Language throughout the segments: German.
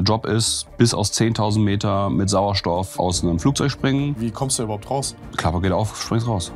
Der Job ist, bis aus 10.000 Meter mit Sauerstoff aus einem Flugzeug springen. Wie kommst du überhaupt raus? Klappe geht auf, springst raus.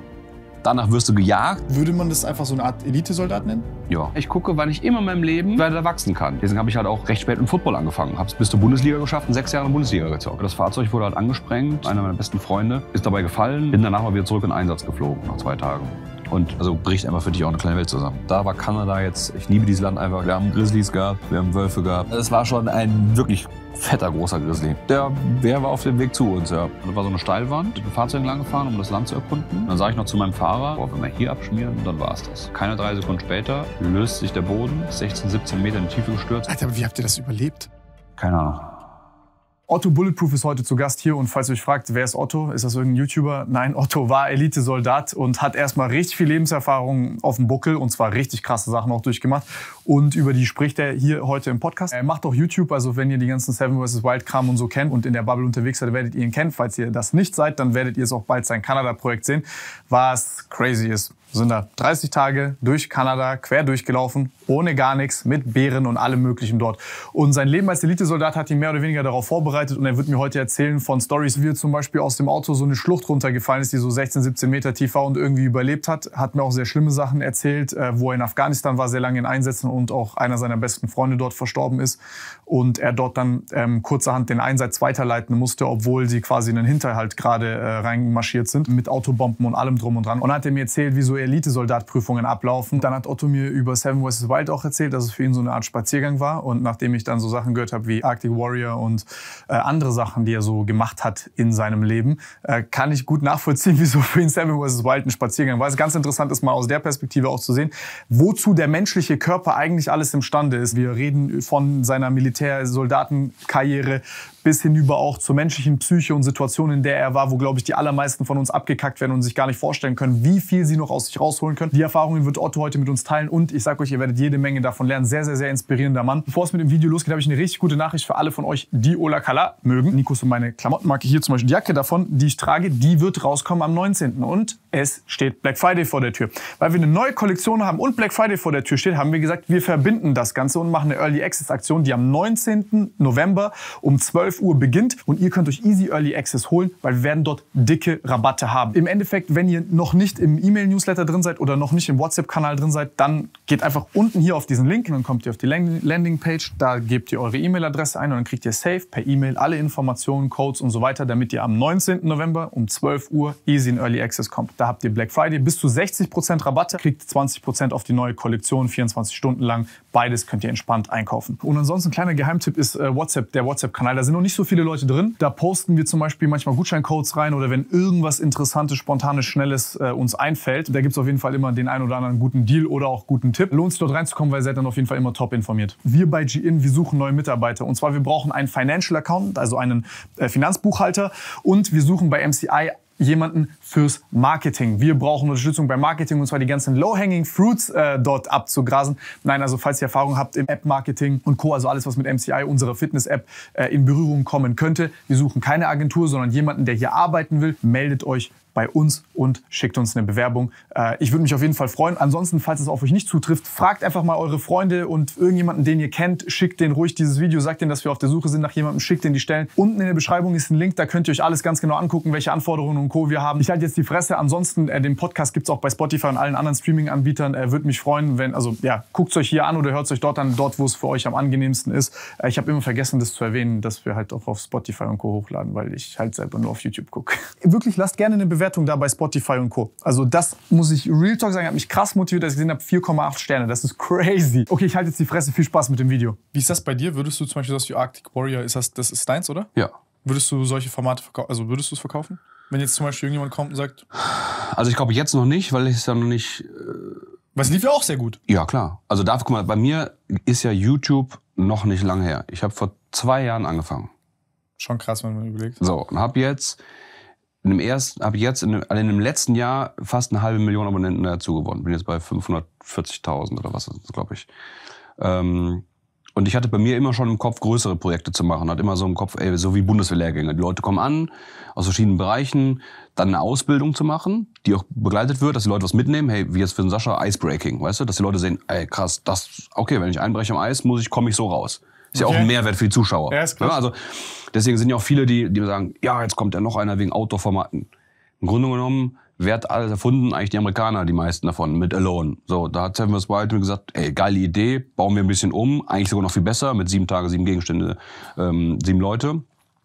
Danach wirst du gejagt. Würde man das einfach so eine Art Elitesoldat nennen? Ja. Ich gucke, wann ich immer in meinem Leben weiter wachsen kann. Deswegen habe ich halt auch recht spät mit Football angefangen. Habe es bis zur Bundesliga geschafft und sechs Jahre in der Bundesliga gezockt. Das Fahrzeug wurde halt angesprengt. Einer meiner besten Freunde ist dabei gefallen. Bin danach mal wieder zurück in Einsatz geflogen, nach zwei Tagen. Und also bricht einfach für dich auch eine kleine Welt zusammen. Da war Kanada jetzt, ich liebe dieses Land einfach. Wir haben Grizzlies gehabt, wir haben Wölfe gehabt. Es war schon ein wirklich fetter, großer Grizzly. Der, der war auf dem Weg zu uns, ja. Das war so eine Steilwand, mit dem Fahrzeug lang gefahren, um das Land zu erkunden. Dann sah ich noch zu meinem Fahrer, boah, wenn wir hier abschmieren, dann war es das. Keine drei Sekunden später löst sich der Boden, 16, 17 Meter in die Tiefe gestürzt. Alter, aber wie habt ihr das überlebt? Keine Ahnung. Otto Bulletproof ist heute zu Gast hier und falls ihr euch fragt, wer ist Otto? Ist das irgendein YouTuber? Nein, Otto war Elite-Soldat und hat erstmal richtig viel Lebenserfahrung auf dem Buckel und zwar richtig krasse Sachen auch durchgemacht. Und über die spricht er hier heute im Podcast. Er macht auch YouTube, also wenn ihr die ganzen Seven vs. Wild Kram und so kennt und in der Bubble unterwegs seid, werdet ihr ihn kennen. Falls ihr das nicht seid, dann werdet ihr es auch bald sein Kanada-Projekt sehen, was crazy ist sind da 30 Tage durch Kanada quer durchgelaufen, ohne gar nichts, mit Bären und allem Möglichen dort. Und sein Leben als Elitesoldat hat ihn mehr oder weniger darauf vorbereitet und er wird mir heute erzählen von Stories, wie er zum Beispiel aus dem Auto so eine Schlucht runtergefallen ist, die so 16, 17 Meter tief war und irgendwie überlebt hat. Hat mir auch sehr schlimme Sachen erzählt, äh, wo er in Afghanistan war, sehr lange in Einsätzen und auch einer seiner besten Freunde dort verstorben ist und er dort dann ähm, kurzerhand den Einsatz weiterleiten musste, obwohl sie quasi in den Hinterhalt gerade äh, reinmarschiert sind mit Autobomben und allem drum und dran. Und hat er mir erzählt, wieso er elite soldatprüfungen ablaufen. Dann hat Otto mir über Seven vs. Wild auch erzählt, dass es für ihn so eine Art Spaziergang war. Und nachdem ich dann so Sachen gehört habe wie Arctic Warrior und äh, andere Sachen, die er so gemacht hat in seinem Leben, äh, kann ich gut nachvollziehen, wieso für ihn Seven vs. Wild ein Spaziergang war. Es ist ganz interessant ist mal aus der Perspektive auch zu sehen, wozu der menschliche Körper eigentlich alles imstande ist. Wir reden von seiner militär Militärsoldatenkarriere bis hinüber auch zur menschlichen Psyche und Situation, in der er war, wo, glaube ich, die allermeisten von uns abgekackt werden und sich gar nicht vorstellen können, wie viel sie noch aus sich rausholen können. Die Erfahrungen wird Otto heute mit uns teilen und ich sage euch, ihr werdet jede Menge davon lernen. Sehr, sehr, sehr inspirierender Mann. Bevor es mit dem Video losgeht, habe ich eine richtig gute Nachricht für alle von euch, die Ola Kala mögen. Nikos und meine Klamottenmarke hier zum Beispiel, die Jacke davon, die ich trage, die wird rauskommen am 19. Und es steht Black Friday vor der Tür. Weil wir eine neue Kollektion haben und Black Friday vor der Tür steht, haben wir gesagt, wir verbinden das Ganze und machen eine Early Access Aktion, die am 19. November um 12 12 Uhr beginnt und ihr könnt euch Easy Early Access holen, weil wir werden dort dicke Rabatte haben. Im Endeffekt, wenn ihr noch nicht im E-Mail-Newsletter drin seid oder noch nicht im WhatsApp-Kanal drin seid, dann geht einfach unten hier auf diesen Link und dann kommt ihr auf die Landingpage, da gebt ihr eure E-Mail-Adresse ein und dann kriegt ihr safe per E-Mail alle Informationen, Codes und so weiter, damit ihr am 19. November um 12 Uhr easy in Early Access kommt. Da habt ihr Black Friday bis zu 60% Rabatte, kriegt 20% auf die neue Kollektion 24 Stunden lang. Beides könnt ihr entspannt einkaufen. Und ansonsten ein kleiner Geheimtipp ist äh, WhatsApp, der WhatsApp-Kanal. Da sind noch nicht so viele Leute drin. Da posten wir zum Beispiel manchmal Gutscheincodes rein oder wenn irgendwas Interessantes, Spontanes, Schnelles äh, uns einfällt. Da gibt es auf jeden Fall immer den einen oder anderen guten Deal oder auch guten Tipp. Lohnt sich dort reinzukommen, weil ihr seid dann auf jeden Fall immer top informiert. Wir bei GIN, wir suchen neue Mitarbeiter. Und zwar, wir brauchen einen Financial Accountant, also einen äh, Finanzbuchhalter. Und wir suchen bei MCI jemanden fürs Marketing. Wir brauchen Unterstützung beim Marketing und zwar die ganzen Low-Hanging Fruits äh, dort abzugrasen. Nein, also falls ihr Erfahrung habt im App-Marketing und Co., also alles, was mit MCI, unserer Fitness-App, äh, in Berührung kommen könnte, wir suchen keine Agentur, sondern jemanden, der hier arbeiten will, meldet euch bei uns und schickt uns eine Bewerbung. Äh, ich würde mich auf jeden Fall freuen. Ansonsten, falls es auf euch nicht zutrifft, fragt einfach mal eure Freunde und irgendjemanden, den ihr kennt, schickt den ruhig dieses Video, sagt denen, dass wir auf der Suche sind nach jemandem, schickt denen die Stellen. Unten in der Beschreibung ist ein Link, da könnt ihr euch alles ganz genau angucken, welche Anforderungen und Co. wir haben. Ich halte jetzt die Fresse. Ansonsten, äh, den Podcast gibt es auch bei Spotify und allen anderen Streaming-Anbietern. Äh, würde mich freuen, wenn, also ja, guckt es euch hier an oder hört es euch dort an, dort, wo es für euch am angenehmsten ist. ich habe immer vergessen, das zu erwähnen, dass wir halt auch auf Spotify und Co. hochladen, weil ich halt selber nur auf YouTube gucke. Wirklich, lasst gerne eine Bewerbung Bewertung da bei Spotify und Co. Also das muss ich Real Talk sagen, hat mich krass motiviert, als ich gesehen habe, 4,8 Sterne. Das ist crazy. Okay, ich halte jetzt die Fresse. Viel Spaß mit dem Video. Wie ist das bei dir? Würdest du zum Beispiel das wie Arctic Warrior, ist das, das ist deins, oder? Ja. Würdest du solche Formate verkaufen? Also würdest du es verkaufen? Wenn jetzt zum Beispiel irgendjemand kommt und sagt. Also ich glaube jetzt noch nicht, weil ich es ja noch nicht. Äh was lief ja auch sehr gut. Ja, klar. Also da, guck mal, bei mir ist ja YouTube noch nicht lange her. Ich habe vor zwei Jahren angefangen. Schon krass, wenn man überlegt. So, und habe jetzt in dem ersten, habe jetzt in dem, also in dem letzten Jahr fast eine halbe Million Abonnenten dazu gewonnen. Bin jetzt bei 540.000 oder was, ist glaube ich. Ähm, und ich hatte bei mir immer schon im Kopf, größere Projekte zu machen. Hat immer so im Kopf, ey, so wie Bundeswehrlehrgänge. Die Leute kommen an, aus verschiedenen Bereichen, dann eine Ausbildung zu machen, die auch begleitet wird, dass die Leute was mitnehmen. Hey, wie jetzt für den Sascha, Icebreaking, weißt du? Dass die Leute sehen, ey, krass, das, okay, wenn ich einbreche am Eis, muss ich, komme ich so raus. Ist okay. ja auch ein Mehrwert für die Zuschauer. Ja, ist klar. Ja, also deswegen sind ja auch viele, die, die sagen, ja, jetzt kommt ja noch einer wegen Outdoor-Formaten. Im Grunde genommen, wer hat alles erfunden? Eigentlich die Amerikaner, die meisten davon, mit Alone. So, da hat Seven Wild gesagt, ey, geile Idee, bauen wir ein bisschen um, eigentlich sogar noch viel besser, mit sieben Tage, sieben Gegenstände, ähm, sieben Leute.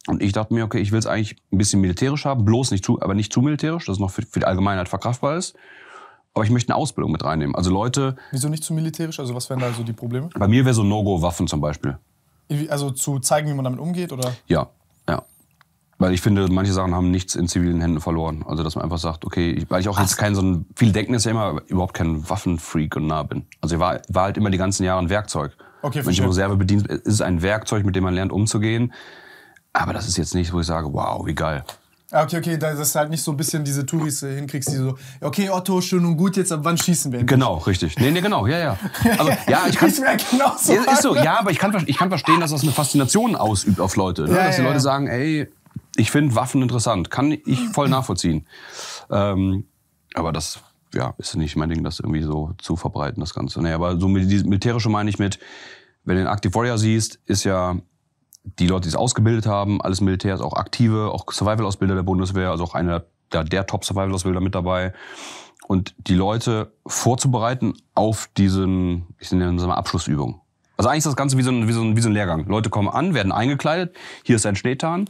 Und ich dachte mir, okay, ich will es eigentlich ein bisschen militärisch haben, bloß nicht zu, aber nicht zu militärisch, dass es noch für, für die Allgemeinheit verkraftbar ist. Aber ich möchte eine Ausbildung mit reinnehmen. Also Leute. Wieso nicht zu militärisch? Also was wären da so die Probleme? Bei mir wäre so No-Go-Waffen zum Beispiel. Also zu zeigen, wie man damit umgeht, oder? Ja, ja. Weil ich finde, manche Sachen haben nichts in zivilen Händen verloren. Also dass man einfach sagt, okay, weil ich auch Ach. jetzt kein so ein, viel denken ist ja immer, überhaupt kein Waffenfreak und nah bin. Also ich war, war halt immer die ganzen Jahre ein Werkzeug. Okay, Wenn ich Reserve bedient, ist es ein Werkzeug, mit dem man lernt umzugehen. Aber das ist jetzt nicht, wo ich sage, wow, wie geil. Ah, okay, okay, das ist halt nicht so ein bisschen diese Touris äh, hinkriegst, die so, okay, Otto, schön und gut, jetzt ab wann schießen wir? Endlich? Genau, richtig. Nee, nee, genau, ja, ja. Also, ja, ich kann. genau so ist so, ja, aber ich kann, ich kann verstehen, dass das eine Faszination ausübt auf Leute. Ne? Ja, dass die ja, Leute ja. sagen, ey, ich finde Waffen interessant. Kann ich voll nachvollziehen. Ähm, aber das ja, ist nicht mein Ding, das irgendwie so zu verbreiten, das Ganze. Nee, aber so militärische meine ich mit, wenn du den Active Warrior siehst, ist ja die Leute, die es ausgebildet haben, alles Militär, ist auch aktive, auch Survival-Ausbilder der Bundeswehr, also auch einer der, der Top-Survival-Ausbilder mit dabei. Und die Leute vorzubereiten auf diesen, ich nenne es mal Abschlussübung. Also eigentlich ist das Ganze wie so, ein, wie, so ein, wie so ein Lehrgang. Leute kommen an, werden eingekleidet, hier ist dein Schneetan,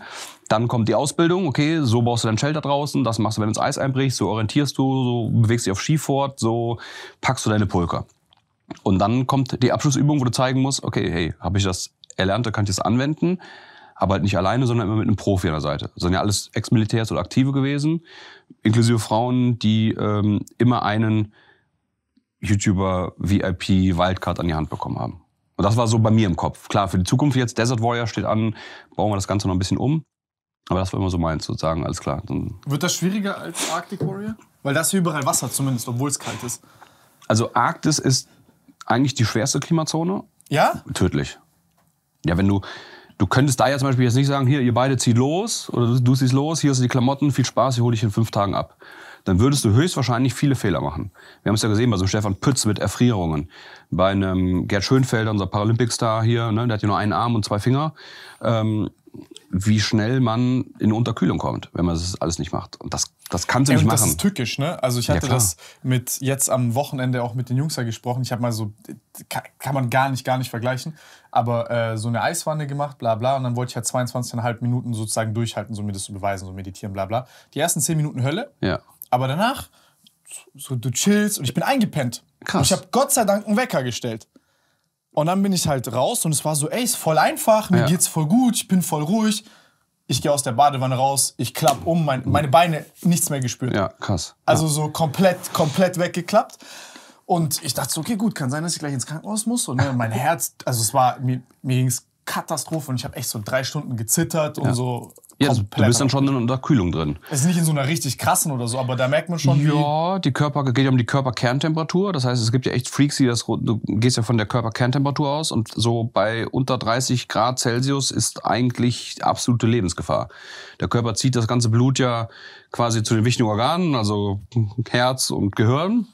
dann kommt die Ausbildung, okay, so baust du dein Shelter draußen, das machst du, wenn ins Eis einbricht, so orientierst du, so bewegst dich auf Ski fort, so packst du deine Pulker. Und dann kommt die Abschlussübung, wo du zeigen musst, okay, hey, habe ich das erlernt, da könnt ihr es anwenden. Aber halt nicht alleine, sondern immer mit einem Profi an der Seite. Das sind ja alles Ex-Militärs oder Aktive gewesen, inklusive Frauen, die ähm, immer einen YouTuber, VIP, Wildcard an die Hand bekommen haben. Und das war so bei mir im Kopf. Klar, für die Zukunft jetzt, Desert Warrior steht an, bauen wir das Ganze noch ein bisschen um. Aber das war immer so meins, sozusagen, alles klar. Dann Wird das schwieriger als Arctic Warrior? Weil da ist ja überall Wasser zumindest, obwohl es kalt ist. Also Arktis ist eigentlich die schwerste Klimazone. Ja? Tödlich. Ja, wenn du, du könntest da ja zum Beispiel jetzt nicht sagen, hier, ihr beide zieht los oder du, du ziehst los, hier sind die Klamotten, viel Spaß, ich hole dich in fünf Tagen ab. Dann würdest du höchstwahrscheinlich viele Fehler machen. Wir haben es ja gesehen bei so einem Stefan Pütz mit Erfrierungen, bei einem Gerd Schönfelder, unser Paralympic-Star hier, ne, der hat ja nur einen Arm und zwei Finger. Ähm, wie schnell man in Unterkühlung kommt, wenn man das alles nicht macht. Und das, das kann sie ja, nicht machen. Das ist tückisch, ne? Also ich hatte ja, das mit jetzt am Wochenende auch mit den Jungs da gesprochen. Ich habe mal so, kann man gar nicht, gar nicht vergleichen, aber äh, so eine Eiswanne gemacht, bla bla. Und dann wollte ich halt 22,5 Minuten sozusagen durchhalten, so mir das zu beweisen, so meditieren, bla bla. Die ersten 10 Minuten Hölle. Ja. Aber danach, so, du chillst und ich bin eingepennt. Krass. Und ich habe Gott sei Dank einen Wecker gestellt. Und dann bin ich halt raus und es war so, ey, ist voll einfach, mir ja. geht's voll gut, ich bin voll ruhig. Ich gehe aus der Badewanne raus, ich klapp um, mein, meine Beine nichts mehr gespürt. Ja, krass. Also so komplett, komplett weggeklappt. Und ich dachte so, okay, gut, kann sein, dass ich gleich ins Krankenhaus muss. Und ne, mein Herz, also es war, mir, mir ging es Katastrophe und ich habe echt so drei Stunden gezittert und ja. so ja, du bist dann schon in einer Kühlung drin. Ist nicht in so einer richtig krassen oder so, aber da merkt man schon. Ja, die Körper geht ja um die Körperkerntemperatur. Das heißt, es gibt ja echt Freaks, die das. Du gehst ja von der Körperkerntemperatur aus und so bei unter 30 Grad Celsius ist eigentlich absolute Lebensgefahr. Der Körper zieht das ganze Blut ja quasi zu den wichtigen Organen, also Herz und Gehirn,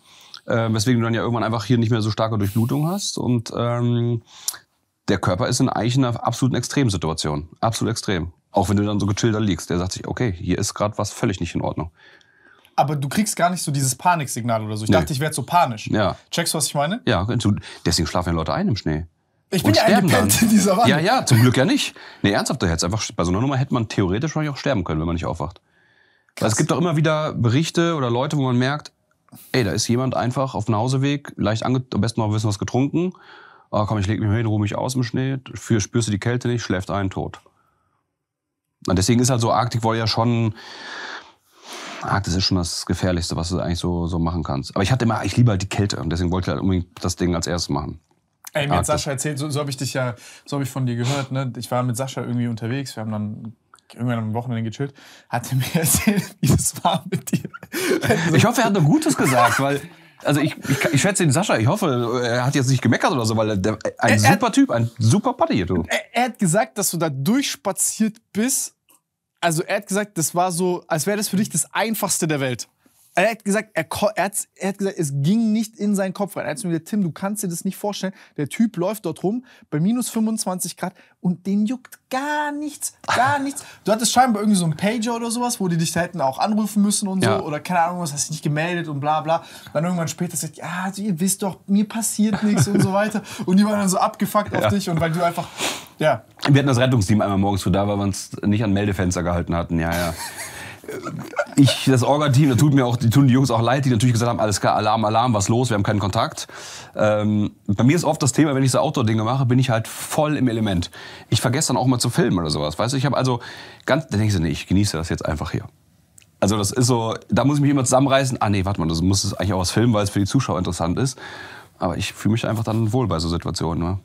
äh, weswegen du dann ja irgendwann einfach hier nicht mehr so starke Durchblutung hast und ähm, der Körper ist in eigentlich einer absoluten Extremsituation. Absolut extrem. Auch wenn du dann so gechillt liegst. Der sagt sich, okay, hier ist gerade was völlig nicht in Ordnung. Aber du kriegst gar nicht so dieses Paniksignal oder so. Ich nee. dachte, ich werde so panisch. Ja. Checkst du, was ich meine? Ja, deswegen schlafen ja Leute ein im Schnee. Ich bin ja eingepennt in dieser Wand. Ja, ja, zum Glück ja nicht. Nee, ernsthaft, da hätte einfach, bei so einer Nummer hätte man theoretisch wahrscheinlich auch sterben können, wenn man nicht aufwacht. Krass. Es gibt doch immer wieder Berichte oder Leute, wo man merkt, ey, da ist jemand einfach auf dem Hauseweg, leicht ange am besten noch ein bisschen was getrunken. Ah, komm, ich leg mich hin, ruhe mich aus im Schnee, spürst du die Kälte nicht, schläft ein, tot. Und deswegen ist halt so Arctic ja schon. Arktis ist schon das Gefährlichste, was du eigentlich so, so machen kannst. Aber ich hatte immer, ich liebe halt die Kälte und deswegen wollte ich halt unbedingt das Ding als erstes machen. Ey, mir hat Sascha erzählt, so, so habe ich dich ja, so habe ich von dir gehört. Ne? Ich war mit Sascha irgendwie unterwegs, wir haben dann irgendwann am Wochenende gechillt, hat er mir erzählt, wie es war mit dir. Ich hoffe, er hat nur Gutes gesagt, weil. Also ich, ich, ich, schätze den Sascha, ich hoffe, er hat jetzt nicht gemeckert oder so, weil der, ein er, super Typ, ein super Buddy. Du. Er, er, hat gesagt, dass du da durchspaziert bist also er hat gesagt, das war so, als wäre das für dich das Einfachste der Welt. Er hat gesagt, er, er, hat, er hat gesagt, es ging nicht in seinen Kopf rein. Er hat zu mir gesagt, Tim, du kannst dir das nicht vorstellen. Der Typ läuft dort rum bei minus 25 Grad und den juckt gar nichts, gar nichts. Du hattest scheinbar irgendwie so einen Pager oder sowas, wo die dich da hätten auch anrufen müssen und so oder keine Ahnung was, hast dich nicht gemeldet und bla bla. Dann irgendwann später sagt, ja, also ihr wisst doch, mir passiert nichts und so weiter. Und die waren dann so abgefuckt ja. auf dich und weil du einfach, ja. Wir hatten das Rettungsteam einmal morgens so da, weil wir uns nicht an Meldefenster gehalten hatten, ja, ja ich, das Orga-Team, da tut mir auch, die tun die Jungs auch leid, die natürlich gesagt haben, alles klar, Alarm, Alarm, was los, wir haben keinen Kontakt. Ähm, bei mir ist oft das Thema, wenn ich so Outdoor-Dinge mache, bin ich halt voll im Element. Ich vergesse dann auch mal zu filmen oder sowas, weißt du? Ich habe also ganz, da denke ich so, nee, ich genieße das jetzt einfach hier. Also das ist so, da muss ich mich immer zusammenreißen. Ah nee, warte mal, das muss es eigentlich auch was filmen, weil es für die Zuschauer interessant ist. Aber ich fühle mich einfach dann wohl bei so Situationen. Ne?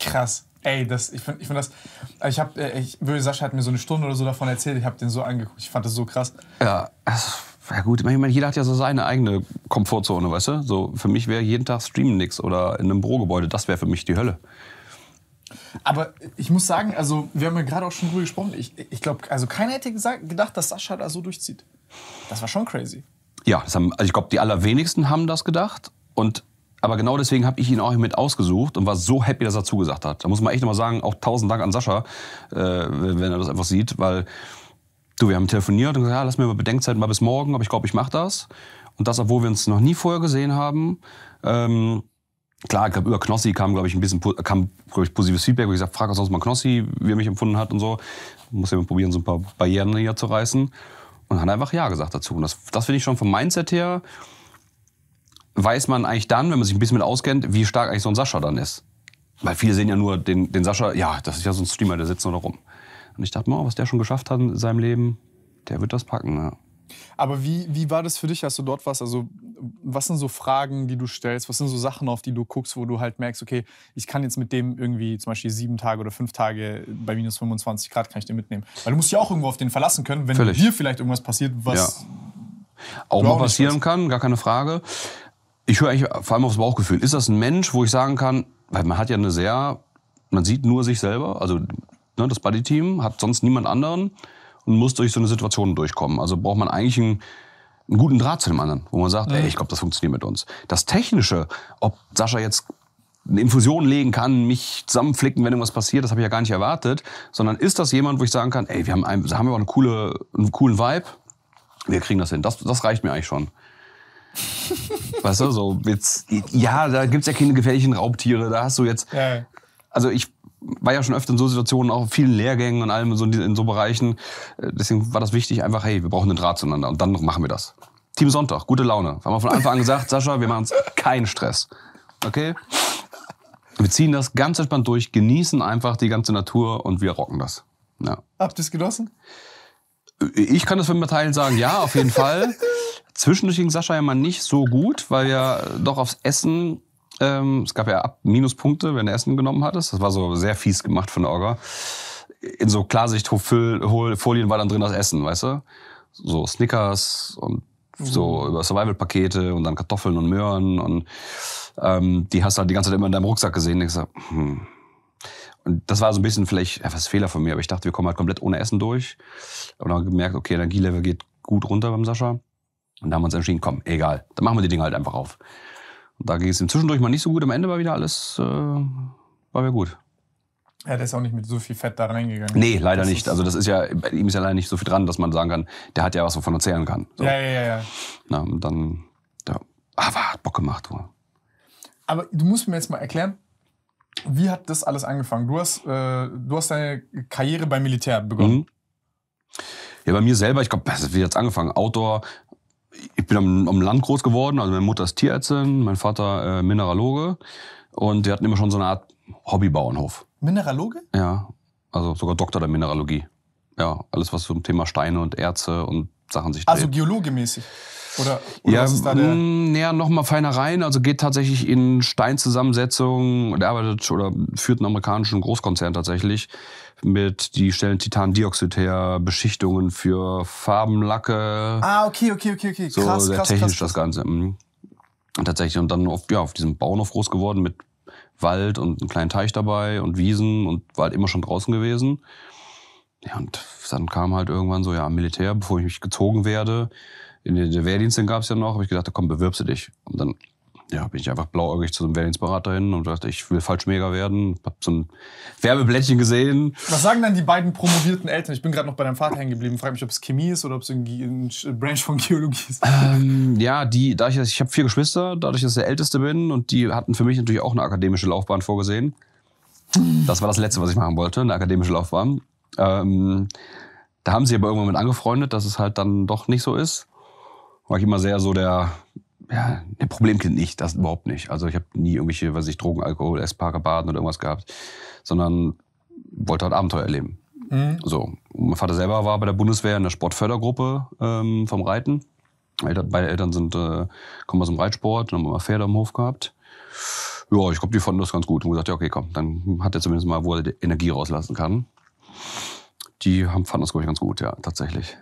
Krass. Ey, das, ich finde ich find das. Also ich habe, äh, ich, Sascha hat mir so eine Stunde oder so davon erzählt, ich habe den so angeguckt, ich fand das so krass. Ja, ja gut, ich meine, jeder hat ja so seine eigene Komfortzone, weißt du? So, für mich wäre jeden Tag streamen nix oder in einem Bürogebäude, das wäre für mich die Hölle. Aber ich muss sagen, also wir haben ja gerade auch schon drüber gesprochen, ich, ich glaube, also keiner hätte gesagt, gedacht, dass Sascha da so durchzieht. Das war schon crazy. Ja, haben, also ich glaube, die allerwenigsten haben das gedacht und aber genau deswegen habe ich ihn auch mit ausgesucht und war so happy, dass er zugesagt hat. Da muss man echt nochmal sagen, auch tausend Dank an Sascha, äh, wenn er das einfach sieht, weil du, wir haben telefoniert und gesagt, ja, lass mir mal Bedenkzeit mal bis morgen, aber ich glaube, ich mache das. Und das, obwohl wir uns noch nie vorher gesehen haben. Ähm, klar, ich glaube, über Knossi kam, glaube ich, ein bisschen kam, ich, positives Feedback, wo ich gesagt frag uns sonst mal Knossi, wie er mich empfunden hat und so. Muss ja mal probieren, so ein paar Barrieren hier zu reißen. Und hat einfach Ja gesagt dazu. Und das, das finde ich schon vom Mindset her, weiß man eigentlich dann, wenn man sich ein bisschen mit auskennt, wie stark eigentlich so ein Sascha dann ist. Weil viele sehen ja nur den, den Sascha, ja, das ist ja so ein Streamer, der sitzt nur da rum. Und ich dachte mal, was der schon geschafft hat in seinem Leben, der wird das packen. Ja. Aber wie, wie war das für dich, als du dort warst? Also, was sind so Fragen, die du stellst? Was sind so Sachen, auf die du guckst, wo du halt merkst, okay, ich kann jetzt mit dem irgendwie zum Beispiel sieben Tage oder fünf Tage bei minus 25 Grad kann ich den mitnehmen? Weil du musst ja auch irgendwo auf den verlassen können, wenn Völlig. dir vielleicht irgendwas passiert, was. Ja. Auch mal passieren kann, gar keine Frage ich höre eigentlich vor allem aufs Bauchgefühl. Ist das ein Mensch, wo ich sagen kann, weil man hat ja eine sehr, man sieht nur sich selber, also ne, das Buddy-Team hat sonst niemand anderen und muss durch so eine Situation durchkommen. Also braucht man eigentlich einen, einen guten Draht zu dem anderen, wo man sagt, ja. ey, ich glaube, das funktioniert mit uns. Das Technische, ob Sascha jetzt eine Infusion legen kann, mich zusammenflicken, wenn irgendwas passiert, das habe ich ja gar nicht erwartet, sondern ist das jemand, wo ich sagen kann, ey, wir haben, einen, haben wir aber eine coole, einen coolen Vibe, wir kriegen das hin. Das, das reicht mir eigentlich schon weißt du, so jetzt, ja, da gibt's ja keine gefährlichen Raubtiere, da hast du jetzt, ja. also ich war ja schon öfter in so Situationen, auch vielen Lehrgängen und allem so in, in so Bereichen. Äh, deswegen war das wichtig, einfach, hey, wir brauchen den Draht zueinander und dann machen wir das. Team Sonntag, gute Laune. Haben wir von Anfang an gesagt, Sascha, wir machen uns keinen Stress. Okay? Wir ziehen das ganz entspannt durch, genießen einfach die ganze Natur und wir rocken das. Ja. Habt ihr es genossen? Ich kann das für Teilen sagen, ja, auf jeden Fall. Zwischendurch ging Sascha ja mal nicht so gut, weil ja doch aufs Essen ähm, es gab ja Ab Minuspunkte, wenn du Essen genommen hattest. Das war so sehr fies gemacht von der Orga. In so Klarsichtfolien war dann drin das Essen, weißt du? So Snickers und mhm. so über Survival-Pakete und dann Kartoffeln und Möhren und ähm, die hast du halt die ganze Zeit immer in deinem Rucksack gesehen. Und ich so, hm, und das war so ein bisschen vielleicht, etwas Fehler von mir, aber ich dachte, wir kommen halt komplett ohne Essen durch. Und dann gemerkt, okay, Energielevel geht gut runter beim Sascha. Und da haben wir uns entschieden, komm, egal, dann machen wir die Dinge halt einfach auf. Und da ging es zwischendurch mal nicht so gut, am Ende war wieder alles, äh, war wieder gut. Ja, der ist auch nicht mit so viel Fett da reingegangen. Nee, leider das nicht. Also das ist ja, bei ihm ist ja leider nicht so viel dran, dass man sagen kann, der hat ja was, wovon erzählen kann. So. Ja, ja, ja, ja. Na, und dann, ja, aber hat Bock gemacht. Wo. Aber du musst mir jetzt mal erklären, wie hat das alles angefangen? Du hast, äh, du hast deine Karriere beim Militär begonnen. Mhm. Ja, bei mir selber, ich glaube, das wird jetzt angefangen. Outdoor. Ich bin am, am, Land groß geworden. Also meine Mutter ist Tierärztin, mein Vater äh, Mineraloge. Und wir hatten immer schon so eine Art Hobbybauernhof. Mineraloge? Ja, also sogar Doktor der Mineralogie. Ja, alles was zum Thema Steine und Erze und Sachen sich also dreht. Also geologemäßig? Oder, oder ja, was ist da der? Mm, naja, nochmal feiner rein. Also geht tatsächlich in Steinzusammensetzung und arbeitet oder führt einen amerikanischen Großkonzern tatsächlich mit, die stellen Titandioxid her, Beschichtungen für Farbenlacke. Ah, okay, okay, okay, okay. So krass, sehr krass, technisch krass. das Ganze. Mhm. Tatsächlich. Und dann auf, ja, auf diesem Bauernhof groß geworden mit Wald und einem kleinen Teich dabei und Wiesen und war halt immer schon draußen gewesen. Ja, und dann kam halt irgendwann so, ja, Militär, bevor ich mich gezogen werde, in den Wehrdiensten gab es ja noch, habe ich gedacht, komm, bewirbst du dich. Und dann ja, bin ich einfach blauäugig zu einem Wehrdienstberater hin und dachte, ich will falsch mega werden. Hab so ein Werbeblättchen gesehen. Was sagen dann die beiden promovierten Eltern? Ich bin gerade noch bei deinem Vater hängen geblieben. Frag mich, ob es Chemie ist oder ob es ein äh, Branch von Geologie ist. Ähm, ja, die, dadurch, ich habe vier Geschwister, dadurch, dass ich der Älteste bin und die hatten für mich natürlich auch eine akademische Laufbahn vorgesehen. Das war das Letzte, was ich machen wollte, eine akademische Laufbahn. Ähm, da haben sie aber irgendwann mit angefreundet, dass es halt dann doch nicht so ist war ich immer sehr so der, ja, der Problemkind nicht, das überhaupt nicht. Also ich habe nie irgendwelche, weiß ich, Drogen, Alkohol, Esspaare, Baden oder irgendwas gehabt, sondern wollte halt Abenteuer erleben. Mhm. So, mein Vater selber war bei der Bundeswehr in der Sportfördergruppe ähm, vom Reiten. beide Eltern sind, äh, kommen aus dem Reitsport und haben immer Pferde am Hof gehabt. Ja, ich glaube, die fanden das ganz gut und gesagt, ja, okay, komm, dann hat er zumindest mal, wo er die Energie rauslassen kann. Die haben, fanden das, glaube ich, ganz gut, ja, tatsächlich.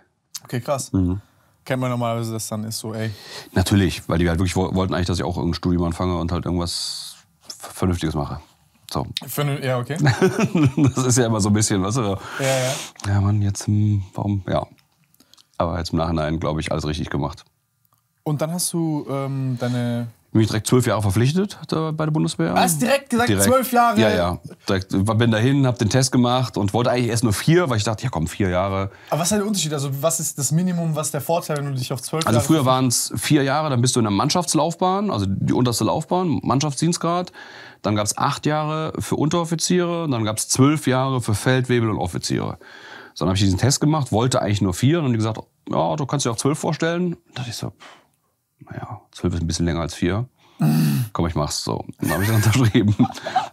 Okay, krass. Mhm kennt man normalerweise, dass dann ist so, ey. Natürlich, weil die halt wirklich wollten eigentlich, dass ich auch irgendein Studium anfange und halt irgendwas Vernünftiges mache. So. Ne-, ja, okay. das ist ja immer so ein bisschen, weißt du? Ja, ja. Ja, Mann, jetzt, hm, warum, ja. Aber jetzt im Nachhinein, glaube ich, alles richtig gemacht. Und dann hast du ähm, deine bin ich direkt zwölf Jahre verpflichtet bei der Bundeswehr. Hast direkt gesagt, direkt. zwölf Jahre? Ja, ja. Direkt, bin dahin, habe den Test gemacht und wollte eigentlich erst nur vier, weil ich dachte, ja komm, vier Jahre. Aber was ist der Unterschied? Also was ist das Minimum, was der Vorteil, wenn du dich auf zwölf also, Jahre... Also früher waren es vier Jahre, dann bist du in der Mannschaftslaufbahn, also die unterste Laufbahn, Mannschaftsdienstgrad. Dann gab es acht Jahre für Unteroffiziere, und dann gab es zwölf Jahre für Feldwebel und Offiziere. So, dann habe ich diesen Test gemacht, wollte eigentlich nur vier und dann haben die gesagt, ja, du kannst dir auch zwölf vorstellen. Und dachte ich so, pff naja, zwölf ist ein bisschen länger als vier. Komm, ich mach's so. Dann habe ich dann unterschrieben.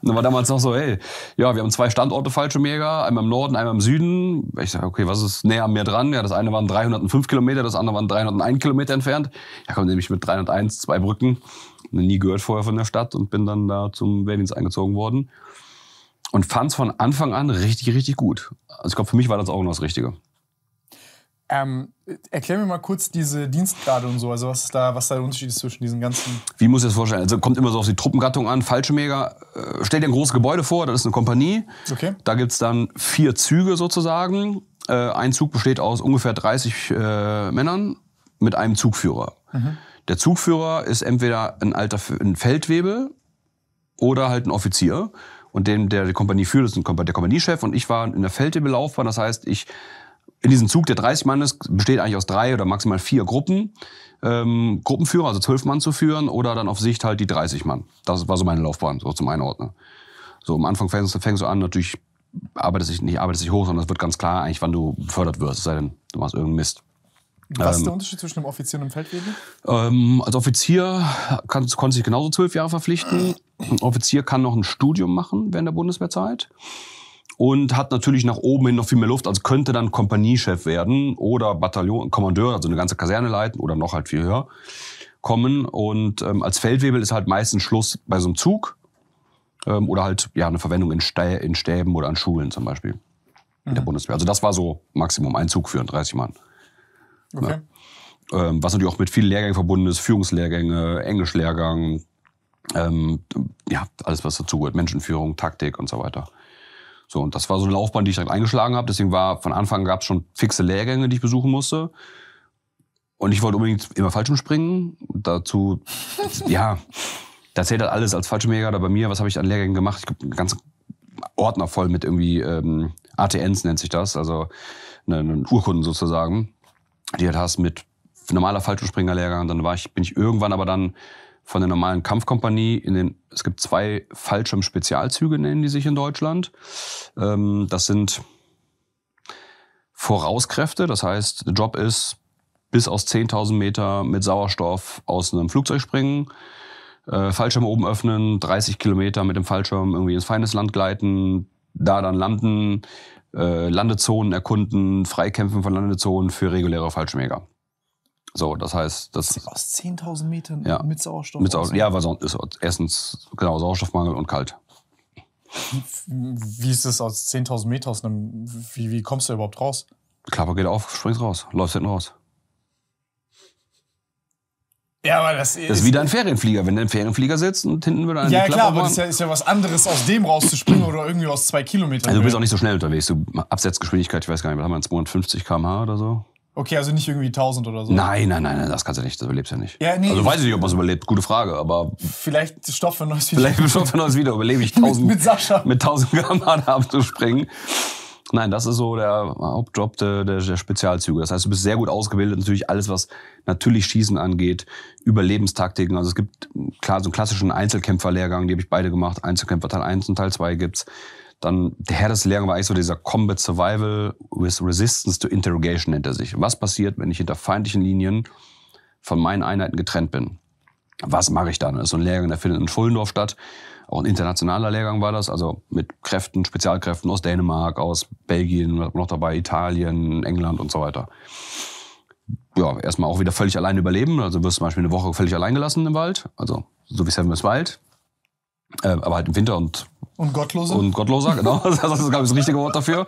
dann war damals noch so, hey, ja, wir haben zwei Standorte Fallschirmjäger, einmal im Norden, einmal im Süden. Ich sage, okay, was ist näher am Meer dran? Ja, das eine waren 305 Kilometer, das andere waren 301 Kilometer entfernt. Ja, komm, nämlich mit 301 zwei Brücken. Nie gehört vorher von der Stadt und bin dann da zum Wehrdienst eingezogen worden. Und fand's von Anfang an richtig, richtig gut. Also ich glaube, für mich war das auch noch das Richtige. Ähm, erklär mir mal kurz diese Dienstgrade und so, also was da, was da der Unterschied ist zwischen diesen ganzen. Wie muss ich das vorstellen? Also kommt immer so auf die Truppengattung an, Fallschirmjäger. Äh, stell dir ein großes Gebäude vor, das ist eine Kompanie. Okay. Da gibt's dann vier Züge sozusagen. Äh, ein Zug besteht aus ungefähr 30 äh, Männern mit einem Zugführer. Mhm. Der Zugführer ist entweder ein alter ein Feldwebel oder halt ein Offizier. Und dem, der die Kompanie führt, ist ein, der Kompaniechef. Und ich war in der Feldwebelaufbahn. Das heißt, ich in diesem Zug, der 30 Mann ist, besteht eigentlich aus drei oder maximal vier Gruppen. Ähm, Gruppenführer, also zwölf Mann zu führen oder dann auf Sicht halt die 30 Mann. Das war so meine Laufbahn, so zum Einordnen. So am Anfang fängst, fängst du an, natürlich arbeitest du nicht, arbeitest dich hoch, sondern es wird ganz klar eigentlich, wann du befördert wirst, sei denn, du machst irgendeinen Mist. Was ist der ähm, Unterschied zwischen einem Offizier und einem Feldwebel? Ähm, als Offizier kann, konnte sich genauso zwölf Jahre verpflichten. Ein Offizier kann noch ein Studium machen während der Bundeswehrzeit und hat natürlich nach oben hin noch viel mehr Luft, also könnte dann Kompaniechef werden oder Kommandeur, also eine ganze Kaserne leiten oder noch halt viel höher kommen. Und ähm, als Feldwebel ist halt meistens Schluss bei so einem Zug ähm, oder halt ja eine Verwendung in, Stä in Stäben oder an Schulen zum Beispiel mhm. in der mhm. Bundeswehr. Also das war so Maximum ein Zug für 30 Mann. Okay. Ja. Ähm, was natürlich auch mit vielen Lehrgängen verbunden ist, Führungslehrgänge, Englischlehrgang, ähm, ja alles was dazugehört, Menschenführung, Taktik und so weiter. So, und das war so eine Laufbahn, die ich direkt eingeschlagen habe. Deswegen war von Anfang gab es schon fixe Lehrgänge, die ich besuchen musste. Und ich wollte unbedingt immer falsch springen. Dazu, ja, da zählt halt alles als Fallschirmjäger. Da bei mir, was habe ich an Lehrgängen gemacht? Ich habe einen ganzen Ordner voll mit irgendwie ähm, ATNs nennt sich das, also eine, ne, eine Urkunden sozusagen, die halt hast mit normaler Fallschirmspringerlehrgang. Dann war ich, bin ich irgendwann aber dann von der normalen Kampfkompanie in den, es gibt zwei Fallschirmspezialzüge, nennen die sich in Deutschland. Ähm, das sind Vorauskräfte, das heißt, der Job ist, bis aus 10.000 Meter mit Sauerstoff aus einem Flugzeug springen, äh, Fallschirm oben öffnen, 30 Kilometer mit dem Fallschirm irgendwie ins feines Land gleiten, da dann landen, äh, Landezonen erkunden, Freikämpfen von Landezonen für reguläre Fallschirmjäger. So, das heißt, das aus 10.000 Metern ja, mit Sauerstoff. Mit Sauerstoff ne? ja, weil sonst ist erstens genau Sauerstoffmangel und kalt. Wie ist das aus 10.000 Metern aus einem? Wie, wie kommst du überhaupt raus? Klapper geht auf, springst raus, läufst hinten raus. Ja, aber das, ist. das ist, wie dein Ferienflieger. Wenn du im Ferienflieger sitzt und hinten wieder ein Ja, Klapp klar, aber das ist ja, ist ja, was anderes, aus dem rauszuspringen oder irgendwie aus zwei Kilometern. Also, du bist auch nicht so schnell unterwegs. Du, Absetzgeschwindigkeit, ich weiß gar nicht, was haben wir, 250 km/h oder so? Okay, also nicht irgendwie 1000 oder so. Nein, nein, nein, das kannst du nicht, das überlebst du ja nicht. Ja, nee, also weiß ich nicht, ob man es überlebt, gute Frage, aber. Vielleicht Stoff für ein neues Video. Vielleicht Stoff für ein neues Video, überlebe ich 1000. mit, mit Sascha. Mit 1000 Gramm abzuspringen. Nein, das ist so der Hauptjob der, der, der, Spezialzüge. Das heißt, du bist sehr gut ausgebildet, natürlich alles, was natürlich Schießen angeht, Überlebenstaktiken. Also es gibt klar so einen klassischen Einzelkämpferlehrgang, die habe ich beide gemacht. Einzelkämpfer Teil 1 und Teil 2 gibt's. Dann der Herr des Lehrens war eigentlich so dieser Combat Survival with Resistance to Interrogation hinter sich. Was passiert, wenn ich hinter feindlichen Linien von meinen Einheiten getrennt bin? Was mache ich dann? Das ist so ein Lehrgang, der findet in Schullendorf statt. Auch ein internationaler Lehrgang war das, also mit Kräften, Spezialkräften aus Dänemark, aus Belgien, noch dabei Italien, England und so weiter. Ja, erstmal auch wieder völlig allein überleben. Also wirst du zum Beispiel eine Woche völlig allein gelassen im Wald. Also so wie Seven is Wild, äh, aber halt im Winter und und Gottloser. Und Gottloser, genau. Das ist, glaube ich, das richtige Wort dafür.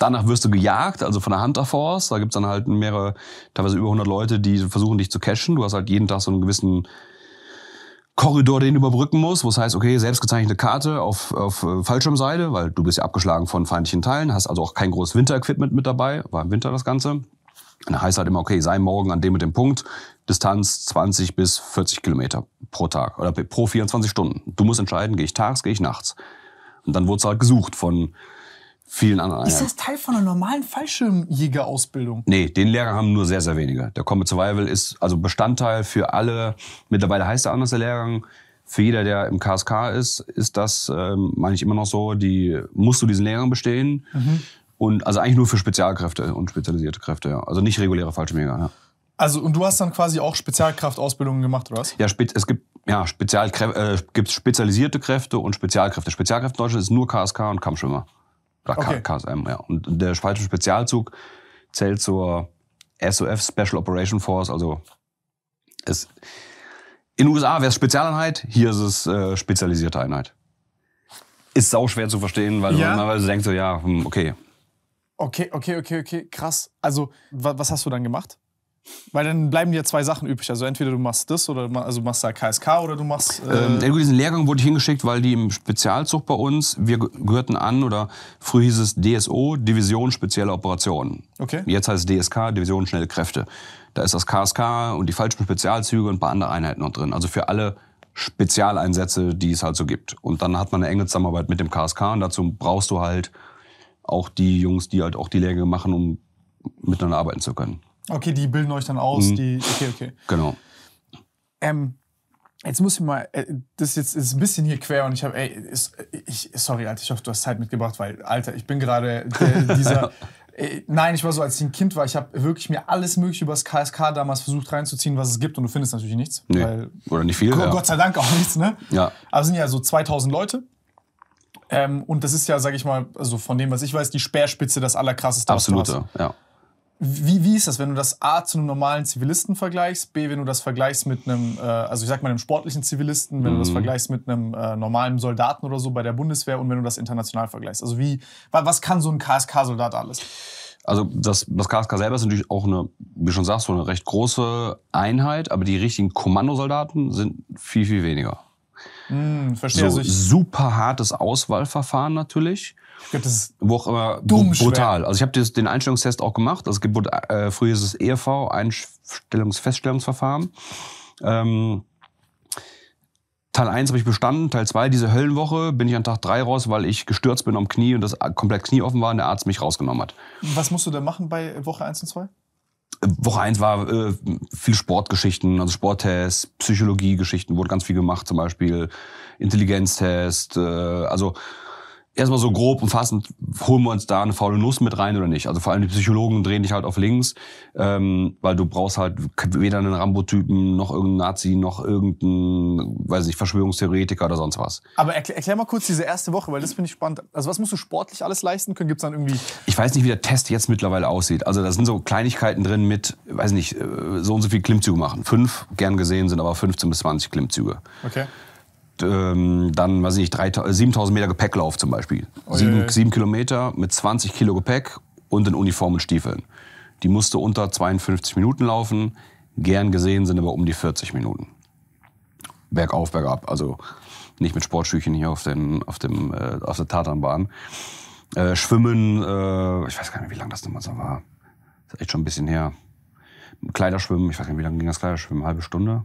Danach wirst du gejagt, also von der Hunter Force. Da gibt's dann halt mehrere, teilweise über 100 Leute, die versuchen, dich zu cashen. Du hast halt jeden Tag so einen gewissen Korridor, den du überbrücken musst, wo es heißt, okay, selbstgezeichnete Karte auf, auf äh, Fallschirmseide, weil du bist ja abgeschlagen von feindlichen Teilen, hast also auch kein großes Winter-Equipment mit dabei, war im Winter das Ganze. Dann heißt halt immer, okay, sei morgen an dem mit dem Punkt, Distanz 20 bis 40 Kilometer pro Tag oder pro 24 Stunden. Du musst entscheiden, gehe ich tags, gehe ich nachts. Und dann wurde es halt gesucht von vielen anderen Einheiten. Ist das Teil von einer normalen Fallschirmjägerausbildung? Nee, den Lehrgang haben nur sehr, sehr wenige. Der Combat Survival ist also Bestandteil für alle. Mittlerweile heißt er anders der Lehrgang. Für jeder, der im KSK ist, ist das, ähm, meine ich immer noch so, die musst du diesen Lehrgang bestehen. Mhm. Und also eigentlich nur für Spezialkräfte und spezialisierte Kräfte, ja. Also nicht reguläre Fallschirmjäger, ja. Also und du hast dann quasi auch Spezialkraftausbildungen gemacht, oder was? Ja, es gibt ja Spezialkrä äh, gibt's spezialisierte Kräfte und Spezialkräfte. Spezialkräfte in Deutschland ist nur KSK und Kampfschwimmer. Oder okay. KSM, ja. Und der Schweizer Spezialzug zählt zur SOF Special Operation Force, also es in den USA wäre es Spezialeinheit, hier ist es äh, spezialisierte Einheit. Ist sau schwer zu verstehen, weil ja. man denkst so, ja, hm, okay, Okay, okay, okay, okay, krass. Also, wa was hast du dann gemacht? Weil dann bleiben dir zwei Sachen übrig. Also entweder du machst das oder du also machst da KSK oder du machst. Äh ähm, diesen Lehrgang wurde ich hingeschickt, weil die im Spezialzug bei uns, wir gehörten an oder früher hieß es DSO, Division Spezielle Operationen. Okay. Jetzt heißt es DSK, Division Schnelle Kräfte. Da ist das KSK und die falschen Spezialzüge und ein paar andere Einheiten noch drin. Also für alle Spezialeinsätze, die es halt so gibt. Und dann hat man eine enge Zusammenarbeit mit dem KSK und dazu brauchst du halt auch die Jungs, die halt auch die Lehrgänge machen, um miteinander arbeiten zu können. Okay, die bilden euch dann aus, mhm. die. Okay, okay. Genau. Ähm, jetzt muss ich mal, äh, das jetzt ist ein bisschen hier quer und ich habe, ey, ist, ich, sorry, Alter, ich hoffe, du hast Zeit mitgebracht, weil, Alter, ich bin gerade dieser. Äh, nein, ich war so, als ich ein Kind war, ich habe wirklich mir alles mögliche über das KSK damals versucht reinzuziehen, was es gibt und du findest natürlich nichts. Nee. Weil, Oder nicht viel. Gott, ja. Gott sei Dank auch nichts, ne? Ja. Aber es sind ja so 2000 Leute. Ähm, und das ist ja, sage ich mal, also von dem, was ich weiß, die Speerspitze das Allerkrasseste. Absolute, ja. Wie, wie ist das, wenn du das A zu einem normalen Zivilisten vergleichst, B, wenn du das vergleichst mit einem, äh, also ich sag mal, einem sportlichen Zivilisten, wenn mhm. du das mhm. vergleichst mit einem äh, normalen Soldaten oder so bei der Bundeswehr und wenn du das international vergleichst? Also wie, was kann so ein KSK-Soldat alles? Also das, das KSK selber ist natürlich auch eine, wie schon sagst, so eine recht große Einheit, aber die richtigen Kommandosoldaten sind viel, viel weniger. Hm, verstehe. So also super hartes Auswahlverfahren natürlich. Ich glaube, das ist wo auch immer brutal. Schwer. Also ich habe den Einstellungstest auch gemacht. Also es gibt äh, früher ist es ERV, Einstellungsfeststellungsverfahren. Ähm, Teil 1 habe ich bestanden, Teil 2 diese Höllenwoche bin ich an Tag 3 raus, weil ich gestürzt bin am Knie und das komplett knieoffen war und der Arzt mich rausgenommen hat. Was musst du denn machen bei Woche 1 und 2? Woche eins war äh, viel Sportgeschichten, also Sporttests, Psychologiegeschichten, wurde ganz viel gemacht, zum Beispiel Intelligenztest, äh, also erstmal so grob umfassend, holen wir uns da eine faule Nuss mit rein oder nicht? Also vor allem die Psychologen drehen dich halt auf links, ähm, weil du brauchst halt weder einen Rambo-Typen, noch irgendeinen Nazi, noch irgendeinen, weiß nicht, Verschwörungstheoretiker oder sonst was. Aber erklär, erklär mal kurz diese erste Woche, weil das finde ich spannend. Also was musst du sportlich alles leisten können? Gibt's dann irgendwie... Ich weiß nicht, wie der Test jetzt mittlerweile aussieht. Also da sind so Kleinigkeiten drin mit, weiß nicht, äh, so und so viel Klimmzüge machen. Fünf gern gesehen sind aber 15 bis 20 Klimmzüge. Okay ähm, dann, weiß ich nicht, 7000 Meter Gepäcklauf zum Beispiel. Oh, sieben, sieben Kilometer mit 20 Kilo Gepäck und in Uniform und Stiefeln. Die musste unter 52 Minuten laufen. Gern gesehen sind aber um die 40 Minuten. Bergauf, bergab. Also nicht mit Sportschüchen hier auf, den, auf, dem, äh, auf der Tatanbahn. Äh, schwimmen, äh, ich weiß gar nicht, wie lange das nochmal so war. Das ist echt schon ein bisschen her. Kleiderschwimmen, ich weiß gar nicht, wie lange ging das Kleiderschwimmen? Halbe Stunde?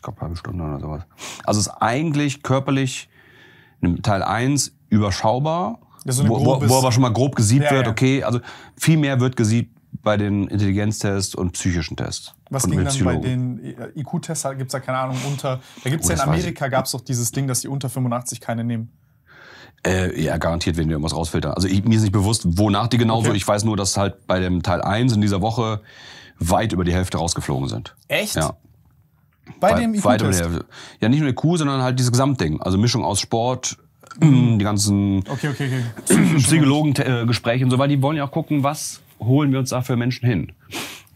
ich glaube, eine halbe Stunde oder sowas. Also es ist eigentlich körperlich Teil 1 überschaubar, so wo, wo, wo, aber schon mal grob gesiebt ja, wird, okay, also viel mehr wird gesiebt bei den Intelligenztests und psychischen Tests. Was ging dann bei den äh, IQ-Tests? Gibt es da keine Ahnung unter? Da gibt es oh, ja in Amerika gab es doch dieses Ding, dass die unter 85 keine nehmen. Äh, ja, garantiert werden wir irgendwas rausfiltern. Also ich, mir ist nicht bewusst, wonach die genau okay. so. Ich weiß nur, dass halt bei dem Teil 1 in dieser Woche weit über die Hälfte rausgeflogen sind. Echt? Ja. Bei, bei dem IQ-Test? Ja, nicht nur der IQ, sondern halt dieses Gesamtding. Also Mischung aus Sport, mhm. mm, die ganzen okay, okay, okay. Psychologengespräche äh, und so, weil die wollen ja auch gucken, was holen wir uns da für Menschen hin.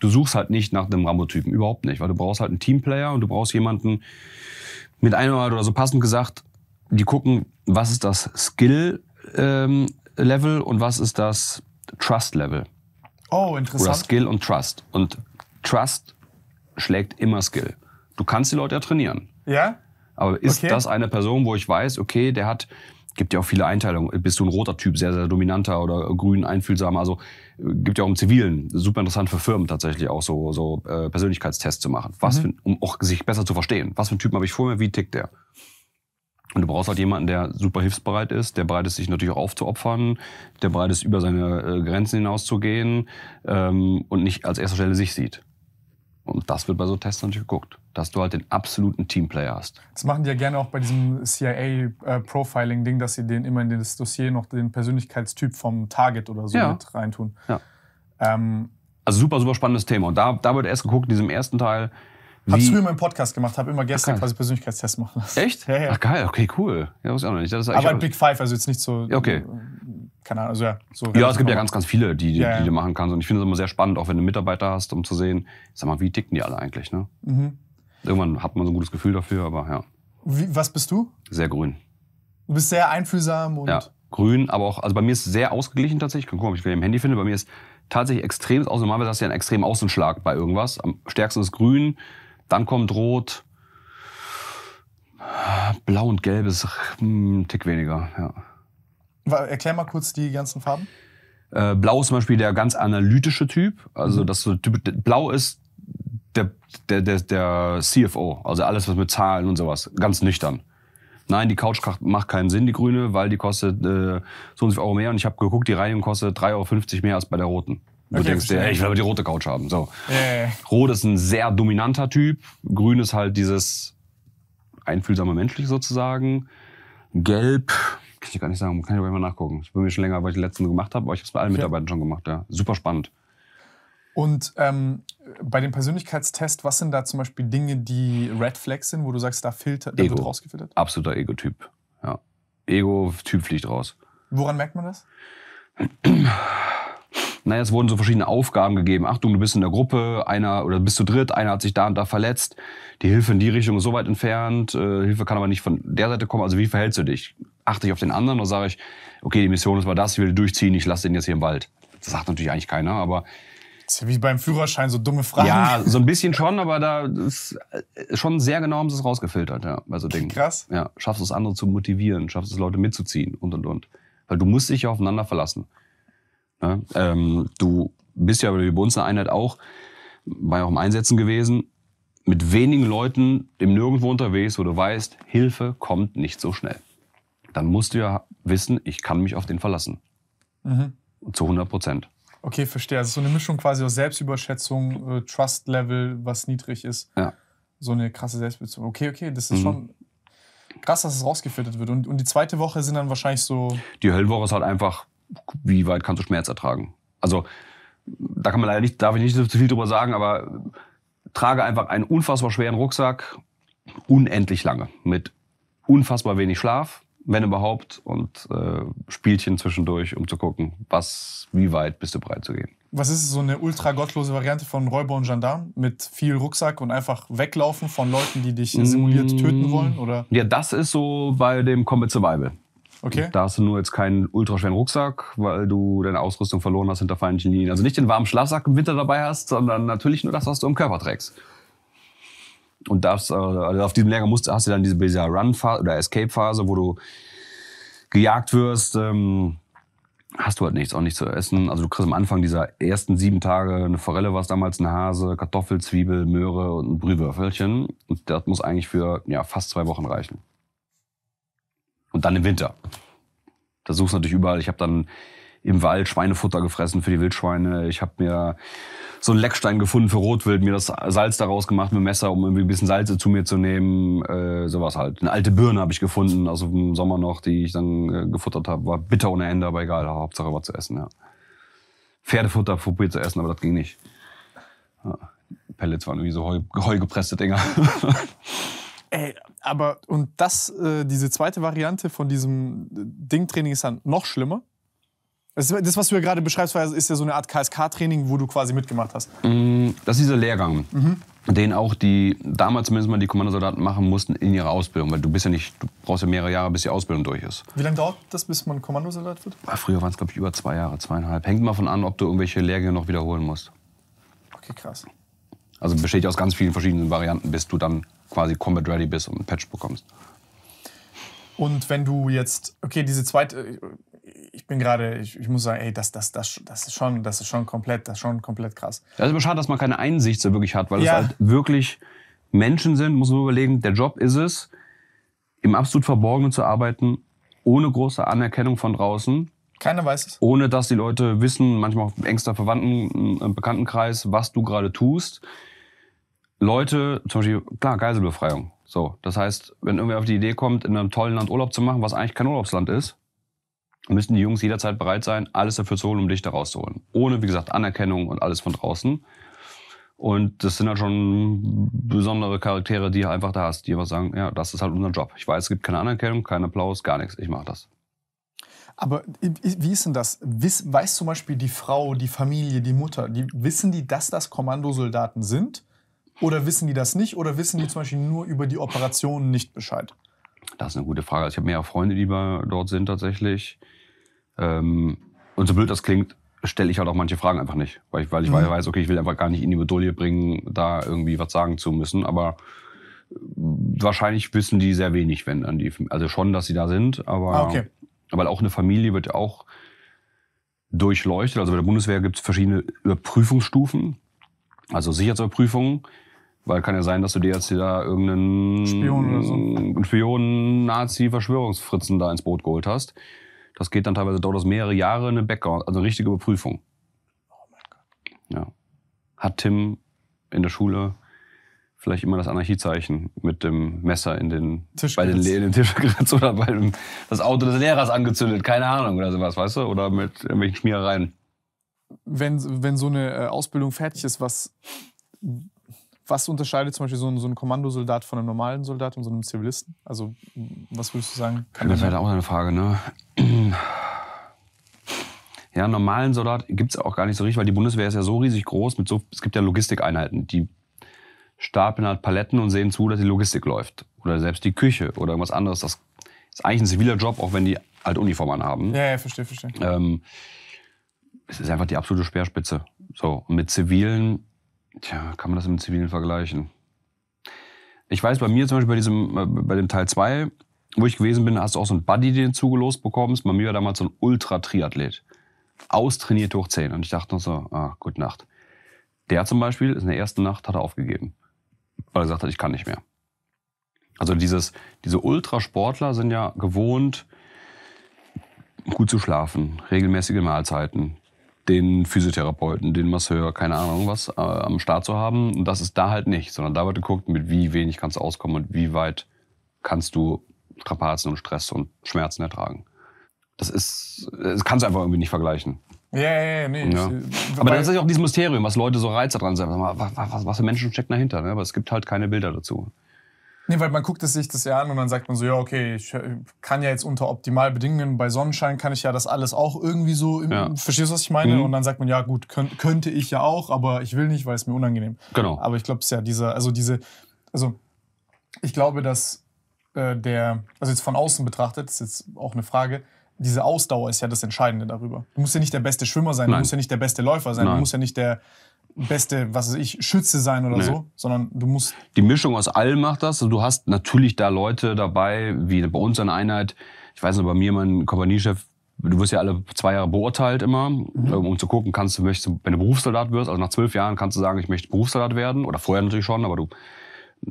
Du suchst halt nicht nach einem Rambo-Typen, überhaupt nicht, weil du brauchst halt einen Teamplayer und du brauchst jemanden mit einem oder so passend gesagt, die gucken, was ist das Skill-Level ähm, und was ist das Trust-Level. Oh, interessant. Oder Skill und Trust. Und Trust schlägt immer Skill. Du kannst die Leute ja trainieren. Ja? Aber ist okay. das eine Person, wo ich weiß, okay, der hat, gibt ja auch viele Einteilungen, bist du ein roter Typ, sehr, sehr dominanter oder grün, einfühlsamer, also äh, gibt ja auch im Zivilen, super interessant für Firmen tatsächlich auch so, so äh, Persönlichkeitstests zu machen, was mhm. für, um auch sich besser zu verstehen, was für einen Typen habe ich vor mir, wie tickt der? Und du brauchst halt jemanden, der super hilfsbereit ist, der bereit ist, sich natürlich auch aufzuopfern, der bereit ist, über seine äh, Grenzen hinauszugehen ähm, und nicht als erster Stelle sich sieht. Und das wird bei so Tests natürlich geguckt dass du halt den absoluten Teamplayer hast. Das machen die ja gerne auch bei diesem CIA-Profiling-Ding, äh, dass sie den immer in das Dossier noch den Persönlichkeitstyp vom Target oder so ja. mit reintun. Ja. Ähm, also super, super spannendes Thema. Und da, da wird erst geguckt in diesem ersten Teil. Habe hab's früher in meinem Podcast gemacht, habe immer gestern quasi Persönlichkeitstests machen lassen. Echt? Ja, ja. Ach geil, okay, cool. Ja, wusste ich auch noch nicht. Aber ein Big Five, also jetzt nicht so. Okay. Keine Ahnung, also ja. So ja, es gibt ja ganz, ganz viele, die, die, ja, ja. die du machen kannst. Und ich finde es immer sehr spannend, auch wenn du Mitarbeiter hast, um zu sehen, sag mal, wie ticken die alle eigentlich, ne? Mhm irgendwann hat man so ein gutes Gefühl dafür, aber ja. Wie, was bist du? Sehr grün. Du bist sehr einfühlsam und. Ja, grün, aber auch, also bei mir ist sehr ausgeglichen tatsächlich. Ich kann gucken, ob ich wieder im Handy finde. Bei mir ist tatsächlich extrem aus. Normalerweise hast du ja einen extremen Außenschlag bei irgendwas. Am stärksten ist grün, dann kommt rot. Blau und gelb ist hm, ein Tick weniger, ja. Erklär mal kurz die ganzen Farben. Äh, blau ist zum Beispiel der ganz analytische Typ. Also mhm. das so, Blau ist der, der, der, der CFO, also alles, was mit Zahlen und sowas, ganz nüchtern. Nein, die Couch macht keinen Sinn, die grüne, weil die kostet äh, 20 Euro mehr und ich habe geguckt, die Reinigung kostet 3,50 Euro mehr als bei der roten. Du okay, denkst dir, ey, ich will aber die rote Couch haben. So. Yeah. Rot ist ein sehr dominanter Typ, grün ist halt dieses einfühlsame menschlich sozusagen. Gelb, kann ich gar nicht sagen, kann ich aber immer nachgucken. Ich bin mir schon länger, weil ich die letzten gemacht habe, aber ich habe es bei allen okay. Mitarbeitern schon gemacht, ja. Super spannend. Und ähm, bei dem Persönlichkeitstest, was sind da zum Beispiel Dinge, die Red Flags sind, wo du sagst, da, filter, da wird rausgefiltert? Absoluter Ego-Typ. Ja. Ego-Typ fliegt raus. Woran merkt man das? naja, es wurden so verschiedene Aufgaben gegeben. Achtung, du bist in der Gruppe, einer oder bist du dritt, einer hat sich da und da verletzt. Die Hilfe in die Richtung ist so weit entfernt. Äh, Hilfe kann aber nicht von der Seite kommen. Also wie verhältst du dich? Achte ich auf den anderen oder sage ich, okay, die Mission ist mal das, ich will durchziehen, ich lasse den jetzt hier im Wald. Das sagt natürlich eigentlich keiner, aber das ist ja wie beim Führerschein, so dumme Fragen. Ja, so ein bisschen schon, aber da ist äh, schon sehr genau haben sie es rausgefiltert, ja, bei so Krass. Ja, schaffst es, andere zu motivieren, schaffst du es, Leute mitzuziehen und und und. Weil du musst dich ja aufeinander verlassen. Ne? Ähm, du bist ja bei uns eine Einheit auch, war ja auch im Einsätzen gewesen, mit wenigen Leuten im Nirgendwo unterwegs, wo du weißt, Hilfe kommt nicht so schnell. Dann musst du ja wissen, ich kann mich auf den verlassen. Mhm. Zu 100 Prozent. Okay, verstehe. Also so eine Mischung quasi aus Selbstüberschätzung, äh, Trust-Level, was niedrig ist. Ja. So eine krasse Selbstbeziehung. Okay, okay, das ist mhm. schon krass, dass es rausgefiltert wird. Und, und die zweite Woche sind dann wahrscheinlich so. Die Höllwoche ist halt einfach, wie weit kannst du Schmerz ertragen? Also, da kann man leider nicht, darf ich nicht so viel drüber sagen, aber trage einfach einen unfassbar schweren Rucksack unendlich lange mit unfassbar wenig Schlaf, wenn überhaupt, und äh, Spielchen zwischendurch, um zu gucken, was, wie weit bist du bereit zu gehen. Was ist so eine ultra gottlose Variante von Räuber und Gendarm mit viel Rucksack und einfach weglaufen von Leuten, die dich mm. simuliert mmh. töten wollen? Oder? Ja, das ist so bei dem Combat Survival. Okay. Da hast du nur jetzt keinen ultraschweren Rucksack, weil du deine Ausrüstung verloren hast hinter feindlichen Linien. Also nicht den warmen Schlafsack im Winter dabei hast, sondern natürlich nur das, was du im Körper trägst. Und darfst, also auf diesem Lehrgang musst, hast du dann diese, diese Run-Phase oder Escape-Phase, wo du gejagt wirst. Ähm, hast du halt nichts, auch nichts zu essen. Also du kriegst am Anfang dieser ersten sieben Tage eine Forelle, war es damals, eine Hase, Kartoffel, Zwiebel, Möhre und ein Brühwürfelchen. Und das muss eigentlich für ja, fast zwei Wochen reichen. Und dann im Winter. Da suchst du natürlich überall. Ich habe dann im Wald Schweinefutter gefressen für die Wildschweine. Ich habe mir so einen Leckstein gefunden für Rotwild, mir das Salz daraus gemacht mit dem Messer, um irgendwie ein bisschen Salze zu mir zu nehmen. Äh, sowas halt. Eine alte Birne habe ich gefunden also im Sommer noch, die ich dann äh, gefuttert habe. War bitter ohne Ende, aber egal. Hauptsache war zu essen, ja. Pferdefutter probiert zu essen, aber das ging nicht. Ja. Pellets waren irgendwie so heugepresste Dinger. Ey, aber und das, äh, diese zweite Variante von diesem Dingtraining ist dann noch schlimmer, das, was du ja gerade beschreibst, ist ja so eine Art KSK-Training, wo du quasi mitgemacht hast. Mm, das ist dieser Lehrgang. Mhm. Den auch die, damals zumindest mal die Kommandosoldaten machen mussten in ihrer Ausbildung. Weil du bist ja nicht, du brauchst ja mehrere Jahre, bis die Ausbildung durch ist. Wie lange dauert das, bis man Kommandosoldat wird? Ach, früher waren es, glaube ich, über zwei Jahre, zweieinhalb. Hängt mal von an, ob du irgendwelche Lehrgänge noch wiederholen musst. Okay, krass. Also besteht aus ganz vielen verschiedenen Varianten, bis du dann quasi Combat Ready bist und einen Patch bekommst. Und wenn du jetzt, okay, diese zweite, ich bin gerade, ich, ich, muss sagen, ey, das, das, das, das, ist schon, das ist schon komplett, das ist schon komplett krass. Das ist aber schade, dass man keine Einsicht so wirklich hat, weil ja. es halt wirklich Menschen sind, muss man überlegen, der Job ist es, im absolut Verborgenen zu arbeiten, ohne große Anerkennung von draußen. Keiner weiß es. Ohne dass die Leute wissen, manchmal auch engster Verwandten, äh, Bekanntenkreis, was du gerade tust. Leute, zum Beispiel, klar, Geiselbefreiung. So, das heißt, wenn irgendwer auf die Idee kommt, in einem tollen Land Urlaub zu machen, was eigentlich kein Urlaubsland ist, müssen die Jungs jederzeit bereit sein, alles dafür zu holen, um dich da rauszuholen. Ohne, wie gesagt, Anerkennung und alles von draußen. Und das sind halt schon besondere Charaktere, die du einfach da hast, die einfach sagen, ja, das ist halt unser Job. Ich weiß, es gibt keine Anerkennung, keinen Applaus, gar nichts. Ich mache das. Aber wie ist denn das? Weiß zum Beispiel die Frau, die Familie, die Mutter, die, wissen die, dass das Kommandosoldaten sind? Oder wissen die das nicht? Oder wissen die zum Beispiel nur über die Operationen nicht Bescheid? Das ist eine gute Frage. Also ich habe mehrere Freunde, die dort sind tatsächlich. Ähm, und so blöd das klingt, stelle ich halt auch manche Fragen einfach nicht, weil ich, weil ich mhm. weiß, okay, ich will einfach gar nicht in die Medaille bringen, da irgendwie was sagen zu müssen, aber äh, wahrscheinlich wissen die sehr wenig, wenn an die, also schon, dass sie da sind, aber, ah, okay. aber auch eine Familie wird ja auch durchleuchtet. Also bei der Bundeswehr gibt es verschiedene Überprüfungsstufen, also Sicherheitsüberprüfungen, weil kann ja sein, dass du dir jetzt da irgendeinen Spion, so. Spion Nazi, Verschwörungsfritzen da ins Boot geholt hast. Das geht dann teilweise, dauert das mehrere Jahre, eine Background, also eine richtige Überprüfung. Oh mein Gott. Ja. Hat Tim in der Schule vielleicht immer das Anarchiezeichen mit dem Messer in den, bei den, den Tischgritz oder bei dem, das Auto des Lehrers angezündet, keine Ahnung oder sowas, weißt du? Oder mit irgendwelchen Schmierereien. Wenn, wenn so eine äh, Ausbildung fertig ist, was was unterscheidet zum Beispiel so ein, so ein Kommandosoldat von einem normalen Soldat und so einem Zivilisten? Also, was würdest du sagen? Kann das wäre halt auch eine Frage, ne? Ja, einen normalen Soldat gibt es auch gar nicht so richtig, weil die Bundeswehr ist ja so riesig groß. Mit so, es gibt ja Logistikeinheiten, die stapeln halt Paletten und sehen zu, dass die Logistik läuft. Oder selbst die Küche oder irgendwas anderes. Das ist eigentlich ein ziviler Job, auch wenn die halt Uniform anhaben. Ja, ja, verstehe, verstehe. Ähm, es ist einfach die absolute Speerspitze. So, mit zivilen Tja, kann man das mit Zivilen vergleichen? Ich weiß, bei mir zum Beispiel bei, diesem, äh, bei dem Teil 2, wo ich gewesen bin, hast du auch so einen Buddy, den du zugelost bekommst. Bei mir war damals so ein Ultra-Triathlet. Austrainiert durch 10. Und ich dachte noch so, ah, gute Nacht. Der zum Beispiel ist in der ersten Nacht hat er aufgegeben. Weil er gesagt hat, ich kann nicht mehr. Also dieses, diese Ultrasportler sind ja gewohnt, gut zu schlafen, regelmäßige Mahlzeiten, den Physiotherapeuten, den Masseur, keine Ahnung was, äh, am Start zu haben. Und das ist da halt nicht, sondern da wird geguckt, mit wie wenig kannst du auskommen und wie weit kannst du Strapazen und Stress und Schmerzen ertragen. Das ist, das kannst du einfach irgendwie nicht vergleichen. Ja, ja, ja, nee. Ja. aber das ist äh, ja auch dieses Mysterium, was Leute so reizt daran sind. Was, was, was für Menschen steckt dahinter? Ne? Aber es gibt halt keine Bilder dazu. Nee, weil man guckt es sich das ja an und dann sagt man so, ja, okay, ich äh, kann ja jetzt unter optimalen Bedingungen, bei Sonnenschein kann ich ja das alles auch irgendwie so, im, ja. verstehst du, was ich meine? Mhm. Und dann sagt man, ja gut, könnt, könnte ich ja auch, aber ich will nicht, weil es mir unangenehm. Genau. Aber ich glaube, es ist ja dieser, also diese, also ich glaube, dass äh, der, also jetzt von außen betrachtet, ist jetzt auch eine Frage, diese Ausdauer ist ja das Entscheidende darüber. Du musst ja nicht der beste Schwimmer sein, Nein. du musst ja nicht der beste Läufer sein, Nein. du musst ja nicht der beste, was weiß ich, Schütze sein oder nee. so, sondern du musst. Die Mischung aus allem macht das. Also du hast natürlich da Leute dabei, wie bei uns in Einheit. Ich weiß nicht, bei mir, mein Kompaniechef, du wirst ja alle zwei Jahre beurteilt immer, mhm. Ähm, um zu gucken, kannst du, möchtest, wenn du Berufssoldat wirst, also nach zwölf Jahren kannst du sagen, ich möchte Berufssoldat werden, oder vorher natürlich schon, aber du,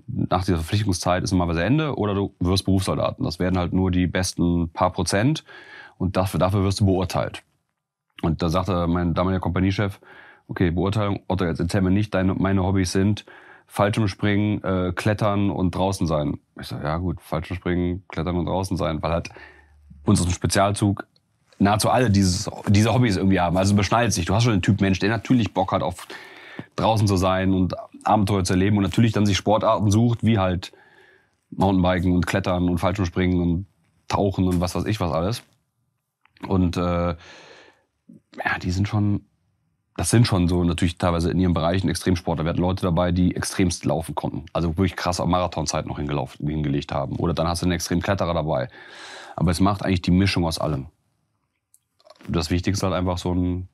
nach dieser Verpflichtungszeit ist normalerweise Ende, oder du wirst Berufssoldaten. Das werden halt nur die besten paar Prozent, und dafür, dafür wirst du beurteilt. Und da sagte mein damaliger Kompaniechef, okay, Beurteilung, Otto, jetzt erzähl mir nicht, deine, meine Hobbys sind Fallschirmspringen, äh, Klettern und draußen sein. Ich sage, ja gut, Fallschirmspringen, Klettern und draußen sein, weil halt uns aus dem Spezialzug nahezu alle dieses, diese Hobbys irgendwie haben. Also beschneidet sich. Du hast schon einen Typ Mensch, der natürlich Bock hat, auf draußen zu sein und Abenteuer zu erleben und natürlich dann sich Sportarten sucht, wie halt Mountainbiken und Klettern und Fallschirmspringen und Tauchen und was weiß ich was alles. Und äh, ja, die sind schon das sind schon so natürlich teilweise in ihren Bereichen Extremsportler. Wir hatten Leute dabei, die extremst laufen konnten. Also wirklich krass auf Marathonzeit noch hingelaufen, hingelegt haben. Oder dann hast du einen Extremkletterer dabei. Aber es macht eigentlich die Mischung aus allem. Das Wichtigste ist halt einfach so ein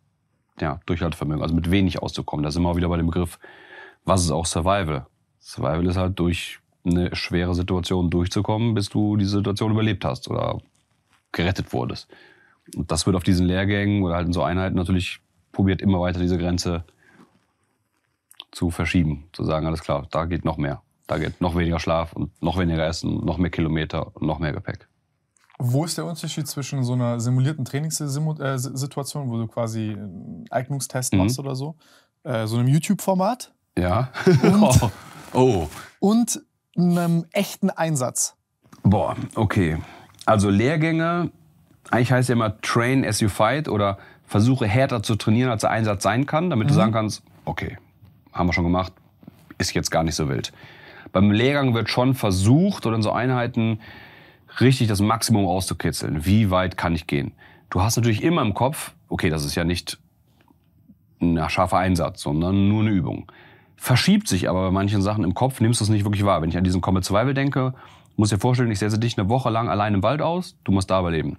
ja, Durchhaltevermögen, also mit wenig auszukommen. Da sind wir auch wieder bei dem Begriff, was ist auch Survival? Survival ist halt durch eine schwere Situation durchzukommen, bis du die Situation überlebt hast oder gerettet wurdest. Und das wird auf diesen Lehrgängen oder halt in so Einheiten natürlich probiert immer weiter diese Grenze zu verschieben, zu sagen, alles klar, da geht noch mehr. Da geht noch weniger Schlaf und noch weniger Essen, noch mehr Kilometer und noch mehr Gepäck. Wo ist der Unterschied zwischen so einer simulierten Trainingssituation, äh, wo du quasi einen äh, Eignungstest mhm. machst oder so, äh, so einem YouTube-Format? Ja. Und, oh. oh. und einem echten Einsatz? Boah, okay. Also Lehrgänge, eigentlich heißt es ja immer Train as you fight oder versuche härter zu trainieren, als der Einsatz sein kann, damit mhm. du sagen kannst, okay, haben wir schon gemacht, ist jetzt gar nicht so wild. Beim Lehrgang wird schon versucht oder in so Einheiten richtig das Maximum auszukitzeln. Wie weit kann ich gehen? Du hast natürlich immer im Kopf, okay, das ist ja nicht ein scharfer Einsatz, sondern nur eine Übung. Verschiebt sich aber bei manchen Sachen im Kopf, nimmst du es nicht wirklich wahr. Wenn ich an diesen Comet Survival denke, muss ich dir vorstellen, ich setze dich eine Woche lang allein im Wald aus, du musst da überleben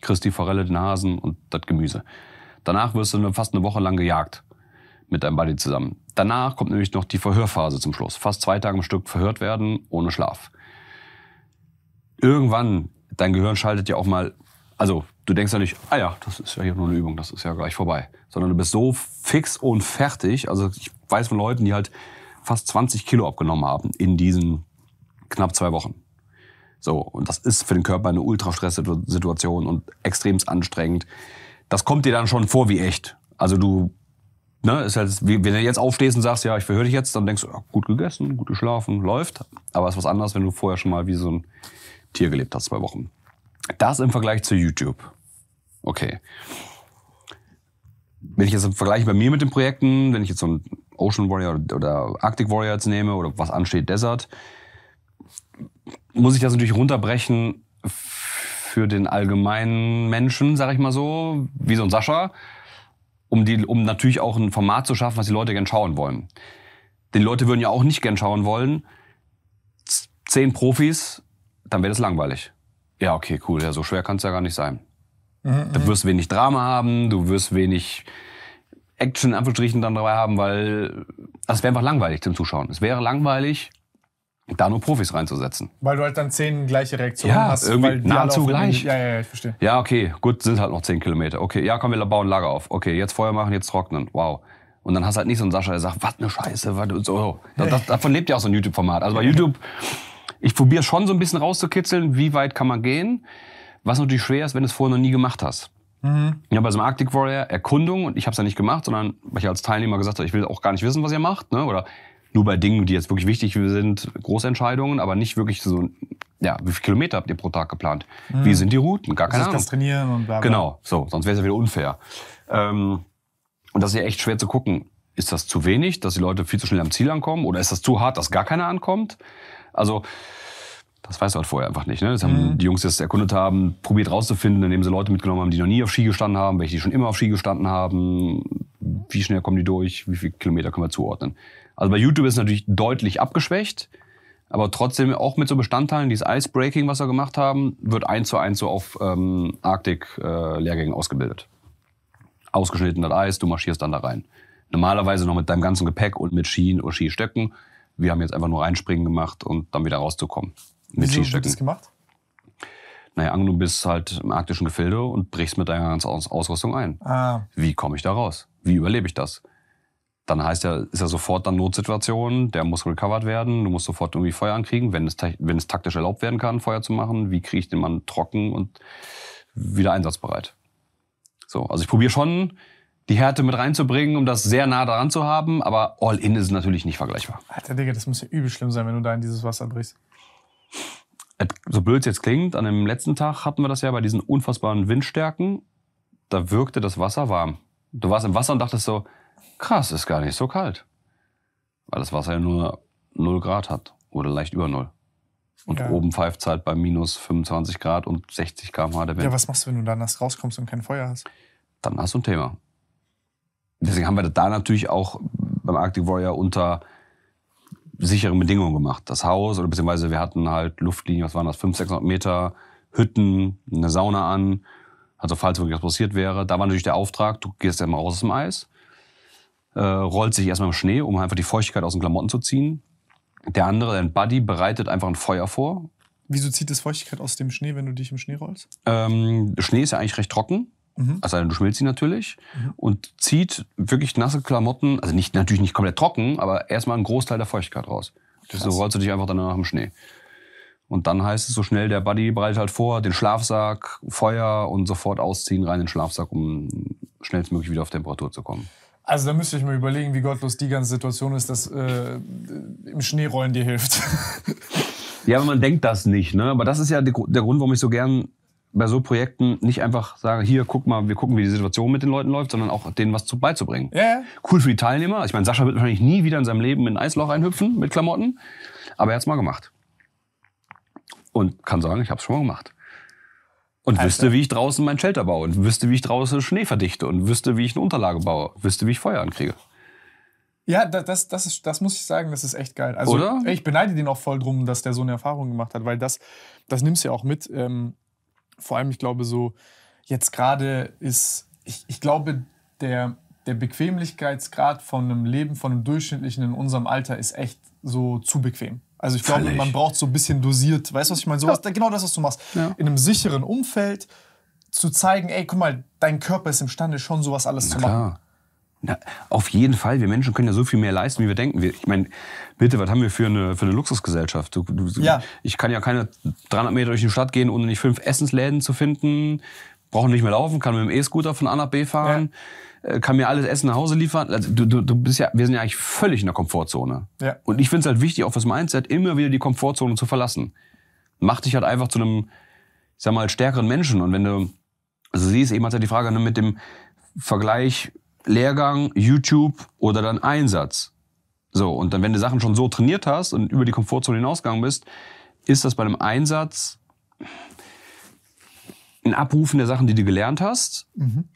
kriegst die Forelle, den Hasen und das Gemüse. Danach wirst du fast eine Woche lang gejagt mit deinem Buddy zusammen. Danach kommt nämlich noch die Verhörphase zum Schluss. Fast zwei Tage im Stück verhört werden, ohne Schlaf. Irgendwann, dein Gehirn schaltet ja auch mal, also du denkst ja nicht, ah ja, das ist ja hier nur eine Übung, das ist ja gleich vorbei. Sondern du bist so fix und fertig. Also ich weiß von Leuten, die halt fast 20 Kilo abgenommen haben in diesen knapp zwei Wochen. So, und das ist für den Körper eine Ultrastress-Situation und extrem anstrengend. Das kommt dir dann schon vor wie echt. Also du, ne, ist halt, wenn du jetzt aufstehst und sagst, ja, ich verhöre dich jetzt, dann denkst du, ja, gut gegessen, gut geschlafen, läuft. Aber es ist was anderes, wenn du vorher schon mal wie so ein Tier gelebt hast, zwei Wochen. Das im Vergleich zu YouTube. Okay. Wenn ich jetzt im Vergleich bei mir mit den Projekten, wenn ich jetzt so ein Ocean Warrior oder Arctic Warrior jetzt nehme oder was ansteht, Desert, muss ich das natürlich runterbrechen für den allgemeinen Menschen, sag ich mal so, wie so ein Sascha, um, die, um natürlich auch ein Format zu schaffen, was die Leute gern schauen wollen. Die Leute würden ja auch nicht gern schauen wollen. Zehn Profis, dann wäre das langweilig. Ja, okay, cool. Ja, so schwer kann es ja gar nicht sein. Mhm, du mhm. wirst wenig Drama haben, du wirst wenig Action in Anführungsstrichen dann dabei haben, weil also es wäre einfach langweilig zum Zuschauen. Es wäre langweilig, da nur Profis reinzusetzen. Weil du halt dann zehn gleiche Reaktionen ja, hast. Irgendwie weil nahezu gleich. Ja, ja, ja, ich verstehe. Ja, okay, gut, sind halt noch zehn Kilometer. Okay, ja, komm, wir bauen Lager auf. Okay, jetzt Feuer machen, jetzt trocknen. Wow. Und dann hast du halt nicht so einen Sascha, der sagt, was ne Scheiße, was so. Das, das, davon lebt ja auch so ein YouTube-Format. Also bei YouTube, ich probiere schon so ein bisschen rauszukitzeln, wie weit kann man gehen. Was natürlich schwer ist, wenn du es vorher noch nie gemacht hast. Mhm. Ja, bei so also einem Arctic Warrior Erkundung, und ich habe es ja nicht gemacht, sondern weil ich als Teilnehmer gesagt habe, ich will auch gar nicht wissen, was ihr macht, ne? oder nur bei Dingen, die jetzt wirklich wichtig sind, Großentscheidungen, aber nicht wirklich so, ja, wie viele Kilometer habt ihr pro Tag geplant? Mhm. Wie hm. sind die Routen? Gar also keine das Ahnung. Das Trainieren und bla, bla. Genau, so, sonst wäre es ja wieder unfair. Ähm, und das ist ja echt schwer zu gucken. Ist das zu wenig, dass die Leute viel zu schnell am Ziel ankommen? Oder ist das zu hart, dass gar keiner ankommt? Also, das weißt du halt vorher einfach nicht. Ne? Das haben mhm. die Jungs, jetzt erkundet haben, probiert rauszufinden, indem sie Leute mitgenommen haben, die noch nie auf Ski gestanden haben, welche die schon immer auf Ski gestanden haben. Wie schnell kommen die durch? Wie viele Kilometer können wir zuordnen? Also bei YouTube ist es natürlich deutlich abgeschwächt, aber trotzdem auch mit so Bestandteilen, dieses Icebreaking, was wir gemacht haben, wird eins zu eins so auf ähm, Arktik-Lehrgängen äh, ausgebildet. Ausgeschnitten das Eis, du marschierst dann da rein. Normalerweise noch mit deinem ganzen Gepäck und mit Skien oder Skistöcken. Wir haben jetzt einfach nur reinspringen gemacht und dann wieder rauszukommen. Mit Wieso Skistöcken. Wie das gemacht? Naja, angenommen, du bist halt im arktischen Gefilde und brichst mit deiner ganzen Ausrüstung ein. Ah. Wie komme ich da raus? Wie überlebe ich das? dann heißt ja, ist ja sofort dann Notsituation, der muss recovered werden, du musst sofort irgendwie Feuer ankriegen, wenn es, wenn es taktisch erlaubt werden kann, Feuer zu machen, wie kriege ich den Mann trocken und wieder einsatzbereit. So, also ich probiere schon, die Härte mit reinzubringen, um das sehr nah daran zu haben, aber All-In ist natürlich nicht vergleichbar. Alter Digga, das muss ja übel schlimm sein, wenn du da in dieses Wasser brichst. So blöd es jetzt klingt, an dem letzten Tag hatten wir das ja bei diesen unfassbaren Windstärken, da wirkte das Wasser warm. Du warst im Wasser und dachtest so, krass, ist gar nicht so kalt. Weil das Wasser ja nur 0 Grad hat oder leicht über 0. Und ja. oben pfeift es halt bei minus 25 Grad und 60 km/h der Wind. Ja, was machst du, wenn du da rauskommst und kein Feuer hast? Dann hast du ein Thema. Deswegen haben wir das da natürlich auch beim Arctic Warrior unter sicheren Bedingungen gemacht. Das Haus oder beziehungsweise wir hatten halt Luftlinie, was waren das, 500, 600 Meter, Hütten, eine Sauna an. Also falls wirklich was passiert wäre. Da war natürlich der Auftrag, du gehst ja mal raus aus dem Eis, äh, rollt sich erstmal im Schnee, um einfach die Feuchtigkeit aus den Klamotten zu ziehen. Der andere, dein Buddy, bereitet einfach ein Feuer vor. Wieso zieht es Feuchtigkeit aus dem Schnee, wenn du dich im Schnee rollst? Ähm, Schnee ist ja eigentlich recht trocken. Mhm. Also du schmilzt ihn natürlich mhm. und zieht wirklich nasse Klamotten, also nicht, natürlich nicht komplett trocken, aber erstmal einen Großteil der Feuchtigkeit raus. So rollst du dich einfach danach im Schnee. Und dann heißt es so schnell, der Buddy bereitet halt vor, den Schlafsack, Feuer und sofort ausziehen, rein in den Schlafsack, um schnellstmöglich wieder auf Temperatur zu kommen. Also da müsste ich mir überlegen, wie gottlos die ganze Situation ist, dass äh, im Schneerollen dir hilft. ja, aber man denkt das nicht. Ne? Aber das ist ja der Grund, warum ich so gern bei so Projekten nicht einfach sage, hier, guck mal, wir gucken, wie die Situation mit den Leuten läuft, sondern auch denen was zu, beizubringen. Yeah. Cool für die Teilnehmer. Ich meine, Sascha wird wahrscheinlich nie wieder in seinem Leben in ein Eisloch einhüpfen mit Klamotten, aber er hat's mal gemacht. Und kann sagen, ich habe es schon mal gemacht. Und also. wüsste, wie ich draußen mein Shelter baue. Und wüsste, wie ich draußen Schnee verdichte. Und wüsste, wie ich eine Unterlage baue. Wüsste, wie ich Feuer ankriege. Ja, das, das, das, ist, das muss ich sagen, das ist echt geil. Also, Oder? Ich beneide den auch voll drum, dass der so eine Erfahrung gemacht hat, weil das, das nimmst du ja auch mit. Ähm, vor allem, ich glaube, so jetzt gerade ist, ich, ich glaube, der, der Bequemlichkeitsgrad von einem Leben, von einem Durchschnittlichen in unserem Alter ist echt so zu bequem. Also ich glaube, man braucht so ein bisschen dosiert. Weißt du, was ich meine? So ja. genau das, was du machst. Ja. In einem sicheren Umfeld zu zeigen, ey, guck mal, dein Körper ist imstande, schon sowas alles Na zu klar. machen. Na, auf jeden Fall. Wir Menschen können ja so viel mehr leisten, wie wir denken. Wir, ich meine, bitte, was haben wir für eine, für eine Luxusgesellschaft? Du, du, ja. Ich kann ja keine 300 Meter durch die Stadt gehen, ohne nicht fünf Essensläden zu finden. Brauche nicht mehr laufen, kann mit dem E-Scooter von A nach B fahren. Ja. Äh, kann mir alles Essen nach Hause liefern. Also, du, du, du bist ja, wir sind ja eigentlich völlig in der Komfortzone. Ja. Und ich finde es halt wichtig, auch fürs Mindset, immer wieder die Komfortzone zu verlassen. Macht dich halt einfach zu einem, ich sag mal, stärkeren Menschen. Und wenn du, also siehst, eben hat halt die Frage ne, mit dem Vergleich Lehrgang, YouTube oder dann Einsatz. So, und dann, wenn du Sachen schon so trainiert hast und über die Komfortzone hinausgegangen bist, ist das bei einem Einsatz ein Abrufen der Sachen, die du gelernt hast, mhm.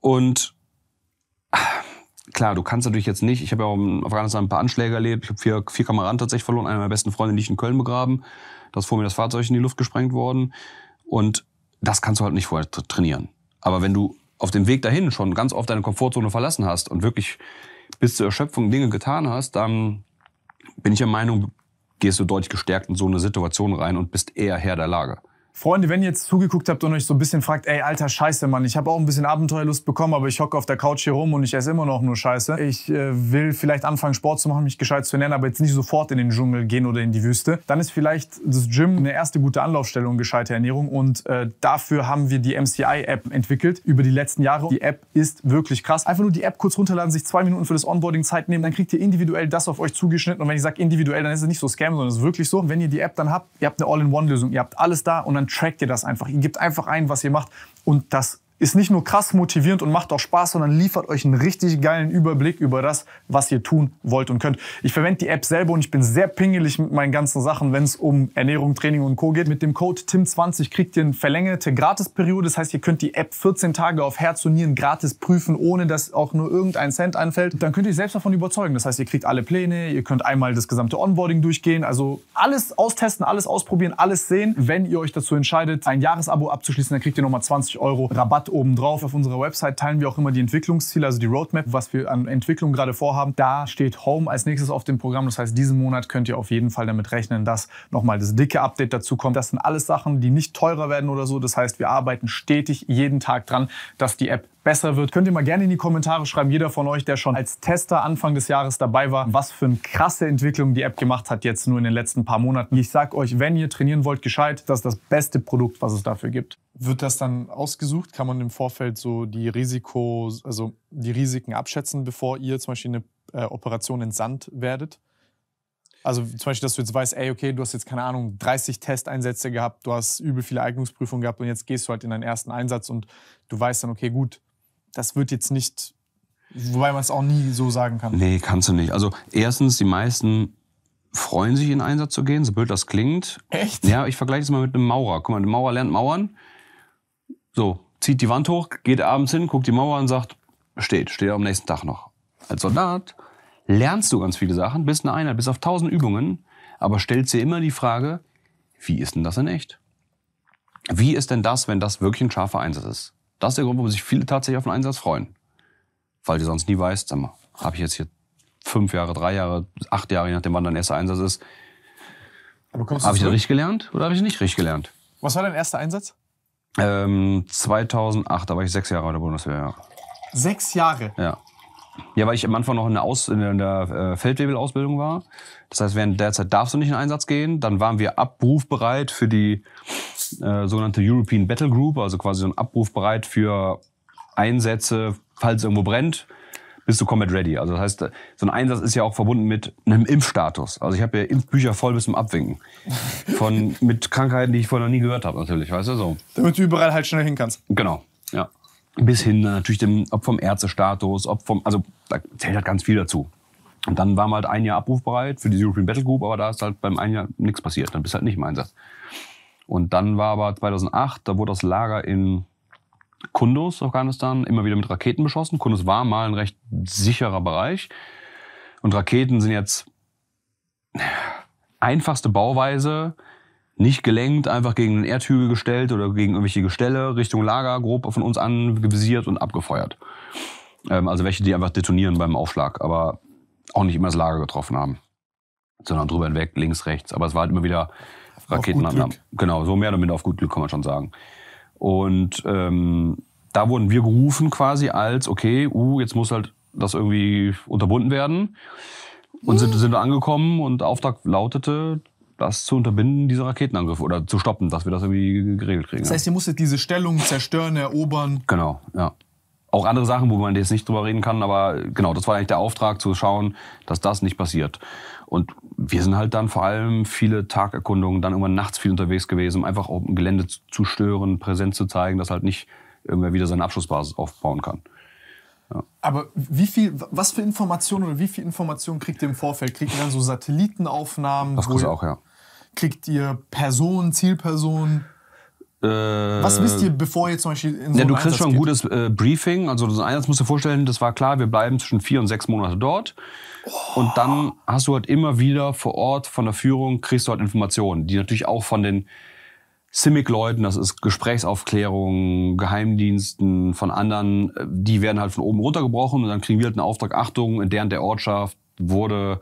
Und ah, klar, du kannst natürlich jetzt nicht, ich habe ja auch in Afghanistan ein paar Anschläge erlebt, ich habe vier, vier Kameraden tatsächlich verloren, einer meiner besten Freunde liegt in Köln begraben, da ist vor mir das Fahrzeug in die Luft gesprengt worden. Und das kannst du halt nicht vorher trainieren. Aber wenn du auf dem Weg dahin schon ganz oft deine Komfortzone verlassen hast und wirklich bis zur Erschöpfung Dinge getan hast, dann bin ich der Meinung, gehst du deutlich gestärkt in so eine Situation rein und bist eher Herr der Lage. Freunde, wenn ihr jetzt zugeguckt habt und euch so ein bisschen fragt, ey, alter Scheiße, Mann, ich habe auch ein bisschen Abenteuerlust bekommen, aber ich hocke auf der Couch hier rum und ich esse immer noch nur Scheiße. Ich äh, will vielleicht anfangen, Sport zu machen, mich gescheit zu ernähren, aber jetzt nicht sofort in den Dschungel gehen oder in die Wüste. Dann ist vielleicht das Gym eine erste gute Anlaufstellung, gescheite Ernährung. Und äh, dafür haben wir die MCI-App entwickelt über die letzten Jahre. Die App ist wirklich krass. Einfach nur die App kurz runterladen, sich zwei Minuten für das Onboarding Zeit nehmen, dann kriegt ihr individuell das auf euch zugeschnitten. Und wenn ich sage individuell, dann ist es nicht so Scam, sondern es ist wirklich so. Wenn ihr die App dann habt, ihr habt eine All-in-One-Lösung. Ihr habt alles da und dann trackt ihr das einfach. Ihr gebt einfach ein, was ihr macht und das ist nicht nur krass motivierend und macht auch Spaß, sondern liefert euch einen richtig geilen Überblick über das, was ihr tun wollt und könnt. Ich verwende die App selber und ich bin sehr pingelig mit meinen ganzen Sachen, wenn es um Ernährung, Training und Co. geht. Mit dem Code TIM20 kriegt ihr eine verlängerte Gratisperiode. Das heißt, ihr könnt die App 14 Tage auf Herz und Nieren gratis prüfen, ohne dass auch nur irgendein Cent anfällt. Dann könnt ihr euch selbst davon überzeugen. Das heißt, ihr kriegt alle Pläne, ihr könnt einmal das gesamte Onboarding durchgehen. Also alles austesten, alles ausprobieren, alles sehen. Wenn ihr euch dazu entscheidet, ein Jahresabo abzuschließen, dann kriegt ihr nochmal 20 Euro Rabatt Chart oben drauf. Auf unserer Website teilen wir auch immer die Entwicklungsziele, also die Roadmap, was wir an Entwicklung gerade vorhaben. Da steht Home als nächstes auf dem Programm. Das heißt, diesen Monat könnt ihr auf jeden Fall damit rechnen, dass nochmal das dicke Update dazu kommt. Das sind alles Sachen, die nicht teurer werden oder so. Das heißt, wir arbeiten stetig jeden Tag dran, dass die App besser wird. Könnt ihr mal gerne in die Kommentare schreiben, jeder von euch, der schon als Tester Anfang des Jahres dabei war, was für eine krasse Entwicklung die App gemacht hat jetzt nur in den letzten paar Monaten. Ich sag euch, wenn ihr trainieren wollt, gescheit, das ist das beste Produkt, was es dafür gibt. Wird das dann ausgesucht? Kann man im Vorfeld so die Risiko, also die Risiken abschätzen, bevor ihr zum Beispiel eine äh, Operation entsandt werdet? Also zum Beispiel, dass du jetzt weißt, ey, okay, du hast jetzt keine Ahnung, 30 Testeinsätze gehabt, du hast übel viele Eignungsprüfungen gehabt und jetzt gehst du halt in deinen ersten Einsatz und du weißt dann, okay, gut, das wird jetzt nicht, wobei man es auch nie so sagen kann. Nee, kannst du nicht. Also erstens, die meisten freuen sich, in den Einsatz zu gehen, so blöd das klingt. Echt? Ja, ich vergleiche es mal mit einem Maurer. Guck mal, ein Maurer lernt Mauern so, zieht die Wand hoch, geht abends hin, guckt die Mauer und sagt, steht, steht am nächsten Tag noch. Als Soldat lernst du ganz viele Sachen, bist eine Einheit, bis auf tausend Übungen, aber stellst dir immer die Frage, wie ist denn das in echt? Wie ist denn das, wenn das wirklich ein scharfer Einsatz ist? Das ist der Grund, warum sich viele tatsächlich auf einen Einsatz freuen. Weil du sonst nie weißt, sag mal, habe ich jetzt hier fünf Jahre, drei Jahre, acht Jahre, je nachdem wann dein erster Einsatz ist, habe ich das richtig gelernt oder habe ich nicht richtig gelernt? Was war dein erster Einsatz? Ähm, 2008, da war ich sechs Jahre bei der Bundeswehr, ja. Sechs Jahre? Ja. Ja, weil ich am Anfang noch in der, Aus-, in der äh, Feldwebelausbildung war. Das heißt, während der Zeit darfst du nicht in Einsatz gehen. Dann waren wir abrufbereit für die äh, sogenannte European Battle Group, also quasi so ein Abrufbereit für Einsätze, falls irgendwo brennt bist du Combat ready. Also das heißt, so ein Einsatz ist ja auch verbunden mit einem Impfstatus. Also ich habe ja Impfbücher voll bis zum Abwinken. Von, mit Krankheiten, die ich vorher noch nie gehört habe, natürlich, weißt du so. Damit du überall halt schnell hin kannst. Genau, ja. Bis hin äh, natürlich dem, ob vom Ärztestatus, ob vom, also da zählt halt ganz viel dazu. Und dann war wir halt ein Jahr abrufbereit für die European Battle Group, aber da ist halt beim einen Jahr nichts passiert. Dann bist halt nicht im Einsatz. Und dann war aber 2008, da wurde das Lager in Kundus, Afghanistan, immer wieder mit Raketen beschossen. Kundus war mal ein recht sicherer Bereich. Und Raketen sind jetzt äh, einfachste Bauweise, nicht gelenkt, einfach gegen einen Erdhügel gestellt oder gegen irgendwelche Gestelle Richtung Lager grob von uns angevisiert und abgefeuert. Ähm, also welche, die einfach detonieren beim Aufschlag, aber auch nicht immer das Lager getroffen haben, sondern drüber hinweg, links, rechts. Aber es war halt immer wieder Raketenannahmen. Genau, so mehr oder minder auf gut Glück kann man schon sagen. Und ähm, da wurden wir gerufen quasi als, okay, uh, jetzt muss halt das irgendwie unterbunden werden. Und sind, sind wir angekommen und Auftrag lautete, das zu unterbinden, diese Raketenangriffe oder zu stoppen, dass wir das irgendwie geregelt kriegen. Das heißt, ihr musstet diese Stellung zerstören, erobern. Genau, ja. Auch andere Sachen, wo man jetzt nicht drüber reden kann, aber genau, das war eigentlich der Auftrag, zu schauen, dass das nicht passiert. Und wir sind halt dann vor allem viele Tagerkundungen, dann irgendwann nachts viel unterwegs gewesen, um einfach auch ein Gelände zu stören, präsent zu zeigen, dass halt nicht irgendwer wieder seine Abschlussbasis aufbauen kann. Ja. Aber wie viel, was für Informationen oder wie viel Informationen kriegt ihr im Vorfeld? Kriegt ihr dann so Satellitenaufnahmen? Das auch, ja. Kriegt ihr Personen, Zielpersonen? Äh, was wisst ihr, bevor ihr zum Beispiel in so Ja, du kriegst Einsatz schon ein gutes äh, Briefing. Also, so Einsatz musst du dir vorstellen, das war klar, wir bleiben zwischen vier und sechs Monate dort. Und dann hast du halt immer wieder vor Ort von der Führung, kriegst du halt Informationen, die natürlich auch von den CIMIC-Leuten, das ist Gesprächsaufklärung, Geheimdiensten von anderen, die werden halt von oben runtergebrochen und dann kriegen wir halt einen Auftrag, Achtung, in der und der Ortschaft wurde,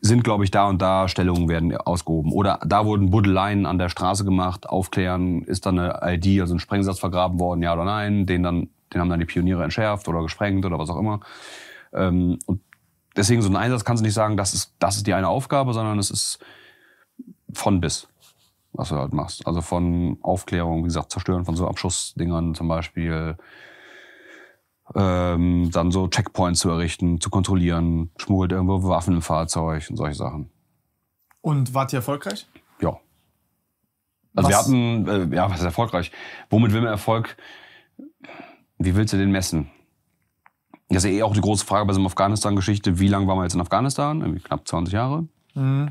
sind glaube ich da und da, Stellungen werden ausgehoben. Oder da wurden Buddeleien an der Straße gemacht, aufklären, ist da eine ID, also ein Sprengsatz vergraben worden, ja oder nein, den dann, den haben dann die Pioniere entschärft oder gesprengt oder was auch immer. Ähm, und deswegen so einen Einsatz kannst du nicht sagen, das ist, das ist die eine Aufgabe, sondern es ist von bis, was du halt machst. Also von Aufklärung, wie gesagt, Zerstören von so Abschussdingern zum Beispiel, ähm, dann so Checkpoints zu errichten, zu kontrollieren, schmuggelt irgendwo Waffen im Fahrzeug und solche Sachen. Und wart ihr erfolgreich? Ja. Also was? wir hatten, äh, ja, was ist erfolgreich? Womit will man Erfolg? Wie willst du den messen? Das ist ja eh auch die große Frage bei so einer Afghanistan-Geschichte. Wie lange waren wir jetzt in Afghanistan? Irgendwie knapp 20 Jahre. Mhm.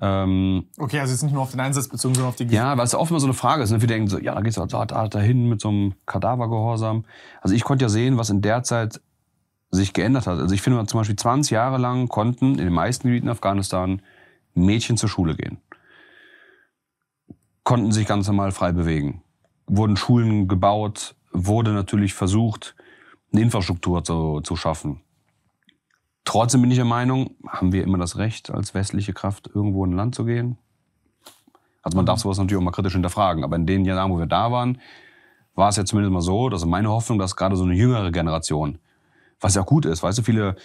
Ähm, okay, also jetzt nicht nur auf den Einsatz bezogen, sondern auf die Geschichte. Ja, weil es ja oft mal so eine Frage ist. Ne? Wir denken so, ja, da geht's ja da, da, dahin mit so einem Kadavergehorsam. Also ich konnte ja sehen, was in der Zeit sich geändert hat. Also ich finde zum Beispiel 20 Jahre lang konnten in den meisten Gebieten Afghanistan Mädchen zur Schule gehen. Konnten sich ganz normal frei bewegen. Wurden Schulen gebaut, wurde natürlich versucht, eine Infrastruktur zu, zu schaffen. Trotzdem bin ich der Meinung, haben wir immer das Recht, als westliche Kraft irgendwo in ein Land zu gehen? Also man darf sowas natürlich auch mal kritisch hinterfragen. Aber in den Jahren, wo wir da waren, war es ja zumindest mal so, dass meine Hoffnung, dass gerade so eine jüngere Generation, was ja auch gut ist, weißt du, viele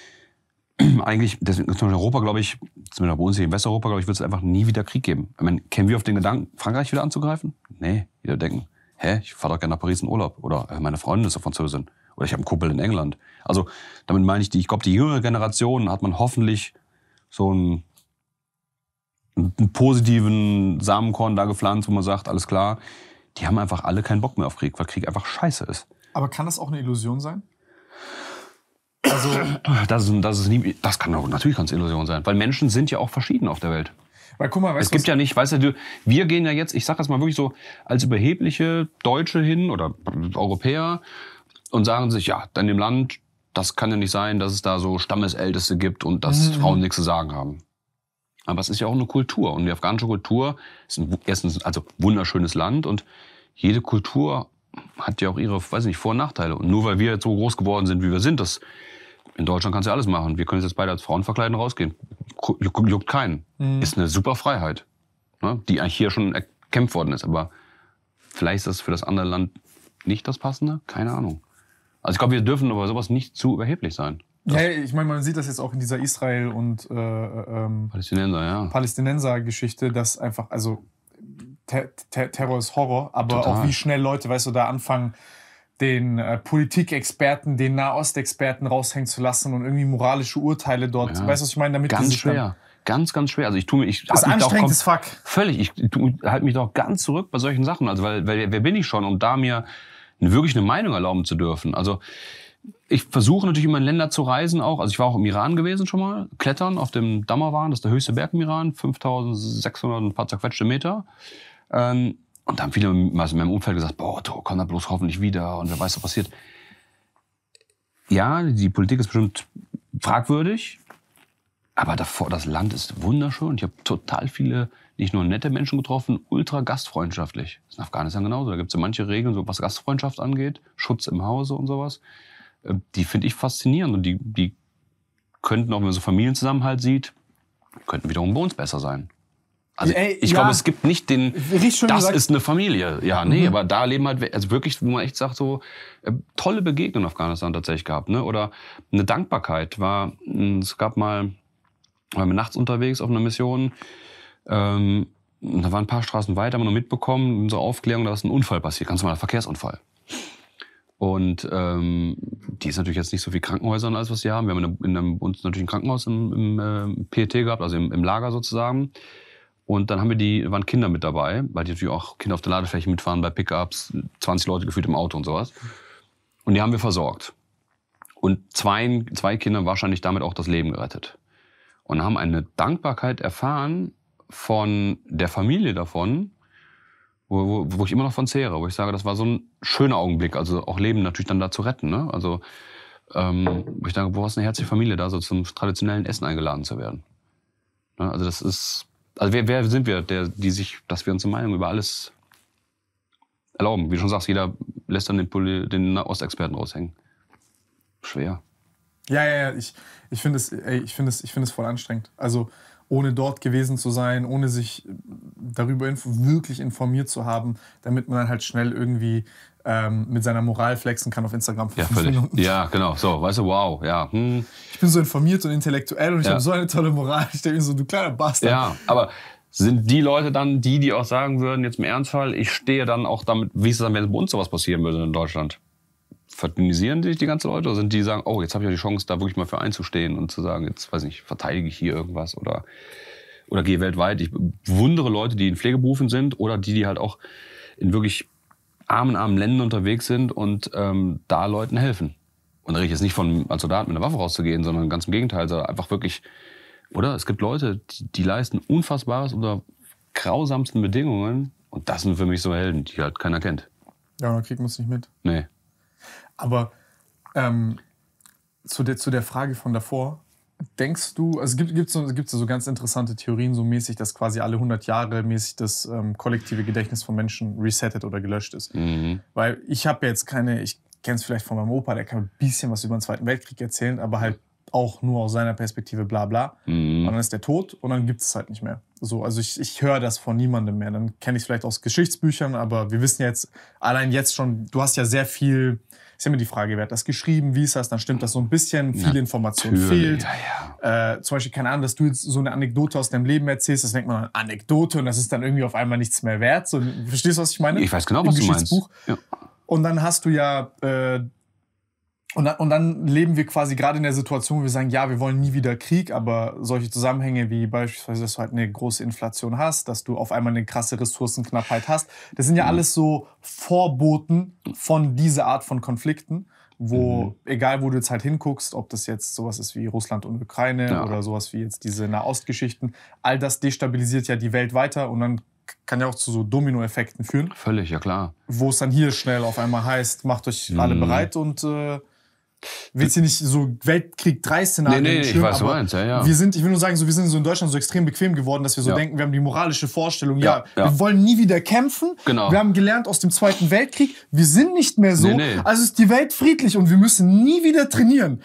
eigentlich, deswegen zum Beispiel Europa, glaube ich, zumindest bei uns hier in Westeuropa, glaube ich, wird es einfach nie wieder Krieg geben. Ich meine, kennen wir auf den Gedanken, Frankreich wieder anzugreifen? Nee, wieder denken, hä, ich fahre doch gerne nach Paris in Urlaub. Oder äh, meine Freundin ist doch Französin. Oder ich habe einen Kumpel in England. Also damit meine ich, die, ich glaube, die jüngere Generation hat man hoffentlich so einen, einen positiven Samenkorn da gepflanzt, wo man sagt, alles klar, die haben einfach alle keinen Bock mehr auf Krieg, weil Krieg einfach scheiße ist. Aber kann das auch eine Illusion sein? Also, das, ist, das, ist nie, das kann auch, natürlich kann Illusion sein, weil Menschen sind ja auch verschieden auf der Welt. Weil guck mal, weißt es gibt ja nicht, weißt du, wir gehen ja jetzt, ich sag das mal wirklich so, als überhebliche Deutsche hin oder Europäer und sagen sich, ja, in dem Land, das kann ja nicht sein, dass es da so Stammesälteste gibt und dass mhm. Frauen nichts zu sagen haben. Aber es ist ja auch eine Kultur. Und die afghanische Kultur ist ein, erstens also wunderschönes Land und jede Kultur hat ja auch ihre, weiß nicht, Vor- und Nachteile. Und nur weil wir jetzt so groß geworden sind, wie wir sind, das in Deutschland kannst du ja alles machen. Wir können jetzt beide als Frauen verkleiden rausgehen. Juckt keinen. Mhm. Ist eine super Freiheit, ne? die eigentlich hier schon erkämpft worden ist. Aber vielleicht ist das für das andere Land nicht das Passende. Keine Ahnung. Also ich glaube, wir dürfen über sowas nicht zu überheblich sein. Ja, ich meine, man sieht das jetzt auch in dieser Israel- und äh, äh ähm, Palästinenser, ja. palästinenser dass einfach, also Ter Ter Terror ist Horror, aber Total. auch wie schnell Leute, weißt du, da anfangen, den äh, Politikexperten, den Nahostexperten raushängen zu lassen und irgendwie moralische Urteile dort. Ja. Weißt du, was ich meine? Damit ganz schwer. Ganz, ganz schwer. Also ich tue mich, ich das ist anstrengend doch, Fuck. Völlig. Ich halte mich doch ganz zurück bei solchen Sachen. Also weil, weil wer bin ich schon, um da mir wirklich eine Meinung erlauben zu dürfen. Also ich versuche natürlich immer in Länder zu reisen auch. Also ich war auch im Iran gewesen schon mal, klettern auf dem Dammerwan, das ist der höchste Berg im Iran, 5600 und ein paar zerquetschte Meter. Ähm, und da haben viele in meinem Umfeld gesagt, boah, du komm da bloß hoffentlich wieder und wer weiß, was passiert. Ja, die Politik ist bestimmt fragwürdig, aber davor, das Land ist wunderschön. Ich habe total viele nicht nur nette Menschen getroffen, ultra gastfreundschaftlich. Das ist in Afghanistan genauso. Da gibt es ja manche Regeln, so was Gastfreundschaft angeht, Schutz im Hause und sowas. Äh, die finde ich faszinierend und die, die könnten, auch wenn man so Familienzusammenhalt sieht, könnten wiederum bei uns besser sein. Also Ey, äh, ich ja, glaube, es gibt nicht den, das gesagt. ist eine Familie. Ja, nee, mhm. aber da leben halt, also wirklich, wo man echt sagt, so äh, tolle Begegnungen in Afghanistan tatsächlich gehabt. Ne? Oder eine Dankbarkeit war, hm, es gab mal, waren wir nachts unterwegs auf einer Mission, ähm, da waren ein paar Straßen weiter, haben wir noch mitbekommen, unsere Aufklärung, da ist ein Unfall passiert, ganz normaler Verkehrsunfall. Und ähm, die ist natürlich jetzt nicht so viel Krankenhäuser und alles, was sie haben. Wir haben in einem, uns natürlich ein Krankenhaus im, im äh, PET gehabt, also im, im Lager sozusagen. Und dann haben wir die, waren Kinder mit dabei, weil die natürlich auch Kinder auf der Ladefläche mitfahren bei Pickups, 20 Leute gefühlt im Auto und sowas. Und die haben wir versorgt. Und zwei, zwei Kindern wahrscheinlich damit auch das Leben gerettet. Und haben eine Dankbarkeit erfahren, von der Familie davon, wo, wo, wo ich immer noch von zehre, wo ich sage, das war so ein schöner Augenblick, also auch Leben natürlich dann da zu retten. Ne? Also ähm, wo ich denke, wo hast eine herzliche Familie da, so zum traditionellen Essen eingeladen zu werden. Ne? Also das ist, also wer, wer sind wir, der, die sich, dass wir unsere Meinung über alles erlauben? Wie du schon sagst, jeder lässt dann den, Poli, den Ostexperten raushängen. Schwer. Ja, ja, ja, ich, ich finde es, ey, es, ich finde es voll anstrengend. Also ohne dort gewesen zu sein, ohne sich darüber info wirklich informiert zu haben, damit man dann halt schnell irgendwie ähm, mit seiner Moral flexen kann auf Instagram. Ja, völlig. ja, genau. So, weißt du, wow, ja. Hm. Ich bin so informiert und intellektuell und ich ja. habe so eine tolle Moral. Ich denke mir so, du kleiner Bastard. Ja, aber sind die Leute dann die, die auch sagen würden, jetzt im Ernstfall, ich stehe dann auch damit, wie ist es dann, wenn bei uns sowas passieren würde in Deutschland? verdünnisieren sich die ganzen Leute oder sind die, die sagen, oh, jetzt habe ich ja die Chance, da wirklich mal für einzustehen und zu sagen, jetzt weiß ich nicht, verteidige ich hier irgendwas oder, oder gehe weltweit. Ich wundere Leute, die in Pflegeberufen sind oder die, die halt auch in wirklich armen, armen Ländern unterwegs sind und ähm, da Leuten helfen. Und da rede ich jetzt nicht von als Soldat mit einer Waffe rauszugehen, sondern ganz im Gegenteil, also einfach wirklich, oder? Es gibt Leute, die, die leisten Unfassbares unter grausamsten Bedingungen und das sind für mich so Helden, die halt keiner kennt. Ja, man kriegt man es nicht mit. Nee. Aber ähm, zu, der, zu der Frage von davor, denkst du, also gibt es gibt so, gibt so ganz interessante Theorien, so mäßig, dass quasi alle 100 Jahre mäßig das ähm, kollektive Gedächtnis von Menschen resettet oder gelöscht ist. Mhm. Weil ich habe jetzt keine, ich kenne es vielleicht von meinem Opa, der kann ein bisschen was über den Zweiten Weltkrieg erzählen, aber halt auch nur aus seiner Perspektive, bla bla. Mhm. Und dann ist der tot und dann gibt es es halt nicht mehr. So, also ich, ich höre das von niemandem mehr. Dann kenne ich es vielleicht aus Geschichtsbüchern, aber wir wissen jetzt, allein jetzt schon, du hast ja sehr viel ist immer die Frage, wer hat das geschrieben, wie ist das, dann stimmt das so ein bisschen, viel Information fehlt. Ja, äh, zum Beispiel, keine Ahnung, dass du jetzt so eine Anekdote aus deinem Leben erzählst, das denkt man an Anekdote und das ist dann irgendwie auf einmal nichts mehr wert. So, verstehst du, was ich meine? Ich weiß genau, Im was du meinst. Und dann hast du ja äh, und, und dann leben wir quasi gerade in der Situation, wo wir sagen, ja, wir wollen nie wieder Krieg, aber solche Zusammenhänge wie beispielsweise, dass du halt eine große Inflation hast, dass du auf einmal eine krasse Ressourcenknappheit hast, das sind ja mhm. alles so Vorboten von dieser Art von Konflikten, wo, mhm. egal wo du jetzt halt hinguckst, ob das jetzt sowas ist wie Russland und Ukraine ja. oder sowas wie jetzt diese Nahostgeschichten, all das destabilisiert ja die Welt weiter und dann kann ja auch zu so Dominoeffekten führen. Völlig, ja klar. Wo es dann hier schnell auf einmal heißt, macht euch alle mhm. bereit und äh, willst hier nicht so Weltkrieg 3 Szenarien nee, nee, ich weiß, aber meinst, ja, ja. wir sind ich will nur sagen so wir sind so in Deutschland so extrem bequem geworden dass wir so ja. denken wir haben die moralische Vorstellung ja, ja, wir wollen nie wieder kämpfen genau. wir haben gelernt aus dem Zweiten Weltkrieg wir sind nicht mehr so nee, nee. also ist die Welt friedlich und wir müssen nie wieder trainieren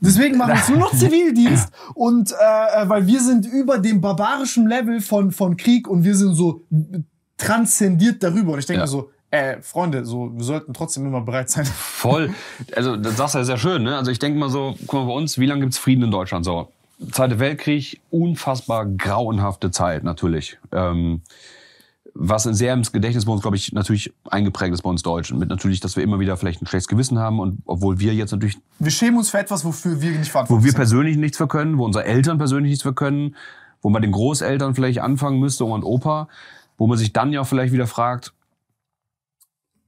deswegen machen wir nur noch Zivildienst und äh, äh, weil wir sind über dem barbarischen Level von von Krieg und wir sind so transzendiert darüber und ich denke so äh, Freunde, so, wir sollten trotzdem immer bereit sein. Voll. Also, das sagst du ja sehr schön, ne? Also, ich denke mal so, guck mal, bei uns, wie lange gibt's Frieden in Deutschland? So, Zweite Weltkrieg, unfassbar grauenhafte Zeit, natürlich. Ähm, was in sehr ins Gedächtnis bei uns, glaube ich, natürlich eingeprägt ist bei uns Deutschen. Mit natürlich, dass wir immer wieder vielleicht ein schlechtes Gewissen haben und obwohl wir jetzt natürlich. Wir schämen uns für etwas, wofür wir nicht verantwortlich sind. Wo wir persönlich nichts für können, wo unsere Eltern persönlich nichts für können, wo man den Großeltern vielleicht anfangen müsste, Oma und Opa, wo man sich dann ja auch vielleicht wieder fragt,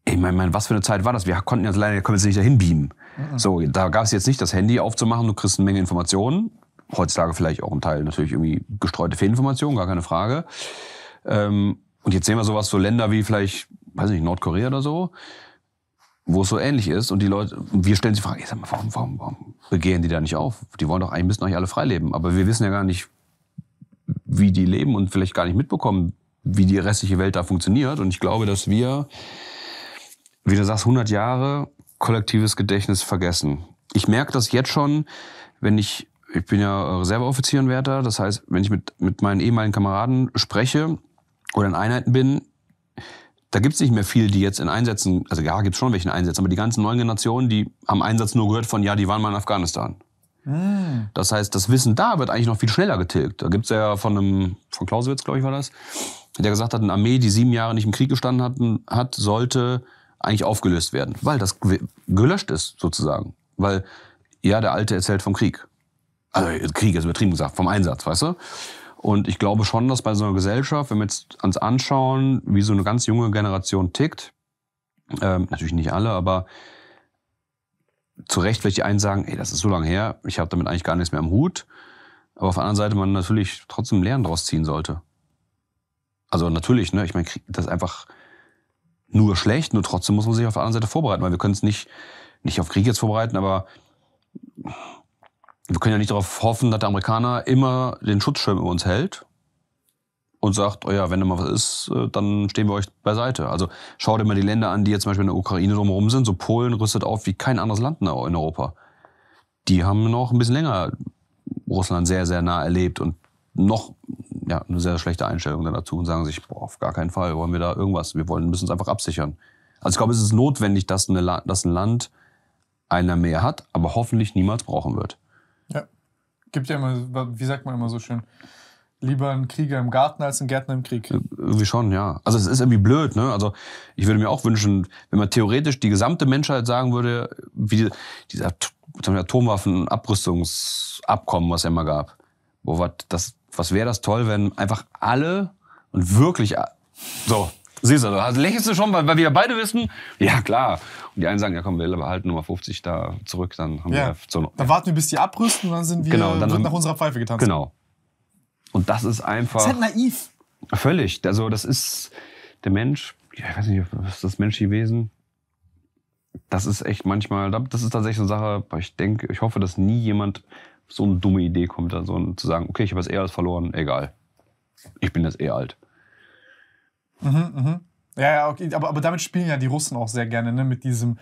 ich meine, was für eine Zeit war das? Wir konnten ja leider, können jetzt nicht dahin beamen. Mhm. So, da gab es jetzt nicht das Handy aufzumachen, du kriegst eine Menge Informationen. Heutzutage vielleicht auch ein Teil natürlich irgendwie gestreute Fehlinformationen, gar keine Frage. Ähm, und jetzt sehen wir sowas, so Länder wie vielleicht, weiß nicht, Nordkorea oder so, wo es so ähnlich ist. Und die Leute, wir stellen sich die Frage, ey, sag mal, warum, warum, warum begehren die da nicht auf? Die wollen doch eigentlich, müssen eigentlich alle freileben. Aber wir wissen ja gar nicht, wie die leben und vielleicht gar nicht mitbekommen, wie die restliche Welt da funktioniert. Und ich glaube, dass wir wie du sagst, 100 Jahre kollektives Gedächtnis vergessen. Ich merke das jetzt schon, wenn ich, ich bin ja Reserveoffizier und Wärter, das heißt, wenn ich mit, mit meinen ehemaligen Kameraden spreche oder in Einheiten bin, da gibt es nicht mehr viel, die jetzt in Einsätzen, also ja, gibt es schon welche in Einsätzen, aber die ganzen neuen Generationen, die haben Einsatz nur gehört von, ja, die waren mal in Afghanistan. Ah. Das heißt, das Wissen da wird eigentlich noch viel schneller getilgt. Da gibt es ja von einem, von Clausewitz, glaube ich, war das, der gesagt hat, eine Armee, die sieben Jahre nicht im Krieg gestanden hat, hat sollte eigentlich aufgelöst werden, weil das gelöscht ist sozusagen. Weil, ja, der Alte erzählt vom Krieg. Also Krieg ist übertrieben gesagt, vom Einsatz, weißt du? Und ich glaube schon, dass bei so einer Gesellschaft, wenn wir jetzt uns anschauen, wie so eine ganz junge Generation tickt, ähm, natürlich nicht alle, aber zu Recht vielleicht die einen sagen, ey, das ist so lange her, ich habe damit eigentlich gar nichts mehr am Hut. Aber auf der anderen Seite man natürlich trotzdem Lernen draus ziehen sollte. Also natürlich, ne? Ich meine, das ist einfach nur schlecht, nur trotzdem muss man sich auf der anderen Seite vorbereiten, weil wir können es nicht, nicht auf Krieg jetzt vorbereiten, aber wir können ja nicht darauf hoffen, dass der Amerikaner immer den Schutzschirm über uns hält und sagt, oh ja, wenn da mal was ist, äh, dann stehen wir euch beiseite. Also schaut immer die Länder an, die jetzt zum Beispiel in der Ukraine drumherum sind. So Polen rüstet auf wie kein anderes Land in Europa. Die haben noch ein bisschen länger Russland sehr, sehr nah erlebt und noch ja, eine sehr schlechte Einstellung dann dazu und sagen sich, boah, auf gar keinen Fall wollen wir da irgendwas. Wir wollen, müssen uns einfach absichern. Also ich glaube, es ist notwendig, dass, eine, dass ein Land einer mehr hat, aber hoffentlich niemals brauchen wird. Ja. Gibt ja immer, wie sagt man immer so schön, lieber ein Krieger im Garten als ein Gärtner im Krieg. Irgendwie schon, ja. Also es ist irgendwie blöd, ne? Also ich würde mir auch wünschen, wenn man theoretisch die gesamte Menschheit sagen würde, wie dieser Atomwaffen-Abrüstungsabkommen, was es immer gab. Boah, was, das, was wäre das toll, wenn einfach alle und wirklich so. Siehst du, also lächelst du schon, weil, weil wir beide wissen, ja klar. Und die einen sagen, ja komm, wir halten Nummer 50 da zurück, dann haben ja. wir so Dann warten wir, bis die abrüsten und dann sind wir genau, dann haben, nach unserer Pfeife getanzt. Genau. Und das ist einfach. Das ist halt naiv. Völlig. Also das ist der Mensch, ja, ich weiß nicht, was ist das menschliche Wesen? Das ist echt manchmal, das ist tatsächlich eine Sache, ich denke, ich hoffe, dass nie jemand so eine dumme Idee kommt, dann so und zu sagen, okay, ich habe das eher alles verloren, egal. Ich bin jetzt eh alt. Mhm, mhm. Ja, ja, okay. aber, aber damit spielen ja die Russen auch sehr gerne, ne? Mit diesem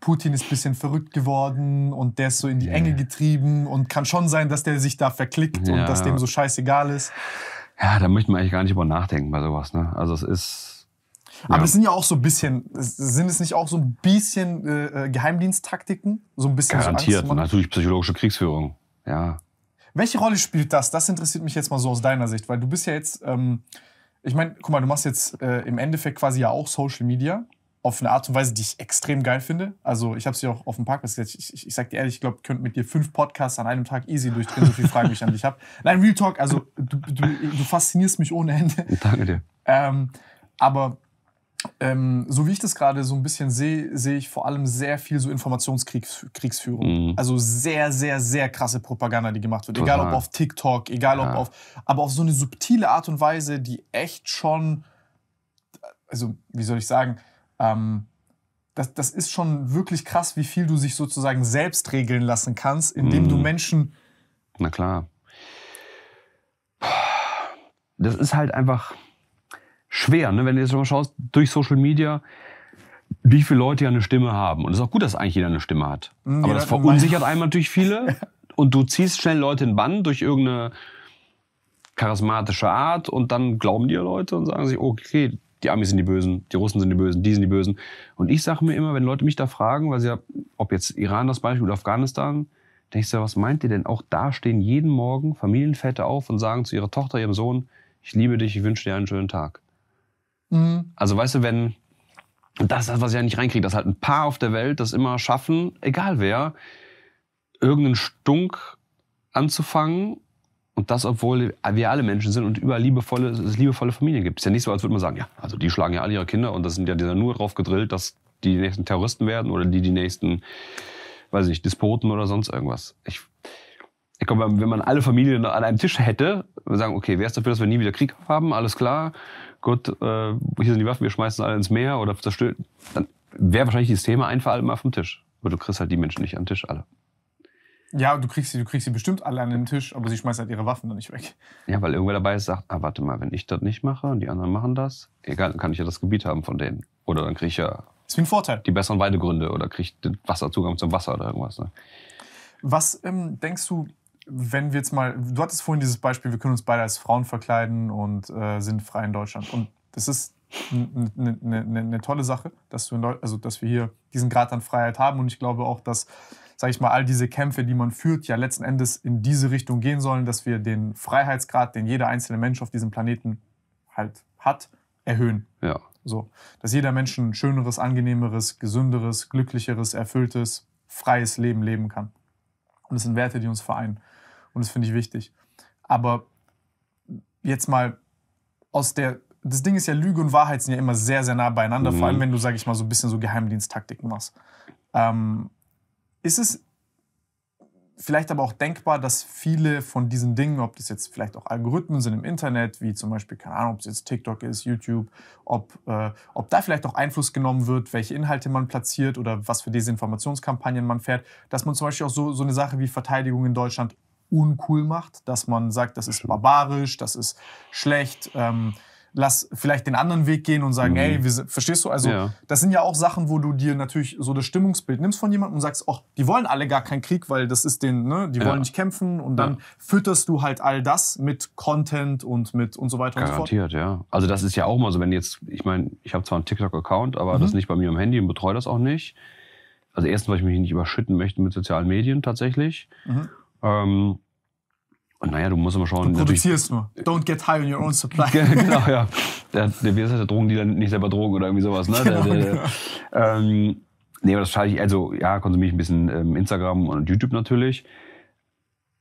Putin ist ein bisschen verrückt geworden und der ist so in die Enge getrieben und kann schon sein, dass der sich da verklickt ja. und dass dem so scheißegal ist. Ja, da möchte man eigentlich gar nicht über nachdenken bei sowas, ne? Also es ist. Ja. Aber es sind ja auch so ein bisschen, sind es nicht auch so ein bisschen äh, äh Geheimdiensttaktiken? So ein bisschen Garantiert, so natürlich psychologische Kriegsführung ja. Welche Rolle spielt das? Das interessiert mich jetzt mal so aus deiner Sicht, weil du bist ja jetzt, ähm, ich meine, guck mal, du machst jetzt äh, im Endeffekt quasi ja auch Social Media auf eine Art und Weise, die ich extrem geil finde. Also ich habe sie auch auf dem Parkplatz gesagt. Ich, ich, ich sag dir ehrlich, ich glaube, ich könnte mit dir fünf Podcasts an einem Tag easy durchdrehen, so viele Fragen, die ich an dich habe. Nein, Real Talk, also du, du, du faszinierst mich ohne Ende. Danke dir. Ähm, aber ähm, so wie ich das gerade so ein bisschen sehe, sehe ich vor allem sehr viel so Informationskriegsführung. Mhm. Also sehr, sehr, sehr krasse Propaganda, die gemacht wird. Total. Egal ob auf TikTok, egal ja. ob auf, aber auf so eine subtile Art und Weise, die echt schon, also wie soll ich sagen, ähm, das, das ist schon wirklich krass, wie viel du sich sozusagen selbst regeln lassen kannst, indem mhm. du Menschen. Na klar. Das ist halt einfach schwer, ne? wenn du jetzt mal schaust, durch Social Media, wie viele Leute ja eine Stimme haben. Und es ist auch gut, dass eigentlich jeder eine Stimme hat. Mhm, Aber das verunsichert einem natürlich viele. und du ziehst schnell Leute in Bann durch irgendeine charismatische Art und dann glauben dir Leute und sagen sich, okay, die Amis sind die Bösen, die Russen sind die Bösen, die sind die Bösen. Und ich sage mir immer, wenn Leute mich da fragen, weil sie ja, ob jetzt Iran das Beispiel oder Afghanistan, denke ich so, was meint ihr denn? Auch da stehen jeden Morgen Familienväter auf und sagen zu ihrer Tochter, ihrem Sohn, ich liebe dich, ich wünsche dir einen schönen Tag. Mhm. Also weißt du, wenn, das das, was ich ja nicht reinkriege, dass halt ein paar auf der Welt das immer schaffen, egal wer, irgendeinen Stunk anzufangen und das, obwohl wir alle Menschen sind und überall liebevolle, es liebevolle Familien gibt. Es ist ja nicht so, als würde man sagen, ja, also die schlagen ja alle ihre Kinder und das sind ja dieser nur drauf gedrillt, dass die die nächsten Terroristen werden oder die die nächsten, weiß ich nicht, Despoten oder sonst irgendwas. Ich, ich glaube, wenn man alle Familien an einem Tisch hätte, sagen, okay, wer ist dafür, dass wir nie wieder Krieg haben? Alles klar gut, äh, hier sind die Waffen, wir schmeißen alle ins Meer oder zerstören, dann wäre wahrscheinlich dieses Thema einfach für alle mal vom Tisch. Aber du kriegst halt die Menschen nicht an den Tisch, alle. Ja, du kriegst, sie, du kriegst sie bestimmt alle an den Tisch, aber sie schmeißen halt ihre Waffen dann nicht weg. Ja, weil irgendwer dabei ist, sagt, ah, warte mal, wenn ich das nicht mache und die anderen machen das, egal, dann kann ich ja das Gebiet haben von denen. Oder dann kriege ich ja ist wie ein Vorteil. die besseren Weidegründe oder kriege ich den Wasserzugang zum Wasser oder irgendwas. Ne? Was ähm, denkst du, wenn wir jetzt mal, du hattest vorhin dieses Beispiel, wir können uns beide als Frauen verkleiden und äh, sind frei in Deutschland. Und das ist eine ne, ne, ne tolle Sache, dass, wir also, dass wir hier diesen Grad an Freiheit haben. Und ich glaube auch, dass, sage ich mal, all diese Kämpfe, die man führt, ja letzten Endes in diese Richtung gehen sollen, dass wir den Freiheitsgrad, den jeder einzelne Mensch auf diesem Planeten halt hat, erhöhen. Ja. So, dass jeder Mensch ein schöneres, angenehmeres, gesünderes, glücklicheres, erfülltes, freies Leben leben kann. Und das sind Werte, die uns vereinen. Und das finde ich wichtig. Aber jetzt mal aus der. Das Ding ist ja, Lüge und Wahrheit sind ja immer sehr, sehr nah beieinander, mhm. vor allem mhm. wenn du, sag ich mal, so ein bisschen so Geheimdiensttaktiken machst. Ähm, ist es vielleicht aber auch denkbar, dass viele von diesen Dingen, ob das jetzt vielleicht auch Algorithmen sind im Internet, wie zum Beispiel, keine Ahnung, ob es jetzt TikTok ist, YouTube, ob, äh, ob da vielleicht auch Einfluss genommen wird, welche Inhalte man platziert oder was für Desinformationskampagnen man fährt, dass man zum Beispiel auch so, so eine Sache wie Verteidigung in Deutschland uncool macht, dass man sagt, das ist barbarisch, das ist schlecht. Ähm, lass vielleicht den anderen Weg gehen und sagen, mhm. ey, wir, verstehst du? Also ja. das sind ja auch Sachen, wo du dir natürlich so das Stimmungsbild nimmst von jemandem und sagst, ach, die wollen alle gar keinen Krieg, weil das ist den, ne, die ja. wollen nicht kämpfen und dann ja. fütterst du halt all das mit Content und mit und so weiter Garantiert, und so fort. Garantiert, ja. Also das ist ja auch mal so, wenn jetzt, ich meine, ich habe zwar einen TikTok-Account, aber mhm. das nicht bei mir am Handy und betreue das auch nicht. Also erstens, weil ich mich nicht überschütten möchte mit sozialen Medien tatsächlich. Mhm. Ähm, und naja, du musst immer schauen. Du produzierst nur. Don't get high on your own supply. genau, ja. Der, der, wie ist das, der Drogendealer nicht selber Drogen oder irgendwie sowas, ne? Genau, der, der, genau. Ähm, nee, aber das schalte ich, also ja, konsumiere ich ein bisschen ähm, Instagram und YouTube natürlich.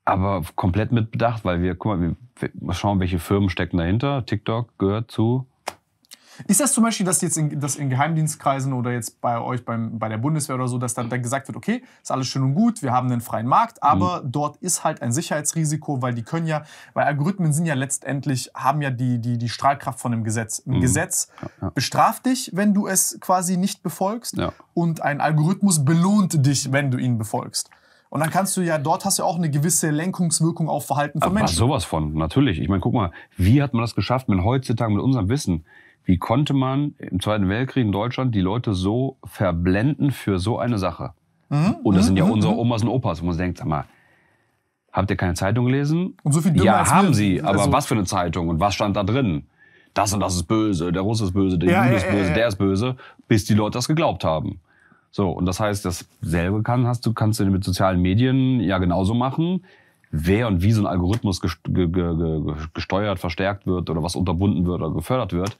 Aber komplett mit Bedacht, weil wir, guck mal, wir, wir schauen, welche Firmen stecken dahinter. TikTok gehört zu ist das zum Beispiel, dass jetzt in, dass in Geheimdienstkreisen oder jetzt bei euch beim, bei der Bundeswehr oder so, dass dann, dann gesagt wird, okay, ist alles schön und gut, wir haben einen freien Markt, mhm. aber mhm. dort ist halt ein Sicherheitsrisiko, weil die können ja, weil Algorithmen sind ja letztendlich, haben ja die, die, die Strahlkraft von einem Gesetz. Ein mhm. Gesetz ja, ja. bestraft dich, wenn du es quasi nicht befolgst ja. und ein Algorithmus belohnt dich, wenn du ihn befolgst. Und dann kannst du ja, dort hast du ja auch eine gewisse Lenkungswirkung auf Verhalten von Menschen. Ach, Sowas von, natürlich. Ich meine, guck mal, wie hat man das geschafft, mit heutzutage mit unserem Wissen? Wie konnte man im Zweiten Weltkrieg in Deutschland die Leute so verblenden für so eine Sache? Mhm. Und das mhm, sind ja mhm. unsere mhm. Omas und Opas, wo man denkt, sag mal, habt ihr keine Zeitung gelesen? Und so viel dümmer ja, haben sie, aber also was für eine Zeitung und was stand da drin? Das und das ist böse, der Russ ist böse, der ja, Jude ist böse, ja, ja, der ist böse, bis die Leute das geglaubt haben. So, und das heißt, dasselbe kann, hast du, kannst du mit sozialen Medien ja genauso machen. Wer und wie so ein Algorithmus gesteuert, verstärkt wird oder was unterbunden wird oder gefördert wird,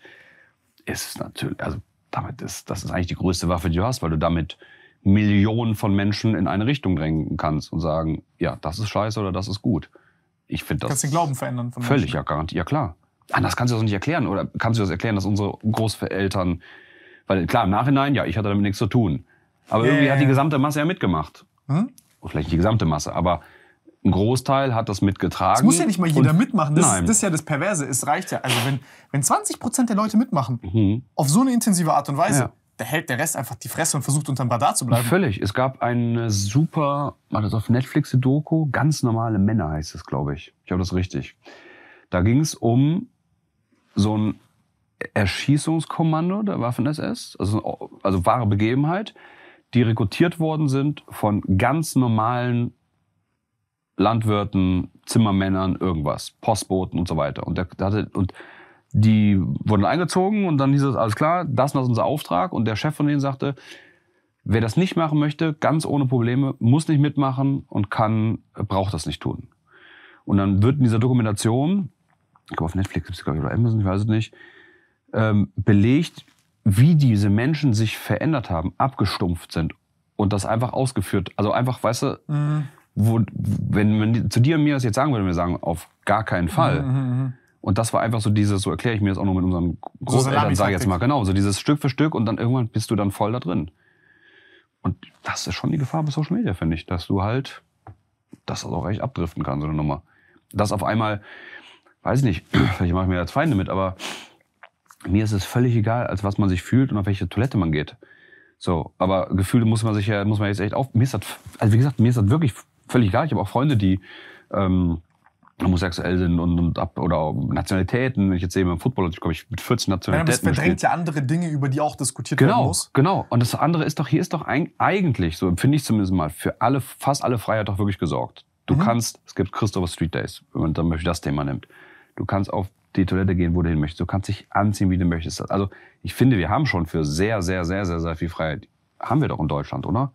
ist natürlich, also damit ist, das ist eigentlich die größte Waffe, die du hast, weil du damit Millionen von Menschen in eine Richtung drängen kannst und sagen, ja, das ist scheiße oder das ist gut. Ich finde das. Kannst den Glauben verändern von Völlig, Menschen. ja, garantiert, ja klar. Anders kannst du das nicht erklären oder kannst du das erklären, dass unsere Großeltern, weil klar, im Nachhinein, ja, ich hatte damit nichts zu tun. Aber yeah. irgendwie hat die gesamte Masse ja mitgemacht. Hm? Vielleicht nicht die gesamte Masse, aber ein Großteil hat das mitgetragen. Das muss ja nicht mal jeder mitmachen. Das, nein. das ist ja das Perverse. Es reicht ja. Also wenn, wenn 20 Prozent der Leute mitmachen, mhm. auf so eine intensive Art und Weise, ja. da hält der Rest einfach die Fresse und versucht unterm Radar zu bleiben. Völlig. Es gab eine super, war das auf Netflix eine Doku? Ganz normale Männer heißt es, glaube ich. Ich habe das richtig. Da ging es um so ein Erschießungskommando der Waffen-SS, also, also wahre Begebenheit, die rekrutiert worden sind von ganz normalen Landwirten, Zimmermännern, irgendwas, Postboten und so weiter. Und, der, der hatte, und die wurden eingezogen und dann hieß es, alles klar, das war unser Auftrag. Und der Chef von denen sagte, wer das nicht machen möchte, ganz ohne Probleme, muss nicht mitmachen und kann, braucht das nicht tun. Und dann wird in dieser Dokumentation, ich glaube auf Netflix gibt es glaube ich oder Amazon, ich weiß es nicht, ähm, belegt, wie diese Menschen sich verändert haben, abgestumpft sind und das einfach ausgeführt. Also einfach, weißt du, mhm wo, wenn man zu dir und mir das jetzt sagen würde, wir sagen, auf gar keinen Fall. Mhm, mhm, mhm, und das war einfach so dieses, so erkläre ich mir das auch noch mit unseren Großeltern, so sage ich jetzt mal, genau, so dieses Stück für Stück und dann irgendwann bist du dann voll da drin. Und das ist schon die Gefahr bei Social Media, finde ich, dass du halt, dass das auch echt abdriften kann, so eine Nummer. Dass auf einmal, weiß ich nicht, vielleicht mache ich mir jetzt Feinde mit, aber mir ist es völlig egal, als was man sich fühlt und auf welche Toilette man geht. So, aber Gefühle muss man sich ja, muss man jetzt echt auf. Mir ist das, also wie gesagt, mir ist das wirklich völlig egal. Ich habe auch Freunde, die ähm, homosexuell sind und, und ab, oder Nationalitäten. Wenn ich jetzt sehe, im Football, ich glaube, ich mit 14 Nationalitäten. Ja, das verdrängt ja andere Dinge, über die auch diskutiert genau, werden muss. Genau. Und das andere ist doch, hier ist doch ein, eigentlich, so empfinde ich zumindest mal, für alle, fast alle Freiheit doch wirklich gesorgt. Du mhm. kannst, es gibt Christopher Street Days, wenn man zum das Thema nimmt. Du kannst auf die Toilette gehen, wo du hin möchtest. Du kannst dich anziehen, wie du möchtest. Also ich finde, wir haben schon für sehr, sehr, sehr, sehr, sehr viel Freiheit. Haben wir doch in Deutschland, oder?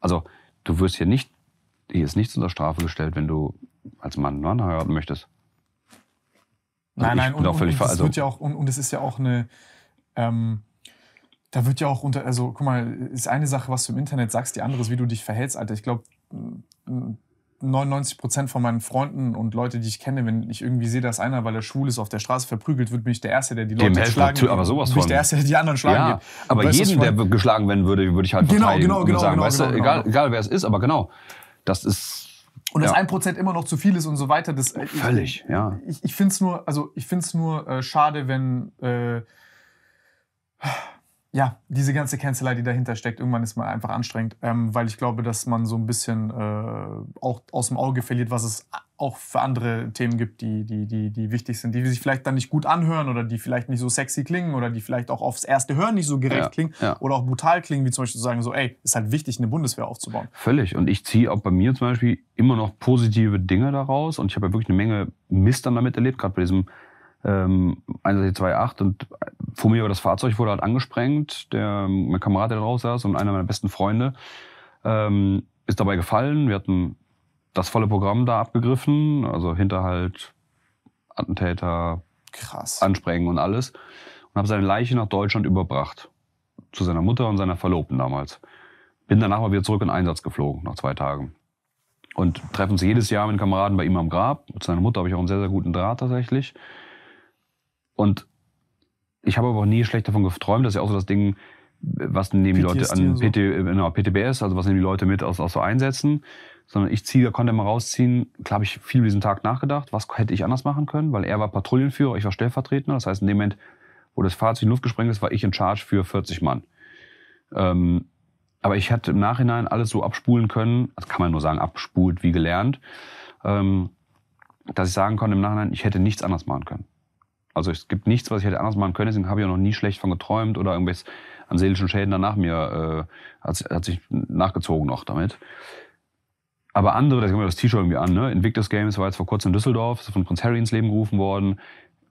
Also du wirst hier nicht hier ist nichts unter Strafe gestellt, wenn du als Mann einen Mann heiraten möchtest. Also nein, nein, und, und, und, das wird ja auch, und, und das ist ja auch eine, ähm, da wird ja auch unter, also guck mal, ist eine Sache, was du im Internet sagst, die andere ist, wie du dich verhältst, Alter. Ich glaube, 99 Prozent von meinen Freunden und Leute, die ich kenne, wenn ich irgendwie sehe, dass einer, weil er schwul ist, auf der Straße verprügelt wird, mich der Erste, der die Leute Dem schlagen geht. Aber sowas bin von. ich der Erste, der die anderen schlagen ja, Aber jeden, der geschlagen werden würde, würde ich halt genau, genau, genau, genau, egal wer es ist, aber genau das ist. Und dass ein ja. Prozent immer noch zu viel ist und so weiter. Das, oh, Völlig, ich, ja. Ich, ich finde es nur, also ich find's nur äh, schade, wenn. Äh, ja, diese ganze Kanzlei, die dahinter steckt, irgendwann ist man einfach anstrengend, ähm, weil ich glaube, dass man so ein bisschen äh, auch aus dem Auge verliert, was es auch für andere Themen gibt, die, die, die, die wichtig sind, die sich vielleicht dann nicht gut anhören oder die vielleicht nicht so sexy klingen oder die vielleicht auch aufs erste Hören nicht so gerecht ja, klingen ja. oder auch brutal klingen, wie zum Beispiel zu sagen, so, ey, ist halt wichtig, eine Bundeswehr aufzubauen. Völlig. Und ich ziehe auch bei mir zum Beispiel immer noch positive Dinge daraus und ich habe ja wirklich eine Menge Mist dann damit erlebt, gerade bei diesem ähm, einerseits 2.8 und vor mir war das Fahrzeug, wurde halt angesprengt. Der, ähm, mein Kamerad, der draußen saß und einer meiner besten Freunde ähm, ist dabei gefallen. Wir hatten das volle Programm da abgegriffen, also Hinterhalt, Attentäter, Krass. Ansprengen und alles. Und habe seine Leiche nach Deutschland überbracht. Zu seiner Mutter und seiner Verlobten damals. Bin danach mal wieder zurück in Einsatz geflogen, nach zwei Tagen. Und treffen uns jedes Jahr mit Kameraden bei ihm am Grab. Zu seiner Mutter habe ich auch einen sehr, sehr guten Draht tatsächlich. Und ich habe aber auch nie schlecht davon geträumt. Das ist ja auch so das Ding, was nehmen die Leute an PT, genau, PTBS, also was nehmen die Leute mit aus, aus so Einsätzen. Sondern ich ziehe, konnte mal rausziehen. Klar habe ich viel über diesen Tag nachgedacht. Was hätte ich anders machen können? Weil er war Patrouillenführer, ich war Stellvertretender. Das heißt, in dem Moment, wo das Fahrzeug in Luft gesprengt ist, war ich in Charge für 40 Mann. Ähm, aber ich hätte im Nachhinein alles so abspulen können, das kann man nur sagen, abspult wie gelernt, ähm, dass ich sagen konnte im Nachhinein, ich hätte nichts anders machen können. Also es gibt nichts, was ich hätte anders machen können, deswegen habe ich auch noch nie schlecht von geträumt oder irgendwas an seelischen Schäden danach mir äh, hat, hat sich nachgezogen noch damit. Aber andere, da sieht man das T-Shirt irgendwie an, ne? Invictus Games war jetzt vor kurzem in Düsseldorf, ist von Prinz Harry ins Leben gerufen worden.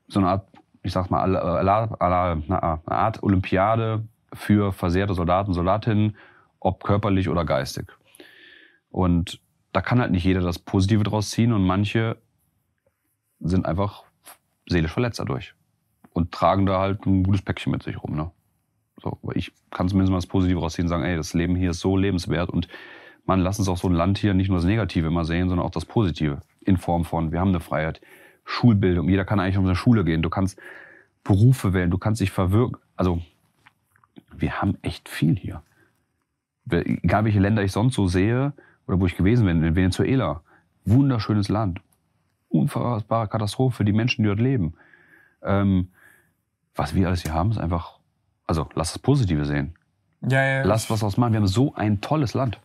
So eine Art, ich sag mal, eine Art Olympiade für versehrte Soldaten, Soldatinnen, ob körperlich oder geistig. Und da kann halt nicht jeder das Positive draus ziehen und manche sind einfach seelisch verletzt dadurch. Und tragen da halt ein gutes Päckchen mit sich rum. Ne? So, aber ich kann zumindest mal das Positive rausziehen und sagen, ey, das Leben hier ist so lebenswert und man lass uns auch so ein Land hier nicht nur das Negative immer sehen, sondern auch das Positive in Form von, wir haben eine Freiheit, Schulbildung, jeder kann eigentlich um seine Schule gehen, du kannst Berufe wählen, du kannst dich verwirken. Also wir haben echt viel hier. Egal welche Länder ich sonst so sehe oder wo ich gewesen bin, in Venezuela, wunderschönes Land, unfassbare Katastrophe für die Menschen, die dort leben. Ähm, was wir alles hier haben, ist einfach, also lass das Positive sehen. Ja, ja. Lass was draus machen. Wir haben so ein tolles Land.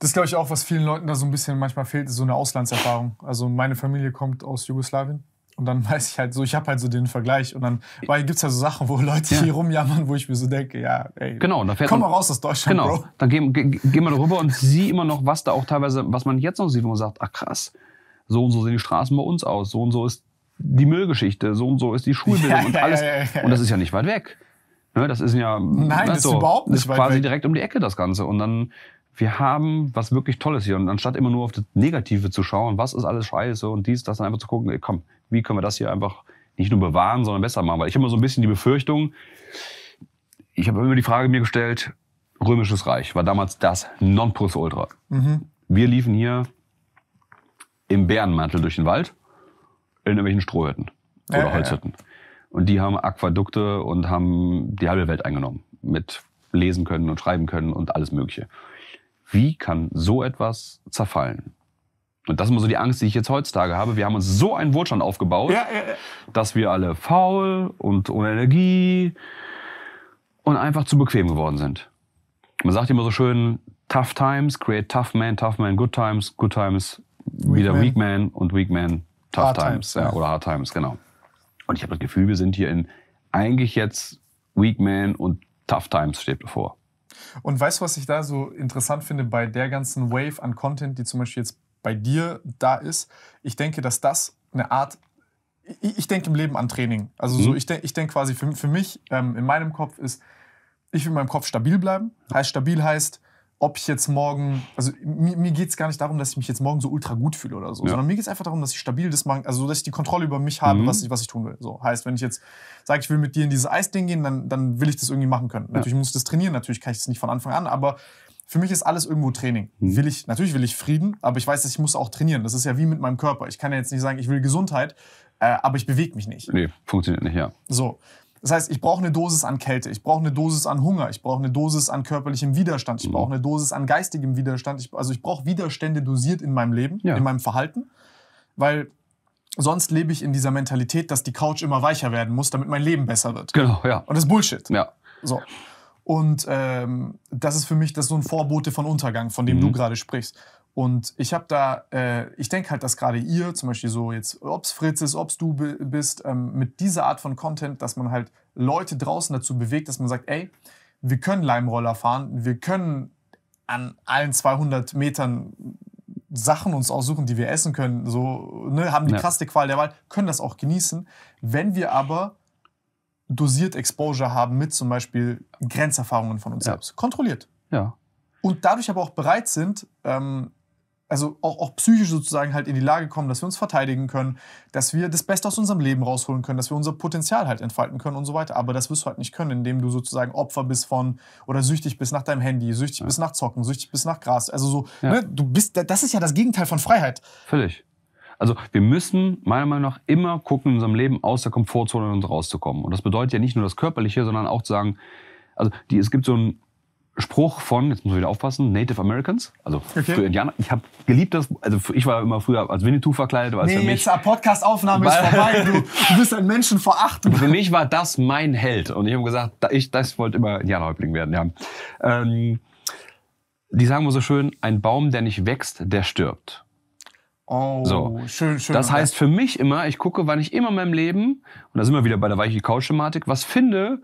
Das glaube ich, auch, was vielen Leuten da so ein bisschen manchmal fehlt, ist so eine Auslandserfahrung. Also meine Familie kommt aus Jugoslawien. Und dann weiß ich halt so, ich habe halt so den Vergleich. Und dann gibt es ja halt so Sachen, wo Leute ja. hier rumjammern, wo ich mir so denke, ja, ey, genau, da fährt komm mal raus aus Deutschland, genau. Bro. Dann gehen geh, geh mal rüber und sieh immer noch, was da auch teilweise, was man jetzt noch sieht, wo man sagt, ach krass, so und so sehen die Straßen bei uns aus, so und so ist die Müllgeschichte, so und so ist die Schulbildung ja, und alles. Ja, und das ist ja nicht weit weg. Ne, das ist ja Nein, das so, überhaupt nicht ist weit quasi weg. direkt um die Ecke das Ganze. Und dann wir haben was wirklich Tolles hier. Und anstatt immer nur auf das Negative zu schauen, was ist alles scheiße und dies, das, dann einfach zu gucken, ey, komm, wie können wir das hier einfach nicht nur bewahren, sondern besser machen. Weil ich immer so ein bisschen die Befürchtung, ich habe immer die Frage mir gestellt, Römisches Reich war damals das Nonplusultra. Mhm. Wir liefen hier im Bärenmantel durch den Wald in irgendwelchen Strohhütten oder ja, Holzhütten. Ja. Und die haben Aquädukte und haben die halbe Welt eingenommen mit lesen können und schreiben können und alles Mögliche. Wie kann so etwas zerfallen? Und das ist immer so die Angst, die ich jetzt heutzutage habe. Wir haben uns so einen Wohlstand aufgebaut, ja, ja. dass wir alle faul und ohne Energie und einfach zu bequem geworden sind. Man sagt immer so schön, tough times create tough men, tough men, good times, good times Weak wieder Man. Weak Man und Weak Man Tough Hard Times, times ja, oder Hard Times, genau. Und ich habe das Gefühl, wir sind hier in eigentlich jetzt Weak Man und Tough Times steht bevor. Und weißt du, was ich da so interessant finde bei der ganzen Wave an Content, die zum Beispiel jetzt bei dir da ist? Ich denke, dass das eine Art ich, denke im Leben an Training. Also so, mhm. ich denke ich denk quasi für, für mich, ähm, in meinem Kopf ist, ich will in meinem Kopf stabil bleiben. Heißt stabil heißt, ob ich jetzt morgen, also mir, mir geht es gar nicht darum, dass ich mich jetzt morgen so ultra gut fühle oder so, ja. sondern mir geht es einfach darum, dass ich stabil das mache, also dass ich die Kontrolle über mich habe, mhm. was, ich, was ich tun will. So heißt, wenn ich jetzt sage, ich will mit dir in dieses Eisding gehen, dann, dann will ich das irgendwie machen können. Ja. Natürlich muss ich das trainieren, natürlich kann ich das nicht von Anfang an, aber für mich ist alles irgendwo Training. Mhm. Will ich, natürlich will ich Frieden, aber ich weiß, dass ich muss auch trainieren. Das ist ja wie mit meinem Körper. Ich kann ja jetzt nicht sagen, ich will Gesundheit, äh, aber ich bewege mich nicht. Nee, funktioniert nicht, ja. So. Das heißt, ich brauche eine Dosis an Kälte, ich brauche eine Dosis an Hunger, ich brauche eine Dosis an körperlichem Widerstand, ich mhm. brauche eine Dosis an geistigem Widerstand. Ich, also ich brauche Widerstände dosiert in meinem Leben, ja. in meinem Verhalten, weil sonst lebe ich in dieser Mentalität, dass die Couch immer weicher werden muss, damit mein Leben besser wird. Genau, ja. Und das ist Bullshit. Ja. So. Und ähm, das ist für mich das so ein Vorbote von Untergang, von dem mhm. du gerade sprichst. Und ich habe da, äh, ich denke halt, dass gerade ihr, zum Beispiel so jetzt, ob es Fritz ist, ob es du bist, ähm, mit dieser Art von Content, dass man halt Leute draußen dazu bewegt, dass man sagt, ey, wir können Leimroller fahren, wir können an allen 200 Metern Sachen uns aussuchen, die wir essen können, so, ne, haben die ja. krasse Qual der Wahl, können das auch genießen. Wenn wir aber dosiert Exposure haben mit zum Beispiel Grenzerfahrungen von uns ja. selbst, kontrolliert. Ja. Und dadurch aber auch bereit sind, ähm, also auch, auch psychisch sozusagen halt in die Lage kommen, dass wir uns verteidigen können, dass wir das Beste aus unserem Leben rausholen können, dass wir unser Potenzial halt entfalten können und so weiter. Aber das wirst du halt nicht können, indem du sozusagen Opfer bist von oder süchtig bist nach deinem Handy, süchtig ja. bist nach Zocken, süchtig bist nach Gras. Also so, ja. ne, du bist, das ist ja das Gegenteil von Freiheit. Völlig. Also wir müssen meiner Meinung nach immer gucken, in unserem Leben aus der Komfortzone rauszukommen. Und das bedeutet ja nicht nur das Körperliche, sondern auch zu sagen, also die, es gibt so ein Spruch von, jetzt muss ich wieder aufpassen, Native Americans, also okay. für Indianer. Ich habe geliebt das, also ich war immer früher als Winnetou verkleidet. nee, für mich, jetzt äh, Podcast-Aufnahme ist vorbei, du, du bist ein Menschenverachter. Für mich war das mein Held und ich habe gesagt, ich das wollte immer Indianerhäuptling werden. Ja. Ähm, die sagen immer so schön, ein Baum, der nicht wächst, der stirbt. Oh, so. schön, schön. Das heißt für mich immer, ich gucke, wann ich immer in meinem Leben, und da sind wir wieder bei der weichen Couch-Thematik, was finde,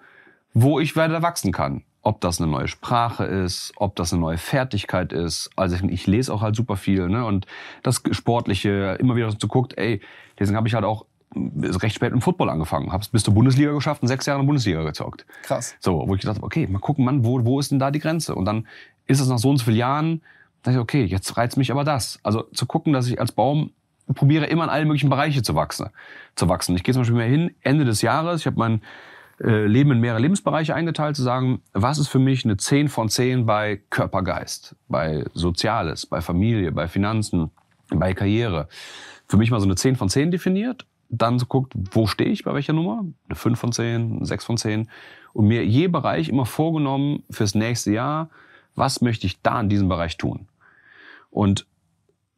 wo ich weiter wachsen kann ob das eine neue Sprache ist, ob das eine neue Fertigkeit ist. Also ich lese auch halt super viel, ne? Und das Sportliche, immer wieder so guckt, ey, deswegen habe ich halt auch recht spät im Football angefangen, hab's bis zur Bundesliga geschafft und sechs Jahre in der Bundesliga gezockt. Krass. So, wo ich gedacht habe, okay, mal gucken, Mann, wo, wo ist denn da die Grenze? Und dann ist es nach so und so vielen Jahren, dachte ich, okay, jetzt reizt mich aber das. Also zu gucken, dass ich als Baum probiere, immer in allen möglichen Bereiche zu wachsen. Zu wachsen. Ich gehe zum Beispiel mehr hin, Ende des Jahres, ich habe meinen äh, Leben in mehrere Lebensbereiche eingeteilt, zu sagen, was ist für mich eine 10 von 10 bei Körpergeist, bei Soziales, bei Familie, bei Finanzen, bei Karriere. Für mich mal so eine 10 von 10 definiert, dann so guckt, wo stehe ich bei welcher Nummer? Eine 5 von 10, eine 6 von 10 und mir je Bereich immer vorgenommen fürs nächste Jahr, was möchte ich da in diesem Bereich tun? Und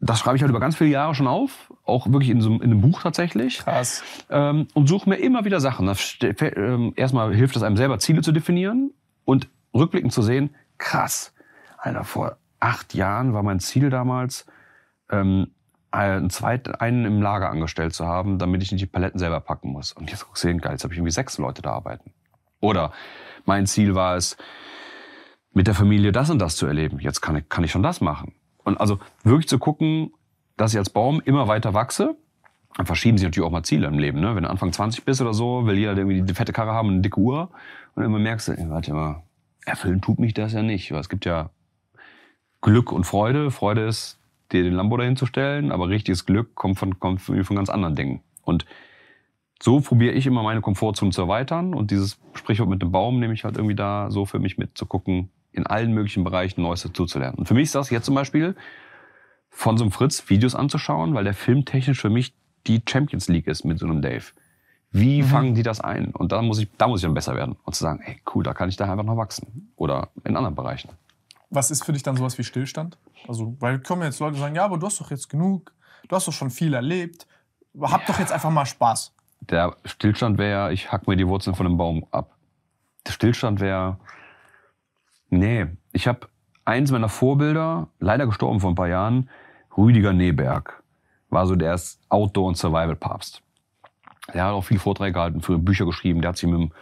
das schreibe ich halt über ganz viele Jahre schon auf, auch wirklich in, so, in einem Buch tatsächlich. Krass. Ähm, und suche mir immer wieder Sachen. Das, ähm, erstmal hilft es einem selber, Ziele zu definieren und rückblickend zu sehen, krass, Alter, vor acht Jahren war mein Ziel damals, ähm, einen, zweit, einen im Lager angestellt zu haben, damit ich nicht die Paletten selber packen muss. Und jetzt guckst du hin, geil, jetzt habe ich irgendwie sechs Leute da arbeiten. Oder mein Ziel war es, mit der Familie das und das zu erleben. Jetzt kann ich, kann ich schon das machen. Und also wirklich zu gucken, dass ich als Baum immer weiter wachse. Dann verschieben sich natürlich auch mal Ziele im Leben. Ne? Wenn du Anfang 20 bist oder so, will jeder irgendwie die fette Karre haben und eine dicke Uhr. Und immer merkst du, warte mal, erfüllen tut mich das ja nicht. es gibt ja Glück und Freude. Freude ist, dir den Lambo dahin zu stellen, aber richtiges Glück kommt von, kommt von ganz anderen Dingen. Und so probiere ich immer meine Komfortzone zu erweitern und dieses Sprichwort mit dem Baum nehme ich halt irgendwie da so für mich mit zu gucken, in allen möglichen Bereichen Neues dazuzulernen. Und für mich ist das jetzt zum Beispiel, von so einem Fritz Videos anzuschauen, weil der Film technisch für mich die Champions League ist mit so einem Dave. Wie mhm. fangen die das ein? Und da muss ich, da muss ich dann besser werden und zu sagen, ey, cool, da kann ich da einfach noch wachsen. Oder in anderen Bereichen. Was ist für dich dann sowas wie Stillstand? Also, weil kommen jetzt Leute sagen, ja, aber du hast doch jetzt genug, du hast doch schon viel erlebt, hab ja. doch jetzt einfach mal Spaß. Der Stillstand wäre, ich hack mir die Wurzeln von dem Baum ab. Der Stillstand wäre, Nee, ich habe eins meiner Vorbilder, leider gestorben vor ein paar Jahren, Rüdiger Neberg, war so der Outdoor- und Survival-Papst. Der hat auch viele Vorträge gehalten, für Bücher geschrieben, der hat sich mit dem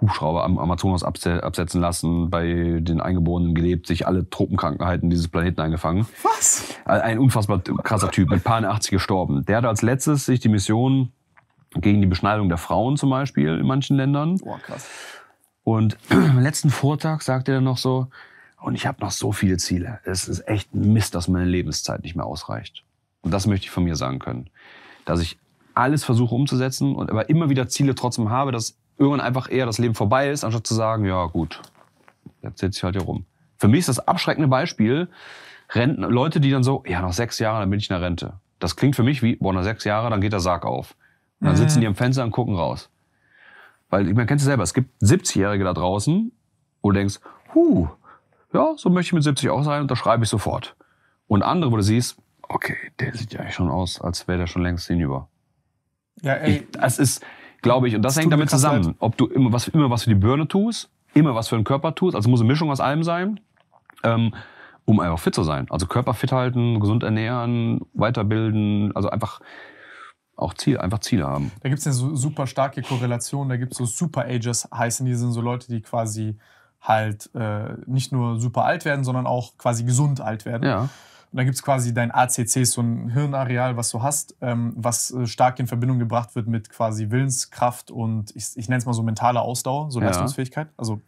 Hubschrauber am Amazonas absetzen lassen, bei den Eingeborenen gelebt, sich alle Tropenkrankheiten dieses Planeten eingefangen. Was? Ein unfassbar krasser Typ, mit paar 80 gestorben. Der hat als letztes sich die Mission gegen die Beschneidung der Frauen zum Beispiel in manchen Ländern. Boah, krass und am letzten Vortag sagte er dann noch so, und ich habe noch so viele Ziele. Es ist echt Mist, dass meine Lebenszeit nicht mehr ausreicht. Und das möchte ich von mir sagen können. Dass ich alles versuche umzusetzen und aber immer wieder Ziele trotzdem habe, dass irgendwann einfach eher das Leben vorbei ist, anstatt zu sagen, ja gut, jetzt sitze ich halt hier rum. Für mich ist das abschreckende Beispiel Renten, Leute, die dann so, ja, noch sechs Jahre, dann bin ich in der Rente. Das klingt für mich wie, boah, noch sechs Jahre, dann geht der Sarg auf. Und dann sitzen die am Fenster und gucken raus. Weil ich meine, kennst du selber, es gibt 70-Jährige da draußen, wo du denkst, huh, ja, so möchte ich mit 70 auch sein, und da schreibe ich sofort. Und andere, wo du siehst, okay, der sieht ja eigentlich schon aus, als wäre der schon längst hinüber. Ja, ey. Ich, das ist, glaube ich, und das, das hängt damit zusammen, halt. ob du immer was, immer was für die Birne tust, immer was für den Körper tust, also muss eine Mischung aus allem sein, ähm, um einfach fit zu sein. Also Körper fit halten, gesund ernähren, weiterbilden, also einfach auch Ziel, einfach Ziele haben. Da gibt es eine so super starke Korrelation, da gibt es so Super Ages heißen, die sind so Leute, die quasi halt äh, nicht nur super alt werden, sondern auch quasi gesund alt werden. Ja. Und da gibt es quasi dein ACC, so ein Hirnareal, was du hast, ähm, was äh, stark in Verbindung gebracht wird mit quasi Willenskraft und ich, ich nenne es mal so mentale Ausdauer, so ja. Leistungsfähigkeit. Also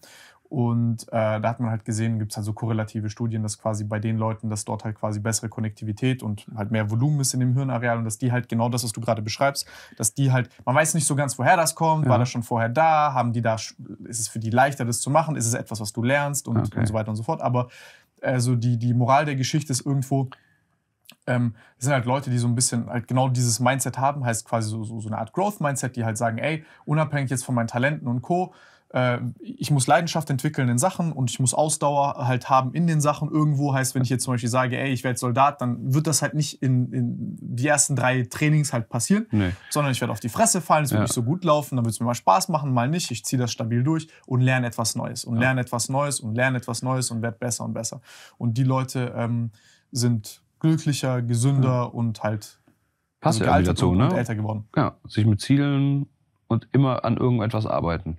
und äh, da hat man halt gesehen, gibt es halt so korrelative Studien, dass quasi bei den Leuten, dass dort halt quasi bessere Konnektivität und halt mehr Volumen ist in dem Hirnareal und dass die halt genau das, was du gerade beschreibst, dass die halt, man weiß nicht so ganz, woher das kommt, ja. war das schon vorher da, haben die da, ist es für die leichter, das zu machen, ist es etwas, was du lernst und, okay. und so weiter und so fort. Aber also die, die Moral der Geschichte ist irgendwo, ähm, sind halt Leute, die so ein bisschen halt genau dieses Mindset haben, heißt quasi so, so, so eine Art Growth-Mindset, die halt sagen, ey, unabhängig jetzt von meinen Talenten und Co., äh, ich muss Leidenschaft entwickeln in Sachen und ich muss Ausdauer halt haben in den Sachen. Irgendwo heißt, wenn ich jetzt zum Beispiel sage, ey, ich werde Soldat, dann wird das halt nicht in, in die ersten drei Trainings halt passieren, nee. sondern ich werde auf die Fresse fallen, es wird ja. nicht so gut laufen, dann wird es mir mal Spaß machen, mal nicht. Ich ziehe das stabil durch und lerne etwas Neues und ja. lerne etwas Neues und lerne etwas Neues und werde besser und besser. Und die Leute ähm, sind glücklicher, gesünder ja. und halt Passt also ja dazu, und, ne? und älter geworden. Ja, sich mit Zielen und immer an irgendetwas arbeiten.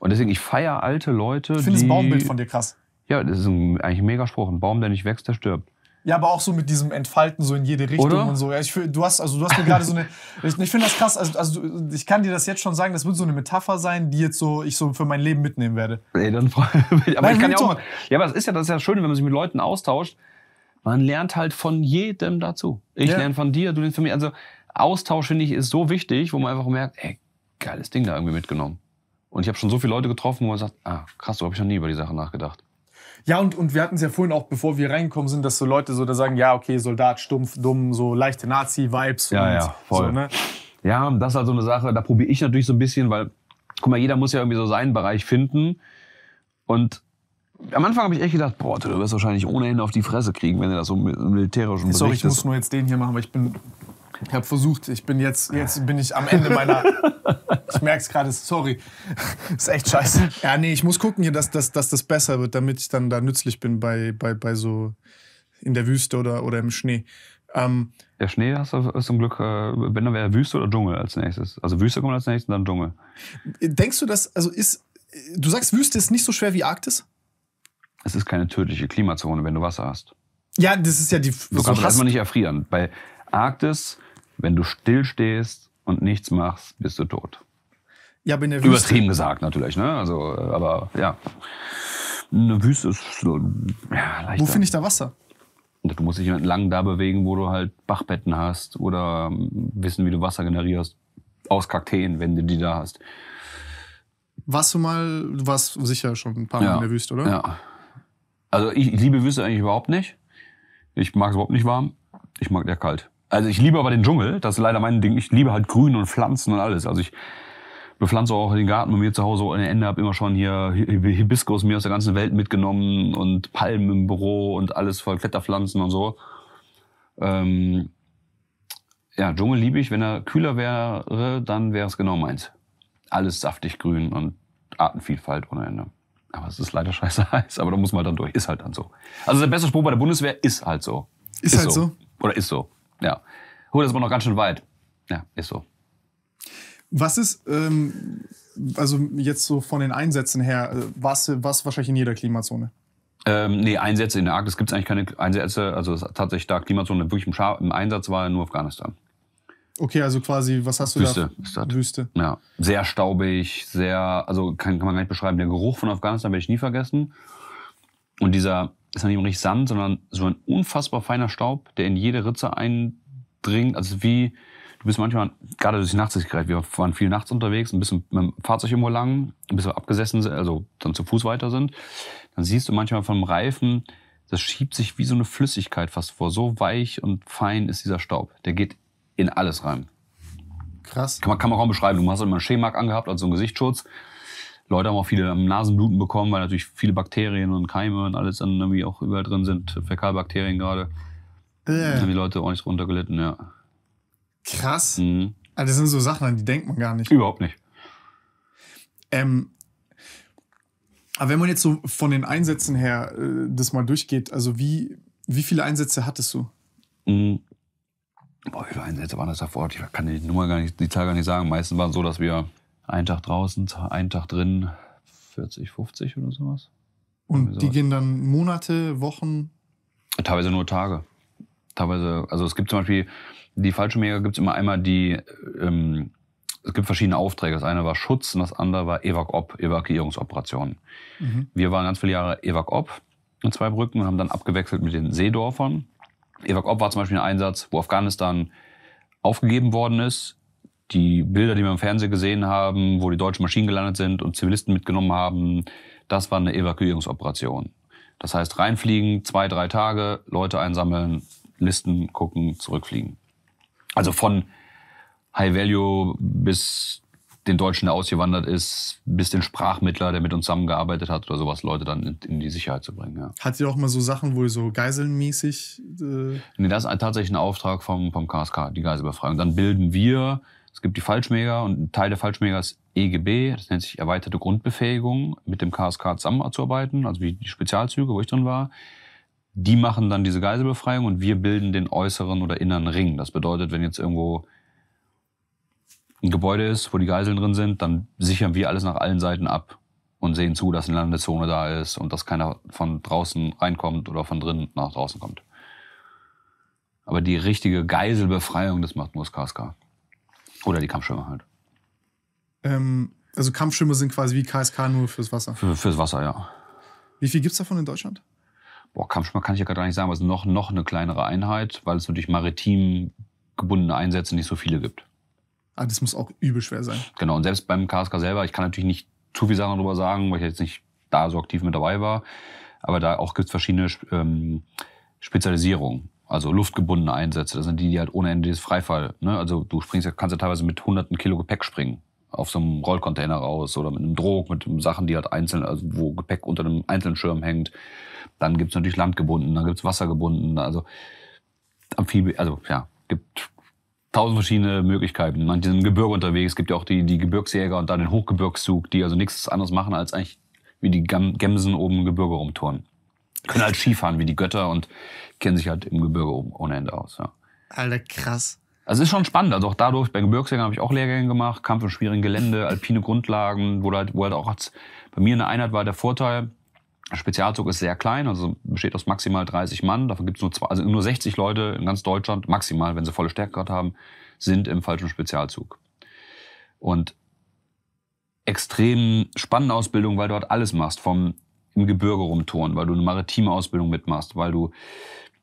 Und deswegen, ich feiere alte Leute. Ich finde das Baumbild von dir krass. Ja, das ist ein, eigentlich ein Megaspruch. Ein Baum, der nicht wächst, der stirbt. Ja, aber auch so mit diesem Entfalten so in jede Richtung Oder? und so. Ja, ich, du hast also du hast mir gerade so eine. Ich, ich finde das krass. Also, also, ich kann dir das jetzt schon sagen. Das wird so eine Metapher sein, die jetzt so ich so für mein Leben mitnehmen werde. Ey, dann aber ich kann ja auch. ja, aber das ist ja das ist ja schön, wenn man sich mit Leuten austauscht. Man lernt halt von jedem dazu. Ich ja. lerne von dir, du lernst von mir. Also Austausch finde ich ist so wichtig, wo man einfach merkt, ey, geiles Ding da irgendwie mitgenommen. Und ich habe schon so viele Leute getroffen, wo man sagt, ah, krass, so habe ich noch nie über die Sache nachgedacht. Ja, und, und wir hatten es ja vorhin auch, bevor wir reingekommen sind, dass so Leute so da sagen, ja, okay, Soldat, stumpf, dumm, so leichte Nazi-Vibes. Ja, ja, voll. So, ne? Ja, das ist halt so eine Sache, da probiere ich natürlich so ein bisschen, weil, guck mal, jeder muss ja irgendwie so seinen Bereich finden. Und am Anfang habe ich echt gedacht, boah, du wirst wahrscheinlich ohnehin auf die Fresse kriegen, wenn du das so militärischen Sorry, Bericht ich muss nur jetzt den hier machen, weil ich bin ich habe versucht, ich bin jetzt, jetzt bin ich am Ende meiner. ich merke es gerade, sorry. ist echt scheiße. Ja, nee, ich muss gucken hier, dass, dass, dass das besser wird, damit ich dann da nützlich bin bei, bei, bei so in der Wüste oder, oder im Schnee. Ähm, der Schnee hast du zum Glück, äh, wenn dann wäre Wüste oder Dschungel als nächstes. Also Wüste kommt als nächstes und dann Dschungel. Denkst du, dass, also ist, du sagst, Wüste ist nicht so schwer wie Arktis? Es ist keine tödliche Klimazone, wenn du Wasser hast. Ja, das ist ja die. Du kannst erstmal nicht erfrieren. Bei Arktis wenn du still stehst und nichts machst, bist du tot. Ja, bin in der Wüste. Übertrieben gesagt natürlich, ne? Also, äh, aber ja. Eine Wüste ist so, ja, leichter. Wo finde ich da Wasser? Du musst dich entlang halt da bewegen, wo du halt Bachbetten hast oder ähm, wissen, wie du Wasser generierst. Aus Kakteen, wenn du die da hast. Warst du mal, du warst sicher schon ein paar Mal ja, in der Wüste, oder? Ja. Also ich, ich liebe Wüste eigentlich überhaupt nicht. Ich mag es überhaupt nicht warm. Ich mag der kalt. Also ich liebe aber den Dschungel, das ist leider mein Ding. Ich liebe halt Grün und Pflanzen und alles. Also ich bepflanze auch den Garten bei mir zu Hause ohne Ende, habe immer schon hier Hibiskus mir aus der ganzen Welt mitgenommen und Palmen im Büro und alles voll Kletterpflanzen und so. Ähm ja, Dschungel liebe ich. Wenn er kühler wäre, dann wäre es genau meins. Alles saftig grün und Artenvielfalt ohne Ende. Aber es ist leider scheiße heiß, aber da muss man halt dann durch. Ist halt dann so. Also der beste Spruch bei der Bundeswehr ist halt so. Ist, ist halt so. so. Oder ist so. Ja. Hut ist aber noch ganz schön weit. Ja, ist so. Was ist, ähm, also jetzt so von den Einsätzen her, äh, was, was wahrscheinlich in jeder Klimazone? Ähm, nee, Einsätze in der Arktis gibt es eigentlich keine Einsätze. Also tatsächlich da Klimazone wirklich im, Scha im Einsatz war nur Afghanistan. Okay, also quasi, was hast du Wüste, da? Ist das. Wüste. Ja, sehr staubig, sehr, also kann, kann man gar nicht beschreiben. Der Geruch von Afghanistan werde ich nie vergessen. Und dieser ist dann eben richtig Sand, sondern so ein unfassbar feiner Staub, der in jede Ritze eindringt. Also wie, du bist manchmal, gerade durch die Nachtsicht wir waren viel nachts unterwegs, ein bisschen mit dem Fahrzeug irgendwo lang, ein bisschen abgesessen, also dann zu Fuß weiter sind. Dann siehst du manchmal vom Reifen, das schiebt sich wie so eine Flüssigkeit fast vor. So weich und fein ist dieser Staub. Der geht in alles rein. Krass. Kann man, kann man kaum beschreiben. Du hast immer einen Schemark angehabt, also einen Gesichtsschutz. Leute haben auch viele Nasenbluten bekommen, weil natürlich viele Bakterien und Keime und alles dann irgendwie auch überall drin sind. Fäkalbakterien gerade. Äh. Haben die Leute auch nicht runtergelitten, ja. Krass. Mhm. Also das sind so Sachen, an die denkt man gar nicht. Überhaupt nicht. Ähm, aber wenn man jetzt so von den Einsätzen her äh, das mal durchgeht, also wie, wie viele Einsätze hattest du? Mhm. Boah, wie viele Einsätze waren das da vor Ort? Ich kann die Nummer gar nicht, die Zahl gar nicht sagen. Meistens waren es so, dass wir ein Tag draußen, ein Tag drin, 40, 50 oder sowas. Und Irgendwie die gehen dann Monate, Wochen? Teilweise nur Tage. Teilweise, also es gibt zum Beispiel, die Fallschirmjäger gibt es immer einmal die, ähm, es gibt verschiedene Aufträge. Das eine war Schutz und das andere war EVAC-OP, Evakuierungsoperationen. Mhm. Wir waren ganz viele Jahre EVAC-OP in zwei Brücken und haben dann abgewechselt mit den Seedorfern. EVAC-OP war zum Beispiel ein Einsatz, wo Afghanistan aufgegeben worden ist, die Bilder, die wir im Fernsehen gesehen haben, wo die deutschen Maschinen gelandet sind und Zivilisten mitgenommen haben, das war eine Evakuierungsoperation. Das heißt, reinfliegen, zwei, drei Tage, Leute einsammeln, Listen gucken, zurückfliegen. Also von High Value bis den Deutschen, der ausgewandert ist, bis den Sprachmittler, der mit uns zusammengearbeitet hat oder sowas, Leute dann in, in die Sicherheit zu bringen. Ja. Hat sie auch mal so Sachen, wo ihr so geiselnmäßig. Äh nee, das ist tatsächlich ein Auftrag vom, vom KSK, die Geiselbefreiung. Dann bilden wir es gibt die Falschmäger und ein Teil der Falschmäger ist EGB, das nennt sich erweiterte Grundbefähigung, mit dem KSK zusammenzuarbeiten, also wie die Spezialzüge, wo ich drin war. Die machen dann diese Geiselbefreiung und wir bilden den äußeren oder inneren Ring. Das bedeutet, wenn jetzt irgendwo ein Gebäude ist, wo die Geiseln drin sind, dann sichern wir alles nach allen Seiten ab und sehen zu, dass eine Landezone da ist und dass keiner von draußen reinkommt oder von drinnen nach draußen kommt. Aber die richtige Geiselbefreiung, das macht nur das KSK. Oder die Kampfschwimmer halt. Ähm, also Kampfschwimmer sind quasi wie KSK nur fürs Wasser. Für, fürs Wasser, ja. Wie viel gibt es davon in Deutschland? Boah, Kampfschwimmer kann ich ja gar nicht sagen, aber es ist noch, noch eine kleinere Einheit, weil es natürlich maritim gebundene Einsätze nicht so viele gibt. Ah, das muss auch übel schwer sein. Genau, und selbst beim KSK selber, ich kann natürlich nicht zu viel Sachen darüber sagen, weil ich jetzt nicht da so aktiv mit dabei war, aber da auch gibt es verschiedene ähm, Spezialisierungen. Also luftgebundene Einsätze, das sind die, die halt ohne Ende Endes Freifall. Ne? Also du springst, ja, kannst ja teilweise mit hunderten Kilo Gepäck springen auf so einem Rollcontainer raus oder mit einem Druck, mit Sachen, die halt einzeln, also wo Gepäck unter einem einzelnen Schirm hängt. Dann gibt's natürlich landgebunden, dann gibt's wassergebunden, also Amphibien, also ja, gibt tausend verschiedene Möglichkeiten. Manche sind im Gebirge unterwegs, gibt ja auch die, die Gebirgsjäger und dann den Hochgebirgszug, die also nichts anderes machen, als eigentlich wie die Gemsen oben im Gebirge rumtouren können halt Skifahren wie die Götter und kennen sich halt im Gebirge ohne Ende aus. Ja. Alter, krass. Also ist schon spannend. Also auch dadurch, bei Gebirgsjägern habe ich auch Lehrgänge gemacht, Kampf im schwierigen Gelände, alpine Grundlagen, wo halt, wo halt auch bei mir in der Einheit war der Vorteil, Spezialzug ist sehr klein, also besteht aus maximal 30 Mann. Davon gibt es nur, zwei, also nur 60 Leute in ganz Deutschland, maximal, wenn sie volle Stärke gerade haben, sind im falschen Spezialzug. Und extrem spannende Ausbildung, weil du halt alles machst. Vom im Gebirge rumtouren, weil du eine maritime Ausbildung mitmachst, weil du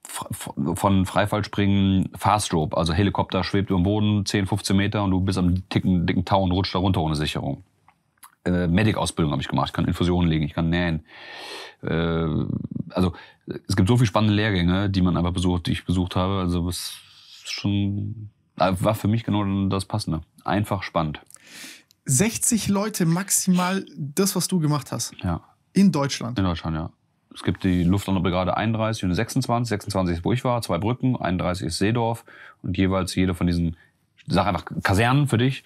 von Freifallspringen Fast Rope, also Helikopter schwebt über dem Boden 10, 15 Meter und du bist am dicken, dicken Tau und rutscht da runter ohne Sicherung. Äh, Medic-Ausbildung habe ich gemacht. Ich kann Infusionen legen, ich kann nähen. Äh, also es gibt so viele spannende Lehrgänge, die man einfach besucht, die ich besucht habe. Also das ist schon äh, war für mich genau das Passende. Einfach spannend. 60 Leute maximal das, was du gemacht hast. Ja, in Deutschland? In Deutschland, ja. Es gibt die Luftlandbrigade 31 und 26. 26 ist, wo ich war, zwei Brücken, 31 ist Seedorf und jeweils jede von diesen, sag einfach Kasernen für dich,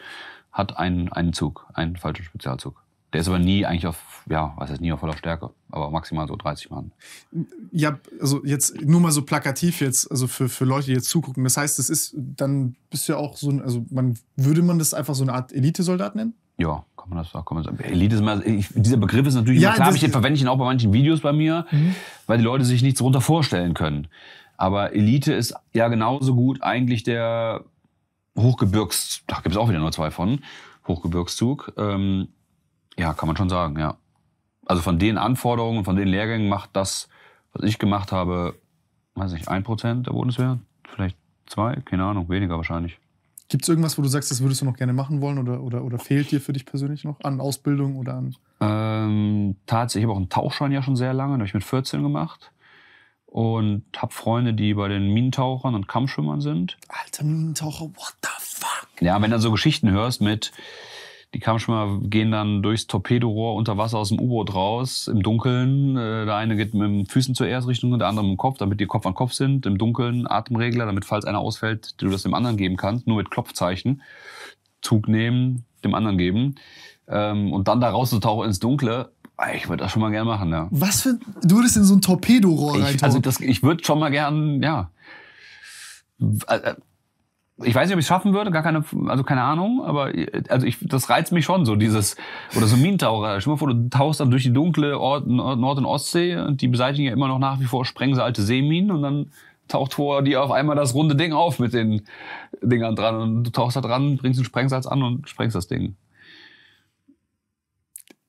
hat einen, einen Zug, einen falschen Spezialzug. Der ist aber nie eigentlich auf, ja, was heißt nie auf voller Stärke, aber maximal so 30 Mann. Ja, also jetzt nur mal so plakativ jetzt, also für, für Leute, die jetzt zugucken. Das heißt, das ist, dann bist du ja auch so also man, würde man das einfach so eine Art Elitesoldat nennen? Ja, kann man das kann man sagen. Elite ist mal, ich, dieser Begriff ist natürlich, ja, klar, ich den verwende ich ihn auch bei manchen Videos bei mir, mhm. weil die Leute sich nichts darunter vorstellen können. Aber Elite ist ja genauso gut eigentlich der Hochgebirgs, da gibt es auch wieder nur zwei von, Hochgebirgszug. Ähm, ja, kann man schon sagen, ja. Also von den Anforderungen, von den Lehrgängen macht das, was ich gemacht habe, weiß nicht, ein Prozent der Bundeswehr? Vielleicht zwei? Keine Ahnung, weniger wahrscheinlich. Gibt es irgendwas, wo du sagst, das würdest du noch gerne machen wollen oder, oder, oder fehlt dir für dich persönlich noch an Ausbildung oder an? Ähm, tatsächlich, ich habe auch einen Tauchschein ja schon sehr lange, den habe ich mit 14 gemacht. Und habe Freunde, die bei den Minentauchern und Kammschwimmern sind. Alter, Minentaucher, what the fuck? Ja, wenn du so Geschichten hörst mit, die Kampfschwimmer gehen dann durchs Torpedorohr unter Wasser aus dem U-Boot raus, im Dunkeln. Äh, der eine geht mit den Füßen zuerst Richtung der andere mit dem Kopf, damit die Kopf an Kopf sind. Im Dunkeln Atemregler, damit falls einer ausfällt, du das dem anderen geben kannst, nur mit Klopfzeichen. Zug nehmen, dem anderen geben. Ähm, und dann da rauszutauchen ins Dunkle, ich würde das schon mal gerne machen, ja. Was für. Du würdest in so ein Torpedorohr reintauchen? Also das, ich würde schon mal gern, ja. Äh, äh, ich weiß nicht, ob ich es schaffen würde, gar keine, also keine Ahnung, aber also ich, das reizt mich schon so, dieses, oder so Minentaucher. Stell dir mal vor, du tauchst dann durch die dunkle Ort, Nord- und Ostsee und die beseitigen ja immer noch nach wie vor sprengsealte Seeminen und dann taucht vor dir auf einmal das runde Ding auf mit den Dingern dran und du tauchst da dran, bringst den Sprengsalz an und sprengst das Ding.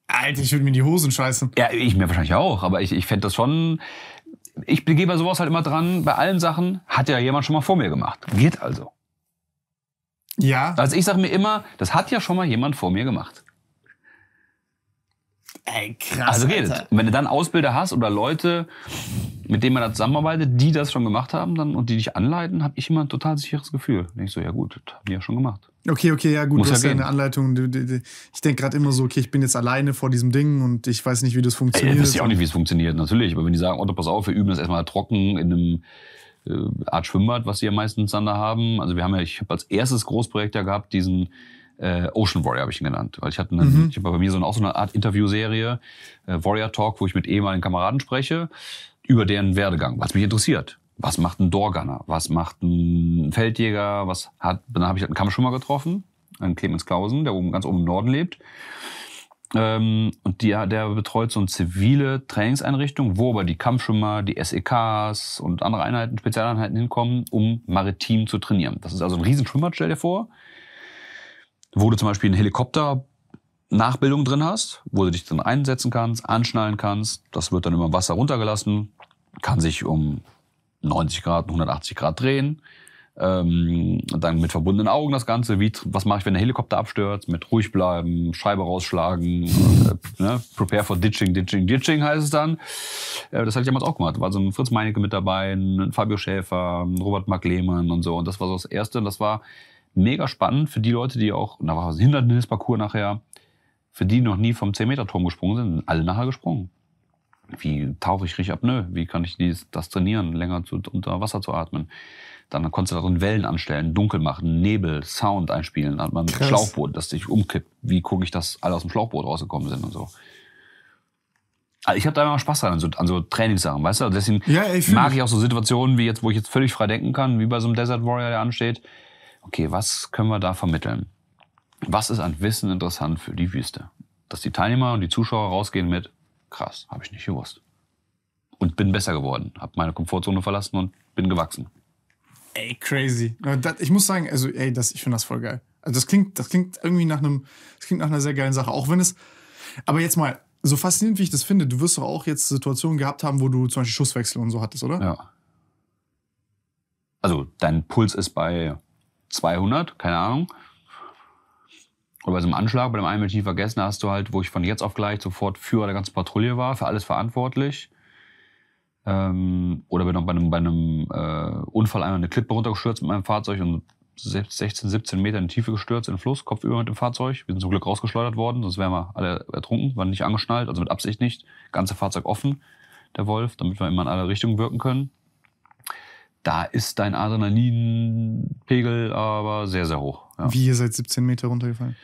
Alter, ich würde mir die Hosen scheißen. Ja, ich mir wahrscheinlich auch, aber ich, ich fände das schon. Ich gehe bei sowas halt immer dran, bei allen Sachen hat ja jemand schon mal vor mir gemacht. Geht also. Ja. Also ich sage mir immer, das hat ja schon mal jemand vor mir gemacht. Ey, krass. Also geht Alter. es. Und wenn du dann Ausbilder hast oder Leute, mit denen man da zusammenarbeitet, die das schon gemacht haben dann, und die dich anleiten, habe ich immer ein total sicheres Gefühl. Denke ich so, ja gut, das haben die ja schon gemacht. Okay, okay, ja gut, Muss du ja hast ja eine Anleitung. Ich denke gerade immer so, okay, ich bin jetzt alleine vor diesem Ding und ich weiß nicht, wie das funktioniert. Ey, ich weiß ja auch nicht, wie es funktioniert, natürlich. Aber wenn die sagen, Otto, oh, pass auf, wir üben das erstmal trocken in einem äh, Art Schwimmbad, was sie ja meistens dann da haben. Also wir haben ja, ich habe als erstes Großprojekt ja gehabt, diesen äh, Ocean Warrior habe ich ihn genannt. Weil ich hatte eine, mhm. ich hab bei mir so eine, auch so eine Art Interviewserie, äh, Warrior Talk, wo ich mit ehemaligen Kameraden spreche, über deren Werdegang, was mich interessiert. Was macht ein Dorgunner? Was macht ein Feldjäger? Was hat, dann habe ich halt einen Kampfschwimmer getroffen, einen Clemens Klausen, der oben ganz oben im Norden lebt. Ähm, und die, der betreut so eine zivile Trainingseinrichtung, wo aber die Kampfschwimmer, die SEKs und andere Einheiten, Spezialeinheiten hinkommen, um maritim zu trainieren. Das ist also ein Riesenschwimmbad, stell dir vor, wo du zum Beispiel einen Helikopter Nachbildung drin hast, wo du dich dann einsetzen kannst, anschnallen kannst. Das wird dann über Wasser runtergelassen, kann sich um 90 Grad, 180 Grad drehen. Ähm, dann mit verbundenen Augen das Ganze. Wie, was mache ich, wenn der Helikopter abstürzt? Mit ruhig bleiben, Scheibe rausschlagen. äh, ne? Prepare for ditching, ditching, ditching heißt es dann. Äh, das hatte ich damals auch gemacht. Da war so ein Fritz Meinecke mit dabei, ein Fabio Schäfer, ein Robert Mark Lehmann und so. Und das war so das Erste. Und das war mega spannend für die Leute, die auch, da war ein Hindernisparcours nachher, für die noch nie vom 10-Meter-Turm gesprungen sind, sind alle nachher gesprungen. Wie tauche ich richtig ab? Nö, wie kann ich dies, das trainieren, länger zu, unter Wasser zu atmen? Dann konntest du da so Wellen anstellen, dunkel machen, Nebel, Sound einspielen. Dann hat man ein Schlauchboot, das dich umkippt. Wie gucke ich, dass alle aus dem Schlauchboot rausgekommen sind und so. Also ich habe da immer Spaß dran, an so, an so Trainingssachen, weißt du? Also deswegen ja, ey, mag ich auch so Situationen, wie jetzt, wo ich jetzt völlig frei denken kann, wie bei so einem Desert Warrior, der ansteht. Okay, was können wir da vermitteln? Was ist an Wissen interessant für die Wüste? Dass die Teilnehmer und die Zuschauer rausgehen mit, krass, habe ich nicht gewusst. Und bin besser geworden, habe meine Komfortzone verlassen und bin gewachsen. Ey, crazy. Das, ich muss sagen, also, ey, das, ich finde das voll geil. Also, das klingt, das klingt irgendwie nach einem, das klingt nach einer sehr geilen Sache. Auch wenn es, aber jetzt mal, so faszinierend wie ich das finde, du wirst doch auch jetzt Situationen gehabt haben, wo du zum Beispiel Schusswechsel und so hattest, oder? Ja. Also, dein Puls ist bei 200, keine Ahnung. Oder bei so einem Anschlag, bei dem einen, den ich vergessen, hast du halt, wo ich von jetzt auf gleich sofort Führer der ganzen Patrouille war, für alles verantwortlich. Ähm, oder bin auch bei einem, bei einem äh, Unfall einmal eine Klippe runtergestürzt mit meinem Fahrzeug und 16, 17 Meter in die Tiefe gestürzt, in den Fluss, kopfüber mit dem Fahrzeug. Wir sind zum Glück rausgeschleudert worden, sonst wären wir alle ertrunken, waren nicht angeschnallt, also mit Absicht nicht. Ganze Fahrzeug offen, der Wolf, damit wir immer in alle Richtungen wirken können. Da ist dein Adrenalinpegel aber sehr, sehr hoch. Ja. Wie ihr seid 17 Meter runtergefallen?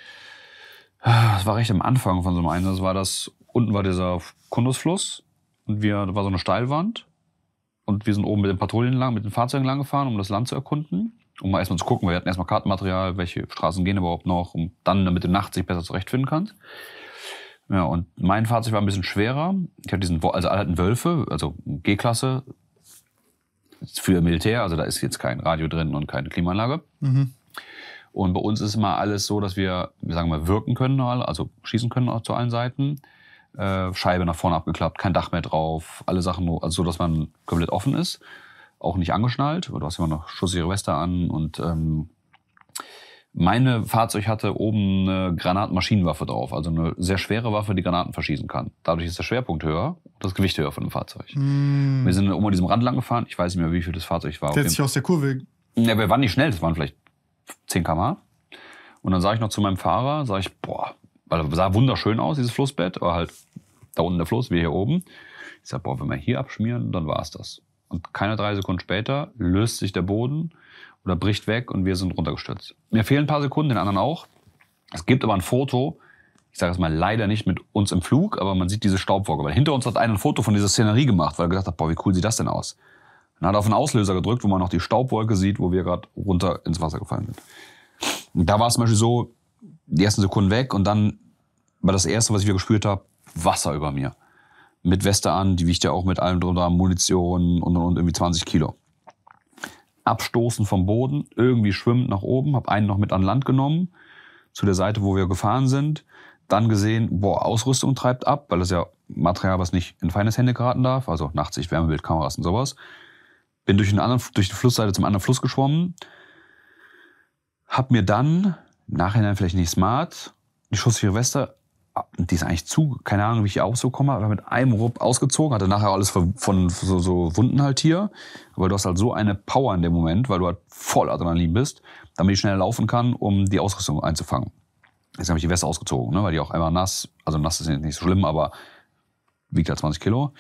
Das war recht am Anfang von so einem Einsatz. War das, unten war dieser Kundusfluss und wir, da war so eine Steilwand. Und wir sind oben mit den Patrouillen lang, mit den Fahrzeugen lang gefahren, um das Land zu erkunden. Um mal erstmal zu gucken, wir hatten erstmal Kartenmaterial, welche Straßen gehen überhaupt noch, um dann, damit du nachts sich besser zurechtfinden kannst. Ja, und mein Fahrzeug war ein bisschen schwerer. Ich hatte diesen, also alle hatten Wölfe, also G-Klasse, für Militär, also da ist jetzt kein Radio drin und keine Klimaanlage. Mhm. Und bei uns ist immer alles so, dass wir, wir sagen mal, wirken können, also schießen können auch zu allen Seiten. Äh, Scheibe nach vorne abgeklappt, kein Dach mehr drauf, alle Sachen nur, also so, dass man komplett offen ist, auch nicht angeschnallt, du hast immer noch schusssichere Weste an und ähm, meine Fahrzeug hatte oben eine Granatenmaschinenwaffe drauf, also eine sehr schwere Waffe, die Granaten verschießen kann. Dadurch ist der Schwerpunkt höher das Gewicht höher von dem Fahrzeug. Mm. Wir sind oben an diesem Rand lang gefahren, ich weiß nicht mehr, wie viel das Fahrzeug war. Der hat sich aus der Kurve. Ja, wir waren nicht schnell, das waren vielleicht 10 km/h. Und dann sah ich noch zu meinem Fahrer, sag ich, boah, weil sah wunderschön aus, dieses Flussbett, aber halt da unten der Fluss, wir hier oben. Ich sage, boah, wenn wir hier abschmieren, dann war es das. Und keine drei Sekunden später löst sich der Boden oder bricht weg und wir sind runtergestürzt. Mir fehlen ein paar Sekunden, den anderen auch. Es gibt aber ein Foto, ich sage es mal leider nicht mit uns im Flug, aber man sieht diese Staubwolke. Weil hinter uns hat einer ein Foto von dieser Szenerie gemacht, weil er gedacht hat, boah, wie cool sieht das denn aus? Dann hat er auf einen Auslöser gedrückt, wo man noch die Staubwolke sieht, wo wir gerade runter ins Wasser gefallen sind. Und da war es zum Beispiel so, die ersten Sekunden weg und dann war das Erste, was ich wieder gespürt habe, Wasser über mir. Mit Weste an, die wiegt ja auch mit allem drunter, Munition und, und, und irgendwie 20 Kilo. Abstoßen vom Boden, irgendwie schwimmend nach oben, habe einen noch mit an Land genommen, zu der Seite, wo wir gefahren sind. Dann gesehen, boah, Ausrüstung treibt ab, weil das ja Material, was nicht in feines Hände geraten darf, also Nachtsicht, Wärmebildkameras und sowas. Bin durch, einen anderen, durch die Flussseite zum anderen Fluss geschwommen, hab mir dann, nachhinein vielleicht nicht smart, die schussichere Weste die ist eigentlich zu, keine Ahnung, wie ich hier auch so komme, aber mit einem Rupp ausgezogen, hatte nachher alles von, so, so, Wunden halt hier. Aber du hast halt so eine Power in dem Moment, weil du halt voll Adrenalin bist, damit ich schnell laufen kann, um die Ausrüstung einzufangen. Jetzt habe ich die Weste ausgezogen, ne, weil die auch einmal nass, also nass ist nicht so schlimm, aber wiegt halt 20 Kilo.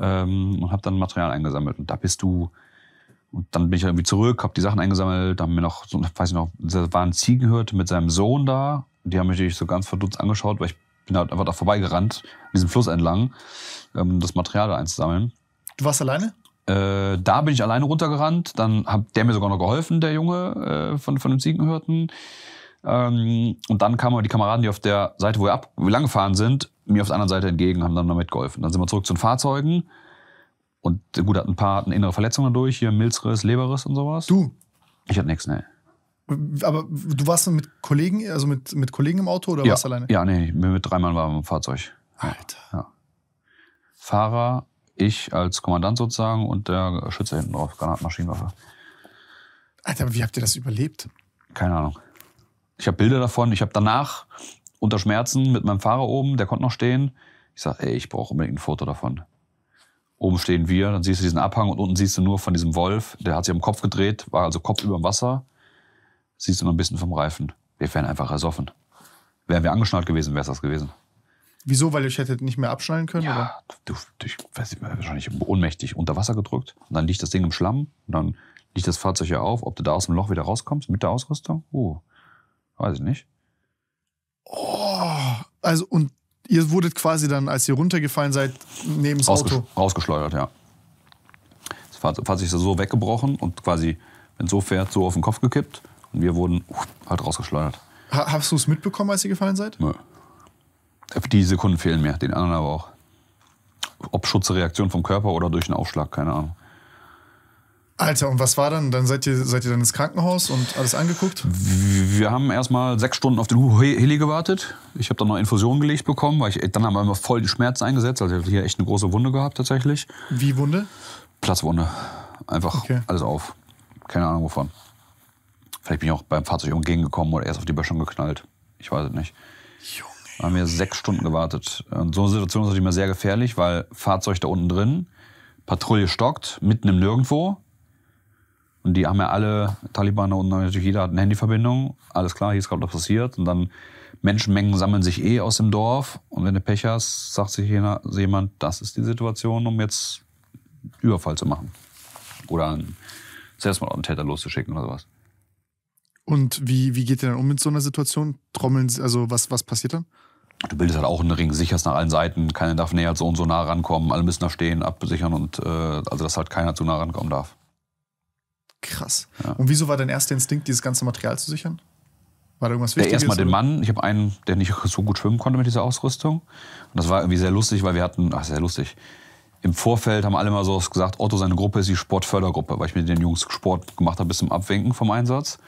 Ähm, und habe dann Material eingesammelt. Und da bist du, und dann bin ich halt irgendwie zurück, habe die Sachen eingesammelt, haben mir noch, so, weiß ich noch, da war ein Ziegenhirt mit seinem Sohn da die haben mich natürlich so ganz verdutzt angeschaut, weil ich bin halt einfach da vorbeigerannt, diesen Fluss entlang, ähm, das Material da einzusammeln. Du warst alleine? Äh, da bin ich alleine runtergerannt. Dann hat der mir sogar noch geholfen, der Junge äh, von, von dem Ziegenhirten. Ähm, und dann kamen die Kameraden, die auf der Seite, wo wir, ab, wir lang gefahren sind, mir auf der anderen Seite entgegen, haben dann damit geholfen. Dann sind wir zurück zu den Fahrzeugen. Und gut, hat ein paar hatten innere Verletzungen durch, hier Milzriss, Leberriss und sowas. Du? Ich hatte nichts, ne. Aber du warst mit Kollegen, also mit, mit Kollegen im Auto oder ja. warst du alleine? Ja, nee, mit drei Mann waren wir im Fahrzeug. Alter. Ja. Fahrer, ich als Kommandant sozusagen und der Schütze hinten drauf, Granatmaschinenwaffe. Alter, wie habt ihr das überlebt? Keine Ahnung. Ich habe Bilder davon. Ich habe danach unter Schmerzen mit meinem Fahrer oben, der konnte noch stehen. Ich sage, ey, ich brauche unbedingt ein Foto davon. Oben stehen wir, dann siehst du diesen Abhang und unten siehst du nur von diesem Wolf, der hat sich am Kopf gedreht, war also Kopf über dem Wasser siehst du noch ein bisschen vom Reifen. Wir wären einfach ersoffen. Wären wir angeschnallt gewesen, wäre es das gewesen. Wieso? Weil ich hätte nicht mehr abschneiden können? Ja, oder? Du, ich weiß nicht, wahrscheinlich ohnmächtig unter Wasser gedrückt. Und dann liegt das Ding im Schlamm. Und dann liegt das Fahrzeug ja auf. Ob du da aus dem Loch wieder rauskommst mit der Ausrüstung? Oh, weiß ich nicht. Oh, also und ihr wurdet quasi dann, als ihr runtergefallen seid, neben das Ausges Auto. Rausgeschleudert, ja. Das Fahrzeug ist so weggebrochen und quasi, wenn es so fährt, so auf den Kopf gekippt. Und wir wurden halt rausgeschleudert. Ha hast du es mitbekommen, als ihr gefallen seid? Nö. Die Sekunden fehlen mir, den anderen aber auch. Ob Schutzreaktion vom Körper oder durch einen Aufschlag, keine Ahnung. Alter, und was war dann? Dann seid ihr, seid ihr dann ins Krankenhaus und alles angeguckt? Wir haben erstmal sechs Stunden auf den Heli gewartet. Ich habe dann noch Infusion gelegt bekommen, weil ich dann haben wir immer voll die Schmerzen eingesetzt. Also ich habe hier echt eine große Wunde gehabt tatsächlich. Wie Wunde? Platzwunde. Einfach okay. alles auf. Keine Ahnung wovon. Vielleicht bin ich auch beim Fahrzeug entgegengekommen oder erst auf die Böschung geknallt. Ich weiß es nicht. Junge. Haben wir sechs Stunden gewartet. Und so eine Situation ist natürlich immer sehr gefährlich, weil Fahrzeug da unten drin, Patrouille stockt, mitten im Nirgendwo. Und die haben ja alle, Taliban da unten, natürlich jeder hat eine Handyverbindung. Alles klar, hier ist gerade was passiert. Und dann Menschenmengen sammeln sich eh aus dem Dorf. Und wenn du Pech hast, sagt sich jemand, das ist die Situation, um jetzt Überfall zu machen. Oder einen Selbstmordattentäter loszuschicken oder sowas. Und wie, wie geht ihr dann um mit so einer Situation? Trommeln, also was, was passiert dann? Du bildest halt auch einen Ring, sicherst nach allen Seiten, keiner darf näher so und so nah rankommen, alle müssen da stehen, absichern und äh, also dass halt keiner zu nah rankommen darf. Krass. Ja. Und wieso war dein erster Instinkt, dieses ganze Material zu sichern? War da irgendwas Wichtiges? Ja, erstmal den Mann. Ich habe einen, der nicht so gut schwimmen konnte mit dieser Ausrüstung. Und das war irgendwie sehr lustig, weil wir hatten, ach, sehr lustig. Im Vorfeld haben alle mal so gesagt, Otto, seine Gruppe ist die Sportfördergruppe, weil ich mit den Jungs Sport gemacht habe bis zum Abwinken vom Einsatz.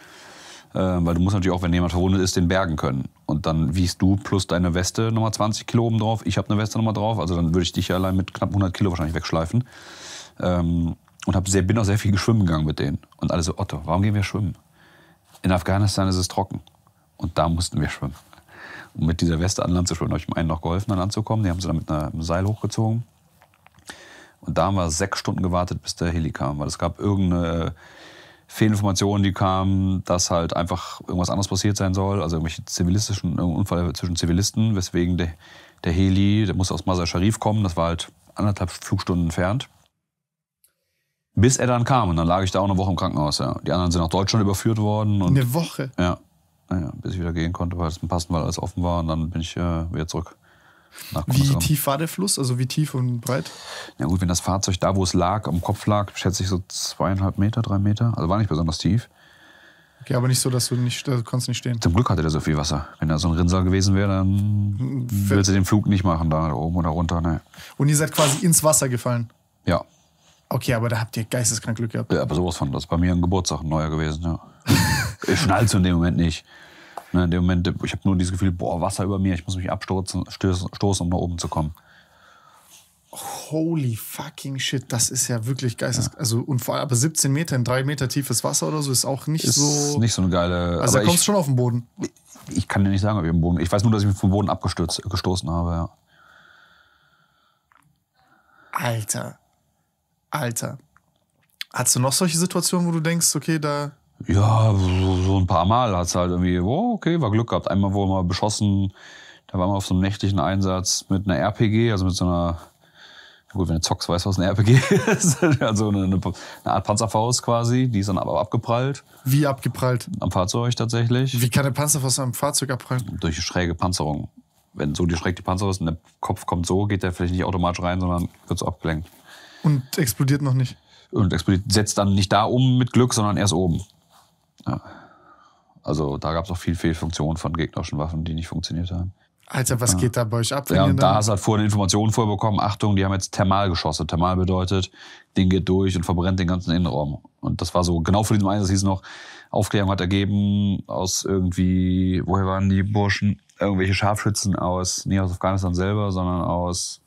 Ähm, weil du musst natürlich auch, wenn jemand verwundet ist, den bergen können. Und dann wiegst du plus deine Weste nochmal 20 Kilo oben drauf, ich habe eine Weste nochmal drauf, also dann würde ich dich ja allein mit knapp 100 Kilo wahrscheinlich wegschleifen. Ähm, und hab sehr, bin auch sehr viel geschwimmen gegangen mit denen. Und alle so, Otto, warum gehen wir schwimmen? In Afghanistan ist es trocken. Und da mussten wir schwimmen. Um mit dieser Weste an Land zu schwimmen, Da habe ich dem einen noch geholfen, an Land zu kommen. Die haben sie dann mit einem Seil hochgezogen. Und da haben wir sechs Stunden gewartet, bis der Heli kam, weil es gab irgendeine Fehlinformationen, die kamen, dass halt einfach irgendwas anderes passiert sein soll, also irgendwelche zivilistischen Unfall zwischen Zivilisten, weswegen der, der Heli, der musste aus Masar Sharif kommen, das war halt anderthalb Flugstunden entfernt. Bis er dann kam und dann lag ich da auch eine Woche im Krankenhaus. Ja. Die anderen sind nach Deutschland überführt worden. Und, eine Woche? Ja, naja, bis ich wieder gehen konnte, weil es passend, Passen, weil alles offen war und dann bin ich äh, wieder zurück. Wie tief war der Fluss? Also wie tief und breit? Na ja, gut, wenn das Fahrzeug da, wo es lag, am Kopf lag, schätze ich so zweieinhalb Meter, drei Meter. Also war nicht besonders tief. Okay, aber nicht so, dass du nicht, da konntest nicht stehen. Zum Glück hatte der so viel Wasser. Wenn da so ein Rinnsal gewesen wäre, dann hm, würde sie den Flug nicht machen, da oben oder runter. Ne. Und ihr seid quasi ins Wasser gefallen? Ja. Okay, aber da habt ihr geisteskrank Glück gehabt. Ja, aber sowas von. Das ist bei mir ein Geburtstag, ein neuer gewesen, ja. ich schnall's in dem Moment nicht. Ne, in dem Moment, ich habe nur dieses Gefühl, boah, Wasser über mir, ich muss mich abstoßen, stoßen, stoßen, um nach oben zu kommen. Holy fucking shit, das ist ja wirklich geistes. Ja. Also, und vor allem, aber 17 Meter in drei Meter tiefes Wasser oder so ist auch nicht ist so. nicht so eine geile. Also, da kommst du schon auf den Boden. Ich, ich kann dir nicht sagen, ob ich am Boden. Ich weiß nur, dass ich mich vom Boden abgestürzt gestoßen habe, ja. Alter. Alter. Hast du noch solche Situationen, wo du denkst, okay, da ja, so, so ein paar Mal hat es halt irgendwie, oh, okay, war Glück gehabt. Einmal wurde mal beschossen, da waren wir auf so einem nächtlichen Einsatz mit einer RPG, also mit so einer, gut, wenn du zockst, weißt du, was eine RPG ist. also eine, eine, eine Art Panzerfaust quasi, die ist dann aber abgeprallt. Wie abgeprallt? Am Fahrzeug tatsächlich. Wie kann eine Panzerfaust am Fahrzeug abprallen? Durch eine schräge Panzerung. Wenn so die schräg die Panzerung ist und der Kopf kommt so, geht der vielleicht nicht automatisch rein, sondern wird so abgelenkt. Und explodiert noch nicht? Und explodiert, setzt dann nicht da oben mit Glück, sondern erst oben. Ja. Also da gab es auch viel Fehlfunktionen von gegnerischen Waffen, die nicht funktioniert haben. Alter, was ja. geht da bei euch ab? Ja, und da hast du halt vorhin Informationen vorbekommen. Achtung, die haben jetzt Thermalgeschosse. Thermal bedeutet, Ding geht durch und verbrennt den ganzen Innenraum. Und das war so, genau vor diesem Einsatz hieß noch, Aufklärung hat ergeben aus irgendwie, woher waren die Burschen? Irgendwelche Scharfschützen aus, nicht aus Afghanistan selber, sondern aus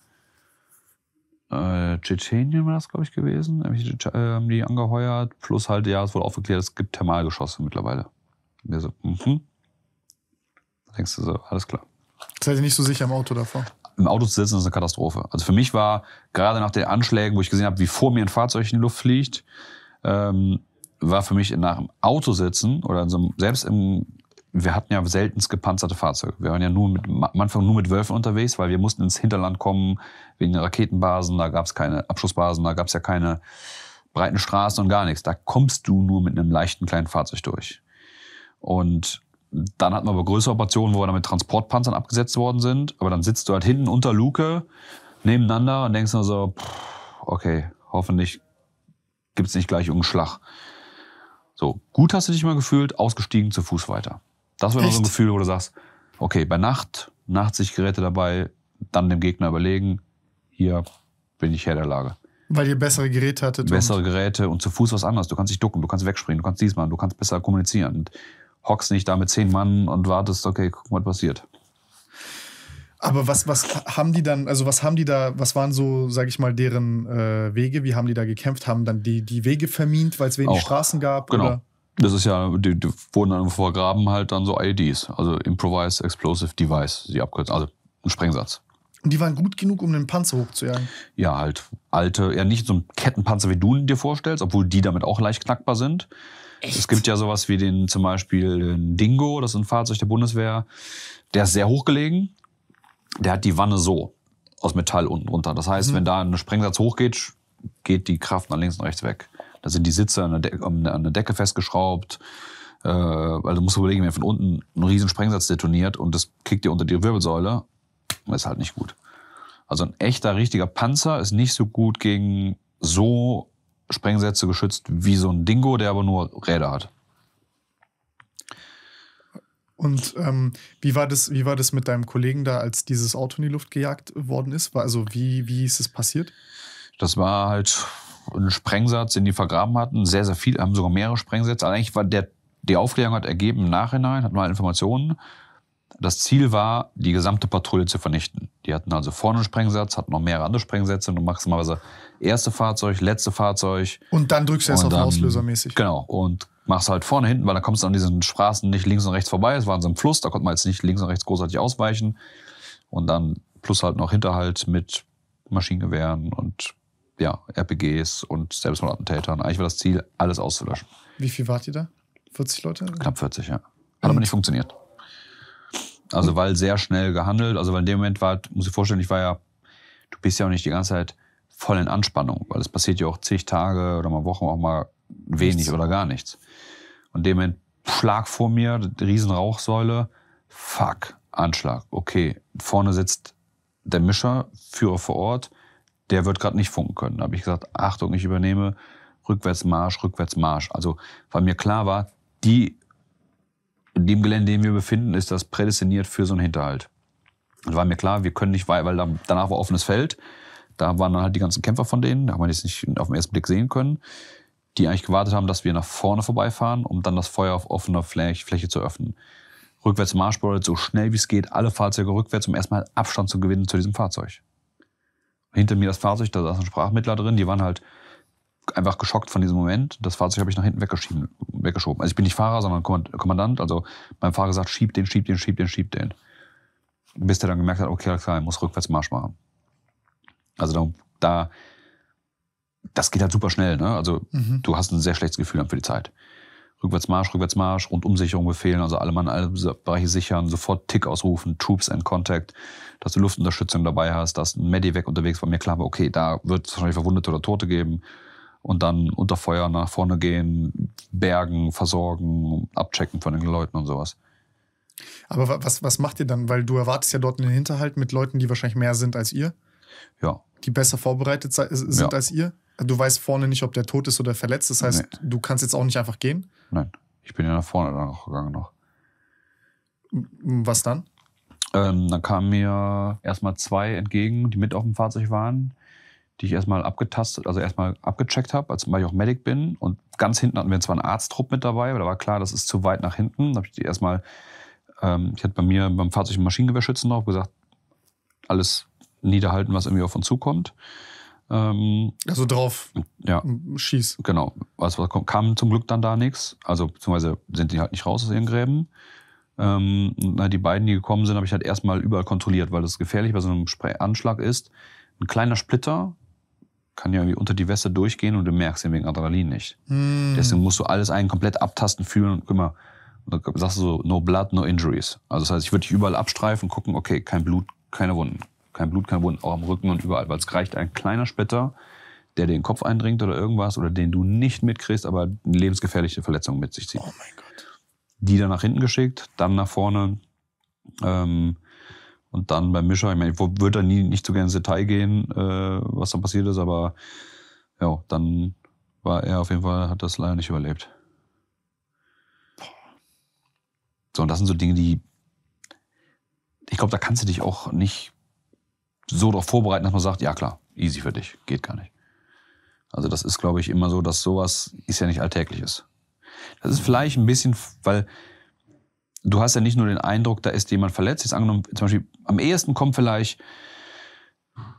äh, Tschetschenien war das, glaube ich, gewesen. Haben die, äh, die angeheuert. Plus halt, ja, es wurde aufgeklärt, es gibt Thermalgeschosse mittlerweile. Mir so, mhm. Da denkst du so, alles klar. Seid ihr nicht so sicher im Auto davor? Im Auto zu sitzen ist eine Katastrophe. Also für mich war gerade nach den Anschlägen, wo ich gesehen habe, wie vor mir ein Fahrzeug in die Luft fliegt, ähm, war für mich nach dem Auto sitzen oder in so einem, selbst im wir hatten ja seltenst gepanzerte Fahrzeuge. Wir waren ja nur mit, am Anfang nur mit Wölfen unterwegs, weil wir mussten ins Hinterland kommen, wegen Raketenbasen, da gab es keine Abschussbasen, da gab es ja keine breiten Straßen und gar nichts. Da kommst du nur mit einem leichten kleinen Fahrzeug durch. Und dann hatten wir aber größere Operationen, wo wir dann mit Transportpanzern abgesetzt worden sind. Aber dann sitzt du halt hinten unter Luke nebeneinander und denkst nur so, pff, okay, hoffentlich gibt's nicht gleich irgendeinen Schlag. So, gut hast du dich mal gefühlt, ausgestiegen zu Fuß weiter. Das wäre so ein Gefühl, wo du sagst, okay, bei Nacht, Nachtsichtgeräte dabei, dann dem Gegner überlegen, hier bin ich Herr der Lage. Weil ihr bessere Geräte hattet. Bessere und Geräte und zu Fuß was anderes. Du kannst dich ducken, du kannst wegspringen, du kannst dies machen, du kannst besser kommunizieren. Und hockst nicht da mit zehn Mann und wartest, okay, guck mal, was passiert. Aber was, was haben die dann, also was haben die da, was waren so, sag ich mal, deren äh, Wege? Wie haben die da gekämpft? Haben dann die, die Wege vermint, weil es wenig Auch. Straßen gab? Genau. Oder? Das ist ja, die, die wurden dann vergraben halt dann so IEDs, also Improvised Explosive Device, die Abkürzung, also ein Sprengsatz. Und die waren gut genug, um den Panzer hochzujagen? Ja, halt alte, ja nicht so ein Kettenpanzer, wie du ihn dir vorstellst, obwohl die damit auch leicht knackbar sind. Echt? Es gibt ja sowas wie den zum Beispiel den Dingo, das ist ein Fahrzeug der Bundeswehr. Der ist sehr hochgelegen. Der hat die Wanne so aus Metall unten runter. Das heißt, mhm. wenn da ein Sprengsatz hochgeht, geht die Kraft nach links und rechts weg. Da sind die Sitze an der, De an der Decke festgeschraubt. Äh, also musst du überlegen, wenn von unten ein riesen Sprengsatz detoniert und das kickt dir unter die Wirbelsäule, ist halt nicht gut. Also ein echter, richtiger Panzer ist nicht so gut gegen so Sprengsätze geschützt wie so ein Dingo, der aber nur Räder hat. Und ähm, wie, war das, wie war das mit deinem Kollegen da, als dieses Auto in die Luft gejagt worden ist? Also wie, wie ist es passiert? Das war halt einen Sprengsatz, den die vergraben hatten. Sehr, sehr viel, haben sogar mehrere Sprengsätze. Also eigentlich war der, die Aufklärung hat ergeben im Nachhinein, hat man Informationen. Das Ziel war, die gesamte Patrouille zu vernichten. Die hatten also vorne einen Sprengsatz, hatten noch mehrere andere Sprengsätze und maximalerweise erste Fahrzeug, letzte Fahrzeug. Und dann drückst du erst auf dann, auslösermäßig. Genau. Und machst halt vorne hinten, weil dann kommst du an diesen Straßen nicht links und rechts vorbei. Es war in so einem Fluss, da konnte man jetzt nicht links und rechts großartig ausweichen. Und dann plus halt noch Hinterhalt mit Maschinengewehren und ja, RPGs und Selbstmordattentätern. Eigentlich war das Ziel, alles auszulöschen. Wie viel wart ihr da? 40 Leute? Knapp 40, ja. Hat aber nicht funktioniert. Also weil sehr schnell gehandelt, also weil in dem Moment war, muss ich vorstellen, ich war ja, du bist ja auch nicht die ganze Zeit voll in Anspannung, weil es passiert ja auch zig Tage oder mal Wochen auch mal wenig nichts. oder gar nichts. Und in dem Moment Schlag vor mir, Riesenrauchsäule, fuck, Anschlag, okay. Vorne sitzt der Mischer, Führer vor Ort, der wird gerade nicht funken können. Da habe ich gesagt, Achtung, ich übernehme Rückwärtsmarsch, Rückwärtsmarsch. Also, weil mir klar war, die, in dem Gelände, in dem wir befinden, ist das prädestiniert für so einen Hinterhalt. Und war mir klar, wir können nicht, weil, weil danach war offenes Feld. Da waren dann halt die ganzen Kämpfer von denen, da haben wir jetzt nicht auf den ersten Blick sehen können, die eigentlich gewartet haben, dass wir nach vorne vorbeifahren, um dann das Feuer auf offener Fläche zu öffnen. Rückwärts Marsch bedeutet so schnell wie es geht, alle Fahrzeuge rückwärts, um erstmal Abstand zu gewinnen zu diesem Fahrzeug hinter mir das Fahrzeug, da saßen Sprachmittler drin, die waren halt einfach geschockt von diesem Moment. Das Fahrzeug habe ich nach hinten weggeschoben. weggeschoben. Also ich bin nicht Fahrer, sondern Kommandant. Also mein Fahrer sagt, schieb den, schieb den, schieb den, schieb den. Bis der dann gemerkt hat, okay, klar, ich muss Rückwärtsmarsch machen. Also da, da das geht halt super schnell. Ne? Also mhm. du hast ein sehr schlechtes Gefühl dann für die Zeit. Rückwärtsmarsch, Rückwärtsmarsch, Rundumsicherung befehlen, also alle Mann, alle Bereiche sichern, sofort Tick ausrufen, Troops in Contact, dass du Luftunterstützung dabei hast, dass ein Medivac unterwegs war. Mir klar war, okay, da wird es wahrscheinlich Verwundete oder Tote geben. Und dann unter Feuer nach vorne gehen, bergen, versorgen, abchecken von den Leuten und sowas. Aber was, was macht ihr dann? Weil du erwartest ja dort einen Hinterhalt mit Leuten, die wahrscheinlich mehr sind als ihr. Ja. Die besser vorbereitet sind ja. als ihr. Du weißt vorne nicht, ob der tot ist oder verletzt. Das heißt, nee. du kannst jetzt auch nicht einfach gehen. Nein, ich bin ja nach vorne dann auch gegangen noch. Was dann? Ähm, dann kamen mir erstmal zwei entgegen, die mit auf dem Fahrzeug waren, die ich erstmal abgetastet, also erstmal abgecheckt habe, als ich auch Medic bin. Und ganz hinten hatten wir zwar einen Arztrupp mit dabei, aber da war klar, das ist zu weit nach hinten. Da habe ich die erstmal, ähm, ich hatte bei mir beim Fahrzeug einen Maschinengewehrschützen drauf, gesagt, alles niederhalten, was irgendwie auf uns zukommt. Ähm, also drauf ja. schieß. Genau. Also kam zum Glück dann da nichts. Also beziehungsweise sind die halt nicht raus aus ihren Gräben. Ähm, die beiden, die gekommen sind, habe ich halt erstmal überall kontrolliert, weil das gefährlich bei so einem Spray Anschlag ist. Ein kleiner Splitter kann ja irgendwie unter die Weste durchgehen und du merkst ihn wegen Adrenalin nicht. Mm. Deswegen musst du alles einen komplett abtasten, fühlen und immer da sagst du so, no blood, no injuries. Also das heißt, ich würde dich überall abstreifen, gucken, okay, kein Blut, keine Wunden kein Blut, kein Wund, auch am Rücken und überall, weil es reicht ein kleiner Splitter, der den Kopf eindringt oder irgendwas oder den du nicht mitkriegst, aber eine lebensgefährliche Verletzung mit sich zieht. Oh mein Gott. Die dann nach hinten geschickt, dann nach vorne. Ähm, und dann beim Mischer, ich meine, ich würde da nie, nicht so gerne ins Detail gehen, äh, was da passiert ist, aber ja, dann war er auf jeden Fall, hat das leider nicht überlebt. So, und das sind so Dinge, die. Ich glaube, da kannst du dich auch nicht so darauf vorbereiten, dass man sagt, ja klar, easy für dich, geht gar nicht. Also das ist, glaube ich, immer so, dass sowas ist ja nicht alltägliches. Das ist vielleicht ein bisschen, weil du hast ja nicht nur den Eindruck, da ist jemand verletzt. Jetzt angenommen, zum Beispiel am ehesten kommen vielleicht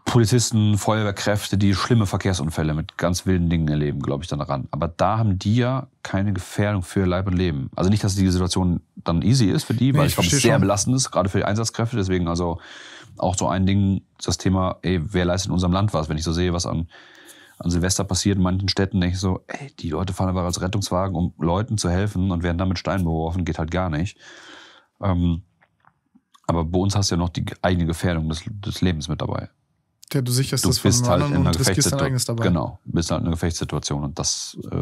Polizisten, Feuerwehrkräfte, die schlimme Verkehrsunfälle mit ganz wilden Dingen erleben, glaube ich, dann daran. Aber da haben die ja keine Gefährdung für Leib und Leben. Also nicht, dass die Situation dann easy ist für die, weil ich, ich glaube, es sehr schon. belastend ist, gerade für die Einsatzkräfte. Deswegen also auch so ein Ding, das Thema, ey, wer leistet in unserem Land was? Wenn ich so sehe, was an, an Silvester passiert in manchen Städten, denke ich so, ey, die Leute fahren einfach als Rettungswagen, um Leuten zu helfen und werden damit mit Steinen beworfen, geht halt gar nicht. Ähm, aber bei uns hast du ja noch die eigene Gefährdung des, des Lebens mit dabei. Ja, du sicherst du das bist halt in einer Gefechtssituation. Genau, bist halt in einer Gefechtssituation und das äh,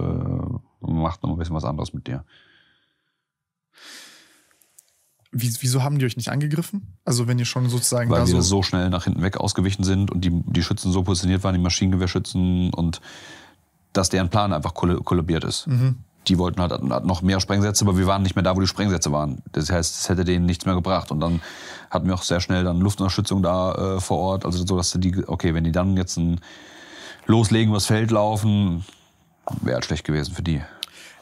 macht noch ein bisschen was anderes mit dir wieso haben die euch nicht angegriffen? Also wenn ihr schon sozusagen Weil da wir so, so, schnell nach hinten weg ausgewichen sind und die, die Schützen so positioniert waren, die Maschinengewehrschützen und dass deren Plan einfach kollabiert ist. Mhm. Die wollten halt noch mehr Sprengsätze, aber wir waren nicht mehr da, wo die Sprengsätze waren. Das heißt, es hätte denen nichts mehr gebracht. Und dann hatten wir auch sehr schnell dann Luftunterstützung da äh, vor Ort. Also so, dass die, okay, wenn die dann jetzt ein Loslegen, was Feld laufen, wäre halt schlecht gewesen für die.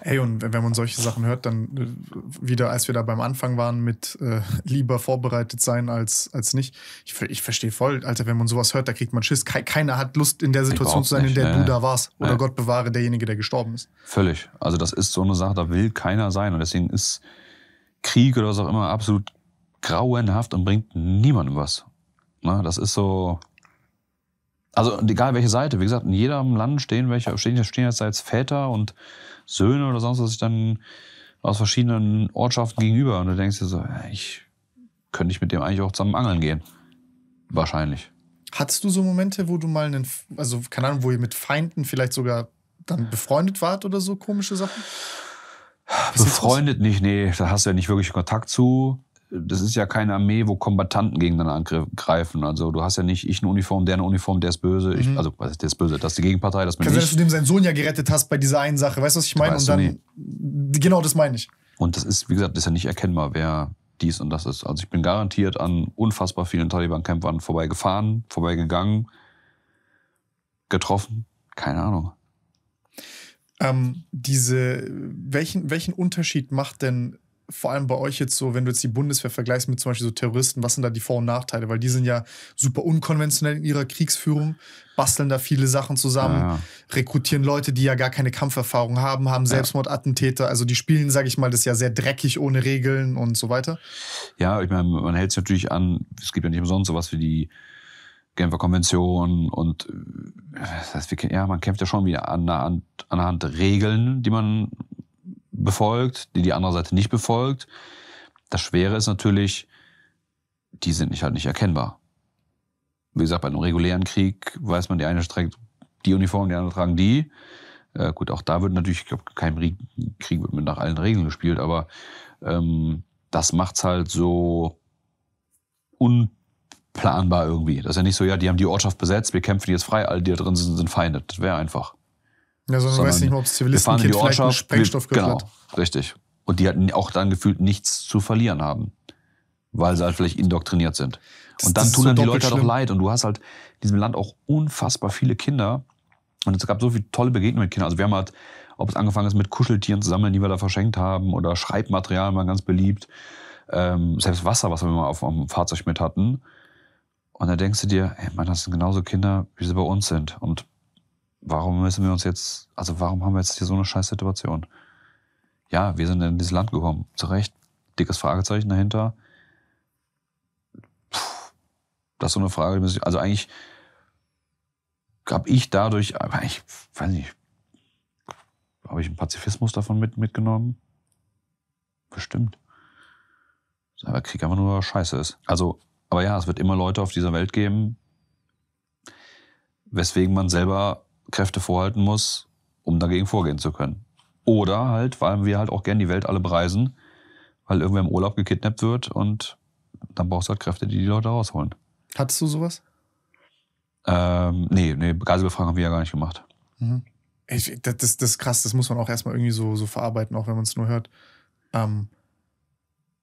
Ey, und wenn man solche Sachen hört, dann äh, wieder, als wir da beim Anfang waren, mit äh, lieber vorbereitet sein als, als nicht. Ich, ich verstehe voll, Alter, wenn man sowas hört, da kriegt man Schiss. keiner hat Lust, in der Situation zu sein, nicht. in der nee. du da warst. Oder nee. Gott bewahre, derjenige, der gestorben ist. Völlig. Also, das ist so eine Sache, da will keiner sein. Und deswegen ist Krieg oder was auch immer absolut grauenhaft und bringt niemandem was. Na, ne? das ist so. Also, egal welche Seite, wie gesagt, in jedem Land stehen welche, stehen, stehen jetzt Väter und Söhne oder sonst was ich dann aus verschiedenen Ortschaften gegenüber. Und du denkst dir so, ich könnte ich mit dem eigentlich auch zusammen angeln gehen. Wahrscheinlich. Hattest du so Momente, wo du mal einen, also keine Ahnung, wo ihr mit Feinden vielleicht sogar dann befreundet wart oder so komische Sachen? Was befreundet nicht, nee, da hast du ja nicht wirklich Kontakt zu das ist ja keine Armee, wo Kombattanten gegeneinander angreifen. Also du hast ja nicht ich eine Uniform, der eine Uniform, der ist böse. Mhm. Ich, also was ist der ist böse? Das ist die Gegenpartei, das bin Kann ich. Sein, dass du dem seinen Sohn ja gerettet hast bei dieser einen Sache. Weißt du, was ich meine? und dann genau das meine ich. Und das ist, wie gesagt, das ist ja nicht erkennbar, wer dies und das ist. Also ich bin garantiert an unfassbar vielen Taliban-Kämpfern vorbeigefahren, vorbeigegangen, getroffen. Keine Ahnung. Ähm, diese, welchen, welchen Unterschied macht denn vor allem bei euch jetzt so, wenn du jetzt die Bundeswehr vergleichst mit zum Beispiel so Terroristen, was sind da die Vor- und Nachteile? Weil die sind ja super unkonventionell in ihrer Kriegsführung, basteln da viele Sachen zusammen, ja, ja. rekrutieren Leute, die ja gar keine Kampferfahrung haben, haben Selbstmordattentäter. Also die spielen, sage ich mal, das ja sehr dreckig ohne Regeln und so weiter. Ja, ich meine, man hält es natürlich an, es gibt ja nicht umsonst sowas wie die Genfer Konvention und äh, das heißt, ja, man kämpft ja schon wieder an, an, anhand Regeln, die man befolgt, die die andere Seite nicht befolgt. Das Schwere ist natürlich, die sind nicht halt nicht erkennbar. Wie gesagt, bei einem regulären Krieg weiß man, die eine trägt die Uniform, die andere tragen die. Äh, gut, auch da wird natürlich, ich glaube, kein Krieg wird mit nach allen Regeln gespielt, aber ähm, das es halt so unplanbar irgendwie. Das ist ja nicht so, ja, die haben die Ortschaft besetzt, wir kämpfen jetzt frei, alle, die da drin sind, sind Feinde. Das wäre einfach. Ja, sondern, sondern weiß nicht mal, ob es Zivilisten gibt, vielleicht einen Sprengstoff wir, genau, hat. Richtig. Und die hatten auch dann gefühlt nichts zu verlieren haben, weil sie halt vielleicht indoktriniert sind. Das, und dann tun so dann die Leute halt auch leid. Und du hast halt in diesem Land auch unfassbar viele Kinder. Und es gab so viele tolle Begegnungen mit Kindern. Also wir haben halt, ob es angefangen ist mit Kuscheltieren zu sammeln, die wir da verschenkt haben, oder Schreibmaterial war ganz beliebt. Ähm, selbst Wasser, was wir mal auf, auf dem Fahrzeug mit hatten. Und da denkst du dir, ey, man, das sind genauso Kinder, wie sie bei uns sind. Und warum müssen wir uns jetzt, also warum haben wir jetzt hier so eine scheiß Situation? Ja, wir sind in dieses Land gekommen. Zu Recht, dickes Fragezeichen dahinter. Puh, das ist so eine Frage, die sich, also eigentlich habe ich dadurch, äh, ich weiß nicht, habe ich einen Pazifismus davon mit, mitgenommen? Bestimmt. Aber Krieg einfach nur scheiße ist. Also, aber ja, es wird immer Leute auf dieser Welt geben, weswegen man selber Kräfte vorhalten muss, um dagegen vorgehen zu können. Oder halt, weil wir halt auch gerne die Welt alle bereisen, weil irgendwer im Urlaub gekidnappt wird und dann brauchst du halt Kräfte, die die Leute rausholen. Hattest du sowas? Ähm, nee, nee, Geiselbefragung haben wir ja gar nicht gemacht. Mhm. Ich, das, das, ist krass, das muss man auch erstmal irgendwie so, so verarbeiten, auch wenn man es nur hört. Ähm,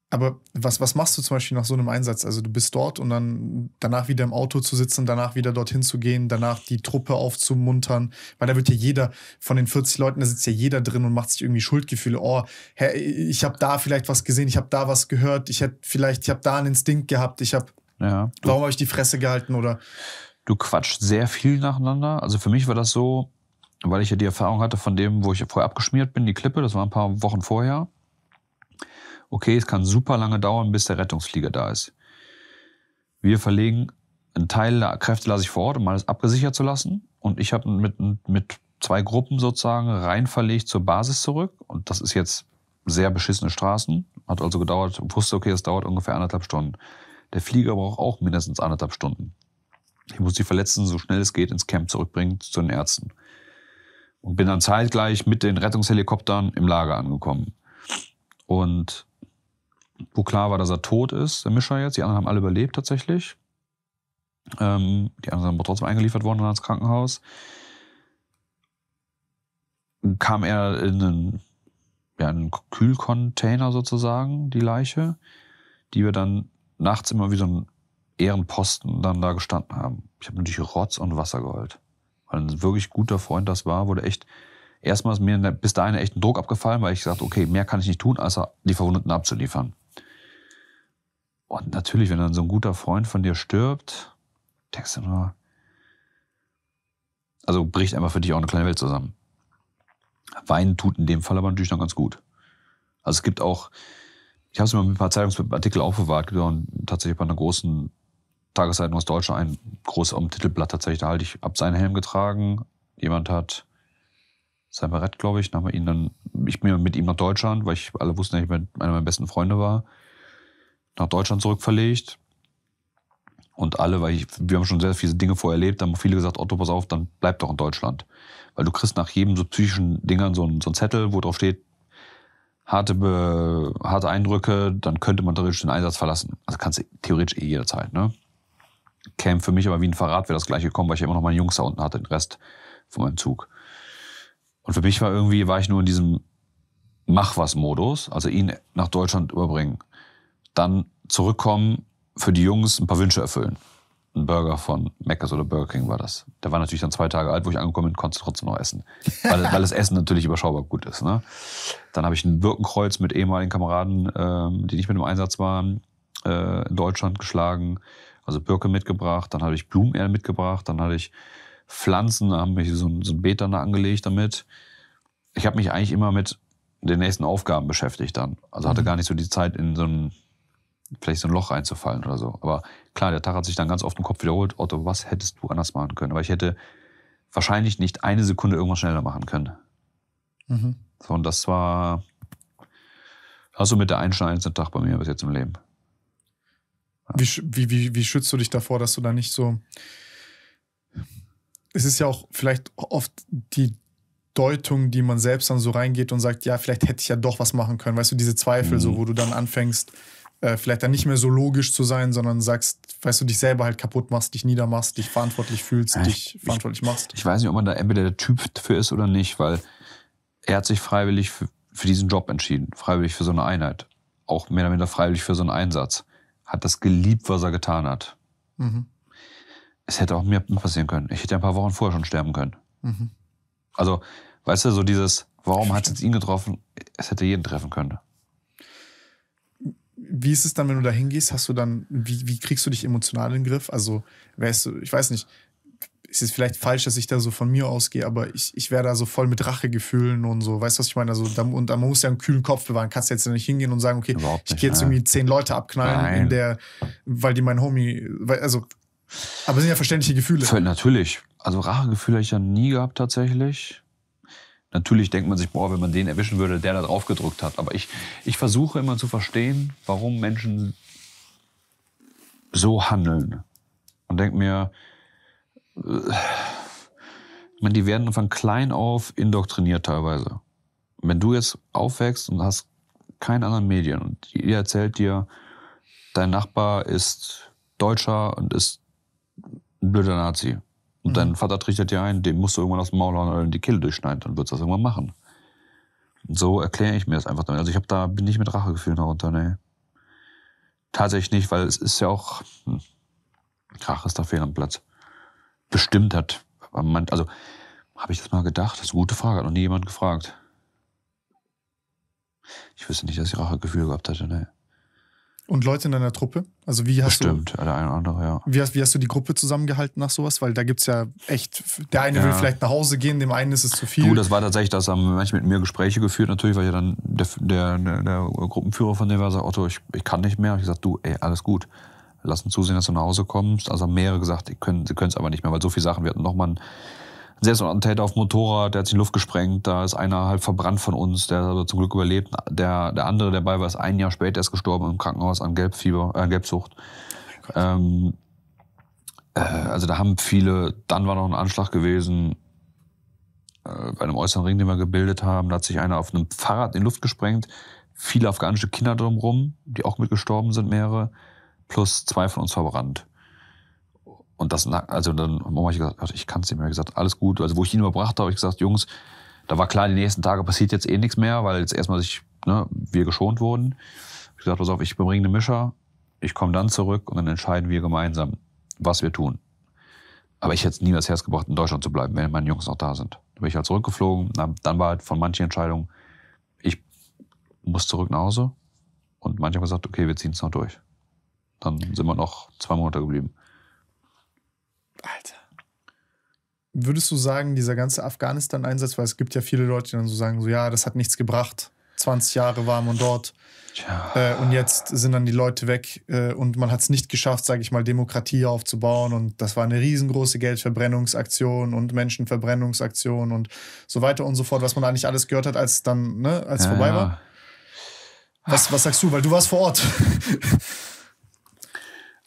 aber was, was machst du zum Beispiel nach so einem Einsatz? Also du bist dort und dann danach wieder im Auto zu sitzen, danach wieder dorthin zu gehen, danach die Truppe aufzumuntern, weil da wird ja jeder von den 40 Leuten, da sitzt ja jeder drin und macht sich irgendwie Schuldgefühle. Oh, hä, ich habe da vielleicht was gesehen, ich habe da was gehört, ich hätte vielleicht, ich habe da einen Instinkt gehabt, ich habe, ja. warum habe ich die Fresse gehalten oder? Du quatschst sehr viel nacheinander. Also für mich war das so, weil ich ja die Erfahrung hatte von dem, wo ich vorher abgeschmiert bin, die Klippe, das war ein paar Wochen vorher okay, es kann super lange dauern, bis der Rettungsflieger da ist. Wir verlegen einen Teil der Kräfte lasse ich vor Ort, um alles abgesichert zu lassen. Und ich habe mit, mit zwei Gruppen sozusagen rein verlegt zur Basis zurück. Und das ist jetzt sehr beschissene Straßen. Hat also gedauert, wusste, okay, es dauert ungefähr anderthalb Stunden. Der Flieger braucht auch mindestens anderthalb Stunden. Ich muss die Verletzten so schnell es geht ins Camp zurückbringen zu den Ärzten. Und bin dann zeitgleich mit den Rettungshelikoptern im Lager angekommen. Und wo klar war, dass er tot ist, der Mischer jetzt. Die anderen haben alle überlebt tatsächlich. Ähm, die anderen sind aber trotzdem eingeliefert worden ins Krankenhaus. Kam er in einen, ja, einen Kühlcontainer sozusagen, die Leiche, die wir dann nachts immer wie so einen Ehrenposten dann da gestanden haben. Ich habe natürlich Rotz und Wasser geholt. Weil ein wirklich guter Freund das war, wurde echt erstmals mir bis dahin echt ein Druck abgefallen, weil ich gesagt, okay, mehr kann ich nicht tun, als die Verwundeten abzuliefern. Und natürlich, wenn dann so ein guter Freund von dir stirbt, denkst du nur, also bricht einfach für dich auch eine kleine Welt zusammen. Weinen tut in dem Fall aber natürlich dann ganz gut. Also es gibt auch, ich habe es mir mit ein paar Zeitungsartikel aufbewahrt, und tatsächlich bei einer großen Tageszeitung aus Deutschland ein großes am Titelblatt tatsächlich, da halte ich ab seinen Helm getragen. Jemand hat sein Barett, glaube ich, dann haben wir ihn dann, ich bin mit ihm nach Deutschland, weil ich alle wussten, dass ich mit einer meiner besten Freunde war nach Deutschland zurückverlegt. Und alle, weil ich, wir haben schon sehr viele Dinge vorher erlebt, haben viele gesagt, Otto, pass auf, dann bleib doch in Deutschland. Weil du kriegst nach jedem so psychischen Dingern so einen, so einen Zettel, wo drauf steht, harte, Be harte Eindrücke, dann könnte man theoretisch den Einsatz verlassen. Also kannst du theoretisch eh jederzeit, ne? Käme für mich aber wie ein Verrat, wäre das gleiche gekommen, weil ich ja immer noch meine Jungs da unten hatte, den Rest von meinem Zug. Und für mich war irgendwie, war ich nur in diesem Mach was Modus, also ihn nach Deutschland überbringen dann zurückkommen, für die Jungs ein paar Wünsche erfüllen. Ein Burger von Mc's oder Burger King war das. Der war natürlich dann zwei Tage alt, wo ich angekommen bin, konnte trotzdem noch essen. Weil, weil das Essen natürlich überschaubar gut ist. Ne? Dann habe ich ein Birkenkreuz mit ehemaligen Kameraden, ähm, die nicht mit im Einsatz waren, äh, in Deutschland geschlagen. Also Birke mitgebracht, dann hatte ich Blumenerde mitgebracht, dann hatte ich Pflanzen, da haben mich so ein, so ein Beet dann da angelegt damit. Ich habe mich eigentlich immer mit den nächsten Aufgaben beschäftigt dann. Also hatte mhm. gar nicht so die Zeit in so einen vielleicht so ein Loch einzufallen oder so. Aber klar, der Tag hat sich dann ganz oft im Kopf wiederholt, Otto, was hättest du anders machen können? Aber ich hätte wahrscheinlich nicht eine Sekunde irgendwas schneller machen können. Mhm. So, und das war also mit der einschneidendste Tag bei mir bis jetzt im Leben. Ja. Wie, wie, wie schützt du dich davor, dass du da nicht so... Es ist ja auch vielleicht oft die Deutung, die man selbst dann so reingeht und sagt, ja, vielleicht hätte ich ja doch was machen können. Weißt du, diese Zweifel, mhm. so wo du dann anfängst, äh, vielleicht dann nicht mehr so logisch zu sein, sondern sagst, weißt du, dich selber halt kaputt machst, dich niedermachst, dich verantwortlich fühlst, ja, dich ich, verantwortlich machst. Ich, ich weiß nicht, ob man da entweder der Typ für ist oder nicht, weil er hat sich freiwillig für, für diesen Job entschieden, freiwillig für so eine Einheit, auch mehr oder weniger freiwillig für so einen Einsatz, hat das geliebt, was er getan hat. Mhm. Es hätte auch mir passieren können. Ich hätte ein paar Wochen vorher schon sterben können. Mhm. Also, weißt du, so dieses, warum hat es jetzt ihn getroffen? Es hätte jeden treffen können wie ist es dann, wenn du da hingehst? Hast du dann, wie, wie kriegst du dich emotional in den Griff? Also, wärst du, ich weiß nicht, es ist vielleicht falsch, dass ich da so von mir ausgehe, aber ich, ich wäre da so voll mit Rachegefühlen und so. Weißt du, was ich meine? Also, da, und da muss ja einen kühlen Kopf bewahren. Kannst du jetzt ja nicht hingehen und sagen, okay, nicht, ich gehe jetzt irgendwie zehn Leute abknallen, Nein. in der, weil die mein Homie, weil, also, aber sind ja verständliche Gefühle. Natürlich. Also, Rachegefühle habe ich ja nie gehabt, tatsächlich. Natürlich denkt man sich, boah, wenn man den erwischen würde, der da drauf gedrückt hat. Aber ich, ich versuche immer zu verstehen, warum Menschen so handeln. Und denke mir, äh, man, die werden von klein auf indoktriniert teilweise. Wenn du jetzt aufwächst und hast keine anderen Medien und ihr erzählt dir, dein Nachbar ist Deutscher und ist ein blöder Nazi. Und mhm. dein Vater trichtet dir ein, dem musst du irgendwann aus dem Maul hauen oder die Kehle durchschneiden, dann wird du das irgendwann machen. Und so erkläre ich mir das einfach damit. Also ich habe da bin nicht mit Rachegefühlen darunter, ne. Tatsächlich nicht, weil es ist ja auch hm, Rache ist da fehl am Platz. Bestimmt hat man, also habe ich das mal gedacht? Das ist eine gute Frage, hat noch nie jemand gefragt. Ich wüsste nicht, dass ich Rachegefühl gehabt hätte, ne. Und Leute in deiner Truppe? Also wie hast Bestimmt, du, der eine oder andere, ja. Wie hast, wie hast du die Gruppe zusammengehalten nach sowas? Weil da gibt es ja echt, der eine ja. will vielleicht nach Hause gehen, dem einen ist es zu viel. Du, das war tatsächlich, dass haben manche mit mir Gespräche geführt natürlich, weil ja dann der, der, der, der Gruppenführer von dem war, sagt, Otto, ich, ich kann nicht mehr. Ich gesagt, du, ey, alles gut. Lass uns zusehen, dass du nach Hause kommst. Also haben mehrere gesagt, können, sie können es aber nicht mehr, weil so viele Sachen, wir hatten nochmal einen selbst ein Selbstattentäter auf dem Motorrad, der hat sich in Luft gesprengt, da ist einer halt verbrannt von uns, der hat aber zum Glück überlebt. Der, der andere der dabei war, ist ein Jahr später erst gestorben im Krankenhaus an Gelbfieber, äh, Gelbsucht. Ähm, äh, also da haben viele, dann war noch ein Anschlag gewesen äh, bei einem äußeren Ring, den wir gebildet haben, da hat sich einer auf einem Fahrrad in Luft gesprengt, viele afghanische Kinder drumherum, die auch mitgestorben sind, mehrere, plus zwei von uns verbrannt. Und das also dann habe also ich gesagt, ich kann es nicht mehr. gesagt, alles gut. Also wo ich ihn überbracht habe, habe ich gesagt, Jungs, da war klar, die nächsten Tage passiert jetzt eh nichts mehr, weil jetzt erstmal sich, ne, wir geschont wurden. Ich gesagt, pass auf, ich bringe einen Mischer, ich komme dann zurück und dann entscheiden wir gemeinsam, was wir tun. Aber ich hätte nie das Herz gebracht, in Deutschland zu bleiben, wenn meine Jungs noch da sind. Da bin ich halt zurückgeflogen. Dann war halt von manchen Entscheidungen, ich muss zurück nach Hause. Und manche haben gesagt, okay, wir ziehen es noch durch. Dann sind wir noch zwei Monate geblieben. Alter. Würdest du sagen, dieser ganze Afghanistan-Einsatz, weil es gibt ja viele Leute, die dann so sagen, so ja, das hat nichts gebracht. 20 Jahre war man dort. Äh, und jetzt sind dann die Leute weg äh, und man hat es nicht geschafft, sage ich mal, Demokratie aufzubauen. Und das war eine riesengroße Geldverbrennungsaktion und Menschenverbrennungsaktion und so weiter und so fort, was man da nicht alles gehört hat, als dann, ne, als ja, vorbei war. Was, was sagst du? Weil du warst vor Ort.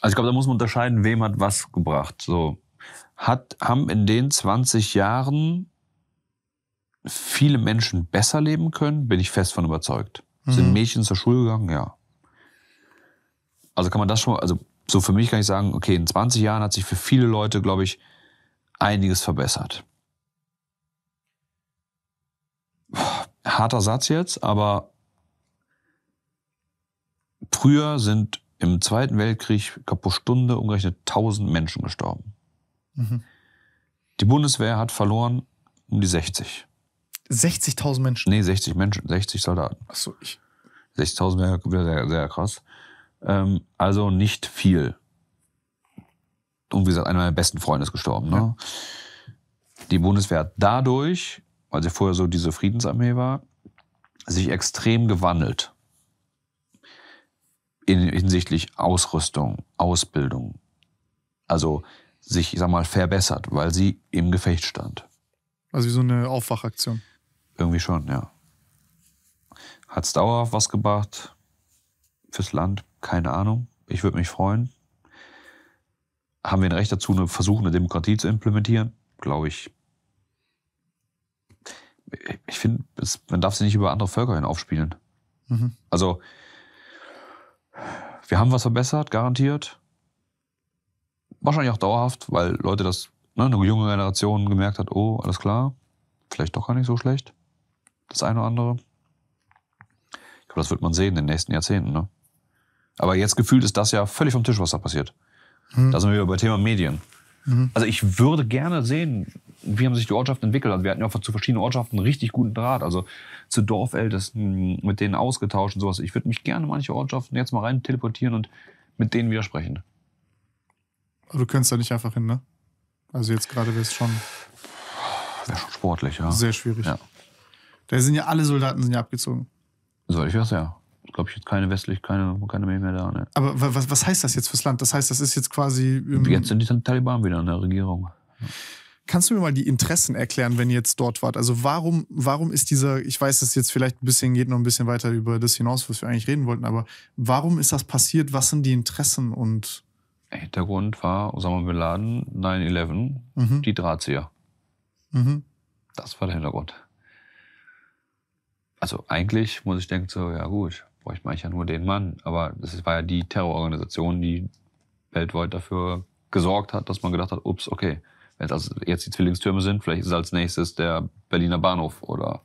also ich glaube, da muss man unterscheiden, wem hat was gebracht. So hat, haben in den 20 Jahren viele Menschen besser leben können, bin ich fest von überzeugt. Mhm. Sind Mädchen zur Schule gegangen? Ja. Also kann man das schon, also so für mich kann ich sagen, okay, in 20 Jahren hat sich für viele Leute, glaube ich, einiges verbessert. Harter Satz jetzt, aber früher sind im Zweiten Weltkrieg pro Stunde umgerechnet 1000 Menschen gestorben. Die Bundeswehr hat verloren um die 60. 60.000 Menschen? Nee, 60 Menschen, 60 Soldaten. Achso, ich. 60.000 wäre wär sehr, sehr krass. Ähm, also nicht viel. Und wie gesagt, einer meiner besten Freunde ist gestorben. Ne? Ja. Die Bundeswehr hat dadurch, weil sie vorher so diese Friedensarmee war, sich extrem gewandelt. In, hinsichtlich Ausrüstung, Ausbildung. Also sich, ich sag mal, verbessert, weil sie im Gefecht stand. Also wie so eine Aufwachaktion. Irgendwie schon, ja. Hat es dauerhaft was gebracht fürs Land? Keine Ahnung. Ich würde mich freuen. Haben wir ein Recht dazu, eine versuchende Demokratie zu implementieren? Glaube ich. Ich finde, man darf sie nicht über andere Völker hin aufspielen. Mhm. Also, wir haben was verbessert, garantiert wahrscheinlich auch dauerhaft, weil Leute das, ne, eine junge Generation gemerkt hat, oh, alles klar, vielleicht doch gar nicht so schlecht. Das eine oder andere. Ich glaube, das wird man sehen in den nächsten Jahrzehnten. Ne? Aber jetzt gefühlt ist das ja völlig vom Tisch, was da passiert. Mhm. Da sind wir wieder bei Thema Medien. Mhm. Also ich würde gerne sehen, wie haben sich die Ortschaften entwickelt. Also wir hatten ja zu verschiedenen Ortschaften einen richtig guten Draht. Also zu Dorfältesten, mit denen ausgetauscht und sowas. Ich würde mich gerne manche Ortschaften jetzt mal rein teleportieren und mit denen widersprechen. Aber du könntest da nicht einfach hin, ne? Also jetzt gerade wäre es schon. Wäre schon sportlich, ja. Sehr schwierig. Ja. Da sind ja alle Soldaten sind ja abgezogen. Soll ich was, ja. Glaube ich, jetzt keine westlich, keine, keine mehr, mehr da. Ne? Aber was, was heißt das jetzt fürs Land? Das heißt, das ist jetzt quasi. Ähm, jetzt sind die Taliban wieder in der Regierung. Kannst du mir mal die Interessen erklären, wenn ihr jetzt dort wart? Also warum, warum ist dieser, ich weiß, dass jetzt vielleicht ein bisschen geht noch ein bisschen weiter über das hinaus, was wir eigentlich reden wollten, aber warum ist das passiert? Was sind die Interessen und Hintergrund war Osama Bin Laden, 9-11, mhm. die Drahtzieher. Mhm. Das war der Hintergrund. Also eigentlich muss ich denken, so, ja gut, bräuchte man ja nur den Mann. Aber das war ja die Terrororganisation, die weltweit dafür gesorgt hat, dass man gedacht hat, ups, okay, wenn es also jetzt die Zwillingstürme sind, vielleicht ist es als nächstes der Berliner Bahnhof oder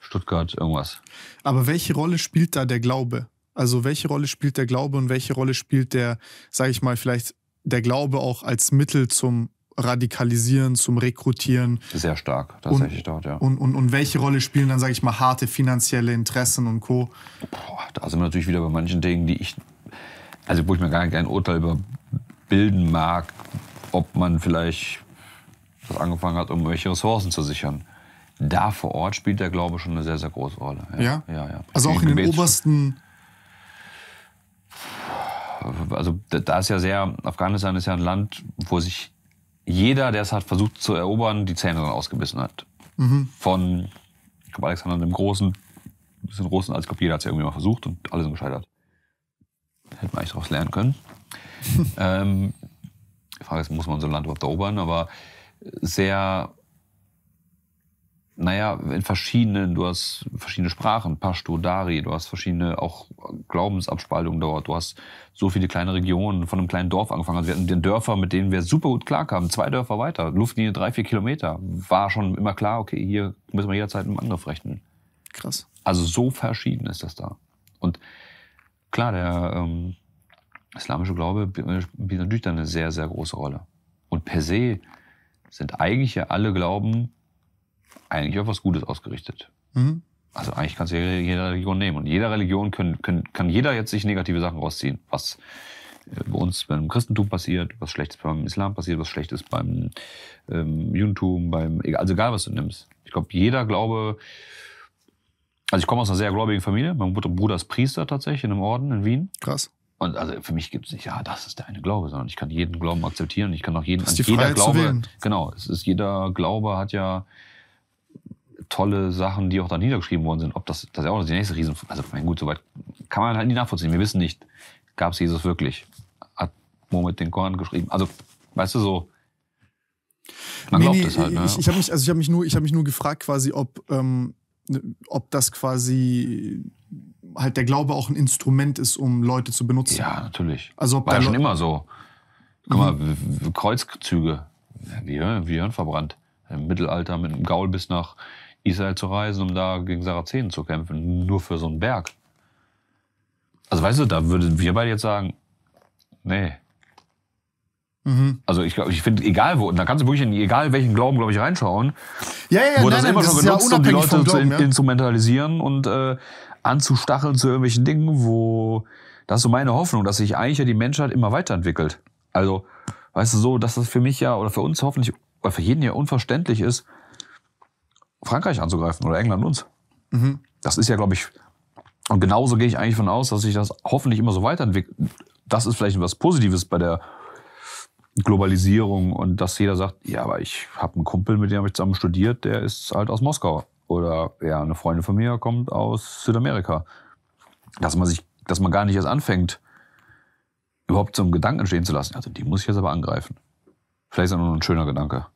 Stuttgart irgendwas. Aber welche Rolle spielt da der Glaube? Also welche Rolle spielt der Glaube und welche Rolle spielt der, sage ich mal, vielleicht der Glaube auch als Mittel zum Radikalisieren, zum Rekrutieren. Sehr stark, tatsächlich und, dort, ja. Und, und, und welche Rolle spielen dann, sage ich mal, harte finanzielle Interessen und Co.? Boah, da sind wir natürlich wieder bei manchen Dingen, die ich, also wo ich mir gar kein Urteil über bilden mag, ob man vielleicht das angefangen hat, um welche Ressourcen zu sichern. Da vor Ort spielt der Glaube schon eine sehr, sehr große Rolle. Ja? Ja, ja. ja. Also auch in den obersten also da ist ja sehr, Afghanistan ist ja ein Land, wo sich jeder, der es hat versucht zu erobern, die Zähne dann ausgebissen hat. Mhm. Von ich glaube, Alexander dem Großen bis zum Großen, also ich glaube, jeder hat es ja irgendwie mal versucht und alle sind gescheitert. Hätte man eigentlich daraus lernen können. ähm, die Frage ist, muss man so ein Land überhaupt erobern, aber sehr naja, in verschiedenen, du hast verschiedene Sprachen, Pashto, Dari, du hast verschiedene auch Glaubensabspaltungen dort, du hast so viele kleine Regionen von einem kleinen Dorf angefangen. Also wir hatten den Dörfer, mit denen wir super gut klarkamen, zwei Dörfer weiter, Luftlinie drei, vier Kilometer, war schon immer klar, okay, hier müssen wir jederzeit mit dem Angriff rechnen. Krass. Also so verschieden ist das da. Und klar, der ähm, islamische Glaube spielt natürlich dann eine sehr, sehr große Rolle. Und per se sind eigentlich ja alle Glauben eigentlich auf was Gutes ausgerichtet. Mhm. Also eigentlich kannst du jede Religion nehmen. Und jeder Religion können, können, kann jeder jetzt sich negative Sachen rausziehen. Was äh, bei uns beim Christentum passiert, was Schlechtes beim Islam passiert, was Schlechtes beim ähm, Judentum, beim, also egal was du nimmst. Ich glaube, jeder Glaube, also ich komme aus einer sehr gläubigen Familie. Mein Bruder ist Priester tatsächlich in einem Orden in Wien. Krass. Und also für mich gibt es nicht, ja, das ist der eine Glaube, sondern ich kann jeden Glauben akzeptieren. Ich kann auch jeden, das ist die jeder Freiheit Glaube, genau, es ist jeder Glaube hat ja tolle Sachen, die auch da niedergeschrieben worden sind. Ob das, das ist ja auch die nächste Riesen. Also, mein gut, soweit kann man halt nicht nachvollziehen. Wir wissen nicht, gab es Jesus wirklich? Hat Mohammed den Koran geschrieben? Also, weißt du, so. Man nee, glaubt nee, es halt, ne? Ich, ich habe mich, also hab mich, nur, hab mich nur gefragt, quasi, ob, ähm, ne, ob das quasi halt der Glaube auch ein Instrument ist, um Leute zu benutzen. Ja, natürlich. Also, ob War ja schon immer so. Guck mal, mhm. Kreuzzüge. wie Hirn verbrannt. Im Mittelalter mit einem Gaul bis nach Israel zu reisen, um da gegen Sarazenen zu kämpfen, nur für so einen Berg. Also weißt du, da würden wir beide jetzt sagen, nee. Mhm. Also ich, ich finde, egal wo, und da kannst du wirklich in egal welchen Glauben, glaube ich, reinschauen, ja, ja, wurde nein, das nein, immer das schon genutzt ja um die Leute Glauben, zu instrumentalisieren und äh, anzustacheln zu irgendwelchen Dingen, wo das ist so meine Hoffnung, dass sich eigentlich ja die Menschheit immer weiterentwickelt. Also, weißt du, so, dass das für mich ja oder für uns hoffentlich oder für jeden ja unverständlich ist, Frankreich anzugreifen oder England uns. Mhm. Das ist ja, glaube ich, und genauso gehe ich eigentlich von aus, dass sich das hoffentlich immer so weiterentwickelt. Das ist vielleicht was Positives bei der Globalisierung und dass jeder sagt, ja, aber ich habe einen Kumpel, mit dem habe ich zusammen studiert, der ist halt aus Moskau. Oder ja, eine Freundin von mir kommt aus Südamerika. Dass man sich, dass man gar nicht erst anfängt, überhaupt zum Gedanken stehen zu lassen. Also die muss ich jetzt aber angreifen. Vielleicht ist das nur ein schöner Gedanke.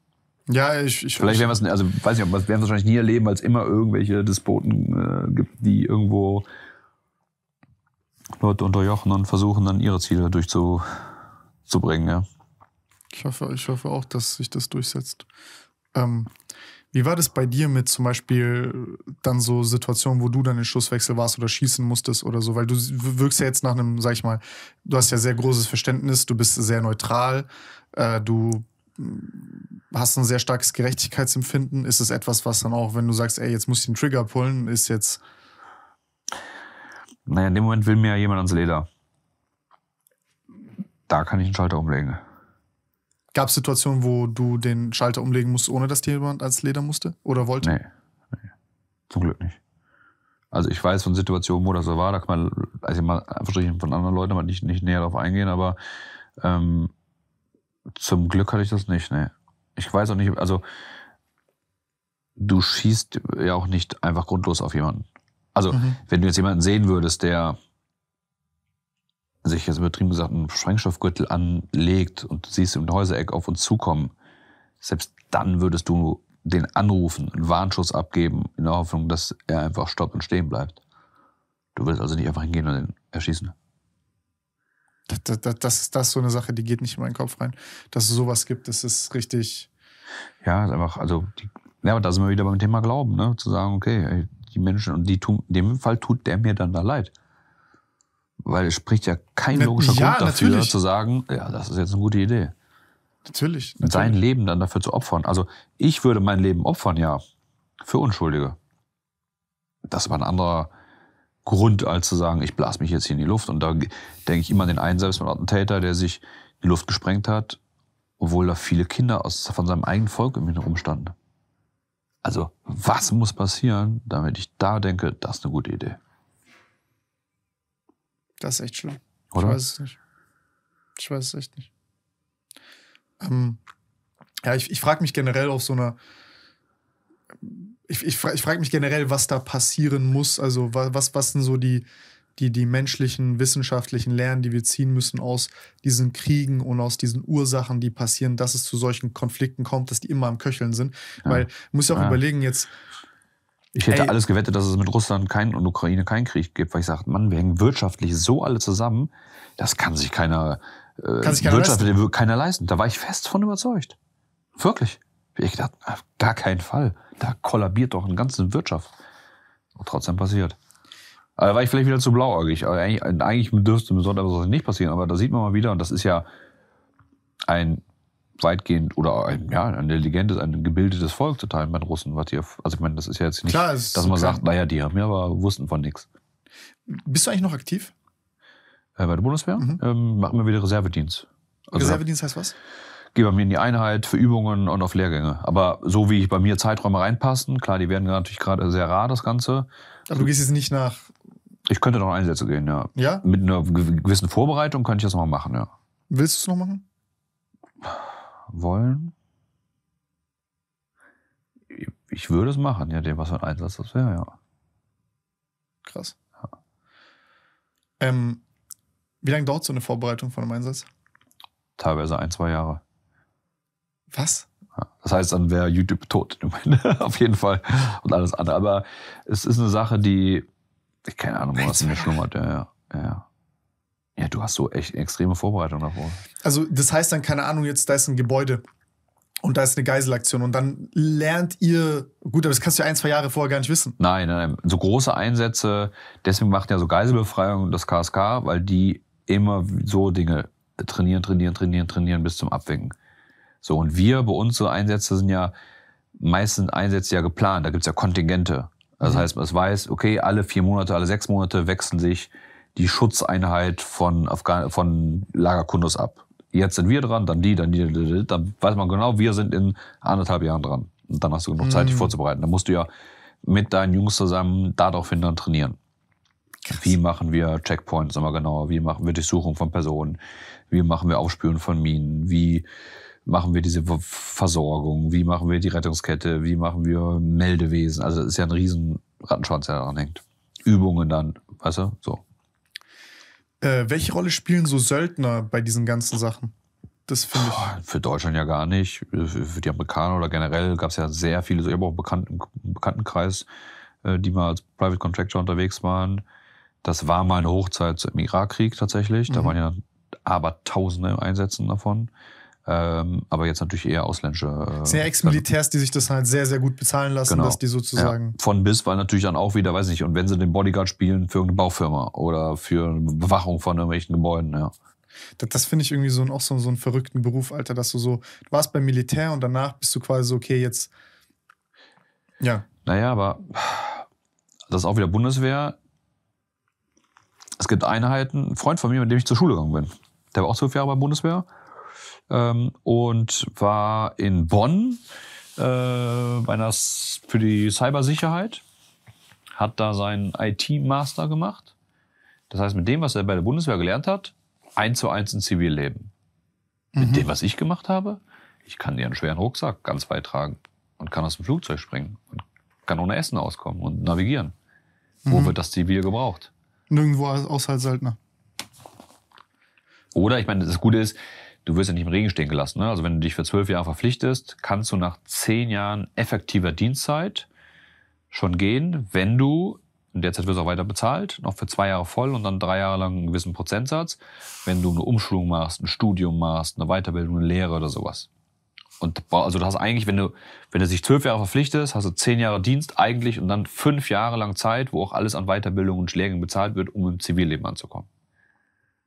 Ja, ich, ich Vielleicht werden wir es, also weiß nicht, wir werden wahrscheinlich nie erleben, als es immer irgendwelche Despoten äh, gibt, die irgendwo Leute unterjochen und versuchen dann ihre Ziele durchzubringen, ja. Ich hoffe, ich hoffe auch, dass sich das durchsetzt. Ähm, wie war das bei dir mit zum Beispiel dann so Situationen, wo du dann in Schusswechsel warst oder schießen musstest oder so? Weil du wirkst ja jetzt nach einem, sag ich mal, du hast ja sehr großes Verständnis, du bist sehr neutral, äh, du hast ein sehr starkes Gerechtigkeitsempfinden? Ist es etwas, was dann auch, wenn du sagst, ey, jetzt muss ich den Trigger pullen, ist jetzt. Naja, in dem Moment will mir ja jemand ans Leder. Da kann ich einen Schalter umlegen. Gab es Situationen, wo du den Schalter umlegen musst, ohne dass dir jemand ans Leder musste oder wollte? Nee, nee. Zum Glück nicht. Also ich weiß von Situationen, wo das so war, da kann man, also mal verstrichen von anderen Leuten, mal nicht, nicht näher darauf eingehen, aber ähm, zum Glück hatte ich das nicht, nee ich weiß auch nicht, also du schießt ja auch nicht einfach grundlos auf jemanden. Also, mhm. wenn du jetzt jemanden sehen würdest, der sich jetzt übertrieben gesagt einen Sprengstoffgürtel anlegt und siehst im Häusereck auf uns zukommen, selbst dann würdest du den anrufen, einen Warnschuss abgeben, in der Hoffnung, dass er einfach stoppt und stehen bleibt. Du würdest also nicht einfach hingehen und den erschießen. Das, das, das, das ist so eine Sache, die geht nicht in meinen Kopf rein. Dass es sowas gibt, das ist richtig. Ja, einfach, also, die, ja, aber da sind wir wieder beim Thema Glauben, ne? Zu sagen, okay, die Menschen, und die tun, in dem Fall tut der mir dann da leid. Weil es spricht ja kein logischer ja, Grund dafür, natürlich. zu sagen, ja, das ist jetzt eine gute Idee. Natürlich, natürlich. Sein Leben dann dafür zu opfern. Also, ich würde mein Leben opfern, ja. Für Unschuldige. Das war ein anderer Grund, als zu sagen, ich blase mich jetzt hier in die Luft. Und da denke ich immer an den einen Selbstmordattentäter, der sich die Luft gesprengt hat, obwohl da viele Kinder aus, von seinem eigenen Volk im Hintergrund standen. Also, was muss passieren, damit ich da denke, das ist eine gute Idee? Das ist echt schlimm. Oder? Ich weiß es nicht. Ich weiß es echt nicht. Ähm, ja, ich, ich frage mich generell auf so einer ich, ich frage frag mich generell, was da passieren muss. Also was, was sind so die, die, die menschlichen, wissenschaftlichen Lernen, die wir ziehen müssen aus diesen Kriegen und aus diesen Ursachen, die passieren, dass es zu solchen Konflikten kommt, dass die immer am Köcheln sind. Ja. Weil, muss ich auch ja. überlegen, jetzt. Ich hätte ey, alles gewettet, dass es mit Russland kein, und Ukraine keinen Krieg gibt, weil ich sage, Mann, wir hängen wirtschaftlich so alle zusammen, das kann sich keiner, äh, sich keiner wirtschaftlich leisten. keiner leisten. Da war ich fest von überzeugt. Wirklich. Ich dachte, auf gar keinen Fall. Da kollabiert doch eine ganze Wirtschaft. Und trotzdem passiert. da war ich vielleicht wieder zu blauäugig. eigentlich, eigentlich dürfte mir etwas nicht passieren. Aber da sieht man mal wieder, und das ist ja ein weitgehend oder ein, ja, eine Legende, ein gebildetes Volk zu teilen bei den Russen, was hier, also ich meine, das ist ja jetzt nicht, klar, dass man klar. sagt, naja, die haben ja aber wussten von nichts. Bist du eigentlich noch aktiv? Äh, bei der Bundeswehr? Mhm. Ähm, machen wir wieder Reservedienst. Also, Reservedienst heißt was? gehe bei mir in die Einheit für Übungen und auf Lehrgänge. Aber so wie ich bei mir Zeiträume reinpassen, klar, die werden natürlich gerade sehr rar, das Ganze. Aber du gehst jetzt nicht nach. Ich könnte noch Einsätze gehen, ja. Ja? Mit einer gewissen Vorbereitung könnte ich das noch machen, ja. Willst du es noch machen? Wollen? Ich würde es machen, ja, dem, was für ein Einsatz das wäre, ja. Krass. Ja. Ähm, wie lange dauert so eine Vorbereitung von einem Einsatz? Teilweise ein, zwei Jahre. Was? Das heißt, dann wäre YouTube tot im Moment. Auf jeden Fall. Und alles andere. Aber es ist eine Sache, die, ich keine Ahnung, was in mir schlummert. Ja, ja, ja. Ja, du hast so echt extreme Vorbereitung davor. Also, das heißt dann, keine Ahnung, jetzt da ist ein Gebäude und da ist eine Geiselaktion und dann lernt ihr, gut, aber das kannst du ja ein, zwei Jahre vorher gar nicht wissen. Nein, nein, so große Einsätze, deswegen macht ja so Geiselbefreiung das KSK, weil die immer so Dinge trainieren, trainieren, trainieren, trainieren bis zum Abwinken. So, und wir, bei uns so Einsätze sind ja meistens Einsätze ja geplant, da gibt's ja Kontingente. Das mhm. heißt, man weiß, okay, alle vier Monate, alle sechs Monate wechseln sich die Schutzeinheit von, Afghan von Lagerkundus ab. Jetzt sind wir dran, dann die, dann die, dann weiß man genau, wir sind in anderthalb Jahren dran. Und dann hast du genug Zeit, dich mhm. vorzubereiten. Dann musst du ja mit deinen Jungs zusammen daraufhin dann trainieren. Krass. Wie machen wir Checkpoints immer genauer? Wie machen wir Durchsuchung von Personen? Wie machen wir Aufspüren von Minen? Wie machen wir diese Versorgung, wie machen wir die Rettungskette, wie machen wir Meldewesen. Also das ist ja ein riesen Rattenschwanz, der daran hängt. Übungen dann, weißt du, so. Äh, welche Rolle spielen so Söldner bei diesen ganzen Sachen? Das finde ich. Für Deutschland ja gar nicht. Für die Amerikaner oder generell gab es ja sehr viele, so eben auch im Bekannten, Bekanntenkreis, äh, die mal als Private Contractor unterwegs waren. Das war mal eine Hochzeit im Irakkrieg tatsächlich. Da mhm. waren ja aber Tausende Einsätzen davon. Ähm, aber jetzt natürlich eher ausländische. Äh, sehr Ex-Militärs, die sich das halt sehr, sehr gut bezahlen lassen, genau. dass die sozusagen. Ja. Von bis, weil natürlich dann auch wieder, weiß ich nicht, und wenn sie den Bodyguard spielen für irgendeine Baufirma oder für eine Bewachung von irgendwelchen Gebäuden, ja. Das, das finde ich irgendwie so, auch so, so einen verrückten Beruf, Alter, dass du so, du warst beim Militär und danach bist du quasi so, okay, jetzt. Ja. Naja, aber das ist auch wieder Bundeswehr. Es gibt Einheiten, ein Freund von mir, mit dem ich zur Schule gegangen bin, der war auch zwölf Jahre bei Bundeswehr ähm, und war in Bonn äh, für die Cybersicherheit, hat da seinen IT-Master gemacht. Das heißt, mit dem, was er bei der Bundeswehr gelernt hat, eins zu eins ins Zivilleben. Mhm. Mit dem, was ich gemacht habe, ich kann dir einen schweren Rucksack ganz weit tragen und kann aus dem Flugzeug springen und kann ohne Essen auskommen und navigieren. Mhm. Wo wird das zivil gebraucht? Nirgendwo außerhalb Söldner. Oder, ich meine, das Gute ist, du wirst ja nicht im Regen stehen gelassen. Ne? Also wenn du dich für zwölf Jahre verpflichtest, kannst du nach zehn Jahren effektiver Dienstzeit schon gehen, wenn du, in der Zeit wirst du auch weiter bezahlt, noch für zwei Jahre voll und dann drei Jahre lang einen gewissen Prozentsatz, wenn du eine Umschulung machst, ein Studium machst, eine Weiterbildung, eine Lehre oder sowas. Und also du hast eigentlich, wenn du, wenn du dich zwölf Jahre verpflichtest, hast du zehn Jahre Dienst eigentlich und dann fünf Jahre lang Zeit, wo auch alles an Weiterbildung und Schlägen bezahlt wird, um im Zivilleben anzukommen.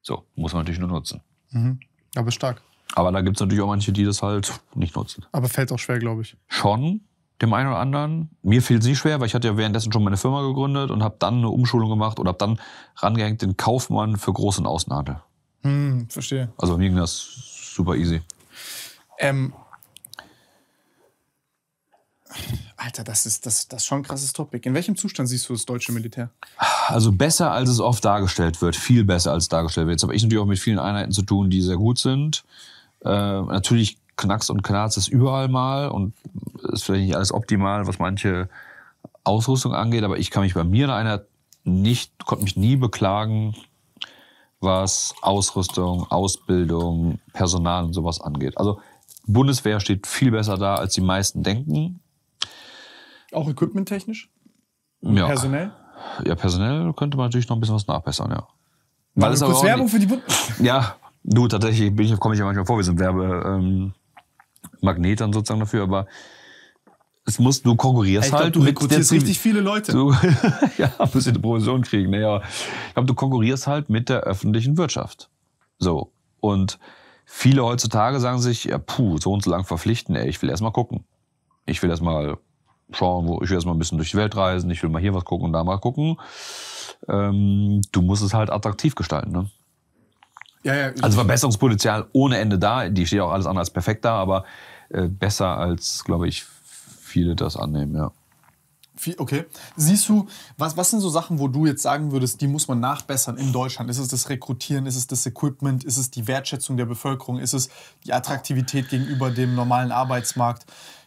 So, muss man natürlich nur nutzen. Mhm. Aber stark. Aber da gibt es natürlich auch manche, die das halt nicht nutzen. Aber fällt auch schwer, glaube ich. Schon, dem einen oder anderen. Mir fiel sie schwer, weil ich hatte ja währenddessen schon meine Firma gegründet und habe dann eine Umschulung gemacht und habe dann rangehängt den Kaufmann für Groß- und Außenhandel. Hm, verstehe. Also mir ging das super easy. Ähm, Alter, das ist, das, das ist schon ein krasses Topic. In welchem Zustand siehst du das deutsche Militär? Also besser, als es oft dargestellt wird. Viel besser, als es dargestellt wird. Jetzt habe ich natürlich auch mit vielen Einheiten zu tun, die sehr gut sind. Äh, natürlich knackst und knarzt es überall mal und ist vielleicht nicht alles optimal, was manche Ausrüstung angeht. Aber ich kann mich bei mir in einer nicht, konnte mich nie beklagen, was Ausrüstung, Ausbildung, Personal und sowas angeht. Also Bundeswehr steht viel besser da, als die meisten denken. Auch equipmenttechnisch? Ja. Personell? Ja, personell könnte man natürlich noch ein bisschen was nachbessern, ja. Weil es kurz Werbung für die Bund Ja, du, tatsächlich bin ich, komme ich ja manchmal vor, wir sind Werbemagnet ähm, dann sozusagen dafür, aber es muss, du konkurrierst glaub, halt. Du rekrutierst richtig viele Leute. Du, ja, musst du eine Provision kriegen. Naja, ich glaube, du konkurrierst halt mit der öffentlichen Wirtschaft. So. Und viele heutzutage sagen sich, ja, puh, so und so lang verpflichten, ey, ich will erst mal gucken. Ich will erst mal schauen, wo ich will erstmal ein bisschen durch die Welt reisen, ich will mal hier was gucken und da mal gucken. Ähm, du musst es halt attraktiv gestalten. Ne? Ja, ja. Also Verbesserungspotenzial ohne Ende da. Die steht auch alles anders perfekt da, aber äh, besser als, glaube ich, viele das annehmen, ja. Okay. Siehst du, was, was sind so Sachen, wo du jetzt sagen würdest, die muss man nachbessern in Deutschland? Ist es das Rekrutieren? Ist es das Equipment? Ist es die Wertschätzung der Bevölkerung? Ist es die Attraktivität gegenüber dem normalen Arbeitsmarkt?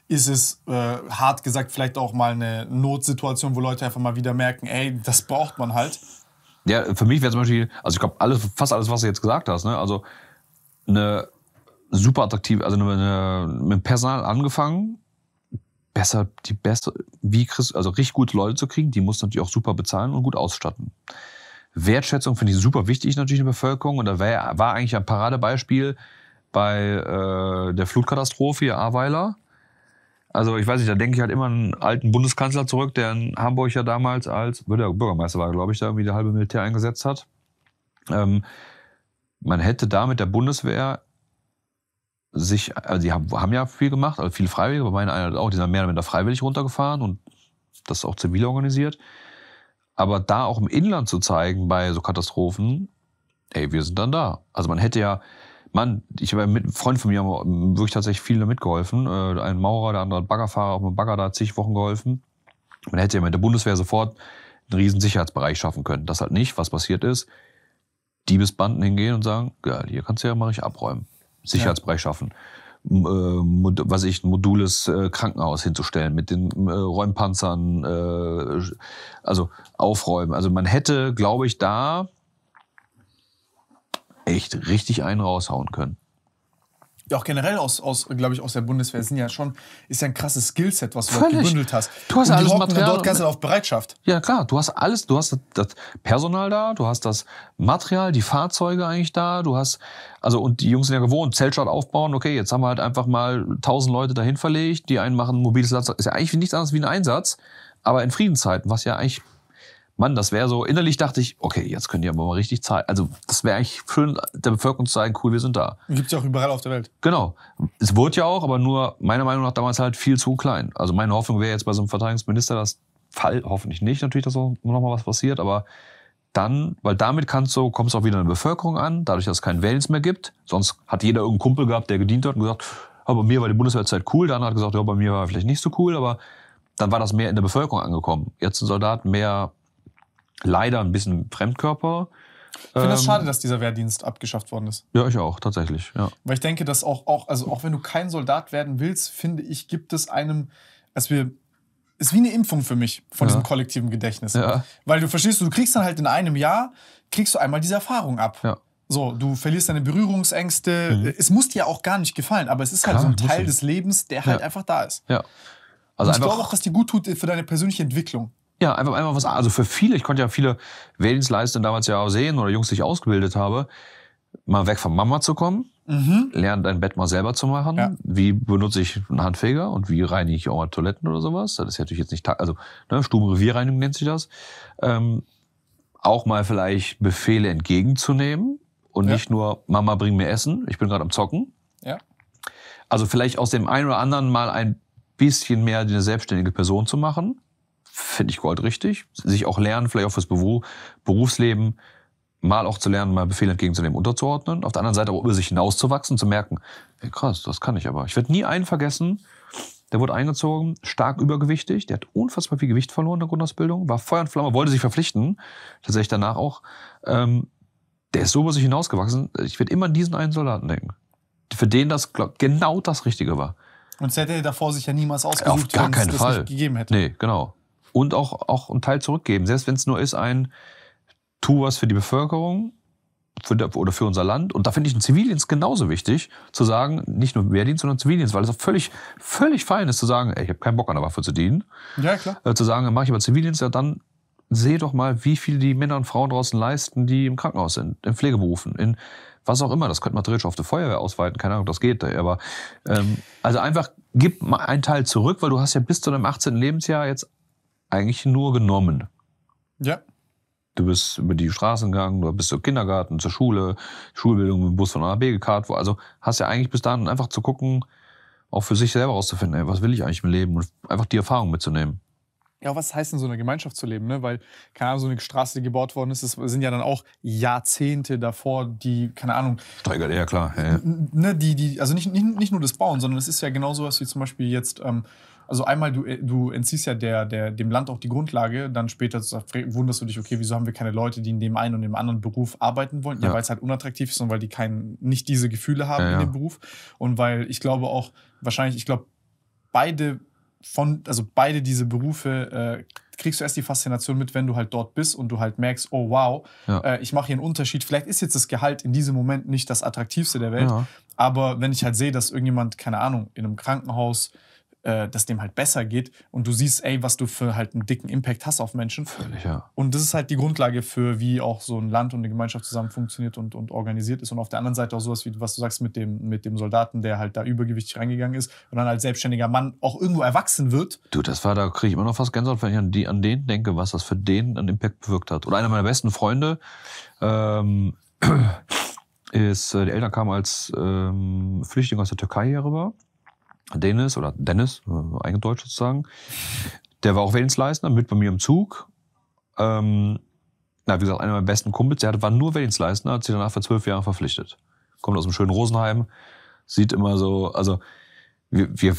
ist es äh, hart gesagt vielleicht auch mal eine Notsituation, wo Leute einfach mal wieder merken, ey, das braucht man halt. Ja, für mich wäre zum Beispiel, also ich glaube, alles, fast alles, was du jetzt gesagt hast, ne? also eine super attraktive, also eine, eine, mit Personal angefangen, besser, die beste, wie Chris, also richtig gute Leute zu kriegen, die muss natürlich auch super bezahlen und gut ausstatten. Wertschätzung finde ich super wichtig natürlich in der Bevölkerung und da wär, war eigentlich ein Paradebeispiel bei äh, der Flutkatastrophe hier Ahrweiler also ich weiß nicht, da denke ich halt immer an einen alten Bundeskanzler zurück, der in Hamburg ja damals als Bürgermeister war, glaube ich, da irgendwie der halbe Militär eingesetzt hat. Ähm, man hätte da mit der Bundeswehr sich, also die haben, haben ja viel gemacht, also viele Freiwillige, aber meine einer auch, die sind mehr oder weniger freiwillig runtergefahren und das auch zivil organisiert. Aber da auch im Inland zu zeigen bei so Katastrophen, ey, wir sind dann da. Also man hätte ja, Mann, ich habe mit einem Freund von mir haben wirklich tatsächlich viel damit geholfen. Äh, ein Maurer, der andere Baggerfahrer, auch mit dem Bagger da zig Wochen geholfen. Man hätte ja mit der Bundeswehr sofort einen riesen Sicherheitsbereich schaffen können. Das halt nicht. Was passiert ist, Diebesbanden hingehen und sagen, geil, hier kannst du ja mal ich abräumen. Sicherheitsbereich ja. schaffen. Äh, was ich, ein modules äh, Krankenhaus hinzustellen mit den äh, Räumpanzern, äh, also aufräumen. Also man hätte, glaube ich, da echt richtig einen raushauen können. Ja, auch generell aus, aus glaube ich, aus der Bundeswehr sind ja schon, ist ja ein krasses Skillset, was du Völlig. dort gebündelt hast. Du hast und alles Material. Dort ganz auf Bereitschaft. Ja, klar, du hast alles, du hast das Personal da, du hast das Material, die Fahrzeuge eigentlich da, du hast, also, und die Jungs sind ja gewohnt, Zeltstadt aufbauen, okay, jetzt haben wir halt einfach mal tausend Leute dahin verlegt, die einen machen mobiles Laster, ist ja eigentlich nichts anderes wie ein Einsatz, aber in Friedenszeiten, was ja eigentlich Mann, das wäre so, innerlich dachte ich, okay, jetzt können die aber mal richtig zahlen. Also das wäre eigentlich schön, der Bevölkerung zu zeigen, cool, wir sind da. Gibt es ja auch überall auf der Welt. Genau. Es wurde ja auch, aber nur meiner Meinung nach damals halt viel zu klein. Also meine Hoffnung wäre jetzt bei so einem Verteidigungsminister, das Fall hoffentlich nicht, natürlich, dass noch mal was passiert, aber dann, weil damit kannst du, kommst auch wieder in die Bevölkerung an, dadurch, dass es keinen Wählens mehr gibt. Sonst hat jeder irgendeinen Kumpel gehabt, der gedient hat und gesagt, oh, bei mir war die Bundeswehrzeit cool, der andere hat gesagt, ja, bei mir war vielleicht nicht so cool, aber dann war das mehr in der Bevölkerung angekommen. Jetzt ein Soldat mehr leider ein bisschen Fremdkörper. Ich finde es ähm, schade, dass dieser Wehrdienst abgeschafft worden ist. Ja, ich auch, tatsächlich. Ja. Weil ich denke, dass auch, auch, also auch wenn du kein Soldat werden willst, finde ich, gibt es einem, als wir ist wie eine Impfung für mich von ja. diesem kollektiven Gedächtnis. Ja. Weil du verstehst, du kriegst dann halt in einem Jahr, kriegst du einmal diese Erfahrung ab. Ja. So, du verlierst deine Berührungsängste. Mhm. Es muss dir auch gar nicht gefallen, aber es ist halt so ein Teil des Lebens, der halt einfach da ist. Ja. Also Und ich glaube auch, dass dir gut tut für deine persönliche Entwicklung. Ja, einfach, einfach was, also für viele, ich konnte ja viele Wähldienstleister damals ja auch sehen oder Jungs, die ich ausgebildet habe, mal weg von Mama zu kommen, mhm. lernt ein Bett mal selber zu machen. Ja. Wie benutze ich einen Handfeger und wie reinige ich auch mal Toiletten oder sowas? Das ist ja natürlich jetzt nicht, also ne, Stubenrevierreinigung nennt sich das. Ähm, auch mal vielleicht Befehle entgegenzunehmen und ja. nicht nur Mama bring mir Essen, ich bin gerade am Zocken. Ja. Also vielleicht aus dem einen oder anderen mal ein bisschen mehr eine selbstständige Person zu machen finde ich goldrichtig. Sich auch lernen, vielleicht auch fürs Berufsleben, mal auch zu lernen, mal Befehle entgegenzunehmen, unterzuordnen. Auf der anderen Seite aber über sich hinauszuwachsen, zu merken, ey, krass, das kann ich aber. Ich werde nie einen vergessen, der wurde eingezogen, stark übergewichtig, der hat unfassbar viel Gewicht verloren in der Grundausbildung, war Feuer und Flamme, wollte sich verpflichten, tatsächlich danach auch. Ähm, der ist so über sich hinausgewachsen. Ich werde immer an diesen einen Soldaten denken, für den das glaub, genau das Richtige war. Und das hätte er davor sich ja niemals ausgesucht, Auf gar wenn es das Fall. nicht gegeben hätte. Nee, genau und auch, auch einen Teil zurückgeben. Selbst wenn es nur ist, ein Tu was für die Bevölkerung für, oder für unser Land. Und da finde ich einen Zivildienst genauso wichtig, zu sagen, nicht nur Wehrdienst, sondern Zivildienst, weil es auch völlig, völlig fein ist, zu sagen, ey, ich habe keinen Bock an der Waffe zu dienen. Ja, klar. Äh, zu sagen, dann mache ich aber Zivildienst, ja, dann sehe doch mal, wie viel die Männer und Frauen draußen leisten, die im Krankenhaus sind, in Pflegeberufen, in was auch immer. Das könnte man theoretisch auf die Feuerwehr ausweiten, keine Ahnung, das geht. Aber ähm, also einfach gib mal einen Teil zurück, weil du hast ja bis zu deinem 18. Lebensjahr jetzt eigentlich nur genommen. Ja. Du bist über die Straßen gegangen, du bist zum Kindergarten, zur Schule, Schulbildung mit dem Bus von A B gekarrt. Also hast ja eigentlich bis dahin einfach zu gucken, auch für sich selber rauszufinden, was will ich eigentlich im Leben und einfach die Erfahrung mitzunehmen. Ja, was heißt denn so eine Gemeinschaft zu leben? Ne? Weil, keine Ahnung, so eine Straße, die gebaut worden ist, das sind ja dann auch Jahrzehnte davor, die, keine Ahnung. Steigert, ja klar. Ja, ja. Ne, die, die, also nicht, nicht, nicht nur das Bauen, sondern es ist ja genau sowas wie zum Beispiel jetzt ähm, also einmal, du, äh, du entziehst ja der, der, dem Land auch die Grundlage, dann später wunderst du dich, okay, wieso haben wir keine Leute, die in dem einen und dem anderen Beruf arbeiten wollen? Ja, ja. weil es halt unattraktiv ist und weil die kein, nicht diese Gefühle haben ja, in dem Beruf. Und weil ich glaube auch, wahrscheinlich, ich glaube, beide von, also beide diese Berufe äh, kriegst du erst die Faszination mit, wenn du halt dort bist und du halt merkst, oh wow, ja. äh, ich mache hier einen Unterschied. Vielleicht ist jetzt das Gehalt in diesem Moment nicht das attraktivste der Welt, ja. aber wenn ich halt sehe, dass irgendjemand, keine Ahnung, in einem Krankenhaus äh, dass dem halt besser geht und du siehst, ey, was du für halt einen dicken Impact hast auf Menschen. Völlig, ja. Und das ist halt die Grundlage für, wie auch so ein Land und eine Gemeinschaft zusammen funktioniert und, und organisiert ist. Und auf der anderen Seite auch sowas, wie was du sagst mit dem, mit dem Soldaten, der halt da übergewichtig reingegangen ist und dann als selbstständiger Mann auch irgendwo erwachsen wird. Du, das war, da kriege ich immer noch fast Gänsehaut, wenn ich an, die, an den denke, was das für den einen Impact bewirkt hat. Oder einer meiner besten Freunde, ähm, ist, äh, die Eltern kamen als ähm, Flüchtling aus der Türkei hier rüber. Dennis oder Dennis, äh, eingedeutscht sozusagen, der war auch Willensleistner, mit bei mir im Zug. Ähm, na, wie gesagt, einer meiner besten Kumpels, der war nur Willensleistner, hat sich danach für zwölf Jahre verpflichtet. Kommt aus dem schönen Rosenheim, sieht immer so, also wir, wir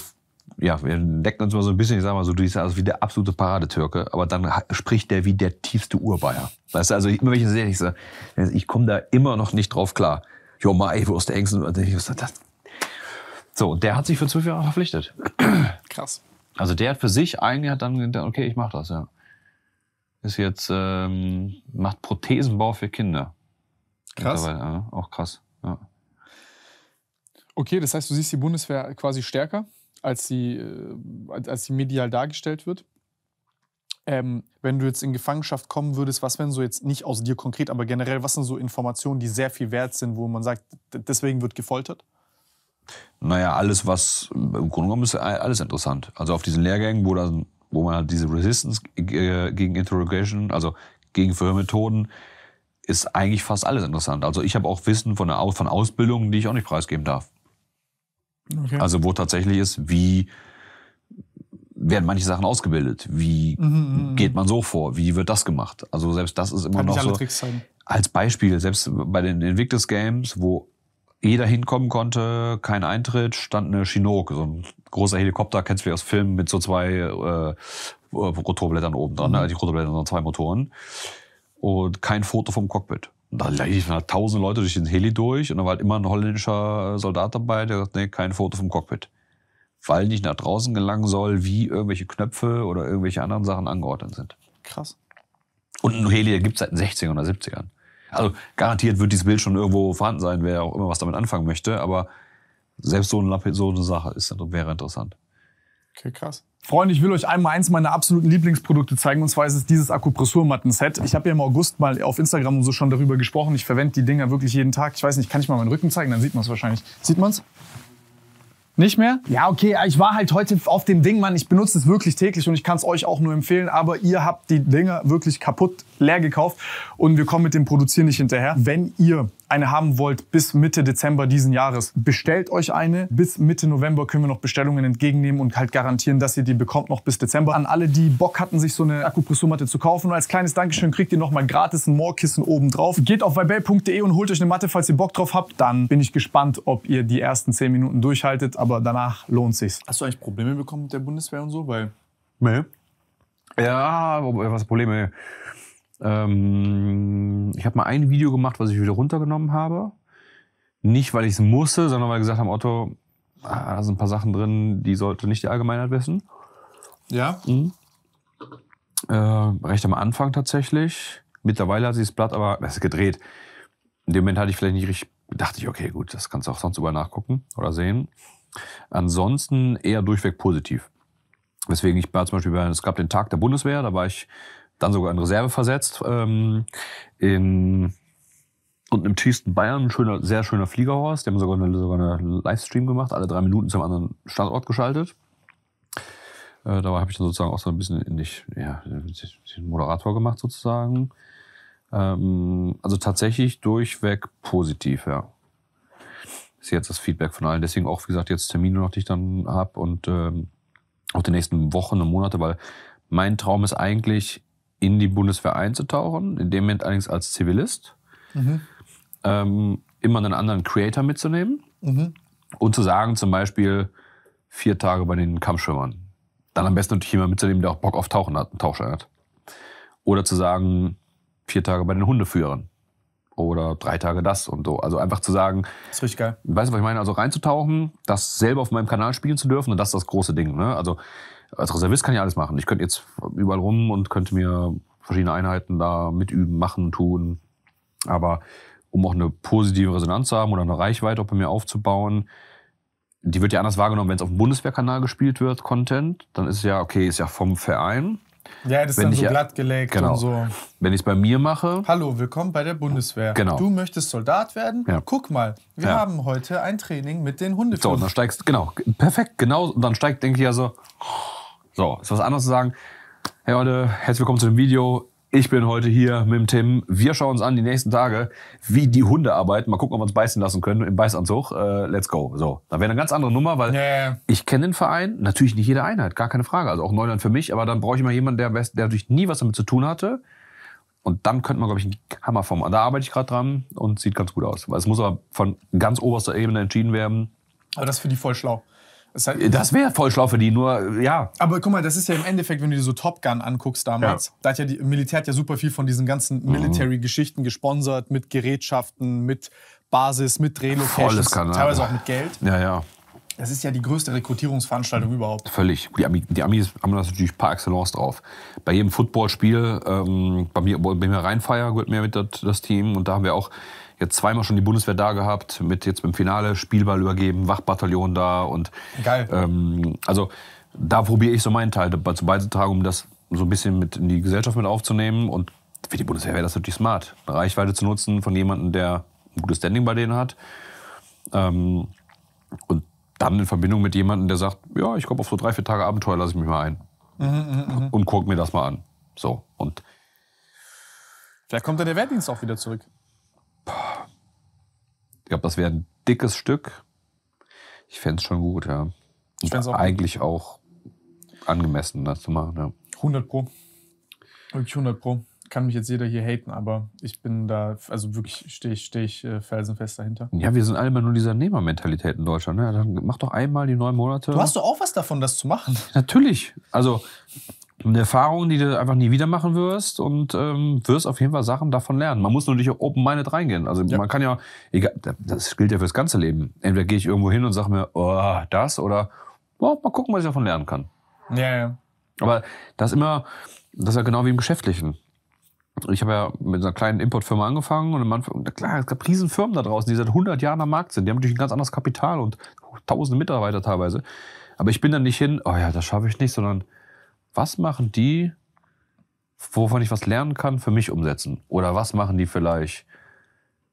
ja, wir necken uns mal so ein bisschen, ich sag mal so, du siehst aus wie der absolute Paradetürke, aber dann spricht der wie der tiefste Urbayer. Weißt du, also immer wenn ich sehe, ich, so, ich komme da immer noch nicht drauf klar. Jo, Mai, wo ist der Ängste? das, so, der hat sich für zwölf Jahre verpflichtet. Krass. Also der hat für sich eigentlich hat dann gedacht, okay, ich mache das, ja. Ist jetzt, ähm, macht Prothesenbau für Kinder. Krass. Ja, auch krass, ja. Okay, das heißt, du siehst die Bundeswehr quasi stärker, als sie, äh, als sie medial dargestellt wird. Ähm, wenn du jetzt in Gefangenschaft kommen würdest, was wären so jetzt nicht aus dir konkret, aber generell, was sind so Informationen, die sehr viel wert sind, wo man sagt, deswegen wird gefoltert? naja, alles, was im Grunde genommen ist alles interessant. Also auf diesen Lehrgängen, wo, dann, wo man halt diese Resistance äh, gegen Interrogation, also gegen Verhörmethoden, ist eigentlich fast alles interessant. Also ich habe auch Wissen von, der, von Ausbildungen, die ich auch nicht preisgeben darf. Okay. Also wo tatsächlich ist, wie werden manche Sachen ausgebildet, wie mhm, mhm, mhm. geht man so vor, wie wird das gemacht. Also selbst das ist immer noch so. Tricks zeigen. Als Beispiel, selbst bei den Invictus Games, wo jeder hinkommen konnte, kein Eintritt, stand eine Chinook, so ein großer Helikopter, kennst du aus Filmen, mit so zwei äh, äh Rotorblättern oben dran, ne? mhm. ne? die Rotorblätter sind zwei Motoren. Und kein Foto vom Cockpit. Und da liefen halt tausend Leute durch den Heli durch und da war halt immer ein holländischer Soldat dabei, der sagt, nee, kein Foto vom Cockpit. Weil nicht nach draußen gelangen soll, wie irgendwelche Knöpfe oder irgendwelche anderen Sachen angeordnet sind. Krass. Und ein Heli gibt es seit den 60ern oder 70ern. Also garantiert wird dieses Bild schon irgendwo vorhanden sein, wer auch immer was damit anfangen möchte, aber selbst so eine, so eine Sache ist, also wäre interessant. Okay, krass. Freunde, ich will euch einmal eins meiner absoluten Lieblingsprodukte zeigen, und zwar ist es dieses Akupressurmatten-Set. Ich habe ja im August mal auf Instagram und so schon darüber gesprochen. Ich verwende die Dinger wirklich jeden Tag. Ich weiß nicht, kann ich mal meinen Rücken zeigen? Dann sieht man es wahrscheinlich. Sieht man es? Nicht mehr? Ja, okay, ich war halt heute auf dem Ding, Mann. Ich benutze es wirklich täglich und ich kann es euch auch nur empfehlen, aber ihr habt die Dinger wirklich kaputt leer gekauft und wir kommen mit dem Produzieren nicht hinterher. Wenn ihr eine haben wollt bis Mitte Dezember diesen Jahres, bestellt euch eine. Bis Mitte November können wir noch Bestellungen entgegennehmen und halt garantieren, dass ihr die bekommt noch bis Dezember. An alle, die Bock hatten, sich so eine Akupressurmatte zu kaufen. Und als kleines Dankeschön kriegt ihr nochmal gratis ein Moorkissen oben drauf. Geht auf vibell.de und holt euch eine Matte, falls ihr Bock drauf habt. Dann bin ich gespannt, ob ihr die ersten 10 Minuten durchhaltet, aber danach lohnt sich's. Hast du eigentlich Probleme bekommen mit der Bundeswehr und so? Weil. Nee. Ja, was Probleme. Ähm, ich habe mal ein Video gemacht, was ich wieder runtergenommen habe. Nicht, weil ich es musste, sondern weil ich gesagt habe, Otto, ah, da sind ein paar Sachen drin, die sollte nicht die Allgemeinheit wissen. Ja. Mhm. Äh, recht am Anfang tatsächlich. Mittlerweile hat sich das Blatt aber es gedreht. In dem Moment hatte ich vielleicht nicht richtig, dachte ich, okay, gut, das kannst du auch sonst über nachgucken oder sehen. Ansonsten eher durchweg positiv. Weswegen ich war zum Beispiel, bei, es gab den Tag der Bundeswehr, da war ich dann sogar in Reserve versetzt. Ähm, in und im tiefsten Bayern, ein schöner, sehr schöner Fliegerhorst. Die haben sogar eine, sogar eine Livestream gemacht, alle drei Minuten zum anderen Standort geschaltet. Äh, dabei habe ich dann sozusagen auch so ein bisschen in dich, ja, den Moderator gemacht sozusagen. Ähm, also tatsächlich durchweg positiv, ja. Ist jetzt das Feedback von allen. Deswegen auch, wie gesagt, jetzt Termine noch, die ich dann habe und ähm, auch die nächsten Wochen und Monate, weil mein Traum ist eigentlich, in die Bundeswehr einzutauchen, in dem Moment allerdings als Zivilist. Mhm. Ähm, immer einen anderen Creator mitzunehmen mhm. und zu sagen, zum Beispiel vier Tage bei den Kampfschwimmern. Dann am besten natürlich jemand mitzunehmen, der auch Bock auf Tauchen hat, einen Tauchschein hat. Oder zu sagen, vier Tage bei den Hundeführern. Oder drei Tage das und so. Also einfach zu sagen. Das ist richtig geil. Weißt du, was ich meine? Also reinzutauchen, das selber auf meinem Kanal spielen zu dürfen und das ist das große Ding. Ne? Also als Reservist kann ich alles machen. Ich könnte jetzt überall rum und könnte mir verschiedene Einheiten da mitüben, machen, tun. Aber um auch eine positive Resonanz zu haben oder eine Reichweite auch bei mir aufzubauen, die wird ja anders wahrgenommen, wenn es auf dem Bundeswehrkanal gespielt wird, Content, dann ist ja, okay, ist ja vom Verein. Ja, das ist wenn dann so glatt gelegt genau. und so. Wenn ich es bei mir mache. Hallo, willkommen bei der Bundeswehr. Genau. Du möchtest Soldat werden? Ja. Guck mal, wir ja. haben heute ein Training mit den Hundeführern. So, dann steigst, genau, perfekt, genau. Und dann steigt, denke ich ja so, oh, so, ist was anderes zu sagen. Hey Leute, herzlich willkommen zu dem Video. Ich bin heute hier mit dem Tim. Wir schauen uns an die nächsten Tage, wie die Hunde arbeiten. Mal gucken, ob wir uns beißen lassen können im Beißanzug. Äh, let's go. So, da wäre eine ganz andere Nummer, weil yeah. ich kenne den Verein. Natürlich nicht jede Einheit, gar keine Frage. Also auch Neuland für mich. Aber dann brauche ich mal jemanden, der, der natürlich nie was damit zu tun hatte. Und dann könnte man, glaube ich, einen Hammer vom. Da arbeite ich gerade dran und sieht ganz gut aus. Weil es muss aber von ganz oberster Ebene entschieden werden. Aber das finde ich voll schlau. Das, heißt, das wäre voll für die, nur äh, ja. Aber guck mal, das ist ja im Endeffekt, wenn du dir so Top Gun anguckst damals, ja. da hat ja die Militär hat ja super viel von diesen ganzen mhm. Military-Geschichten gesponsert, mit Gerätschaften, mit Basis, mit Relocations, teilweise auch mit Geld. Ja, ja. Das ist ja die größte Rekrutierungsveranstaltung überhaupt. Völlig. Die, Ami, die Amis haben das natürlich par excellence drauf. Bei jedem Footballspiel, ähm, bei mir, bei mir Rheinfire gehört mir mit das, das Team und da haben wir auch Jetzt zweimal schon die Bundeswehr da gehabt, mit jetzt im Finale Spielball übergeben, Wachbataillon da und Geil. Ähm, also da probiere ich so meinen Teil dazu beizutragen, um das so ein bisschen mit in die Gesellschaft mit aufzunehmen. Und für die Bundeswehr wäre das natürlich smart, eine Reichweite zu nutzen von jemandem, der ein gutes Standing bei denen hat. Ähm, und dann in Verbindung mit jemandem, der sagt, ja, ich komme auf so drei, vier Tage Abenteuer, lasse ich mich mal ein. Mhm, mhm, mhm, und guck mir das mal an. So. Und Vielleicht kommt dann der Wehrdienst auch wieder zurück. Ich glaube, das wäre ein dickes Stück. Ich fände es schon gut, ja. ich fände es auch eigentlich gut. auch angemessen, das zu machen, ja. 100 Pro. Wirklich 100 Pro. Kann mich jetzt jeder hier haten, aber ich bin da, also wirklich stehe ich, steh ich äh, felsenfest dahinter. Ja, wir sind alle immer nur dieser Nehmermentalität in Deutschland. Ne? Dann mach doch einmal die neun Monate. Du hast doch auch was davon, das zu machen. Natürlich. Also, eine Erfahrung, die du einfach nie wieder machen wirst und ähm, wirst auf jeden Fall Sachen davon lernen. Man muss natürlich auch open-minded reingehen. Also ja. man kann ja, egal, das gilt ja fürs ganze Leben. Entweder gehe ich irgendwo hin und sage mir, oh, das oder oh, mal gucken, was ich davon lernen kann. Ja, ja. Aber das ist immer, das ist ja genau wie im Geschäftlichen. Ich habe ja mit einer kleinen Importfirma angefangen und Anfang, klar, es gab riesen Firmen da draußen, die seit 100 Jahren am Markt sind. Die haben natürlich ein ganz anderes Kapital und tausende Mitarbeiter teilweise. Aber ich bin dann nicht hin, oh ja, das schaffe ich nicht, sondern was machen die, wovon ich was lernen kann, für mich umsetzen? Oder was machen die vielleicht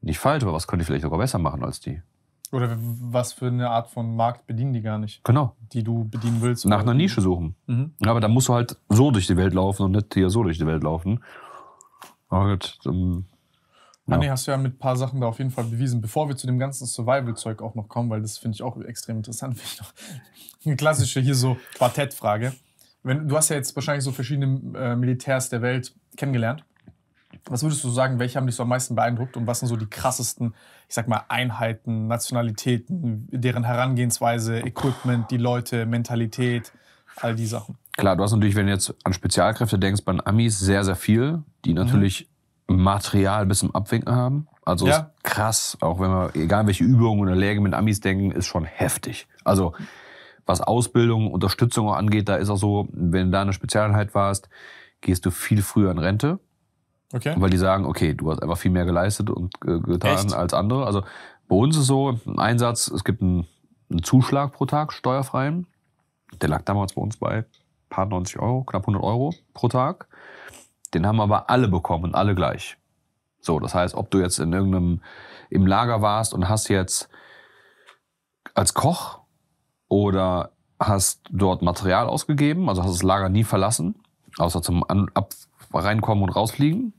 nicht falsch, aber was können die vielleicht sogar besser machen als die? Oder was für eine Art von Markt bedienen die gar nicht? Genau. Die du bedienen willst. Nach einer Nische suchen. Mhm. aber da musst du halt so durch die Welt laufen und nicht hier so durch die Welt laufen. Oh Gott. ähm, ja. Nee, hast du ja mit ein paar Sachen da auf jeden Fall bewiesen. Bevor wir zu dem ganzen Survival-Zeug auch noch kommen, weil das finde ich auch extrem interessant, finde ich noch eine klassische hier so Quartettfrage. Wenn, du hast ja jetzt wahrscheinlich so verschiedene äh, Militärs der Welt kennengelernt. Was würdest du sagen, welche haben dich so am meisten beeindruckt und was sind so die krassesten, ich sag mal, Einheiten, Nationalitäten, deren Herangehensweise, Equipment, die Leute, Mentalität, all die Sachen? Klar, du hast natürlich, wenn du jetzt an Spezialkräfte denkst, bei den Amis sehr, sehr viel, die mhm. natürlich mhm. Material bis zum Abwinken haben. Also ja. ist krass, auch wenn wir, egal welche Übungen oder Läge mit Amis denken, ist schon heftig. Also was Ausbildung, Unterstützung angeht, da ist auch so, wenn du da eine Spezialeinheit warst, gehst du viel früher in Rente. Okay. Weil die sagen, okay, du hast einfach viel mehr geleistet und äh, getan Echt? als andere. Also bei uns ist so ein Einsatz, es gibt einen, einen Zuschlag pro Tag, steuerfreien. Der lag damals bei uns bei ein paar 90 Euro, knapp 100 Euro pro Tag. Den haben aber alle bekommen alle gleich. So, das heißt, ob du jetzt in irgendeinem im Lager warst und hast jetzt als Koch oder hast dort Material ausgegeben, also hast das Lager nie verlassen, außer zum An Ab Reinkommen und Rausfliegen.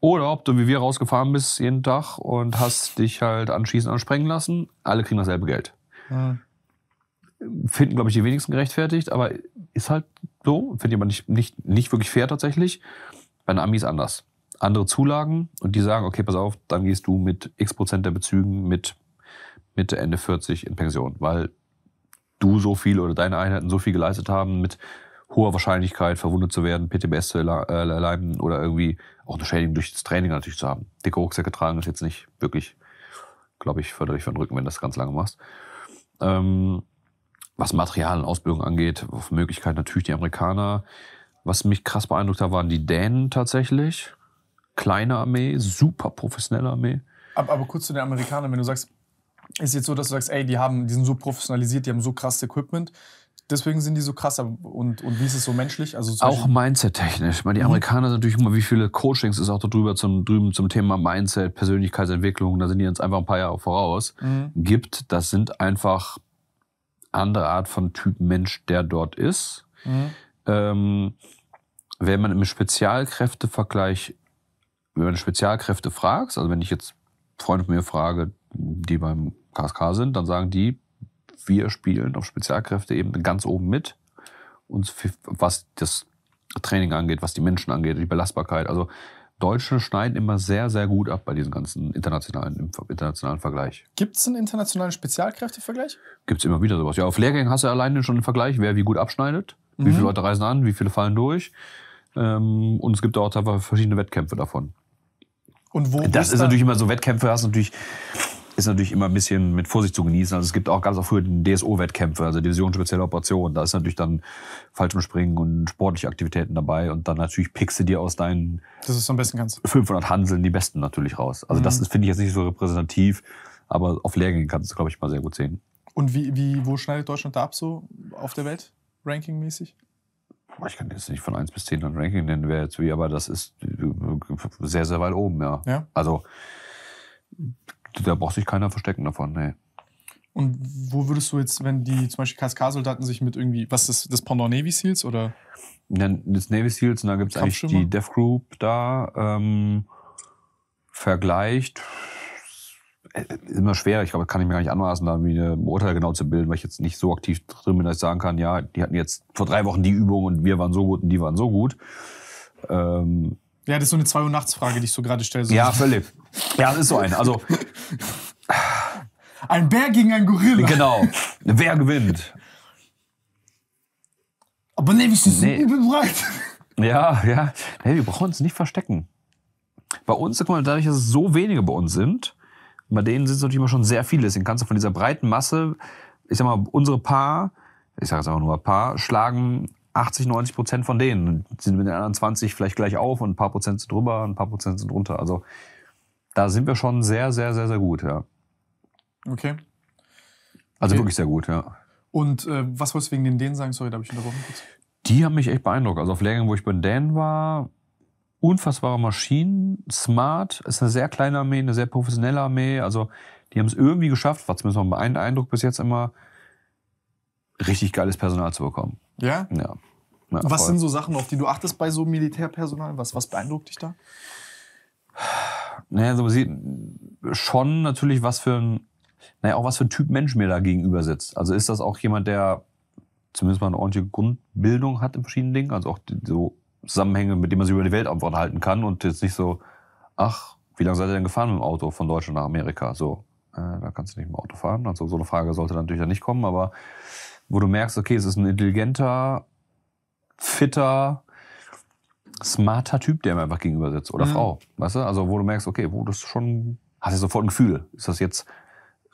Oder ob du wie wir rausgefahren bist jeden Tag und hast dich halt anschießen und sprengen lassen. Alle kriegen dasselbe Geld. Ja. Finden, glaube ich, die wenigsten gerechtfertigt, aber ist halt so. Finde ich aber nicht, nicht, nicht wirklich fair tatsächlich. Bei den Amis anders. Andere Zulagen und die sagen, okay, pass auf, dann gehst du mit x Prozent der Bezügen mit Mitte, Ende 40 in Pension, weil du so viel oder deine Einheiten so viel geleistet haben, mit hoher Wahrscheinlichkeit verwundet zu werden, PTBS zu äh, erleiden oder irgendwie auch eine Schädigung durch das Training natürlich zu haben. Dicke Rucksäcke tragen ist jetzt nicht wirklich, glaube ich, förderlich für den Rücken, wenn du das ganz lange machst. Ähm, was Material und Ausbildung angeht, auf Möglichkeit natürlich die Amerikaner. Was mich krass beeindruckt hat, waren die Dänen tatsächlich. Kleine Armee, super professionelle Armee. Aber, aber kurz zu den Amerikanern, wenn du sagst, ist jetzt so, dass du sagst, ey, die, haben, die sind so professionalisiert, die haben so krasses Equipment. Deswegen sind die so krass. Und, und wie ist es so menschlich? Also auch mindset-technisch. Die mhm. Amerikaner mhm. sind natürlich immer, wie viele Coachings ist auch da zum, drüben zum Thema Mindset, Persönlichkeitsentwicklung, da sind die uns einfach ein paar Jahre voraus, mhm. gibt. Das sind einfach andere Art von Typ Mensch, der dort ist. Mhm. Ähm, wenn man im Spezialkräftevergleich, wenn man Spezialkräfte fragt, also wenn ich jetzt Freunde von mir frage, die beim KSK sind, dann sagen die, wir spielen auf Spezialkräfte eben ganz oben mit. Und was das Training angeht, was die Menschen angeht, die Belastbarkeit. Also Deutsche schneiden immer sehr, sehr gut ab bei diesem ganzen internationalen, internationalen Vergleich. Gibt es einen internationalen Spezialkräftevergleich? Gibt es immer wieder sowas. Ja, auf Lehrgängen hast du alleine schon einen Vergleich, wer wie gut abschneidet, mhm. wie viele Leute reisen an, wie viele fallen durch. Ähm, und es gibt auch teilweise verschiedene Wettkämpfe davon. Und wo das ist natürlich immer so, Wettkämpfe hast du natürlich ist natürlich immer ein bisschen mit Vorsicht zu genießen. Also es gibt auch ganz auch früher DSO-Wettkämpfe, also Division spezielle Operationen. Da ist natürlich dann Fallschirmspringen und sportliche Aktivitäten dabei und dann natürlich pickst du dir aus deinen das ist am besten ganz 500 Hanseln die besten natürlich raus. Also mhm. das finde ich jetzt nicht so repräsentativ, aber auf Lehrgängen kannst du glaube ich mal sehr gut sehen. Und wie, wie wo schneidet Deutschland da ab so auf der Welt rankingmäßig? ich kann jetzt nicht von 1 bis 10 ein Ranking nennen, wäre jetzt wie, aber das ist äh, sehr, sehr weit oben, ja. ja. Also da braucht sich keiner verstecken davon, nee. Und wo würdest du jetzt, wenn die zum Beispiel KSK-Soldaten sich mit irgendwie, was ist das das Pendant Navy Seals oder? Das Navy Seals, und da gibt es eigentlich die Death Group da, ähm, vergleicht, äh, immer schwer. Ich glaube, kann ich mir gar nicht anmaßen, da irgendwie ein Urteil genau zu bilden, weil ich jetzt nicht so aktiv drin bin, dass ich sagen kann, ja, die hatten jetzt vor drei Wochen die Übung und wir waren so gut und die waren so gut. Ähm, ja, das ist so eine 2 Uhr nachts Frage, die ich so gerade stelle. So ja, völlig. Ja, das ist so eine. Also Ein Bär gegen ein Gorilla. Genau. Wer gewinnt? Aber Levis ist nee. übel breit. Ja, ja. Hey, wir brauchen uns nicht verstecken. Bei uns, guck mal, dadurch, dass es so wenige bei uns sind, bei denen sind es natürlich immer schon sehr viele. Deswegen kannst du von dieser breiten Masse, ich sag mal, unsere Paar, ich sage jetzt einfach nur ein Paar, schlagen 80, 90 Prozent von denen. sind mit den anderen 20 vielleicht gleich auf und ein paar Prozent sind drüber, ein paar Prozent sind drunter. Also da sind wir schon sehr, sehr, sehr, sehr gut, ja. Okay. Also okay. wirklich sehr gut, ja. Und äh, was wolltest du wegen den Dänen sagen? Sorry, da habe ich unterbrochen. Kurz. Die haben mich echt beeindruckt. Also auf Lehrgängen, wo ich bei Dänen war, unfassbare Maschinen, smart, ist eine sehr kleine Armee, eine sehr professionelle Armee. Also die haben es irgendwie geschafft, war zumindest mein Eindruck bis jetzt immer, richtig geiles Personal zu bekommen. Ja? Ja. ja was voll. sind so Sachen, auf die du achtest bei so Militärpersonal? Was, was beeindruckt dich da? naja, so sieht schon natürlich, was für ein, naja, auch was für ein Typ Mensch mir da gegenüber sitzt. Also ist das auch jemand, der zumindest mal eine ordentliche Grundbildung hat in verschiedenen Dingen, also auch so Zusammenhänge, mit denen man sich über die Welt halten kann und jetzt nicht so, ach, wie lange seid ihr denn gefahren mit dem Auto von Deutschland nach Amerika? So, äh, da kannst du nicht mit dem Auto fahren. Also so eine Frage sollte dann natürlich dann nicht kommen, aber wo du merkst, okay, es ist ein intelligenter, fitter, smarter Typ, der mir einfach gegenüber sitzt. Oder mhm. Frau. Weißt du? Also, wo du merkst, okay, wo das ist schon. Hast du sofort ein Gefühl. Ist das jetzt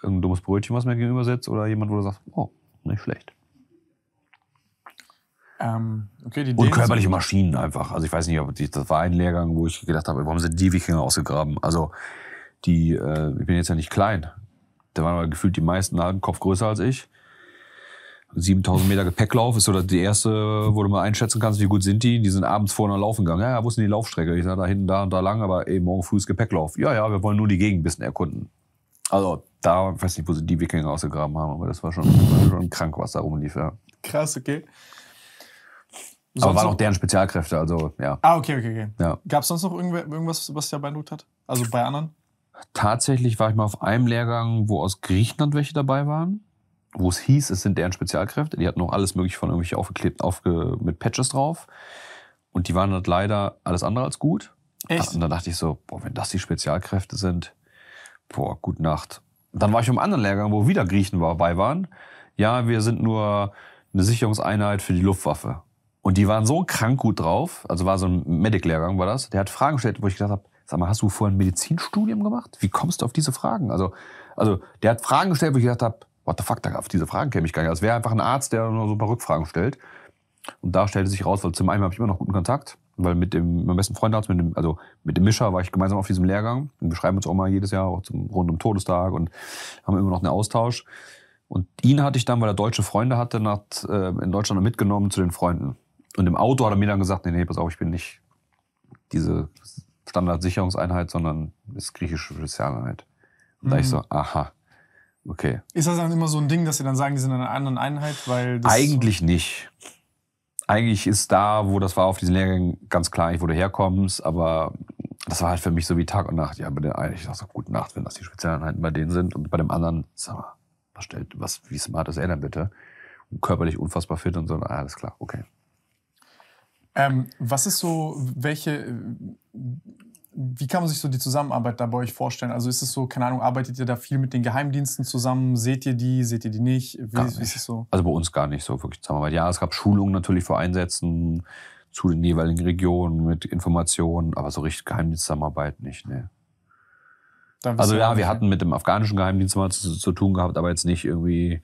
ein dummes Brötchen, was mir gegenüber sitzt? Oder jemand, wo du sagst, oh, nicht schlecht. Ähm, okay, und körperliche Maschinen einfach. Also ich weiß nicht, ob die, das war ein Lehrgang, wo ich gedacht habe, warum sind die Wikinger ausgegraben? Also die, äh, ich bin jetzt ja nicht klein. Da waren aber gefühlt die meisten einen Kopf größer als ich. 7000 Meter Gepäcklauf ist so die erste, wo du mal einschätzen kannst, wie gut sind die. Die sind abends vorne laufen gegangen. Ja, ja, wo ist denn die Laufstrecke? Ich sage, da hinten, da und da lang, aber eben morgen früh ist Gepäcklauf. Ja, ja, wir wollen nur die Gegend ein bisschen erkunden. Also da, ich weiß nicht, wo sie die Wikinger ausgegraben haben, aber das war schon, schon krank, was da rumlief. Ja. Krass, okay. Sonst aber waren auch deren Spezialkräfte, also ja. Ah, okay, okay, okay. Ja. Gab es sonst noch irgendwas, was dich ja beeindruckt hat? Also bei anderen? Tatsächlich war ich mal auf einem Lehrgang, wo aus Griechenland welche dabei waren wo es hieß, es sind deren Spezialkräfte. Die hatten noch alles mögliche von irgendwelchen aufgeklebt, aufge mit Patches drauf. Und die waren halt leider alles andere als gut. Echt? Und dann dachte ich so, boah, wenn das die Spezialkräfte sind, boah, gute Nacht. Dann war ich im anderen Lehrgang, wo wieder Griechen dabei waren. Ja, wir sind nur eine Sicherungseinheit für die Luftwaffe. Und die waren so krank gut drauf, also war so ein Medic-Lehrgang war das, der hat Fragen gestellt, wo ich gedacht habe, sag mal, hast du vorhin ein Medizinstudium gemacht? Wie kommst du auf diese Fragen? Also, also der hat Fragen gestellt, wo ich gedacht habe, what the fuck, auf diese Fragen käme ich gar nicht. Das also, wäre einfach ein Arzt, der nur so ein paar Rückfragen stellt. Und da stellte sich raus, weil zum einen habe ich immer noch guten Kontakt, weil mit dem, meinem besten Freund mit dem, also mit dem Mischer war ich gemeinsam auf diesem Lehrgang. Und wir schreiben uns auch mal jedes Jahr auch zum, rund um Todestag und haben immer noch einen Austausch. Und ihn hatte ich dann, weil er deutsche Freunde hatte, nach, äh, in Deutschland mitgenommen zu den Freunden. Und im Auto hat er mir dann gesagt, nee, nee, pass auf, ich bin nicht diese Standardsicherungseinheit, sondern ist griechische Spezialeinheit. Und mhm. da ich mhm. so, aha. Okay. Ist das dann immer so ein Ding, dass sie dann sagen, die sind in einer anderen Einheit? Weil Eigentlich nicht. Eigentlich ist da, wo das war auf diesen Lehrgängen, ganz klar, nicht, wo du herkommst, aber das war halt für mich so wie Tag und Nacht. Ja, bei den einen, ich dachte so, gute Nacht, wenn das die Spezialeinheiten bei denen sind. Und bei dem anderen, sag mal, was stellt, was, wie smart ist er denn bitte? Und körperlich unfassbar fit und so, ah, alles klar, okay. Ähm, was ist so, welche, wie kann man sich so die Zusammenarbeit da bei euch vorstellen? Also ist es so, keine Ahnung, arbeitet ihr da viel mit den Geheimdiensten zusammen? Seht ihr die, seht ihr die nicht? Wie, nicht. wie ist es so? Also bei uns gar nicht so wirklich Zusammenarbeit. Ja, es gab Schulungen natürlich vor Einsätzen zu den jeweiligen Regionen mit Informationen, aber so richtig Geheimdienstzusammenarbeit nicht, also ne. Also ja, wir hatten mit dem afghanischen Geheimdienst mal zu, zu tun gehabt, aber jetzt nicht irgendwie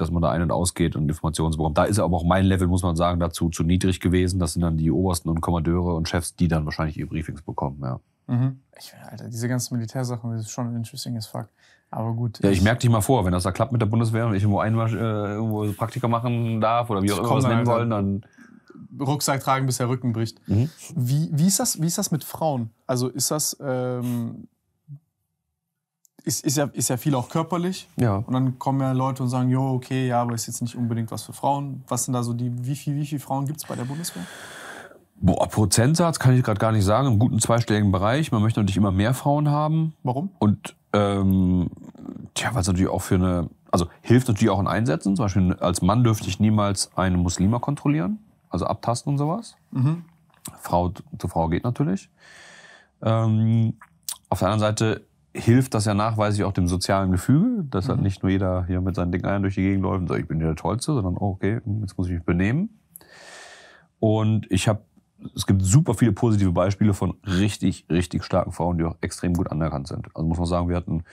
dass man da ein- und ausgeht und Informationen bekommt. Da ist aber auch mein Level, muss man sagen, dazu zu niedrig gewesen. Das sind dann die Obersten und Kommandeure und Chefs, die dann wahrscheinlich ihre Briefings bekommen, ja. Mhm. Ich, Alter, diese ganzen Militärsachen, das ist schon interesting as fuck. Aber gut. Ja, ich merke dich mal vor, wenn das da klappt mit der Bundeswehr und ich irgendwo, einmal, äh, irgendwo Praktika machen darf oder wie auch immer das nennen wollen, dann. Rucksack tragen, bis der Rücken bricht. Mhm. Wie, wie, ist das, wie ist das mit Frauen? Also ist das, ähm, ist, ist, ja, ist ja viel auch körperlich. Ja. Und dann kommen ja Leute und sagen, jo, okay, ja, aber ist jetzt nicht unbedingt was für Frauen. Was sind da so die, wie viele wie viel Frauen gibt es bei der Bundeswehr? Boah, Prozentsatz kann ich gerade gar nicht sagen, im guten zweistelligen Bereich. Man möchte natürlich immer mehr Frauen haben. Warum? Und ähm, tja, weil es natürlich auch für eine, also hilft natürlich auch in Einsätzen. Zum Beispiel als Mann dürfte ich niemals einen Muslima kontrollieren, also abtasten und sowas. Mhm. Frau zu Frau geht natürlich. Ähm, auf der anderen Seite hilft das ja nachweislich auch dem sozialen Gefüge, dass halt mhm. halt nicht nur jeder hier mit seinen dicken Eiern durch die Gegend läuft und sagt, ich bin hier der Tollste, sondern oh, okay, jetzt muss ich mich benehmen. Und ich habe, es gibt super viele positive Beispiele von richtig, richtig starken Frauen, die auch extrem gut anerkannt sind. Also muss man sagen, wir hatten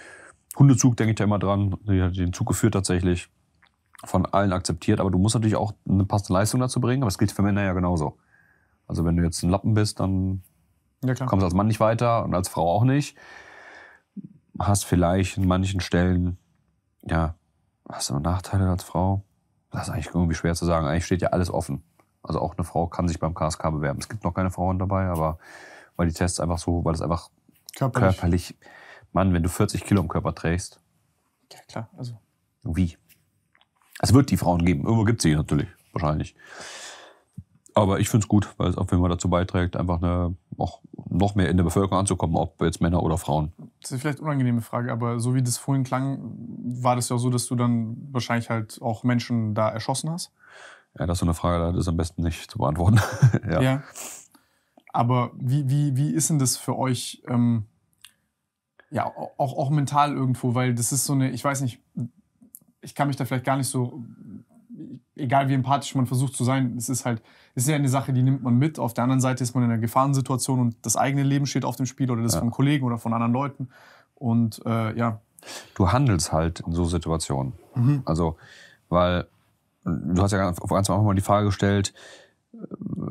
Hundezug, denke ich da immer dran, die hat den Zug geführt tatsächlich, von allen akzeptiert, aber du musst natürlich auch eine passende Leistung dazu bringen, aber es gilt für Männer ja genauso. Also wenn du jetzt ein Lappen bist, dann ja, kommst du als Mann nicht weiter und als Frau auch nicht hast vielleicht in manchen Stellen, ja, hast du Nachteile als Frau? Das ist eigentlich irgendwie schwer zu sagen. Eigentlich steht ja alles offen. Also auch eine Frau kann sich beim KSK bewerben. Es gibt noch keine Frauen dabei, aber weil die Tests einfach so, weil es einfach körperlich. körperlich. Mann, wenn du 40 Kilo im Körper trägst. Ja, klar. Also. Wie? Es wird die Frauen geben. Irgendwo gibt es sie natürlich, wahrscheinlich. Aber ich finde es gut, weil es auf jeden Fall dazu beiträgt, einfach eine auch noch mehr in der Bevölkerung anzukommen, ob jetzt Männer oder Frauen. Das ist vielleicht eine unangenehme Frage, aber so wie das vorhin klang, war das ja so, dass du dann wahrscheinlich halt auch Menschen da erschossen hast? Ja, das ist so eine Frage, das ist am besten nicht zu beantworten. ja. ja. Aber wie, wie, wie ist denn das für euch, ähm, ja, auch, auch mental irgendwo? Weil das ist so eine, ich weiß nicht, ich kann mich da vielleicht gar nicht so egal wie empathisch man versucht zu sein, es ist halt, es ist ja eine Sache, die nimmt man mit. Auf der anderen Seite ist man in einer Gefahrensituation und das eigene Leben steht auf dem Spiel oder das ja. von Kollegen oder von anderen Leuten. Und äh, ja. Du handelst halt in so Situationen. Mhm. Also, weil du hast ja auf ganz am mal die Frage gestellt, äh,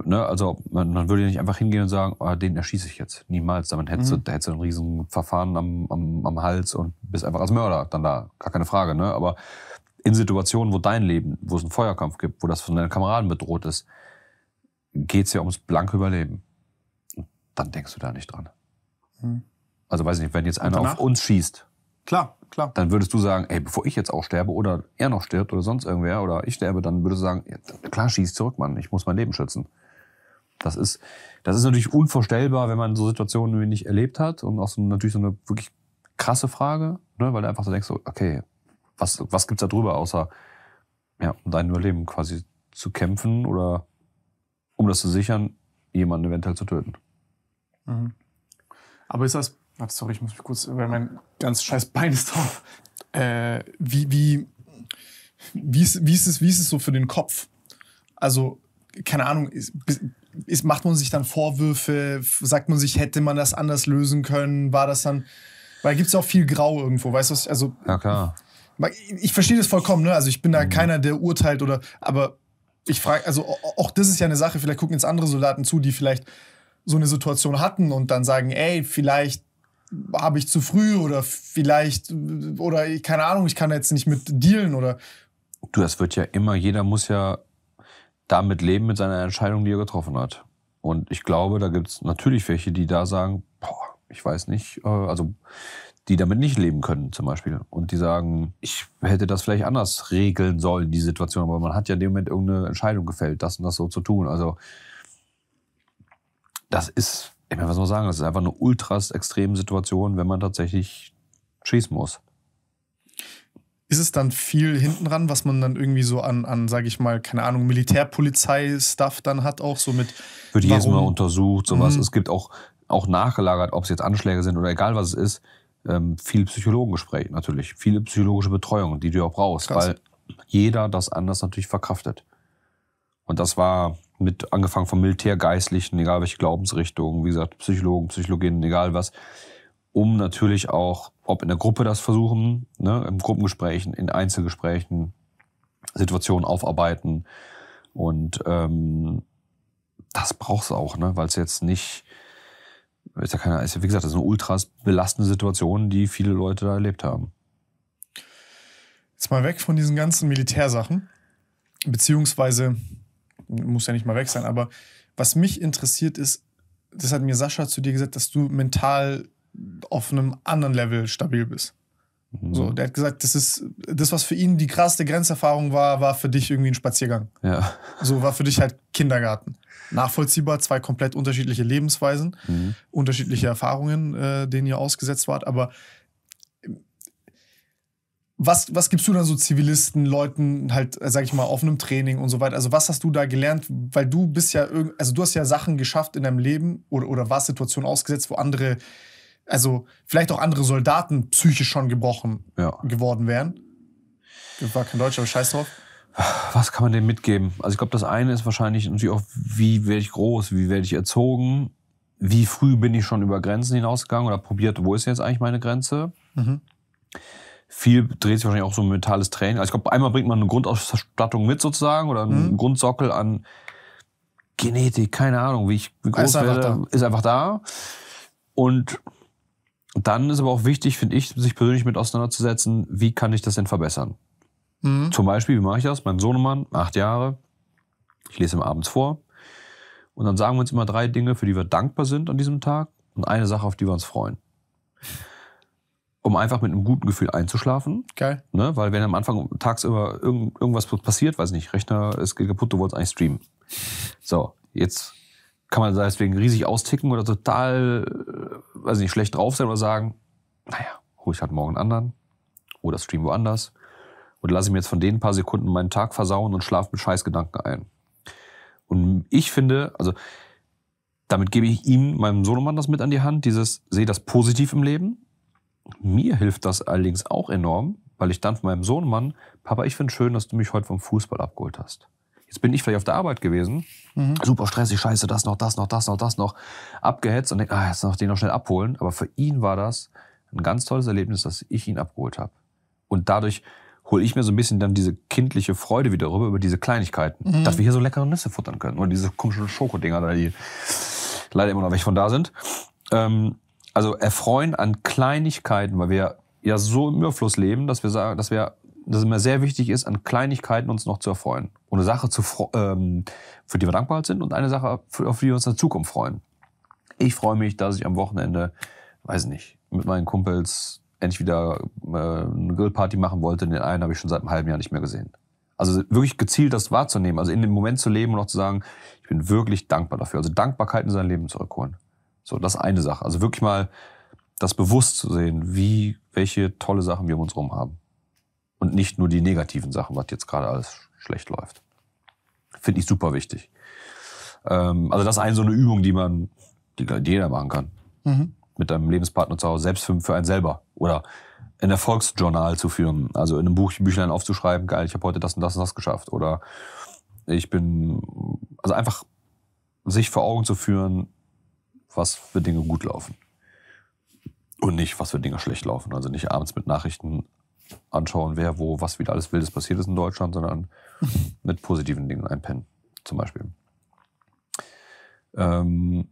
Ne, also man, man, würde ja nicht einfach hingehen und sagen, oh, den erschieße ich jetzt. Niemals. Damit hättest, mhm. du, da hättest du ein riesen Verfahren am, am, am Hals und bist einfach als Mörder dann da. Gar keine Frage. Ne? Aber in Situationen, wo dein Leben, wo es einen Feuerkampf gibt, wo das von deinen Kameraden bedroht ist, geht es ja ums blanke Überleben. Und dann denkst du da nicht dran. Hm. Also weiß ich nicht, wenn jetzt einer auf uns schießt, klar, klar. dann würdest du sagen, ey, bevor ich jetzt auch sterbe oder er noch stirbt oder sonst irgendwer oder ich sterbe, dann würdest du sagen, ja, klar, schieß zurück, Mann, ich muss mein Leben schützen. Das ist, das ist natürlich unvorstellbar, wenn man so Situationen nicht erlebt hat und auch so, natürlich so eine wirklich krasse Frage, ne, weil du einfach so denkst, okay, was, was gibt's da drüber, außer ja, um dein Überleben quasi zu kämpfen oder um das zu sichern, jemanden eventuell zu töten. Mhm. Aber ist das. Warte, sorry, ich muss mich kurz, weil mein ganz scheiß Bein ist drauf. Äh, wie, wie, wie, ist, wie, ist es, wie ist es so für den Kopf? Also, keine Ahnung, ist, ist, macht man sich dann Vorwürfe? Sagt man sich, hätte man das anders lösen können? War das dann. Weil gibt es ja auch viel Grau irgendwo, weißt du? Also, ja, klar. Ich verstehe das vollkommen, ne? Also ich bin da mhm. keiner, der urteilt oder, aber ich frage, also auch das ist ja eine Sache, vielleicht gucken jetzt andere Soldaten zu, die vielleicht so eine Situation hatten und dann sagen, ey, vielleicht habe ich zu früh oder vielleicht oder keine Ahnung, ich kann jetzt nicht mit dealen oder. Du, das wird ja immer, jeder muss ja damit leben mit seiner Entscheidung, die er getroffen hat. Und ich glaube, da gibt es natürlich welche, die da sagen, boah, ich weiß nicht, äh, also die damit nicht leben können, zum Beispiel. Und die sagen, ich hätte das vielleicht anders regeln sollen, die Situation. Aber man hat ja in dem Moment irgendeine Entscheidung gefällt, das und das so zu tun. Also, das ist, ich meine, was soll man sagen, das ist einfach eine ultras extreme Situation, wenn man tatsächlich schießen muss. Ist es dann viel hinten dran, was man dann irgendwie so an, an sage ich mal, keine Ahnung, Militärpolizei-Stuff dann hat, auch so mit. Wird jedes Mal untersucht, sowas. Mhm. Es gibt auch, auch nachgelagert, ob es jetzt Anschläge sind oder egal was es ist ähm, viele Psychologengespräche natürlich, viele psychologische Betreuung, die du auch brauchst, Krass. weil jeder das anders natürlich verkraftet. Und das war mit angefangen vom Militär, Geistlichen, egal welche Glaubensrichtung, wie gesagt, Psychologen, Psychologinnen, egal was, um natürlich auch, ob in der Gruppe das versuchen, ne, im Gruppengesprächen, in Einzelgesprächen, Situationen aufarbeiten. Und ähm, das brauchst du auch, ne, weil es jetzt nicht ist ja keine, ist ja, wie gesagt, das ist eine ultras belastende Situation, die viele Leute da erlebt haben. Jetzt mal weg von diesen ganzen Militärsachen, beziehungsweise muss ja nicht mal weg sein, aber was mich interessiert ist, das hat mir Sascha zu dir gesagt, dass du mental auf einem anderen Level stabil bist. Mhm. So, der hat gesagt, das ist das, was für ihn die krasseste Grenzerfahrung war, war für dich irgendwie ein Spaziergang. Ja. So war für dich halt Kindergarten nachvollziehbar, zwei komplett unterschiedliche Lebensweisen, mhm. unterschiedliche Erfahrungen, äh, denen ihr ausgesetzt wart. Aber ähm, was, was gibst du dann so Zivilisten, Leuten, halt, äh, sag ich mal, auf einem Training und so weiter? Also, was hast du da gelernt? Weil du bist ja, also du hast ja Sachen geschafft in deinem Leben oder, oder warst Situationen ausgesetzt, wo andere, also vielleicht auch andere Soldaten psychisch schon gebrochen ja. geworden wären. War kein Deutscher, aber scheiß drauf. Was kann man denn mitgeben? Also ich glaube, das eine ist wahrscheinlich natürlich auch, wie werde ich groß, wie werde ich erzogen, wie früh bin ich schon über Grenzen hinausgegangen oder probiert, wo ist jetzt eigentlich meine Grenze? Mhm. Viel dreht sich wahrscheinlich auch so ein mentales Training. Also ich glaube, einmal bringt man eine Grundausstattung mit sozusagen oder einen mhm. Grundsockel an Genetik, keine Ahnung, wie ich wie groß ist werde, einfach ist einfach da. Und dann ist aber auch wichtig, finde ich, sich persönlich mit auseinanderzusetzen, wie kann ich das denn verbessern? Mhm. Zum Beispiel, wie mache ich das? Mein Sohnemann, acht Jahre, ich lese ihm abends vor. Und dann sagen wir uns immer drei Dinge, für die wir dankbar sind an diesem Tag und eine Sache, auf die wir uns freuen. Um einfach mit einem guten Gefühl einzuschlafen. Geil. Ne? Weil wenn am Anfang tagsüber irgend, irgendwas passiert, weiß nicht, Rechner ist kaputt, du wolltest eigentlich streamen. So, jetzt kann man deswegen riesig austicken oder total, äh, weiß nicht, schlecht drauf sein oder sagen, naja, hol ich halt morgen einen anderen oder stream woanders und lasse mir jetzt von denen ein paar Sekunden meinen Tag versauen und schlafe mit Scheißgedanken ein. Und ich finde, also damit gebe ich ihm, meinem Sohnemann, das mit an die Hand, dieses, sehe das positiv im Leben. Mir hilft das allerdings auch enorm, weil ich dann von meinem Sohnemann, Papa, ich finde schön, dass du mich heute vom Fußball abgeholt hast. Jetzt bin ich vielleicht auf der Arbeit gewesen, mhm. super stressig, scheiße, das noch, das noch, das noch, das noch, abgehetzt und denke, ah, jetzt noch den noch schnell abholen. Aber für ihn war das ein ganz tolles Erlebnis, dass ich ihn abgeholt habe. Und dadurch hole ich mir so ein bisschen dann diese kindliche Freude wieder rüber über diese Kleinigkeiten. Mhm. Dass wir hier so leckere Nüsse futtern können. Oder diese komischen Schokodinger, da die leider immer noch welche von da sind. Ähm, also erfreuen an Kleinigkeiten, weil wir ja so im Überfluss leben, dass wir sagen, dass wir dass es mir sehr wichtig ist, an Kleinigkeiten uns noch zu erfreuen. Und eine Sache, zu, ähm, für die wir dankbar sind und eine Sache, auf die wir uns in der Zukunft freuen. Ich freue mich, dass ich am Wochenende, weiß nicht, mit meinen Kumpels endlich wieder äh, eine Grillparty machen wollte. Den einen habe ich schon seit einem halben Jahr nicht mehr gesehen. Also wirklich gezielt das wahrzunehmen, also in dem Moment zu leben und auch zu sagen, ich bin wirklich dankbar dafür. Also Dankbarkeit in sein Leben zurückholen. So, das ist eine Sache. Also wirklich mal das bewusst zu sehen, wie, welche tolle Sachen wir um uns herum haben. Und nicht nur die negativen Sachen, was jetzt gerade alles schlecht läuft. Finde ich super wichtig. Ähm, also das ist eine so eine Übung, die man, die, die jeder machen kann. Mhm mit deinem Lebenspartner zu Hause selbst für, für einen selber oder ein Erfolgsjournal zu führen, also in einem Buch, Büchlein aufzuschreiben, geil, ich habe heute das und das und das geschafft oder ich bin, also einfach sich vor Augen zu führen, was für Dinge gut laufen und nicht, was für Dinge schlecht laufen. Also nicht abends mit Nachrichten anschauen, wer wo, was wieder alles Wildes passiert ist in Deutschland, sondern mit positiven Dingen einpennen, zum Beispiel. Ähm,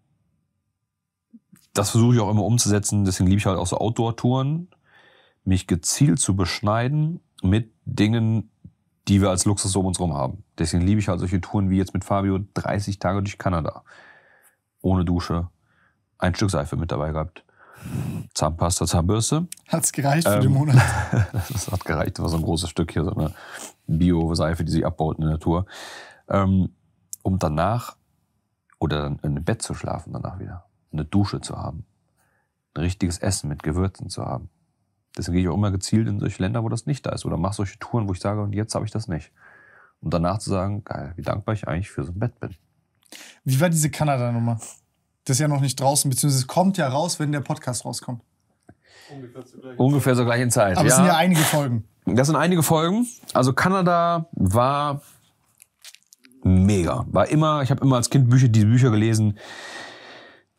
das versuche ich auch immer umzusetzen. Deswegen liebe ich halt auch so Outdoor-Touren, mich gezielt zu beschneiden mit Dingen, die wir als Luxus um uns herum haben. Deswegen liebe ich halt solche Touren wie jetzt mit Fabio 30 Tage durch Kanada. Ohne Dusche. Ein Stück Seife mit dabei gehabt. Zahnpasta, Zahnbürste. Hat's gereicht ähm, für den ähm, Monat? das hat gereicht. Das war so ein großes Stück hier, so eine Bio-Seife, die sich abbaut in der Natur. Ähm, um danach oder dann in Bett zu schlafen danach wieder eine Dusche zu haben, ein richtiges Essen mit Gewürzen zu haben. Deswegen gehe ich auch immer gezielt in solche Länder, wo das nicht da ist oder mache solche Touren, wo ich sage, und jetzt habe ich das nicht. Um danach zu sagen, geil, wie dankbar ich eigentlich für so ein Bett bin. Wie war diese Kanada-Nummer? Das ist ja noch nicht draußen, beziehungsweise es kommt ja raus, wenn der Podcast rauskommt. Ungefähr zur gleichen, Ungefähr zur gleichen Zeit. Aber es sind ja einige Folgen. Das sind einige Folgen. Also Kanada war mega. War immer, ich habe immer als Kind Bücher, diese Bücher gelesen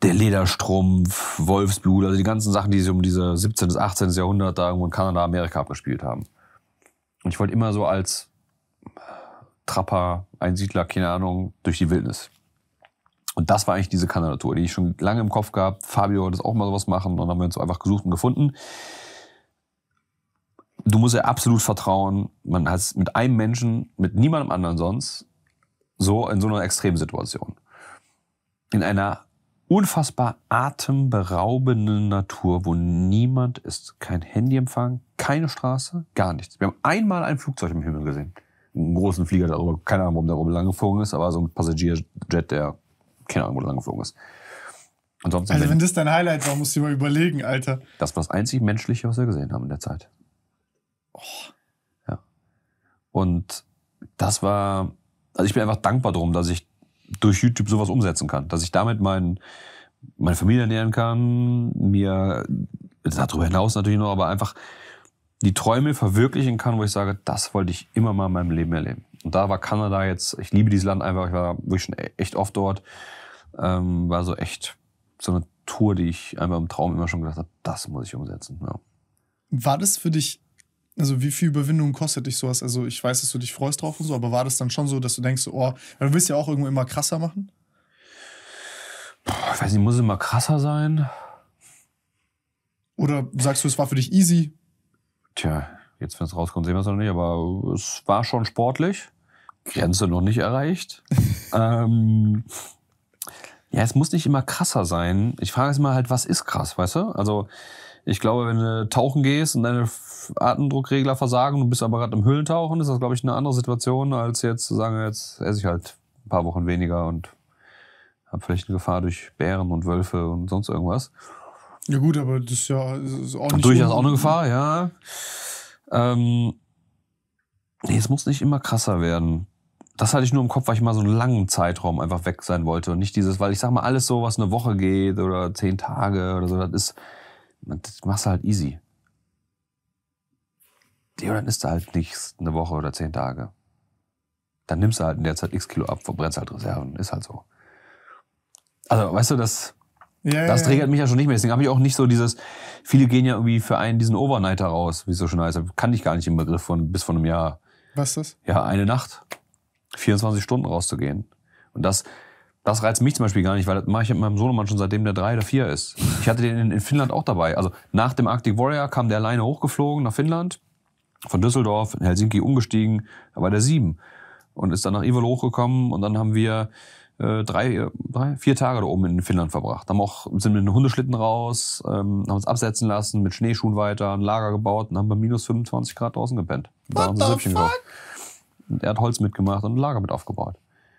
der Lederstrumpf, Wolfsblut, also die ganzen Sachen, die sich um diese 17. bis 18. Jahrhundert da irgendwo in Kanada, Amerika abgespielt haben. Und ich wollte immer so als Trapper, Einsiedler, keine Ahnung, durch die Wildnis. Und das war eigentlich diese Kandidatur, die ich schon lange im Kopf gehabt. Fabio wollte auch mal sowas machen und dann haben wir uns einfach gesucht und gefunden. Du musst ja absolut vertrauen. Man hat es mit einem Menschen, mit niemandem anderen sonst, so in so einer Extremsituation. In einer unfassbar atemberaubende Natur, wo niemand ist, kein Handyempfang, keine Straße, gar nichts. Wir haben einmal ein Flugzeug im Himmel gesehen. Einen großen Flieger darüber, keine Ahnung, warum der darüber lang geflogen ist, aber so ein Passagierjet, der keine Ahnung, wo der lang geflogen ist. Ansonsten also wenn das dein Highlight war, musst du dir mal überlegen, Alter. Das war das einzig Menschliche, was wir gesehen haben in der Zeit. Oh. Ja. Und das war, also ich bin einfach dankbar drum, dass ich durch YouTube sowas umsetzen kann. Dass ich damit mein, meine Familie ernähren kann, mir darüber hinaus natürlich noch, aber einfach die Träume verwirklichen kann, wo ich sage, das wollte ich immer mal in meinem Leben erleben. Und da war Kanada jetzt, ich liebe dieses Land einfach, ich war wirklich schon e-, echt oft dort, ähm, war so echt so eine Tour, die ich einfach im Traum immer schon gedacht habe, das muss ich umsetzen. Ja. War das für dich also wie viel Überwindung kostet dich sowas? Also ich weiß, dass du dich freust drauf und so, aber war das dann schon so, dass du denkst, oh, du willst ja auch irgendwo immer krasser machen? Boah, ich weiß nicht, muss immer krasser sein? Oder sagst du, es war für dich easy? Tja, jetzt, wenn es rauskommt, sehen wir es noch nicht, aber es war schon sportlich. Grenze noch nicht erreicht. ähm, ja, es muss nicht immer krasser sein. Ich frage es mal halt, was ist krass, weißt du? Also ich glaube, wenn du tauchen gehst und deine Atemdruckregler versagen, du bist aber gerade im Höhlentauchen, ist das, glaube ich, eine andere Situation, als jetzt zu sagen, jetzt esse ich halt ein paar Wochen weniger und habe vielleicht eine Gefahr durch Bären und Wölfe und sonst irgendwas. Ja gut, aber das ist ja ist auch nicht Durchaus auch eine Gefahr, ja. Ähm, nee, es muss nicht immer krasser werden. Das hatte ich nur im Kopf, weil ich mal so einen langen Zeitraum einfach weg sein wollte und nicht dieses, weil ich sag mal, alles so, was eine Woche geht oder zehn Tage oder so, das ist das machst du halt easy. Ja, dann ist da halt nichts eine Woche oder zehn Tage. Dann nimmst du halt in der Zeit x Kilo ab, verbrennst halt Reserven. Ist halt so. Also, weißt du, das, ja, das ja, triggert ja. mich ja schon nicht mehr. Deswegen habe ich auch nicht so dieses, viele gehen ja irgendwie für einen diesen Overnighter raus, wie es so schön heißt. Kann ich gar nicht im Begriff von, bis von einem Jahr. Was ist das? Ja, eine Nacht. 24 Stunden rauszugehen. Und das, das reizt mich zum Beispiel gar nicht, weil das mache ich mit meinem Sohnemann schon seitdem der drei oder vier ist. Ich hatte den in, Finnland auch dabei. Also nach dem Arctic Warrior kam der alleine hochgeflogen nach Finnland, von Düsseldorf in Helsinki umgestiegen, da war der sieben und ist dann nach Ivalo hochgekommen und dann haben wir äh, drei, äh, drei, vier Tage da oben in Finnland verbracht. Haben auch, sind mit einem Hundeschlitten raus, ähm, haben uns absetzen lassen, mit Schneeschuhen weiter, ein Lager gebaut und haben bei minus 25 Grad draußen gepennt. Da haben sie Süppchen gemacht. Und er hat Holz mitgemacht und ein Lager mit aufgebaut.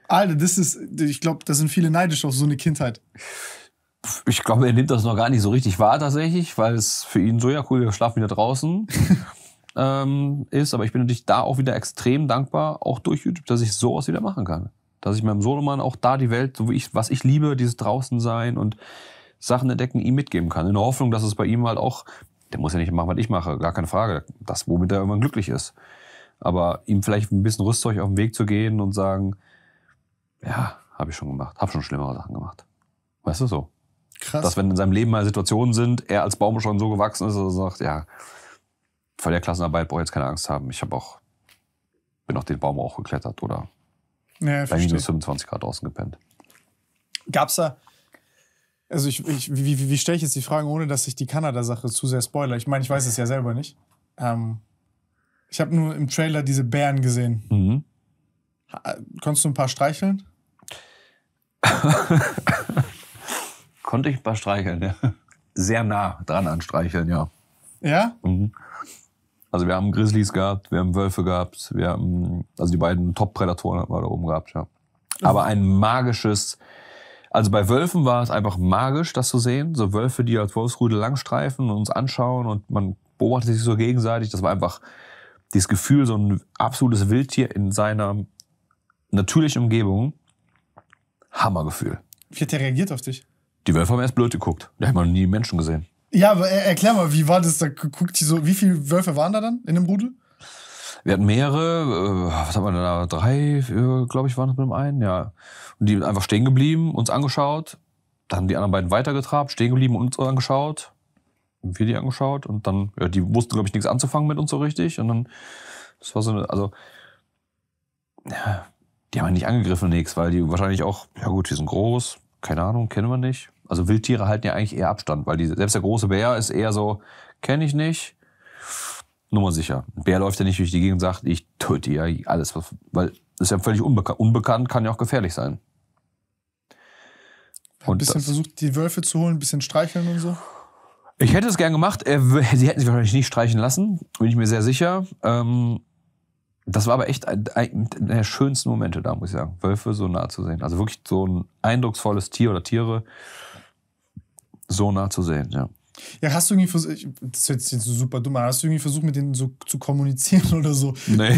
Alter, das ist, ich glaube, da sind viele neidisch auf so eine Kindheit. Ich glaube, er nimmt das noch gar nicht so richtig wahr tatsächlich, weil es für ihn so, ja cool, wir schlafen wieder draußen ähm, ist. Aber ich bin natürlich da auch wieder extrem dankbar, auch durch YouTube, dass ich sowas wieder machen kann. Dass ich meinem Sohnemann auch da die Welt, so wie ich, was ich liebe, dieses draußen sein und Sachen entdecken, ihm mitgeben kann. In der Hoffnung, dass es bei ihm halt auch, der muss ja nicht machen, was ich mache, gar keine Frage. Das, womit er irgendwann glücklich ist. Aber ihm vielleicht ein bisschen Rüstzeug auf den Weg zu gehen und sagen, ja, habe ich schon gemacht. Habe schon schlimmere Sachen gemacht. Weißt du so? Krass. Dass wenn in seinem Leben mal Situationen sind, er als Baum schon so gewachsen ist, dass er sagt, ja, vor der Klassenarbeit brauche ich jetzt keine Angst haben. Ich habe auch, bin auf den Baum auch geklettert oder ja, bei minus 25 Grad draußen gepennt. Gab's da, also ich, ich wie, wie, wie stelle ich jetzt die Fragen, ohne dass ich die Kanada-Sache zu sehr spoiler? Ich meine, ich weiß es ja selber nicht. Ähm, ich habe nur im Trailer diese Bären gesehen. Mhm. Konntest du ein paar streicheln? Konnte ich ein paar streicheln, ja. Sehr nah dran an Streicheln, ja. Ja? Mhm. Also wir haben Grizzlies gehabt, wir haben Wölfe gehabt, wir haben, also die beiden top predatoren hatten wir da oben gehabt, ja. Aber ein magisches, also bei Wölfen war es einfach magisch, das zu sehen. So Wölfe, die als Wolfsrudel langstreifen und uns anschauen und man beobachtet sich so gegenseitig. Das war einfach dieses Gefühl, so ein absolutes Wildtier in seiner natürliche Umgebung, Hammergefühl. Wie hat der reagiert auf dich? Die Wölfe haben erst blöd geguckt. Da haben wir noch nie Menschen gesehen. Ja, aber äh, erklär mal, wie war das? Da guckt die so, wie viele Wölfe waren da dann in dem Rudel? Wir hatten mehrere, äh, was haben wir da? Drei, glaube ich, waren es mit dem einen, ja. Und die sind einfach stehen geblieben, uns angeschaut. Dann haben die anderen beiden weitergetrabt, stehen geblieben uns angeschaut. Und wir die angeschaut. Und dann, ja, die wussten, glaube ich, nichts anzufangen mit uns so richtig. Und dann, das war so eine, also, ja, die haben ja nicht angegriffen, nichts, weil die wahrscheinlich auch, ja gut, die sind groß, keine Ahnung, kennen wir nicht. Also Wildtiere halten ja eigentlich eher Abstand, weil die, selbst der große Bär ist eher so, kenne ich nicht, Nummer sicher. Ein Bär läuft ja nicht durch die Gegend und sagt, ich töte ja alles, was, weil das ist ja völlig unbekannt. Unbekannt kann ja auch gefährlich sein. Und ein bisschen das, versucht, die Wölfe zu holen, ein bisschen streicheln und so. Ich hätte es gern gemacht. Sie hätten sich wahrscheinlich nicht streichen lassen, bin ich mir sehr sicher. Ähm, das war aber echt einer der schönsten Momente da, muss ich sagen, Wölfe so nah zu sehen. Also wirklich so ein eindrucksvolles Tier oder Tiere so nah zu sehen, ja. Ja, hast du irgendwie versucht, das ist jetzt, jetzt super dumm, hast du irgendwie versucht, mit denen so zu kommunizieren oder so? Nee.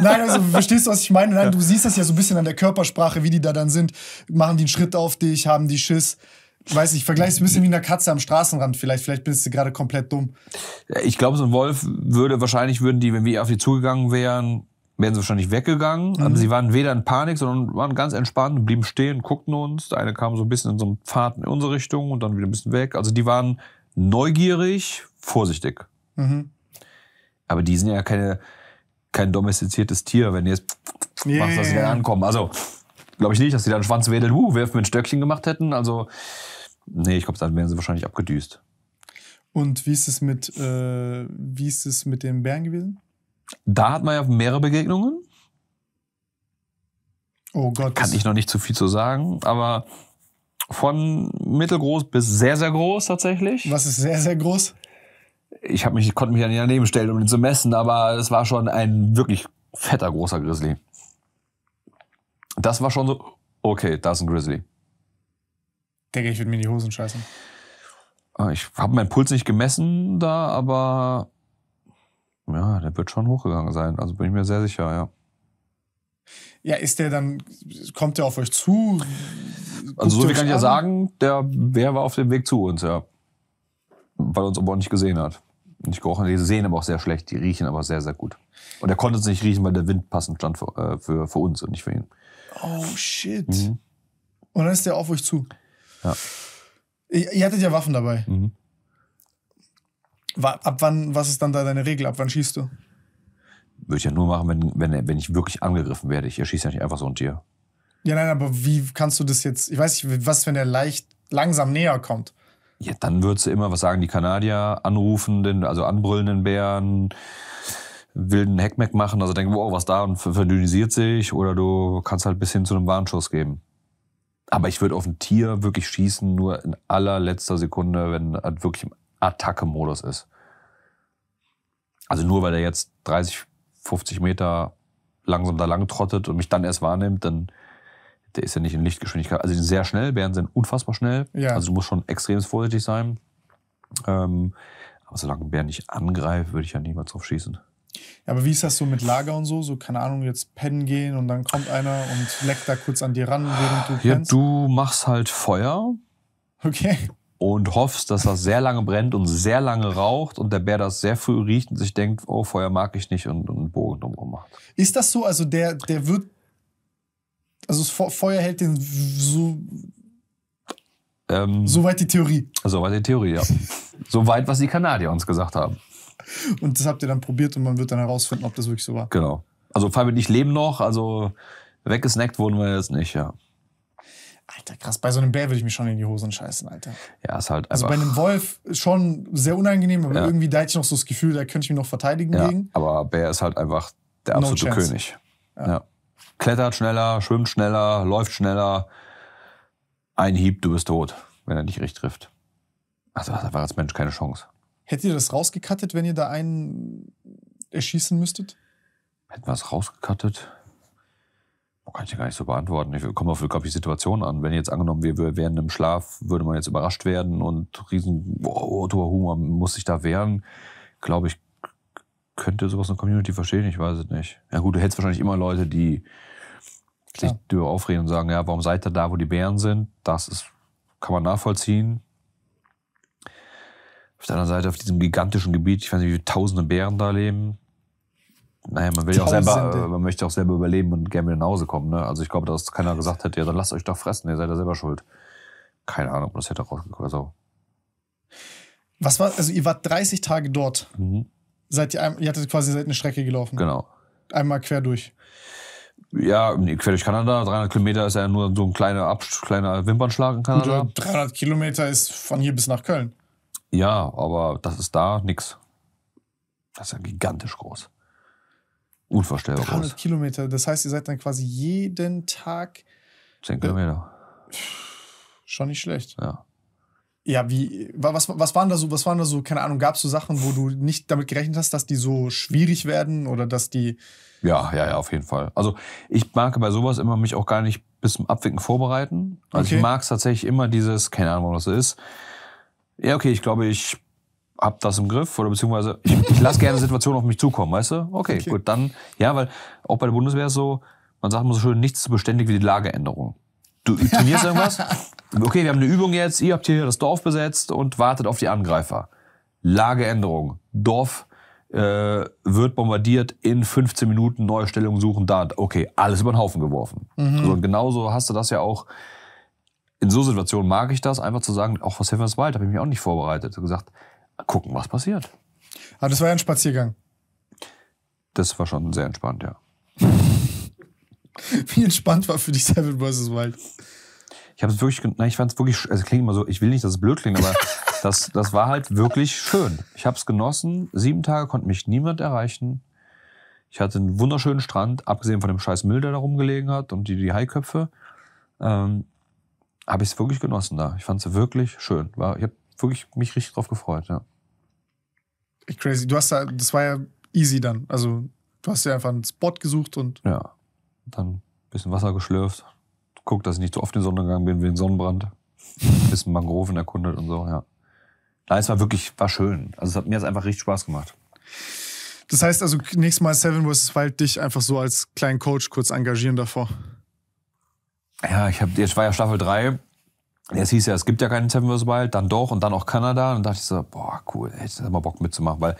Nein, also verstehst du, was ich meine? Nein, ja. du siehst das ja so ein bisschen an der Körpersprache, wie die da dann sind. Machen die einen Schritt auf dich, haben die Schiss. Ich weiß nicht, vergleich es ein bisschen wie eine Katze am Straßenrand vielleicht. Vielleicht bist du gerade komplett dumm. Ich glaube, so ein Wolf würde wahrscheinlich, würden die, wenn wir auf die zugegangen wären, wären sie wahrscheinlich weggegangen. Mhm. Aber also sie waren weder in Panik, sondern waren ganz entspannt blieben stehen, guckten uns. Der eine kam so ein bisschen in so einem Pfad in unsere Richtung und dann wieder ein bisschen weg. Also die waren neugierig, vorsichtig. Mhm. Aber die sind ja keine, kein domestiziertes Tier, wenn ihr jetzt yeah. machst, dass sie da ankommen. Also glaube ich nicht, dass die dann Schwanzwedel, uh, werfen mit ein Stöckchen gemacht hätten. Also Nee, ich glaube, dann wären sie wahrscheinlich abgedüst. Und wie ist es mit, äh, wie ist es mit den Bären gewesen? Da hat man ja mehrere Begegnungen. Oh Gott. Kann ich noch nicht zu viel zu sagen, aber von mittelgroß bis sehr, sehr groß tatsächlich. Was ist sehr, sehr groß? Ich, mich, ich konnte mich ja nicht daneben stellen, um ihn zu messen, aber es war schon ein wirklich fetter, großer Grizzly. Das war schon so, okay, da ist ein Grizzly denke, ich würde mir die Hosen scheißen. Ah, ich habe meinen Puls nicht gemessen da, aber ja, der wird schon hochgegangen sein. Also bin ich mir sehr sicher, ja. Ja, ist der dann, kommt der auf euch zu? also, so wie kann ich ja sagen, der wer war auf dem Weg zu uns, ja. Weil er uns aber auch nicht gesehen hat. Und ich gerochen, die sehen aber auch sehr schlecht, die riechen aber sehr, sehr gut. Und er konnte es nicht riechen, weil der Wind passend stand für, äh, für, für, uns und nicht für ihn. Oh shit. Mhm. Und dann ist der auf euch zu. Ja. Ihr, ihr hattet ja Waffen dabei. Mhm. Ab wann, was ist dann da deine Regel? Ab wann schießt du? Würde ich ja nur machen, wenn, wenn, wenn ich wirklich angegriffen werde. Ich erschieße ja nicht einfach so ein Tier. Ja, nein, aber wie kannst du das jetzt? Ich weiß nicht, was, wenn er leicht langsam näher kommt? Ja, dann würdest du immer, was sagen die Kanadier, anrufenden, also anbrüllenden Bären, wilden Heckmeck machen, also denken, wow, was da und verdünnisiert sich, oder du kannst halt bis hin zu einem Warnschuss geben. Aber ich würde auf ein Tier wirklich schießen, nur in allerletzter Sekunde, wenn er wirklich im Attacke-Modus ist. Also nur weil er jetzt 30, 50 Meter langsam da lang trottet und mich dann erst wahrnimmt, dann der ist ja nicht in Lichtgeschwindigkeit. Also die sind sehr schnell, Bären sind unfassbar schnell. Ja. Also du musst schon extrem vorsichtig sein. Ähm, aber solange ein Bär nicht angreift, würde ich ja niemals drauf schießen. Ja, aber wie ist das so mit Lager und so? So, keine Ahnung, jetzt pennen gehen und dann kommt einer und leckt da kurz an dir ran, während du pennst? Ja, du machst halt Feuer. Okay. Und hoffst, dass das sehr lange brennt und sehr lange raucht und der Bär das sehr früh riecht und sich denkt, oh, Feuer mag ich nicht und einen Bogen drumherum macht. Ist das so? Also der, der wird. Also das Feuer hält den so ähm, Soweit die Theorie. Soweit die Theorie, ja. Soweit, was die Kanadier uns gesagt haben. Und das habt ihr dann probiert und man wird dann herausfinden, ob das wirklich so war. Genau. Also Fabi und ich leben noch, also weggesnackt wurden wir jetzt nicht, ja. Alter, krass, bei so einem Bär würde ich mich schon in die Hosen scheißen, Alter. Ja, ist halt Also bei einem Wolf schon sehr unangenehm, aber ja. irgendwie da hätte ich noch so das Gefühl, da könnte ich mich noch verteidigen ja, gegen. Aber Bär ist halt einfach der absolute no König. Ja. ja. Klettert schneller, schwimmt schneller, läuft schneller. Ein Hieb, du bist tot, wenn er dich richtig trifft. Also das war als Mensch keine Chance. Hättet ihr das rausgekattet, wenn ihr da einen erschießen müsstet? Hätten wir es rausgekattet? Kann ich ja gar nicht so beantworten. Ich komme auf, glaube ich, Situationen an. Wenn jetzt angenommen, wir, wären im Schlaf, würde man jetzt überrascht werden und riesen, oh, oh, muss sich da wehren. Glaube ich, könnte sowas eine Community verstehen, ich weiß es nicht. Ja gut, du hättest wahrscheinlich immer Leute, die sich ja. darüber aufreden und sagen, ja, warum seid ihr da, wo die Bären sind? Das ist, kann man nachvollziehen. Auf der anderen Seite, auf diesem gigantischen Gebiet, ich weiß nicht, wie viele tausende Bären da leben. Naja, man will tausende. auch selber, man möchte auch selber überleben und gerne wieder nach Hause kommen. Ne? Also ich glaube, dass keiner gesagt hätte, ja, dann lasst euch doch fressen, ihr seid ja selber schuld. Keine Ahnung, ob das hätte rausgekommen. Also. Was war, also ihr wart 30 Tage dort. Mhm. Seid ihr, ihr hattet quasi seid eine Strecke gelaufen. Genau. Einmal quer durch. Ja, quer durch Kanada. 300 Kilometer ist ja nur so ein kleiner, Ab kleiner Wimpernschlag in Kanada. Oder 300 Kilometer ist von hier bis nach Köln. Ja, aber das ist da nichts. Das ist ja gigantisch groß. Unvorstellbar 300 groß. Kilometer. Das heißt, ihr seid dann quasi jeden Tag. 10 Kilometer. schon nicht schlecht. Ja. Ja, wie, was, was waren da so, was waren da so, keine Ahnung, gab es so Sachen, wo du nicht damit gerechnet hast, dass die so schwierig werden oder dass die. Ja, ja, ja, auf jeden Fall. Also ich mag bei sowas immer mich auch gar nicht bis zum Abwinken vorbereiten. Also okay. ich mag es tatsächlich immer dieses, keine Ahnung, was es ist ja, okay, ich glaube, ich hab das im Griff oder beziehungsweise ich, ich lasse gerne Situationen auf mich zukommen, weißt du? Okay, okay, gut, dann, ja, weil auch bei der Bundeswehr ist so, man sagt immer so schön, nichts so beständig wie die Lageänderung. Du trainierst irgendwas, okay, wir haben eine Übung jetzt, ihr habt hier das Dorf besetzt und wartet auf die Angreifer. Lageänderung, Dorf äh, wird bombardiert, in 15 Minuten neue Stellung suchen, da, okay, alles über den Haufen geworfen. Mhm. So, und genauso hast du das ja auch in so Situationen mag ich das, einfach zu sagen, auch was Heavens Wald, habe ich mich auch nicht vorbereitet. Und gesagt, gucken, was passiert. Aber ah, das war ja ein Spaziergang. Das war schon sehr entspannt, ja. Wie entspannt war für dich Seven vs. Wild? Ich habe es wirklich, nein, ich fand es wirklich, es also klingt immer so, ich will nicht, dass es blöd klingt, aber das, das war halt wirklich schön. Ich habe es genossen. Sieben Tage konnte mich niemand erreichen. Ich hatte einen wunderschönen Strand, abgesehen von dem scheiß Müll, der da rumgelegen hat und die, die Haiköpfe. Ähm, habe ich es wirklich genossen da. Ich fand es wirklich schön. War, ich habe wirklich mich richtig drauf gefreut, ja. Crazy. Du hast da, das war ja easy dann. Also du hast ja einfach einen Spot gesucht und. Ja. Dann ein bisschen Wasser geschlürft. Guck, dass ich nicht zu so oft in die Sonne gegangen bin, wegen Sonnenbrand. Ein bisschen Mangroven erkundet und so, ja. Nein, es war wirklich, war schön. Also es hat mir jetzt einfach richtig Spaß gemacht. Das heißt also, nächstes Mal Seven vs. Wild dich einfach so als kleinen Coach kurz engagieren davor ja, ich habe, jetzt war ja Staffel 3. Es hieß ja, es gibt ja keinen Seven vs. Wild, dann doch und dann auch Kanada. Und da dachte ich so, boah, cool, hätte ich hätte mal Bock mitzumachen, weil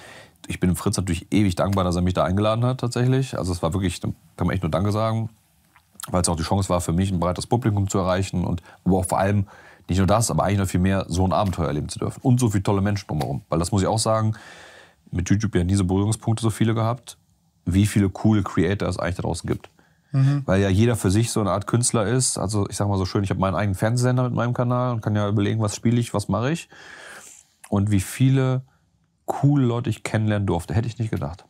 ich bin Fritz natürlich ewig dankbar, dass er mich da eingeladen hat tatsächlich. Also es war wirklich, da kann man echt nur Danke sagen, weil es auch die Chance war für mich, ein breites Publikum zu erreichen und aber auch vor allem nicht nur das, aber eigentlich noch viel mehr, so ein Abenteuer erleben zu dürfen und so viele tolle Menschen drumherum. Weil das muss ich auch sagen, mit YouTube ja diese Berührungspunkte so viele gehabt, wie viele coole Creator es eigentlich da draußen gibt mhm. weil ja jeder für sich so eine Art Künstler ist. Also ich sag mal so schön, ich habe meinen eigenen Fernsehsender mit meinem Kanal und kann ja überlegen, was spiele ich, was mache ich. Und wie viele coole Leute ich kennenlernen durfte, hätte ich nicht gedacht.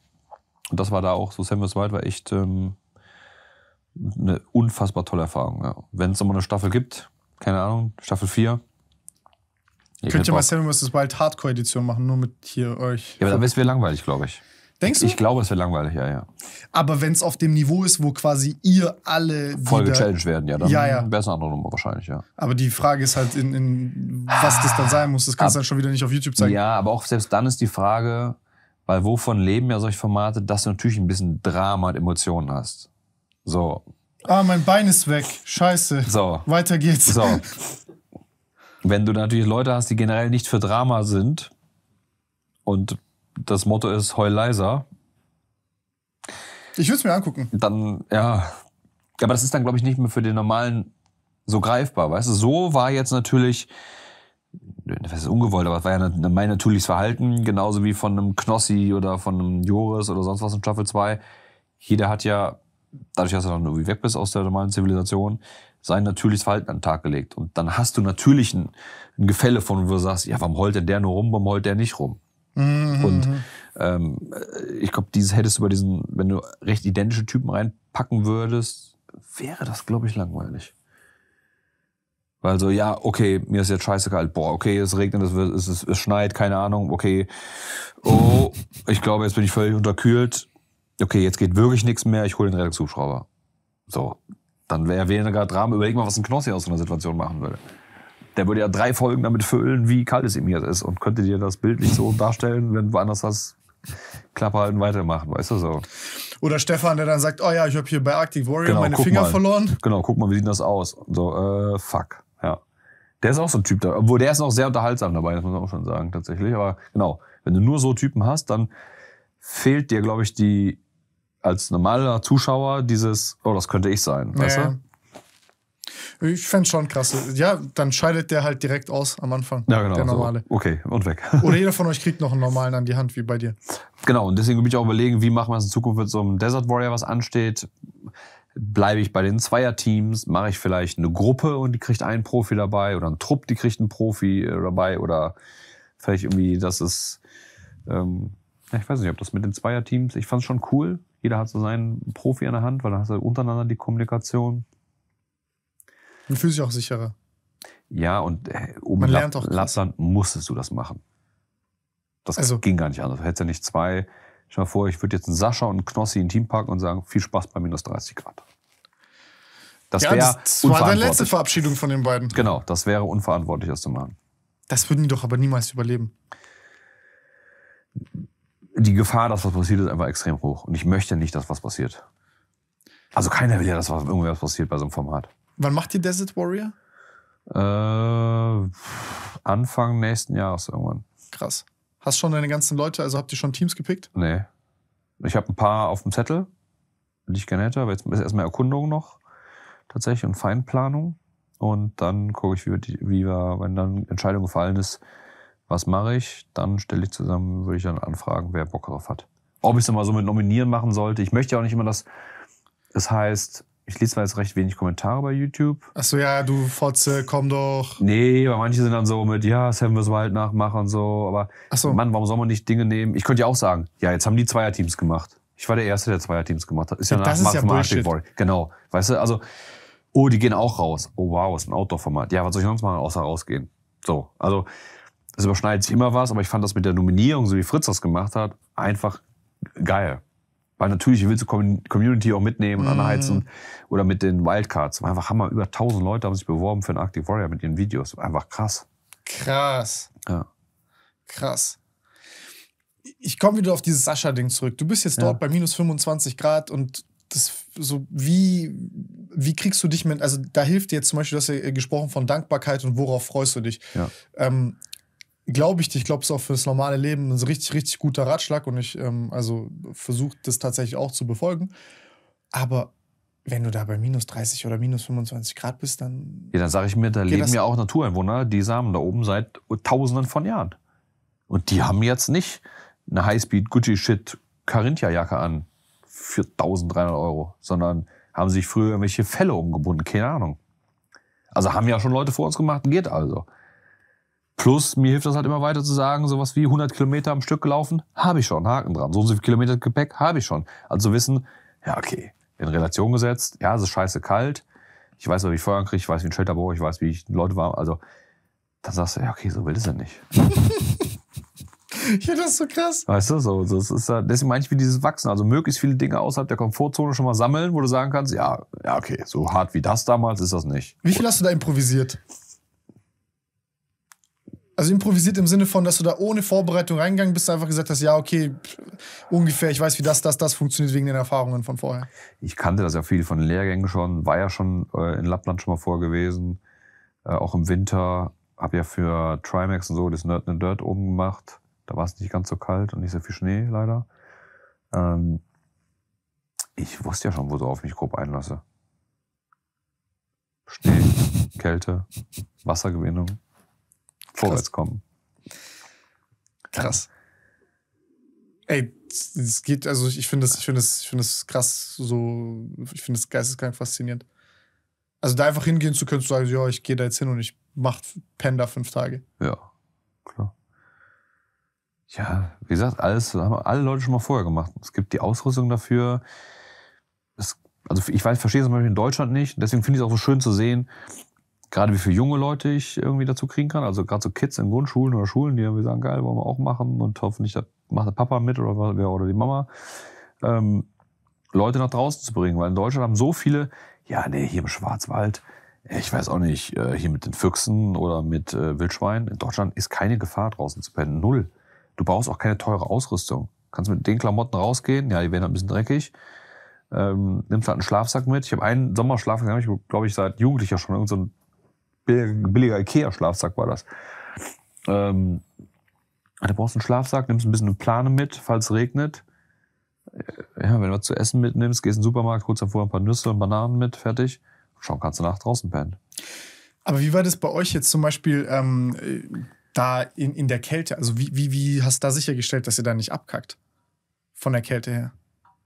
Und das war da auch so, Samuels Wild war echt ähm, eine unfassbar tolle Erfahrung. Ja. Wenn es immer eine Staffel gibt, keine Ahnung, Staffel 4, könnt ihr mal Samuel vs. Wild Hardcore-Edition machen, nur mit hier euch. Ja, aber dann wäre es langweilig, glaube ich. Denkst du? Ich glaube, es wird langweilig, ja, ja. Aber wenn es auf dem Niveau ist, wo quasi ihr alle voll gechallenged werden, ja, dann ja, ja. wäre es eine andere Nummer wahrscheinlich, ja. Aber die Frage ist halt, in, in was das dann sein muss. Das kannst du dann schon wieder nicht auf YouTube zeigen. Ja, aber auch selbst dann ist die Frage, weil wovon leben ja solche Formate, dass du natürlich ein bisschen Drama und Emotionen hast. So. Ah, mein Bein ist weg. Scheiße. So. Weiter geht's. So. Wenn du natürlich Leute hast, die generell nicht für Drama sind und das Motto ist Heul leiser. Ich würde es mir angucken. Dann, ja. Aber das ist dann, glaube ich, nicht mehr für den normalen so greifbar, weißt du? So war jetzt natürlich, das ist ungewollt, aber es war ja mein natürliches Verhalten, genauso wie von einem Knossi oder von einem Joris oder sonst was in Staffel 2. Jeder hat ja, dadurch, dass du dann irgendwie weg bist aus der normalen Zivilisation, sein natürliches Verhalten an den Tag gelegt. Und dann hast du natürlich ein, ein Gefälle von, wo du sagst, ja, warum heult denn der nur rum, warum heult der nicht rum? Mhm. Und mhm, mhm. ähm, ich glaube, dieses hättest du bei diesen, wenn du recht identische Typen reinpacken würdest, wäre das, glaube ich, langweilig. Weil so, ja, okay, mir ist jetzt scheiße kalt. Boah, okay, es regnet, es, es, es, es schneit, keine Ahnung. Okay, oh, ich glaube, jetzt bin ich völlig unterkühlt. Okay, jetzt geht wirklich nichts mehr, ich hole den Rettungshubschrauber. So, dann wäre weniger Drama. Überleg mal, was ein Knossi aus so einer Situation machen würde der würde ja drei Folgen damit füllen, wie kalt es ihm hier ist und könnte dir das bildlich so darstellen, wenn du anders hast. Klapper halten, weitermachen, weißt du so. Oder Stefan, der dann sagt, oh ja, ich habe hier bei Arctic Warrior genau, meine Finger mal. verloren. Genau, guck mal, wie sieht das aus? Und so, äh, fuck, ja. Der ist auch so ein Typ, da, obwohl der ist auch sehr unterhaltsam dabei, das muss man auch schon sagen, tatsächlich. Aber genau, wenn du nur so Typen hast, dann fehlt dir, glaube ich, die als normaler Zuschauer dieses, oh, das könnte ich sein, nee. weißt du? Ich fände es schon krass. Ja, dann scheidet der halt direkt aus am Anfang. Ja, genau. Der also, normale. So. Okay, und weg. Oder jeder von euch kriegt noch einen normalen an die Hand, wie bei dir. Genau, und deswegen würde ich auch überlegen, wie machen wir es in Zukunft mit so einem Desert Warrior, was ansteht. Bleibe ich bei den Zweierteams? Mache ich vielleicht eine Gruppe und die kriegt einen Profi dabei? Oder ein Trupp, die kriegt einen Profi äh, dabei? Oder vielleicht irgendwie, dass es. Ähm, ich weiß nicht, ob das mit den Zweierteams. Ich fand es schon cool. Jeder hat so seinen Profi an der Hand, weil dann hast du untereinander die Kommunikation. Man fühlt sich auch sicherer. Ja, und um äh, oben Man lernt auch Lappland musstest du das machen. Das also. ging gar nicht anders. Hättest ja nicht zwei. Stell mal vor, ich würde jetzt einen Sascha und einen Knossi in ein Team packen und sagen, viel Spaß bei minus 30 Grad. Das ja, wäre Das war deine letzte Verabschiedung von den beiden. Genau, das wäre unverantwortlich, das zu machen. Das würden die doch aber niemals überleben. Die Gefahr, dass was passiert, ist einfach extrem hoch. Und ich möchte nicht, dass was passiert. Also keiner will ja, dass irgendwas passiert bei so einem Format. Wann macht ihr Desert Warrior? Äh, Anfang nächsten Jahres irgendwann. Krass. Hast schon deine ganzen Leute, also habt ihr schon Teams gepickt? Nee. Ich habe ein paar auf dem Zettel, die ich gerne hätte, aber jetzt ist erstmal Erkundung noch tatsächlich und Feinplanung. Und dann gucke ich, wie, wie wir, wenn dann Entscheidung gefallen ist, was mache ich, dann stelle ich zusammen, würde ich dann anfragen, wer Bock drauf hat. Ob ich es mal so mit Nominieren machen sollte. Ich möchte ja auch nicht immer, dass es heißt, ich lese zwar jetzt recht wenig Kommentare bei YouTube. Achso, ja, du Fotze, komm doch. Nee, aber manche sind dann so mit, ja, Seven müssen wir halt nachmachen und so. Aber Ach so. Mann, warum soll man nicht Dinge nehmen? Ich könnte ja auch sagen, ja, jetzt haben die Zweierteams gemacht. Ich war der Erste, der Zweierteams gemacht hat. Ist ja, ja das ist ja Genau, weißt du, also, oh, die gehen auch raus. Oh, wow, ist ein Outdoor-Format. Ja, was soll ich sonst machen, außer rausgehen? So, also, es überschneidet sich immer was, aber ich fand das mit der Nominierung, so wie Fritz das gemacht hat, einfach geil. Weil natürlich willst du Community auch mitnehmen, mhm. anheizen oder mit den Wildcards. War einfach Hammer. Über 1000 Leute haben sich beworben für den Arctic Warrior mit ihren Videos. einfach krass. Krass. Ja. Krass. Ich komme wieder auf dieses Sascha-Ding zurück. Du bist jetzt ja. dort bei minus 25 Grad und das so, wie, wie kriegst du dich mit? Also, da hilft dir jetzt zum Beispiel, du hast ja gesprochen von Dankbarkeit und worauf freust du dich. Ja. Ähm, glaube ich dir, ich glaube es auch fürs normale Leben ein richtig, richtig guter Ratschlag und ich ähm, also versuche das tatsächlich auch zu befolgen. Aber wenn du da bei minus 30 oder minus 25 Grad bist, dann. Ja, dann sage ich mir, da leben ja auch Natureinwohner, die samen da oben seit Tausenden von Jahren. Und die haben jetzt nicht eine Highspeed Gucci Shit Carinthia Jacke an für 1300 Euro, sondern haben sich früher irgendwelche Fälle umgebunden, keine Ahnung. Also haben ja schon Leute vor uns gemacht, geht also. Plus, mir hilft das halt immer weiter zu sagen, sowas wie 100 Kilometer am Stück gelaufen, habe ich schon, Haken dran. So und so viele Kilometer Gepäck habe ich schon. Also wissen, ja, okay, in Relation gesetzt, ja, es ist scheiße kalt, ich weiß, wie ich Feuer kriege, ich weiß, wie ein Shelter brauche, ich weiß, wie ich Leute warm, also dann sagst du, ja, okay, so will es ja nicht. ja, das ist so krass. Weißt du, so, das ist, deswegen meine ich wie dieses Wachsen. Also möglichst viele Dinge außerhalb der Komfortzone schon mal sammeln, wo du sagen kannst, ja, ja, okay, so hart wie das damals ist das nicht. Wie viel hast du da improvisiert? Also improvisiert im Sinne von, dass du da ohne Vorbereitung reingegangen bist, einfach gesagt hast, ja, okay, ungefähr, ich weiß, wie das, das, das funktioniert wegen den Erfahrungen von vorher. Ich kannte das ja viel von den Lehrgängen schon, war ja schon äh, in Lappland schon mal vor gewesen, äh, auch im Winter, habe ja für Trimax und so das Nerd and Dirt oben gemacht. Da war es nicht ganz so kalt und nicht so viel Schnee, leider. Ähm, ich wusste ja schon, worauf ich mich grob einlasse. Schnee, Kälte, Wassergewinnung vorwärts kommen. Krass. Ey, es geht, also ich finde das, ich finde das, ich finde das krass, so, ich finde das geisteskrank faszinierend. Also da einfach hingehen zu können, zu sagen, ja, ich gehe da jetzt hin und ich mach Panda fünf Tage. Ja, klar. Ja, wie gesagt, alles haben alle Leute schon mal vorher gemacht. Es gibt die Ausrüstung dafür. Es, also ich weiß, verstehe es zum Beispiel in Deutschland nicht. Deswegen finde ich es auch so schön zu sehen, gerade wie für junge Leute ich irgendwie dazu kriegen kann. Also gerade so Kids in Grundschulen oder Schulen, die irgendwie sagen, geil, wollen wir auch machen und hoffentlich macht der Papa mit oder wer oder die Mama. Ähm, Leute nach draußen zu bringen, weil in Deutschland haben so viele, ja, nee, hier im Schwarzwald, äh, ich weiß auch nicht, äh, hier mit den Füchsen oder mit äh, Wildschweinen. In Deutschland ist keine Gefahr draußen zu pennen. Null. Du brauchst auch keine teure Ausrüstung. Kannst mit den Klamotten rausgehen, ja, die werden halt ein bisschen dreckig. Ähm, nimmst halt einen Schlafsack mit. Ich habe einen Sommerschlafsack, den habe ich, glaube ich, seit Jugendlicher schon irgendeinen so einen billiger Ikea-Schlafsack war das. Ähm, ah, da brauchst du einen Schlafsack, nimmst ein bisschen eine Plane mit, falls es regnet. Äh, ja, wenn du was zu essen mitnimmst, gehst in den Supermarkt, kurz davor ein paar Nüsse und Bananen mit, fertig. Schon kannst du nach draußen pennen. Aber wie war das bei euch jetzt zum Beispiel ähm, da in, in der Kälte? Also wie, wie, wie hast du da sichergestellt, dass ihr da nicht abkackt? Von der Kälte her?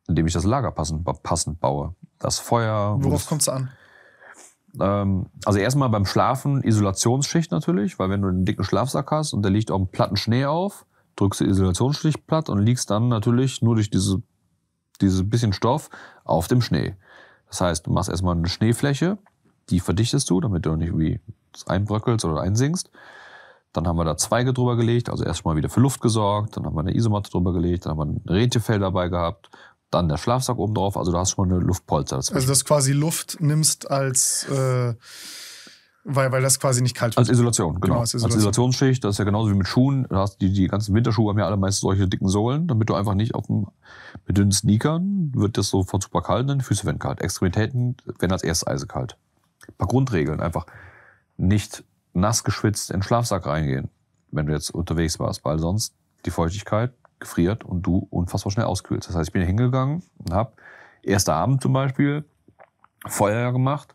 Indem ich das Lager passend, passend baue. Das Feuer. Worauf kommt es an? Ähm, also erstmal beim Schlafen Isolationsschicht natürlich, weil wenn du einen dicken Schlafsack hast und der liegt auf einem platten Schnee auf, drückst du Isolationsschicht platt und liegst dann natürlich nur durch diese, dieses bisschen Stoff auf dem Schnee. Das heißt, du machst erstmal eine Schneefläche, die verdichtest du, damit du nicht irgendwie einbröckelst oder einsinkst. Dann haben wir da Zweige drüber gelegt, also erstmal wieder für Luft gesorgt. Dann haben wir eine Isomatte drüber gelegt, dann haben wir ein Rentefell dabei gehabt dann der Schlafsack oben drauf. Also du hast schon mal eine Luftpolster. Dazwischen. Also dass du quasi Luft nimmst als äh, weil, weil das quasi nicht kalt wird. Als Isolation, genau. genau als, Isolation. als, Isolationsschicht, das ist ja genauso wie mit Schuhen. Da hast die, die ganzen Winterschuhe haben ja alle meist solche dicken Sohlen, damit du einfach nicht auf dem, mit dünnen Sneakern wird das so von super kalt, deine Füße werden kalt. Extremitäten werden als erstes eisekalt. Ein paar Grundregeln einfach. Nicht nass geschwitzt in den Schlafsack reingehen, wenn du jetzt unterwegs warst, weil sonst die Feuchtigkeit gefriert und du unfassbar schnell auskühlst. Das heißt, ich bin hingegangen und habe erster Abend zum Beispiel Feuer gemacht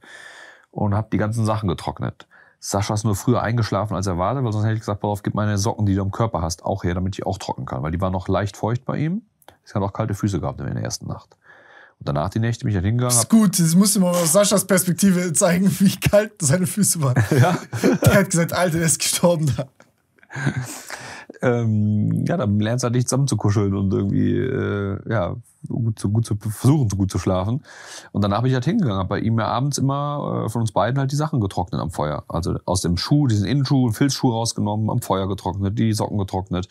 und habe die ganzen Sachen getrocknet. Sascha ist nur früher eingeschlafen als erwartet, weil sonst hätte ich gesagt, darauf gib meine Socken, die du am Körper hast, auch her, damit ich auch trocken kann, weil die waren noch leicht feucht bei ihm. Es hat auch kalte Füße gehabt in der ersten Nacht. Und danach die Nächte bin ich dann halt hingegangen. Das ist gut, das musste man aus Saschas Perspektive zeigen, wie kalt seine Füße waren. Ja. der hat gesagt, Alter, der ist gestorben da. ähm, ja, dann lernst du halt nicht zusammenzukuscheln und irgendwie, äh, ja, gut zu, gut zu versuchen, so gut zu schlafen. Und danach bin ich halt hingegangen, hab bei ihm ja abends immer äh, von uns beiden halt die Sachen getrocknet am Feuer. Also aus dem Schuh, diesen Innenschuh, Filzschuh rausgenommen, am Feuer getrocknet, die Socken getrocknet.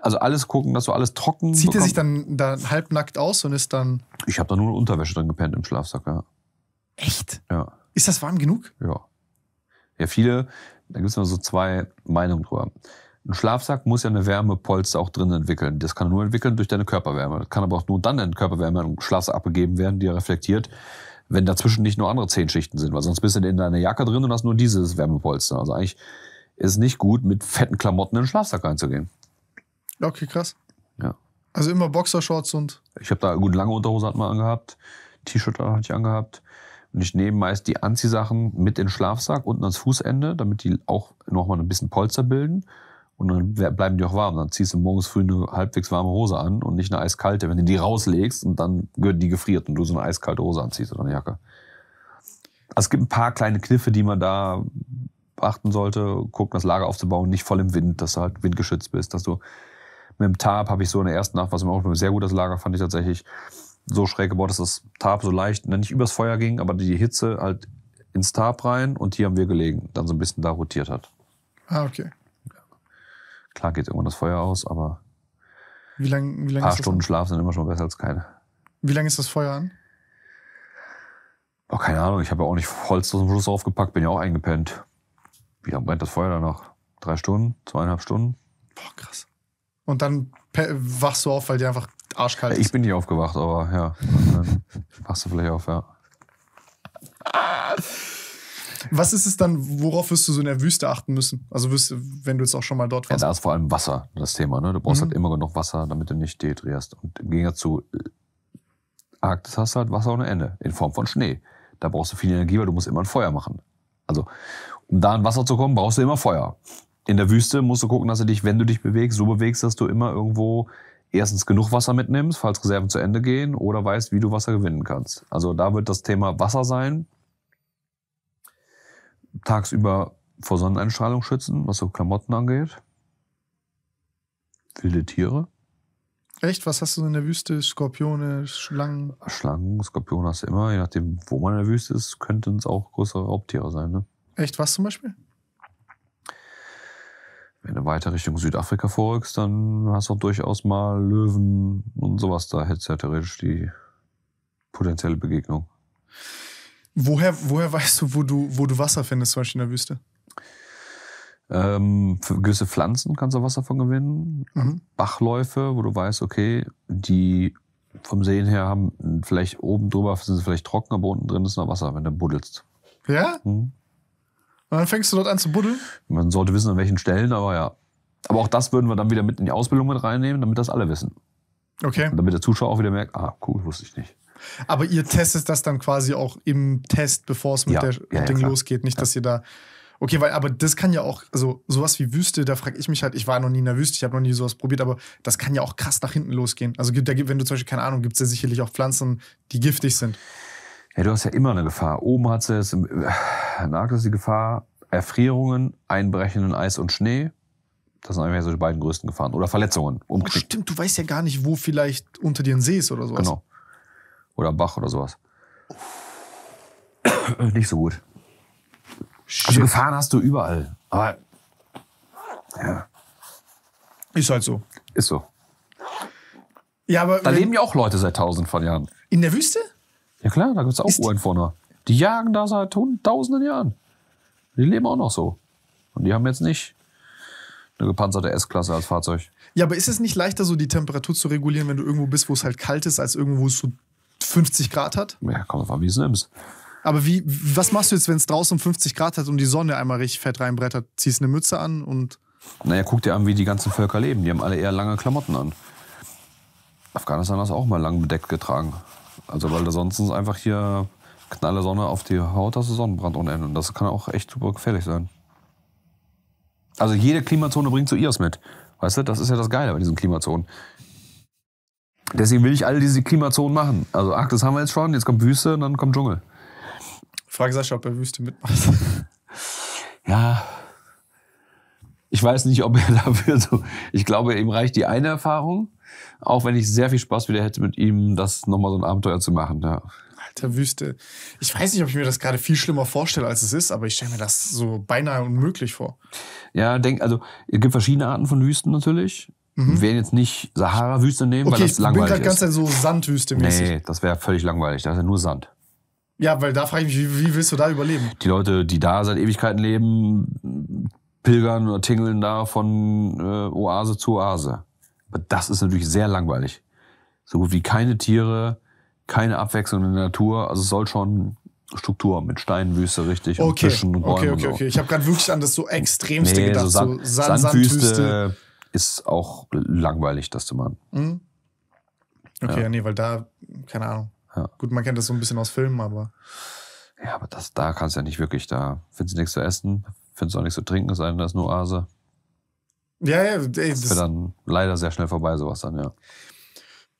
Also alles gucken, dass du alles trocken Zieht bekommst. er sich dann, dann halbnackt aus und ist dann... Ich habe da nur eine Unterwäsche drin gepennt im Schlafsack, ja. Echt? Ja. Ist das warm genug? Ja. Ja, viele, da gibt es immer so zwei Meinungen drüber. Ein Schlafsack muss ja eine Wärmepolster auch drin entwickeln. Das kann nur entwickeln durch deine Körperwärme. Das kann aber auch nur dann in Körperwärme im Schlafsack abgegeben werden, die er reflektiert, wenn dazwischen nicht nur andere zehn Schichten sind, weil sonst bist du in deiner Jacke drin und hast nur dieses Wärmepolster. Also eigentlich ist es nicht gut, mit fetten Klamotten in den Schlafsack reinzugehen. Okay, krass. Ja. Also immer Boxershorts und. Ich habe da gut lange Unterhose hat man angehabt, T-Shirt hatte ich angehabt. Und ich nehme meist die Anziehsachen mit in den Schlafsack, unten ans Fußende, damit die auch nochmal ein bisschen Polster bilden. Und dann bleiben die auch warm. Dann ziehst du morgens früh eine halbwegs warme Hose an und nicht eine eiskalte. Wenn du die rauslegst und dann wird die gefriert und du so eine eiskalte Hose anziehst oder eine Jacke. Also es gibt ein paar kleine Kniffe, die man da beachten sollte. Gucken, das Lager aufzubauen, nicht voll im Wind, dass du halt windgeschützt bist, dass du mit dem Tarp habe ich so in der ersten Nacht, was mir auch sehr gut das Lager fand ich tatsächlich, so schräg gebaut, dass das Tarp so leicht, ne, nicht übers Feuer ging, aber die Hitze halt ins Tarp rein und hier haben wir gelegen, dann so ein bisschen da rotiert hat. Ah, okay. Klar geht irgendwann das Feuer aus, aber wie lang, wie lang ein paar Stunden an? Schlaf sind immer schon besser als keine. Wie lange ist das Feuer an? Oh, keine Ahnung, ich habe ja auch nicht Holz zum Schluss aufgepackt, bin ja auch eingepennt. Wie lange brennt das Feuer danach? Drei Stunden, zweieinhalb Stunden? Boah, krass. Und dann wachst du auf, weil dir einfach Arschkalt. Ich bin nicht aufgewacht, aber ja. wachst du vielleicht auf, ja. Was ist es dann, worauf wirst du so in der Wüste achten müssen? Also wirst, wenn du jetzt auch schon mal dort warst. Ja, da ist vor allem Wasser das Thema. Ne? Du brauchst halt mhm. halt immer genug Wasser, damit du nicht dehydrierst. Und im Gegensatz zu äh, Arktis hast du halt Wasser ohne Ende in Form von Schnee. Da brauchst du viel Energie, weil du musst immer ein Feuer machen. Also um da an Wasser zu kommen, brauchst du immer Feuer. In der Wüste musst du gucken, dass du dich, wenn du dich bewegst, so bewegst, dass du immer irgendwo erstens genug Wasser mitnimmst, falls Reserven zu Ende gehen, oder weißt, wie du Wasser gewinnen kannst. Also da wird das Thema Wasser sein. Tagsüber vor Sonneneinstrahlung schützen, was so Klamotten angeht. Wilde Tiere. Echt? Was hast du in der Wüste? Skorpione, Schlangen? Schlangen, Skorpione hast du immer. Je nachdem, wo man in der Wüste ist, könnten es auch größere Raubtiere sein. Ne? Echt? Was zum Beispiel? Wenn du weiter Richtung Südafrika folgst, dann hast du auch durchaus mal Löwen und sowas. Da hättest du ja theoretisch die potenzielle Begegnung. Woher, woher weißt du wo, du, wo du Wasser findest, zum Beispiel in der Wüste? Ähm, für gewisse Pflanzen kannst du Wasser von gewinnen. Mhm. Bachläufe, wo du weißt, okay, die vom Sehen her haben vielleicht oben drüber sind sie vielleicht trocken, aber unten drin ist noch Wasser, wenn du buddelst. Ja? Mhm. Und dann fängst du dort an zu buddeln? Man sollte wissen, an welchen Stellen, aber ja. Aber auch das würden wir dann wieder mit in die Ausbildung mit reinnehmen, damit das alle wissen. Okay. Und damit der Zuschauer auch wieder merkt, ah, cool, wusste ich nicht. Aber ihr testet das dann quasi auch im Test, bevor es mit ja, der ja, Ding ja, losgeht. Nicht, dass ihr da. Okay, weil, aber das kann ja auch, also sowas wie Wüste, da frage ich mich halt, ich war noch nie in der Wüste, ich habe noch nie sowas probiert, aber das kann ja auch krass nach hinten losgehen. Also da gibt, wenn du zum Beispiel, keine Ahnung, gibt es ja sicherlich auch Pflanzen, die giftig sind. Ja, du hast ja immer eine Gefahr. Oben hat es, äh, Antarktis die Gefahr Erfrierungen, einbrechenden Eis und Schnee. Das sind eigentlich so die beiden größten Gefahren. Oder Verletzungen. Umknick. Oh, stimmt, du weißt ja gar nicht, wo vielleicht unter dir ein See ist oder sowas. Genau. Oder ein Bach oder sowas. nicht so gut. Also Gefahren hast du überall. Aber ja. Ist halt so. Ist so. Ja, aber da leben ja auch Leute seit tausend von Jahren. In der Wüste? Ja klar, da gibt es auch Uhren vorne. Die jagen da seit hunderttausenden Jahren. Die leben auch noch so. Und die haben jetzt nicht eine gepanzerte S-Klasse als Fahrzeug. Ja, aber ist es nicht leichter, so die Temperatur zu regulieren, wenn du irgendwo bist, wo es halt kalt ist, als irgendwo, wo es so 50 Grad hat? Ja, kommt drauf an, wie es nimmst. Aber wie, was machst du jetzt, wenn es draußen 50 Grad hat und die Sonne einmal richtig fett reinbrettert? Ziehst eine Mütze an und. Naja, guck dir an, wie die ganzen Völker leben. Die haben alle eher lange Klamotten an. Afghanistan hast es auch mal lang bedeckt getragen. Also, weil da sonst einfach hier knalle Sonne auf die Haut, hast du Sonnenbrand ohne Ende. Und das kann auch echt super gefährlich sein. Also jede Klimazone bringt so ihrs mit. Weißt du, das ist ja das Geile bei diesen Klimazonen. Deswegen will ich all diese Klimazonen machen. Also Arktis haben wir jetzt schon, jetzt kommt Wüste und dann kommt Dschungel. Frage Sascha, ob er Wüste mitmacht. ja. Ich weiß nicht, ob er dafür so. Ich glaube, ihm reicht die eine Erfahrung. Auch wenn ich sehr viel Spaß wieder hätte, mit ihm das nochmal so ein Abenteuer zu machen. Ja. Alter, Wüste. Ich weiß nicht, ob ich mir das gerade viel schlimmer vorstelle, als es ist, aber ich stelle mir das so beinahe unmöglich vor. Ja, denk, also es gibt verschiedene Arten von Wüsten natürlich. Mhm. Wir werden jetzt nicht Sahara-Wüste nehmen, okay, weil das langweilig ist. Ich bin gerade ganz so Sandwüste-mäßig. Nee, das wäre völlig langweilig. Da ist ja nur Sand. Ja, weil da frage ich mich, wie, wie willst du da überleben? Die Leute, die da seit Ewigkeiten leben, pilgern oder tingeln da von äh, Oase zu Oase. Aber das ist natürlich sehr langweilig. So gut wie keine Tiere, keine Abwechslung in der Natur. Also es soll schon Struktur mit Steinwüste richtig okay. und Fischen und Bäumen. Okay, okay, so. okay. Ich habe gerade wirklich an das so extremste nee, gedacht. So, Sand, so Sand, Sandwüste, Sandwüste, ist auch langweilig, das zu machen. Mhm. Okay, ja. nee, weil da, keine Ahnung. Ja. Gut, man kennt das so ein bisschen aus Filmen, aber. Ja, aber das, da kannst du ja nicht wirklich, da findest du nichts zu essen, findest du auch nichts zu trinken, es sei denn, da ist eine Oase. Ja, ja, ey, das, das wird dann leider sehr schnell vorbei, sowas dann, ja.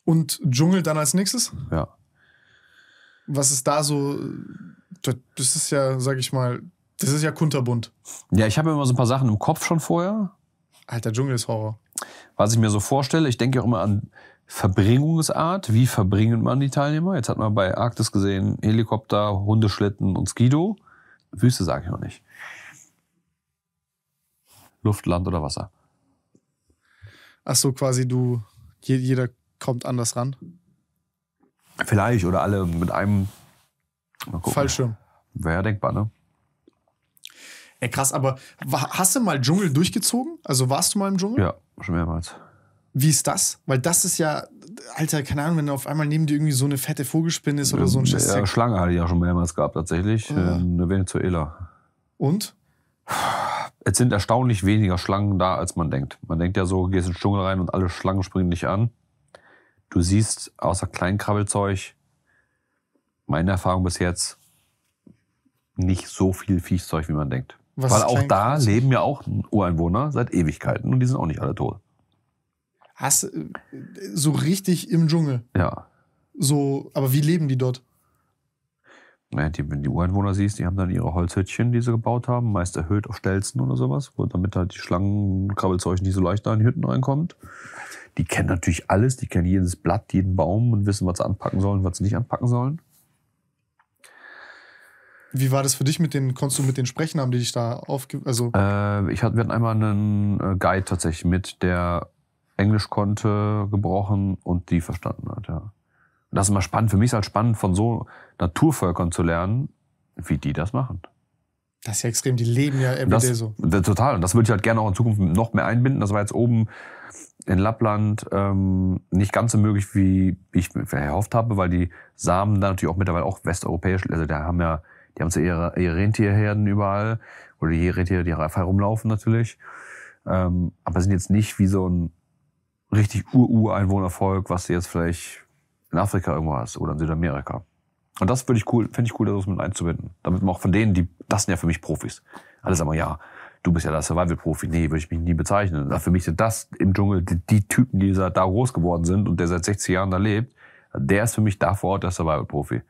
Und Dschungel dann als nächstes? Ja. Was ist da so? Äh, das ist ja, sag ich mal, das ist ja kunterbunt. Ja, ich habe immer so ein paar Sachen im Kopf schon vorher. Alter, Dschungel ist Horror. Was ich mir so vorstelle, ich denke auch immer an Verbringungsart. Wie verbringt man die Teilnehmer? Jetzt hat man bei Arktis gesehen Helikopter, Hundeschlitten und Skido. Wüste sage ich noch nicht. Luft, Land oder Wasser. Ach so, quasi du, jeder kommt anders ran? Vielleicht, oder alle mit einem Fallschirm. Wäre ja denkbar, ne? Ey, krass, aber hast du mal Dschungel durchgezogen? Also warst du mal im Dschungel? Ja, schon mehrmals. Wie ist das? Weil das ist ja, Alter, keine Ahnung, wenn auf einmal neben dir irgendwie so eine fette Vogelspinne ist oder ähm, so ein ähm, Schiss. Ja, Schlange hatte ich ja schon mehrmals gehabt, tatsächlich. Oh. Eine Venezuela. Und? Es sind erstaunlich weniger Schlangen da, als man denkt. Man denkt ja so, gehst in den Dschungel rein und alle Schlangen springen dich an. Du siehst außer Kleinkrabbelzeug, meine Erfahrung bis jetzt, nicht so viel Viechzeug, wie man denkt. Was Weil auch da leben ja auch Ureinwohner seit Ewigkeiten und die sind auch nicht alle tot. Hast äh, so richtig im Dschungel. Ja. So, aber wie leben die dort? wenn du die Ureinwohner siehst, die haben dann ihre Holzhüttchen, die sie gebaut haben, meist erhöht auf Stelzen oder sowas, damit halt die Schlangenkrabbelzeug nicht so leicht da in die Hütten reinkommt. Die kennen natürlich alles, die kennen jedes Blatt, jeden Baum und wissen, was sie anpacken sollen, was sie nicht anpacken sollen. Wie war das für dich mit den, konntest du mit den sprechen haben, die dich da aufge... Also äh, ich hatte, wir hatten einmal einen äh, Guide tatsächlich mit, der Englisch konnte, gebrochen und die verstanden hat, ja. Das ist immer spannend. Für mich ist halt spannend, von so Naturvölkern zu lernen, wie die das machen. Das ist ja extrem, die leben ja immer so. Total. Und das würde ich halt gerne auch in Zukunft noch mehr einbinden. Das war jetzt oben in Lappland ähm, nicht ganz so möglich, wie ich mir erhofft habe, weil die Samen da natürlich auch mittlerweile auch westeuropäisch, also da haben ja, die haben so ihre, ihre Rentierherden überall oder die Rentiere, die frei herumlaufen natürlich. Ähm, aber sind jetzt nicht wie so ein richtig Ur-Ureinwohnervolk, was du jetzt vielleicht in Afrika irgendwo hast oder in Südamerika. Und das würde ich cool, finde ich cool, das mit einzubinden. Damit man auch von denen, die, das sind ja für mich Profis. Alle sagen mal, ja, du bist ja der Survival-Profi. Nee, würde ich mich nie bezeichnen. Für mich sind das im Dschungel die, die Typen, die da groß geworden sind und der seit 60 Jahren da lebt. Der ist für mich da vor Ort der Survival-Profi.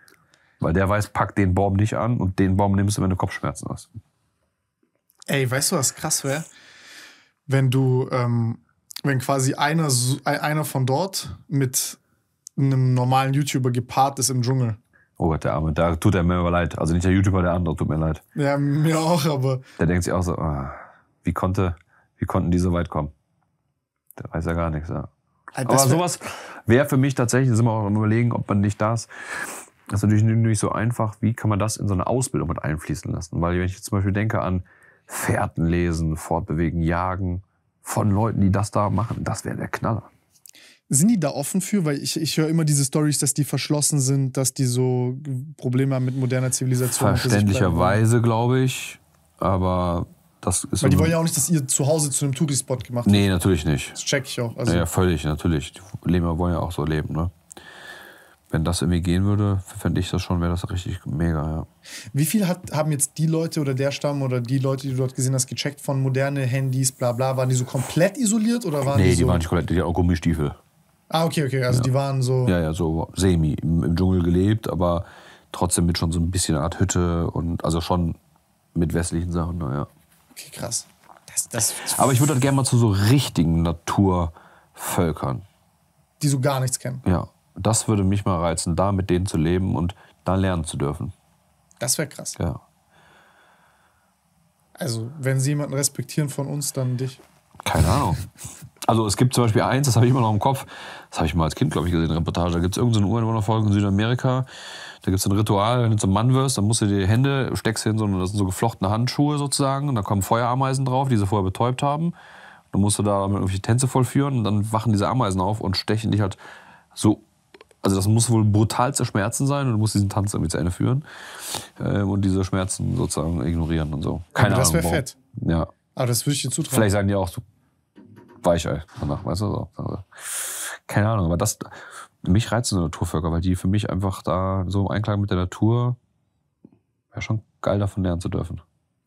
Weil der weiß, pack den Baum nicht an und den Baum nimmst du, wenn du Kopfschmerzen hast. Ey, weißt du, was krass wäre? Wenn du, ähm, wenn quasi einer, einer von dort mit einem normalen YouTuber gepaart ist im Dschungel Oh Gott, der Arme. Da tut er mir aber leid. Also nicht der YouTuber, der andere tut mir leid. Ja, mir auch, aber. Der denkt sich auch so, oh, wie, konnte, wie konnten die so weit kommen? Der weiß ja gar nichts, ja. Also aber sowas wäre für mich tatsächlich, sind wir auch am überlegen, ob man nicht das. Das ist natürlich nicht so einfach. Wie kann man das in so eine Ausbildung mit einfließen lassen? Weil wenn ich jetzt zum Beispiel denke an Fährten lesen, fortbewegen, jagen, von Leuten, die das da machen, das wäre der Knaller. Sind die da offen für? Weil ich, ich höre immer diese Stories, dass die verschlossen sind, dass die so Probleme haben mit moderner Zivilisation. Verständlicherweise, glaube ich. Aber das ist. Weil die wollen ja auch nicht, dass ihr zu Hause zu einem Touri-Spot gemacht habt. Nee, natürlich nicht. Das check ich auch. Also ja, ja, völlig, natürlich. Die Leber wollen ja auch so leben, ne? Wenn das irgendwie gehen würde, fände ich das schon, wäre das richtig mega, ja. Wie viel hat, haben jetzt die Leute oder der Stamm oder die Leute, die du dort gesehen hast, gecheckt von moderne Handys, bla bla? Waren die so komplett isoliert oder waren nee, die, die so waren nicht komplett, die hatten auch Gummistiefel. Ah, okay, okay. Also ja. die waren so. Ja, ja, so semi im, Dschungel gelebt, aber trotzdem mit schon so ein bisschen Art Hütte und also schon mit westlichen Sachen, naja. Okay, krass. Das, das aber ich würde halt gerne mal zu so richtigen Naturvölkern. Die so gar nichts kennen. Ja. Das würde mich mal reizen, da mit denen zu leben und da lernen zu dürfen. Das wäre krass. Ja. Also, wenn sie jemanden respektieren von uns, dann dich. Keine Ahnung. Also es gibt zum Beispiel eins, das habe ich immer noch im Kopf, das habe ich mal als Kind, glaube ich, gesehen, Reportage. Da gibt es irgendeine so Ureinwohnerfolge in Südamerika. Da gibt es ein Ritual, wenn du zum Mann wirst, dann musst du dir die Hände, steckst hin, so, das sind so geflochtene Handschuhe sozusagen. Und da kommen Feuerameisen drauf, die sie vorher betäubt haben. dann musst du da irgendwelche Tänze vollführen und dann wachen diese Ameisen auf und stechen dich halt so also das muss wohl brutal zu Schmerzen sein und du musst diesen Tanz irgendwie zu Ende führen ähm, und diese Schmerzen sozusagen ignorieren und so. Keine Aber das wäre fett. Ja. Aber das würde ich dir zutrauen. Vielleicht sagen die auch, du Weichei äh, danach, weißt du so. Also, keine Ahnung, aber das, mich reizen so Naturvölker, weil die für mich einfach da so im Einklang mit der Natur wäre schon geil davon lernen zu dürfen.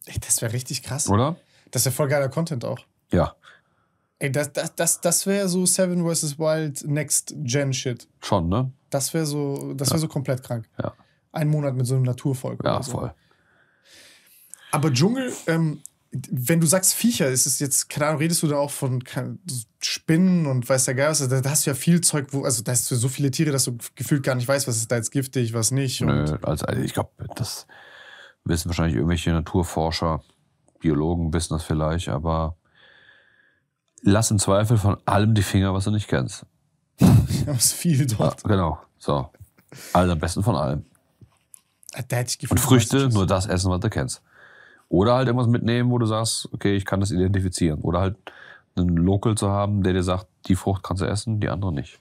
Ey, das wäre richtig krass. Oder? Das wäre voll geiler Content auch. Ja. Ey, das, das, das, das wäre so Seven vs. Wild Next Gen Shit. Schon, ne? Das wäre so, das wäre ja. so komplett krank. Ja. Ein Monat mit so einem Naturvolk. Ja, so. voll. Aber Dschungel, ähm, wenn du sagst Viecher, ist es jetzt, keine Ahnung, redest du da auch von Spinnen und weiß der Geier was, also, da, hast du ja viel Zeug, wo, also da hast du so viele Tiere, dass du gefühlt gar nicht weißt, was ist da jetzt giftig, was nicht. Nö, also, also ich glaube, das wissen wahrscheinlich irgendwelche Naturforscher, Biologen wissen das vielleicht, aber lass im Zweifel von allem die Finger, was du nicht kennst. Ich hab's viel dort. Ja, genau, so. Also am besten von allem. Da hätte ich gefühlt, Und Früchte, nur das essen, was du kennst. Oder halt irgendwas mitnehmen, wo du sagst, okay, ich kann das identifizieren. Oder halt einen Local zu haben, der dir sagt, die Frucht kannst du essen, die andere nicht.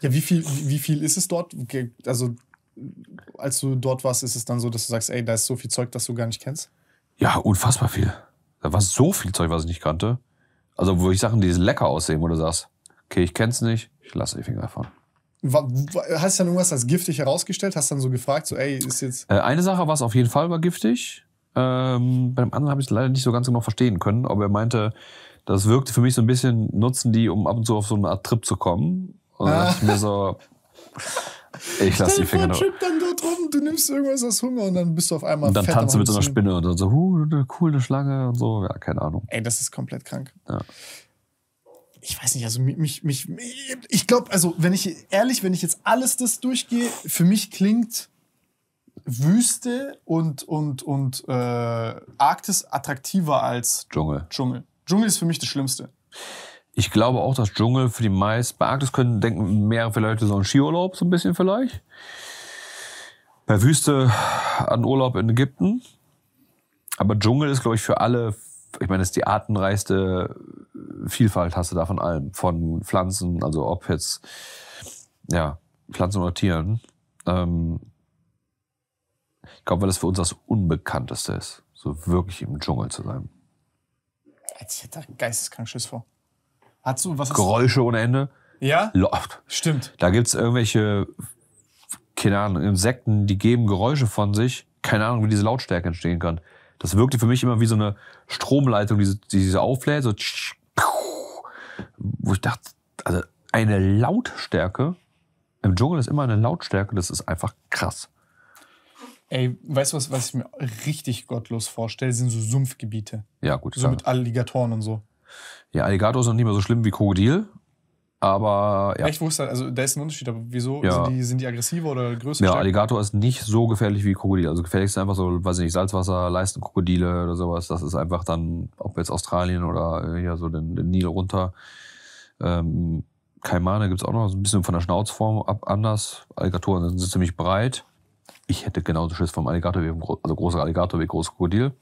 Ja, wie viel, wie viel ist es dort? Also, als du dort warst, ist es dann so, dass du sagst, ey, da ist so viel Zeug, das du gar nicht kennst? Ja, unfassbar viel. Da war so viel Zeug, was ich nicht kannte. Also, wo ich Sachen, die lecker aussehen, wo du sagst, okay, ich kenn's nicht, ich lasse die Finger davon. Hast du dann irgendwas als giftig herausgestellt? Hast dann so gefragt, so, ey, ist jetzt. Äh, eine Sache war es auf jeden Fall war giftig. Ähm, bei anderen habe ich es leider nicht so ganz genau verstehen können, aber er meinte, das wirkte für mich so ein bisschen, nutzen die, um ab und zu auf so eine Art Trip zu kommen. Und dann ah. ich mir so, ich lasse die Finger Trip dann dort rum, du nimmst irgendwas aus Hunger und dann bist du auf einmal. Und dann tanzt du mit so einer Spinne und dann so, huh, cool, eine Schlange und so, ja, keine Ahnung. Ey, das ist komplett krank. Ja ich weiß nicht, also mich, mich, mich ich glaube, also wenn ich ehrlich, wenn ich jetzt alles das durchgehe, für mich klingt Wüste und, und, und äh, Arktis attraktiver als Dschungel. Dschungel. Dschungel ist für mich das Schlimmste. Ich glaube auch, dass Dschungel für die meisten, bei Arktis können denken mehrere Leute so einen Skiurlaub, so ein bisschen vielleicht. Bei Wüste an Urlaub in Ägypten. Aber Dschungel ist, glaube ich, für alle ich meine, das ist die artenreichste Vielfalt hast du da von allem. Von Pflanzen, also ob jetzt, ja, Pflanzen oder Tieren. Ähm, ich glaube, weil das für uns das Unbekannteste ist, so wirklich im Dschungel zu sein. Ich hätte da geisteskrank Schiss vor. Hast du was? Geräusche ohne Ende. Ja? Loft. Stimmt. Da gibt es irgendwelche, keine Ahnung, Insekten, die geben Geräusche von sich. Keine Ahnung, wie diese Lautstärke entstehen kann das wirkte für mich immer wie so eine Stromleitung, die, die so auflädt, so wo ich dachte, also eine Lautstärke, im Dschungel ist immer eine Lautstärke, das ist einfach krass. Ey, weißt du was, was ich mir richtig gottlos vorstelle, sind so Sumpfgebiete. Ja, gut. So klar. mit Alligatoren und so. Ja, Alligator ist noch nicht mehr so schlimm wie Krokodil, aber ja. Echt, wo ist da, also da ist ein Unterschied, aber wieso ja. sind, die, sind die aggressiver oder größer? Ja, stärker? Alligator ist nicht so gefährlich wie Krokodil. Also gefährlich ist einfach so, weiß ich nicht, Salzwasser, Leistenkrokodile oder sowas. Das ist einfach dann, ob jetzt Australien oder äh, hier so den, den Nil runter. Ähm, Kaimane gibt es auch noch, ein bisschen von der Schnauzform ab anders. Alligatoren sind ziemlich breit. Ich hätte genauso Schiss vom Alligator wie vom Gro also großer Alligator wie großes Krokodil.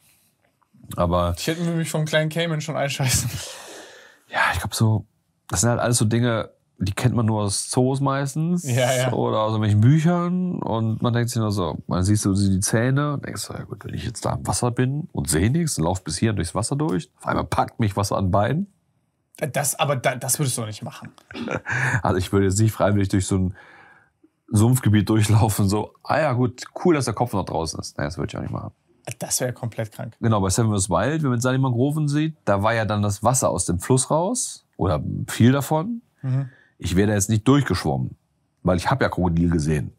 Aber. Ich hätte mich vom kleinen Cayman schon einscheißen. Ja, ich glaube so, das sind halt alles so Dinge, die kennt man nur aus Zoos meistens ja, ja. oder aus irgendwelchen Büchern und man denkt sich nur so, man siehst so die Zähne und denkst so, ja gut, wenn ich jetzt da im Wasser bin und sehe nichts und laufe bis hier durchs Wasser durch, auf einmal packt mich Wasser an Beinen. Das, aber das würdest du nicht machen. Also ich würde jetzt nicht freiwillig durch so ein Sumpfgebiet durchlaufen, so, ah ja gut, cool, dass der Kopf noch draußen ist. Nee, das würde ich auch nicht machen. Das wäre ja komplett krank. Genau, bei Seven vs. Wild, wenn man seine Mangroven sieht, da war ja dann das Wasser aus dem Fluss raus oder viel davon. Mhm. Ich wäre da jetzt nicht durchgeschwommen, weil ich habe ja Krokodil gesehen.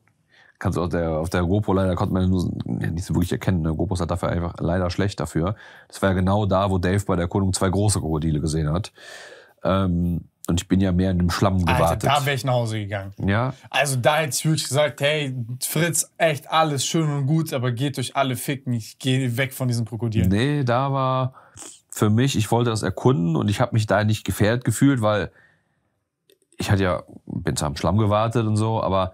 Kannst du auf der, auf der GoPro leider konnte man nur, ja, nicht so wirklich erkennen. Ne? GoPro ist halt dafür einfach leider schlecht dafür. Das war ja genau da, wo Dave bei der Erkundung zwei große Krokodile gesehen hat. Ähm, und ich bin ja mehr in dem Schlamm gewartet. Alter, da wäre ich nach Hause gegangen. Ja. Also da hätte ich wirklich gesagt, hey, Fritz, echt alles schön und gut, aber geht durch alle ficken. Ich gehe weg von diesen Krokodilen. Nee, da war, für mich, ich wollte das erkunden und ich habe mich da nicht gefährdet gefühlt, weil ich hatte ja, bin zwar am Schlamm gewartet und so, aber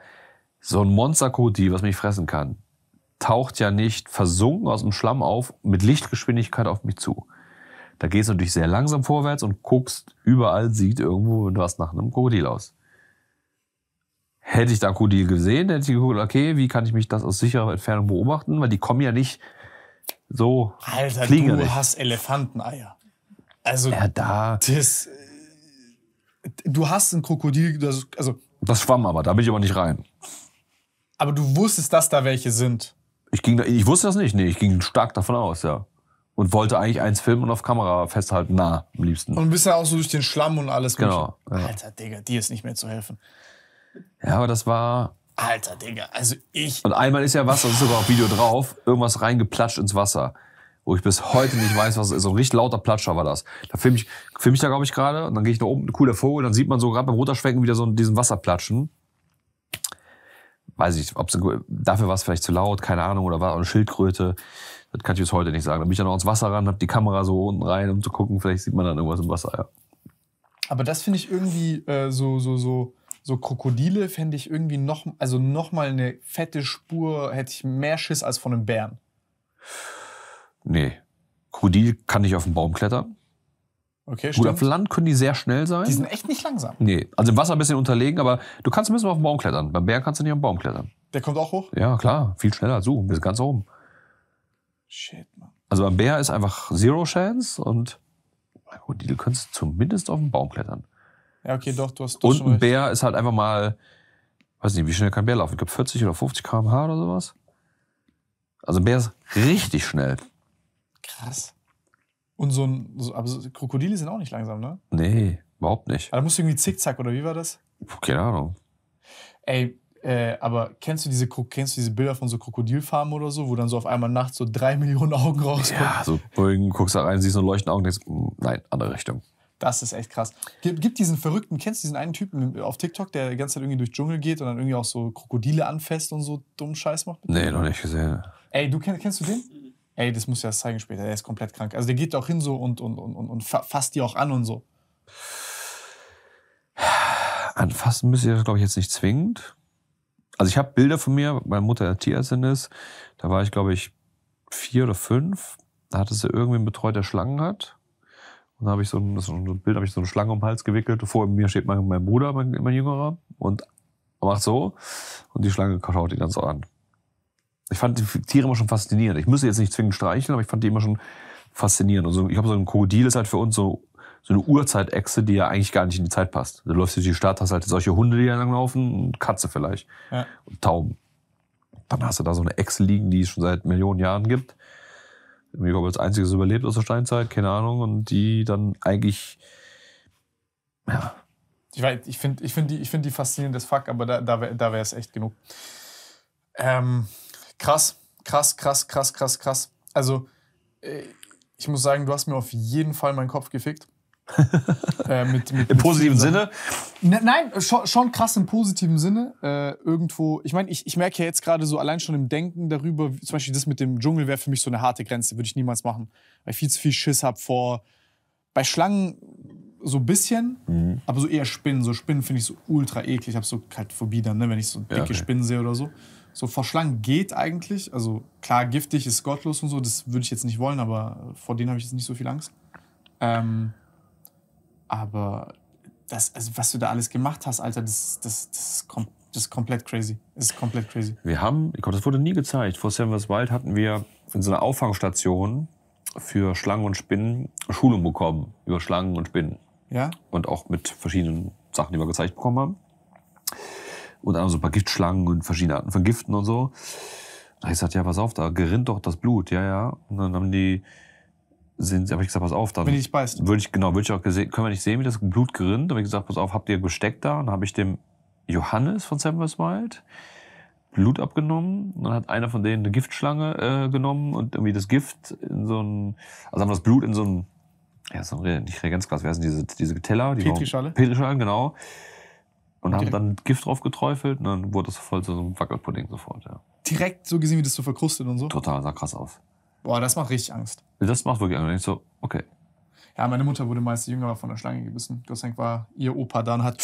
so ein Monsterkoti, was mich fressen kann, taucht ja nicht versunken aus dem Schlamm auf mit Lichtgeschwindigkeit auf mich zu. Da gehst du natürlich sehr langsam vorwärts und guckst, überall sieht irgendwo was nach einem Krokodil aus. Hätte ich da ein Krokodil gesehen, hätte ich geguckt, okay, wie kann ich mich das aus sicherer Entfernung beobachten, weil die kommen ja nicht so Alter, fliegen du hast Elefanteneier. Also ja, da. das äh, du hast ein Krokodil, das, also das schwamm aber, da bin ich aber nicht rein. Aber du wusstest, dass da welche sind. Ich ging da, ich wusste das nicht, nee, ich ging stark davon aus, ja. Und wollte eigentlich eins filmen und auf Kamera festhalten, nah, am liebsten. Und bist ja auch so durch den Schlamm und alles. Genau. Ja. Alter, Digga, dir ist nicht mehr zu helfen. Ja, aber das war, Alter, Digga, also ich. Und einmal ist ja was, das ist sogar auf Video drauf, irgendwas reingeplatscht ins Wasser. Wo ich bis heute nicht weiß, was es ist. So ein richtig lauter Platscher war das. Da filme ich, film ich da, glaube ich, gerade. Und dann gehe ich nach oben, cooler Vogel. Dann sieht man so gerade beim Runterschwenken wieder so diesen Wasserplatschen. Weiß ich, ob dafür war es vielleicht zu laut, keine Ahnung, oder war auch eine Schildkröte. Das kann ich bis heute nicht sagen. Da bin ich dann auch ins Wasser ran, hab die Kamera so unten rein, um zu gucken, vielleicht sieht man dann irgendwas im Wasser, ja. Aber das finde ich irgendwie äh, so, so, so so Krokodile fände ich irgendwie noch, also noch mal eine fette Spur, hätte ich mehr Schiss als von einem Bären. Nee. Krokodil kann nicht auf den Baum klettern. Okay, Gut, stimmt. auf Land können die sehr schnell sein. Die sind echt nicht langsam. Nee, also im Wasser ein bisschen unterlegen, aber du kannst ein bisschen auf den Baum klettern. Beim Bären kannst du nicht auf den Baum klettern. Der kommt auch hoch? Ja, klar. Viel schneller So, Bis ganz oben. Shit, man. Also beim Bär ist einfach Zero Chance und beim Krokodil könntest du zumindest auf den Baum klettern. Ja, okay, doch, du hast Und ein Bär ist halt einfach mal, weiß nicht, wie schnell kann ein Bär laufen? Ich glaube 40 oder 50 km/h oder sowas. Also ein Bär ist richtig schnell. Krass. Und so ein, so, aber so, Krokodile sind auch nicht langsam, ne? Nee, überhaupt nicht. Aber da musst du irgendwie zickzack, oder wie war das? Keine Ahnung. Ey, äh, aber kennst du, diese, kennst du diese Bilder von so Krokodilfarmen oder so, wo dann so auf einmal nachts so drei Millionen Augen rauskommen? Ja, so guckst da rein, siehst so leuchtende Augen, denkst, mh, mm, nein, andere Richtung. Das ist echt krass. Gibt, gibt diesen verrückten, kennst du diesen einen Typen auf TikTok, der die ganze Zeit irgendwie durch Dschungel geht und dann irgendwie auch so Krokodile anfasst und so dummen Scheiß macht? Nee, noch nicht gesehen. Ey, du kennst, kennst du den? Ey, das muss ja das zeigen später. Der ist komplett krank. Also der geht auch hin so und, und, und, und, fasst die auch an und so. Anfassen müsste ich das, glaube ich, jetzt nicht zwingend. Also ich habe Bilder von mir, meine Mutter Tierärztin ist. Da war ich, glaube ich, vier oder fünf. Da hatte sie einen betreut, der Schlangen hat. Und da habe ich so ein, so ein Bild, habe ich so eine Schlange um den Hals gewickelt. Vor mir steht mein, mein Bruder, mein, mein Jüngerer, und macht so. Und die Schlange schaut ihn dann so an. Ich fand die Tiere immer schon faszinierend. Ich müsste jetzt nicht zwingend streicheln, aber ich fand die immer schon faszinierend. Und ich glaube, so ein Krokodil ist halt für uns so, so eine Urzeitechse, die ja eigentlich gar nicht in die Zeit passt. Du läufst durch die Stadt, hast halt solche Hunde, die da langlaufen und Katze vielleicht. Ja. Und Tauben. Dann hast du da so eine Echse liegen, die es schon seit Millionen Jahren gibt. Ich glaube ich, als einziges überlebt aus der Steinzeit, keine Ahnung. Und die dann eigentlich, ja. Ich, weiß, ich finde ich find die, find die faszinierendes Fuck, aber da, da wäre es echt genug. Ähm, krass, krass, krass, krass, krass, krass. Also, äh, ich muss sagen, du hast mir auf jeden Fall meinen Kopf gefickt. Äh, mit, mit, Im positiven mit, ne? Sinne? Ne, nein, schon, schon, krass im positiven Sinne. Äh, irgendwo, ich meine, ich, ich merke ja jetzt gerade so allein schon im Denken darüber, zum Beispiel das mit dem Dschungel wäre für mich so eine harte Grenze, würde ich niemals machen, weil ich viel zu viel Schiss habe vor, bei Schlangen so ein bisschen, mhm. aber so eher Spinnen. So Spinnen finde ich so ultra eklig. Ich habe so kalt Phobie dann, ne, wenn ich so dicke ja, okay. Spinnen sehe oder so. So vor Schlangen geht eigentlich. Also klar, giftig ist gottlos und so, das würde ich jetzt nicht wollen, aber vor denen habe ich jetzt nicht so viel Angst. Ähm, aber das, also was du da alles gemacht hast, Alter, das, das, das, ist, das ist komplett crazy. Das ist komplett crazy. Wir haben, ich glaube, das wurde nie gezeigt. Vor Silvers Wild hatten wir in so einer Auffangstation für Schlangen und Spinnen Schulung bekommen über Schlangen und Spinnen. Ja. Und auch mit verschiedenen Sachen, die wir gezeigt bekommen haben. Und dann so ein paar Giftschlangen und verschiedene Arten von Giften und so. Da habe ich gesagt, ja, pass auf, da gerinnt doch das Blut, ja, ja. Und dann haben die sind, habe ich gesagt, pass auf, dann. Wenn die beißt. Würde ich, genau, würde ich auch gesehen, können wir nicht sehen, wie das Blut gerinnt. Da habe ich gesagt, pass auf, habt ihr Besteck da? Und dann habe ich dem Johannes von Samwise Wild Blut abgenommen. Und dann hat einer von denen eine Giftschlange äh, genommen und irgendwie das Gift in so ein, also haben das Blut in so ein, ja, so ein, nicht Reagenzglas, wer sind diese, diese Teller? Die Petrischale. Petrischale, genau. Und haben dann Gift drauf geträufelt und dann wurde das voll zu so einem Wackelpudding sofort, ja. Direkt so gesehen, wie das so verkrustet und so? Total, sah krass aus. Boah, das macht richtig Angst. Das macht wirklich Angst. Ich so, okay. Ja, meine Mutter wurde meist jünger von der Schlange gebissen. Deswegen war ihr Opa dann hat.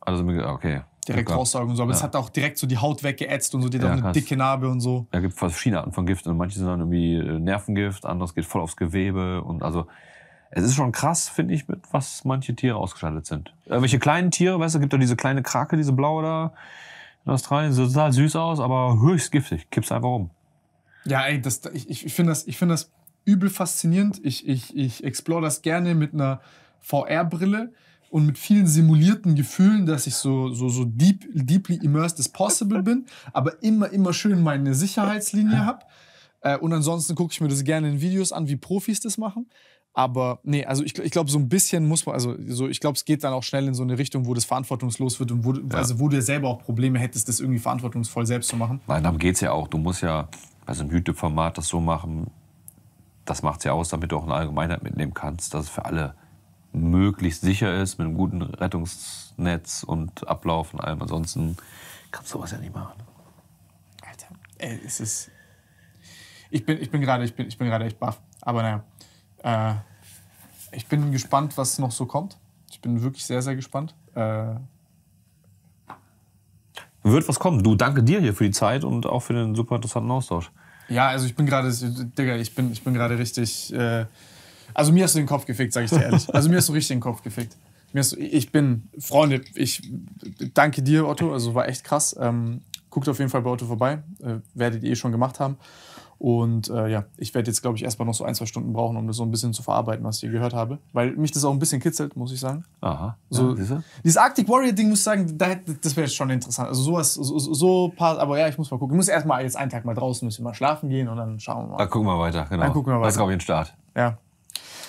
Also, ah, okay. Direkt ja, raussaugen und so. Aber ja. es hat auch direkt so die Haut weggeätzt und so, die hat ja, auch eine dicke Narbe und so. Ja, gibt verschiedene Arten von Gift. Und manche sind dann irgendwie äh, Nervengift, anderes geht voll aufs Gewebe. Und also, es ist schon krass, finde ich, mit was manche Tiere ausgestattet sind. Irgendwelche kleinen Tiere, weißt du, gibt da diese kleine Krake, diese blaue da in Australien. Sieht total süß aus, aber höchst giftig. Kippst einfach um. Ja, ey, das, ich, ich finde das, find das übel faszinierend. Ich, ich, ich explore das gerne mit einer VR-Brille und mit vielen simulierten Gefühlen, dass ich so, so, so deep, deeply immersed as possible bin, aber immer, immer schön meine Sicherheitslinie habe. Äh, und ansonsten gucke ich mir das gerne in Videos an, wie Profis das machen. Aber nee, also ich, ich glaube, so ein bisschen muss man, also so, ich glaube, es geht dann auch schnell in so eine Richtung, wo das verantwortungslos wird und wo, ja. also, wo du selber auch Probleme hättest, das irgendwie verantwortungsvoll selbst zu machen. Nein, darum geht es ja auch. Du musst ja bei so also einem YouTube-Format das so machen, das macht es ja aus, damit du auch eine Allgemeinheit mitnehmen kannst, dass es für alle möglichst sicher ist, mit einem guten Rettungsnetz und Ablauf und allem. Ansonsten kannst du sowas ja nicht machen. Alter, ey, es ist. Ich bin, ich bin gerade, ich bin, ich bin echt baff. Aber naja. Äh, ich bin gespannt, was noch so kommt. Ich bin wirklich sehr, sehr gespannt. Äh, wird was kommen. Du, danke dir hier für die Zeit und auch für den super interessanten Austausch. Ja, also ich bin gerade, Digga, ich bin, ich bin gerade richtig. Äh, also mir hast du den Kopf gefickt, sag ich dir ehrlich. Also mir hast du richtig den Kopf gefickt. Mir hast du, ich bin, Freunde, ich danke dir, Otto. Also war echt krass. Ähm, guckt auf jeden Fall bei Otto vorbei. Äh, werdet ihr eh schon gemacht haben. Und äh, ja, ich werde jetzt, glaube ich, erstmal noch so ein, zwei Stunden brauchen, um das so ein bisschen zu verarbeiten, was ich hier gehört habe. Weil mich das auch ein bisschen kitzelt, muss ich sagen. Aha. So, ja, dieses Arctic Warrior-Ding muss ich sagen, da, das wäre jetzt schon interessant. Also sowas, so, so paar, aber ja, ich muss mal gucken. Ich muss erstmal jetzt einen Tag mal draußen, müssen wir mal schlafen gehen und dann schauen wir mal. Dann gucken wir weiter, genau. Dann gucken wir weiter. Das ist, glaube ich, ein Start. Ja.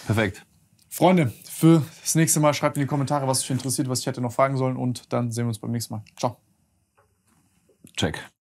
Perfekt. Freunde, für das nächste Mal schreibt in die Kommentare, was euch interessiert, was ich hätte noch fragen sollen und dann sehen wir uns beim nächsten Mal. Ciao. Check.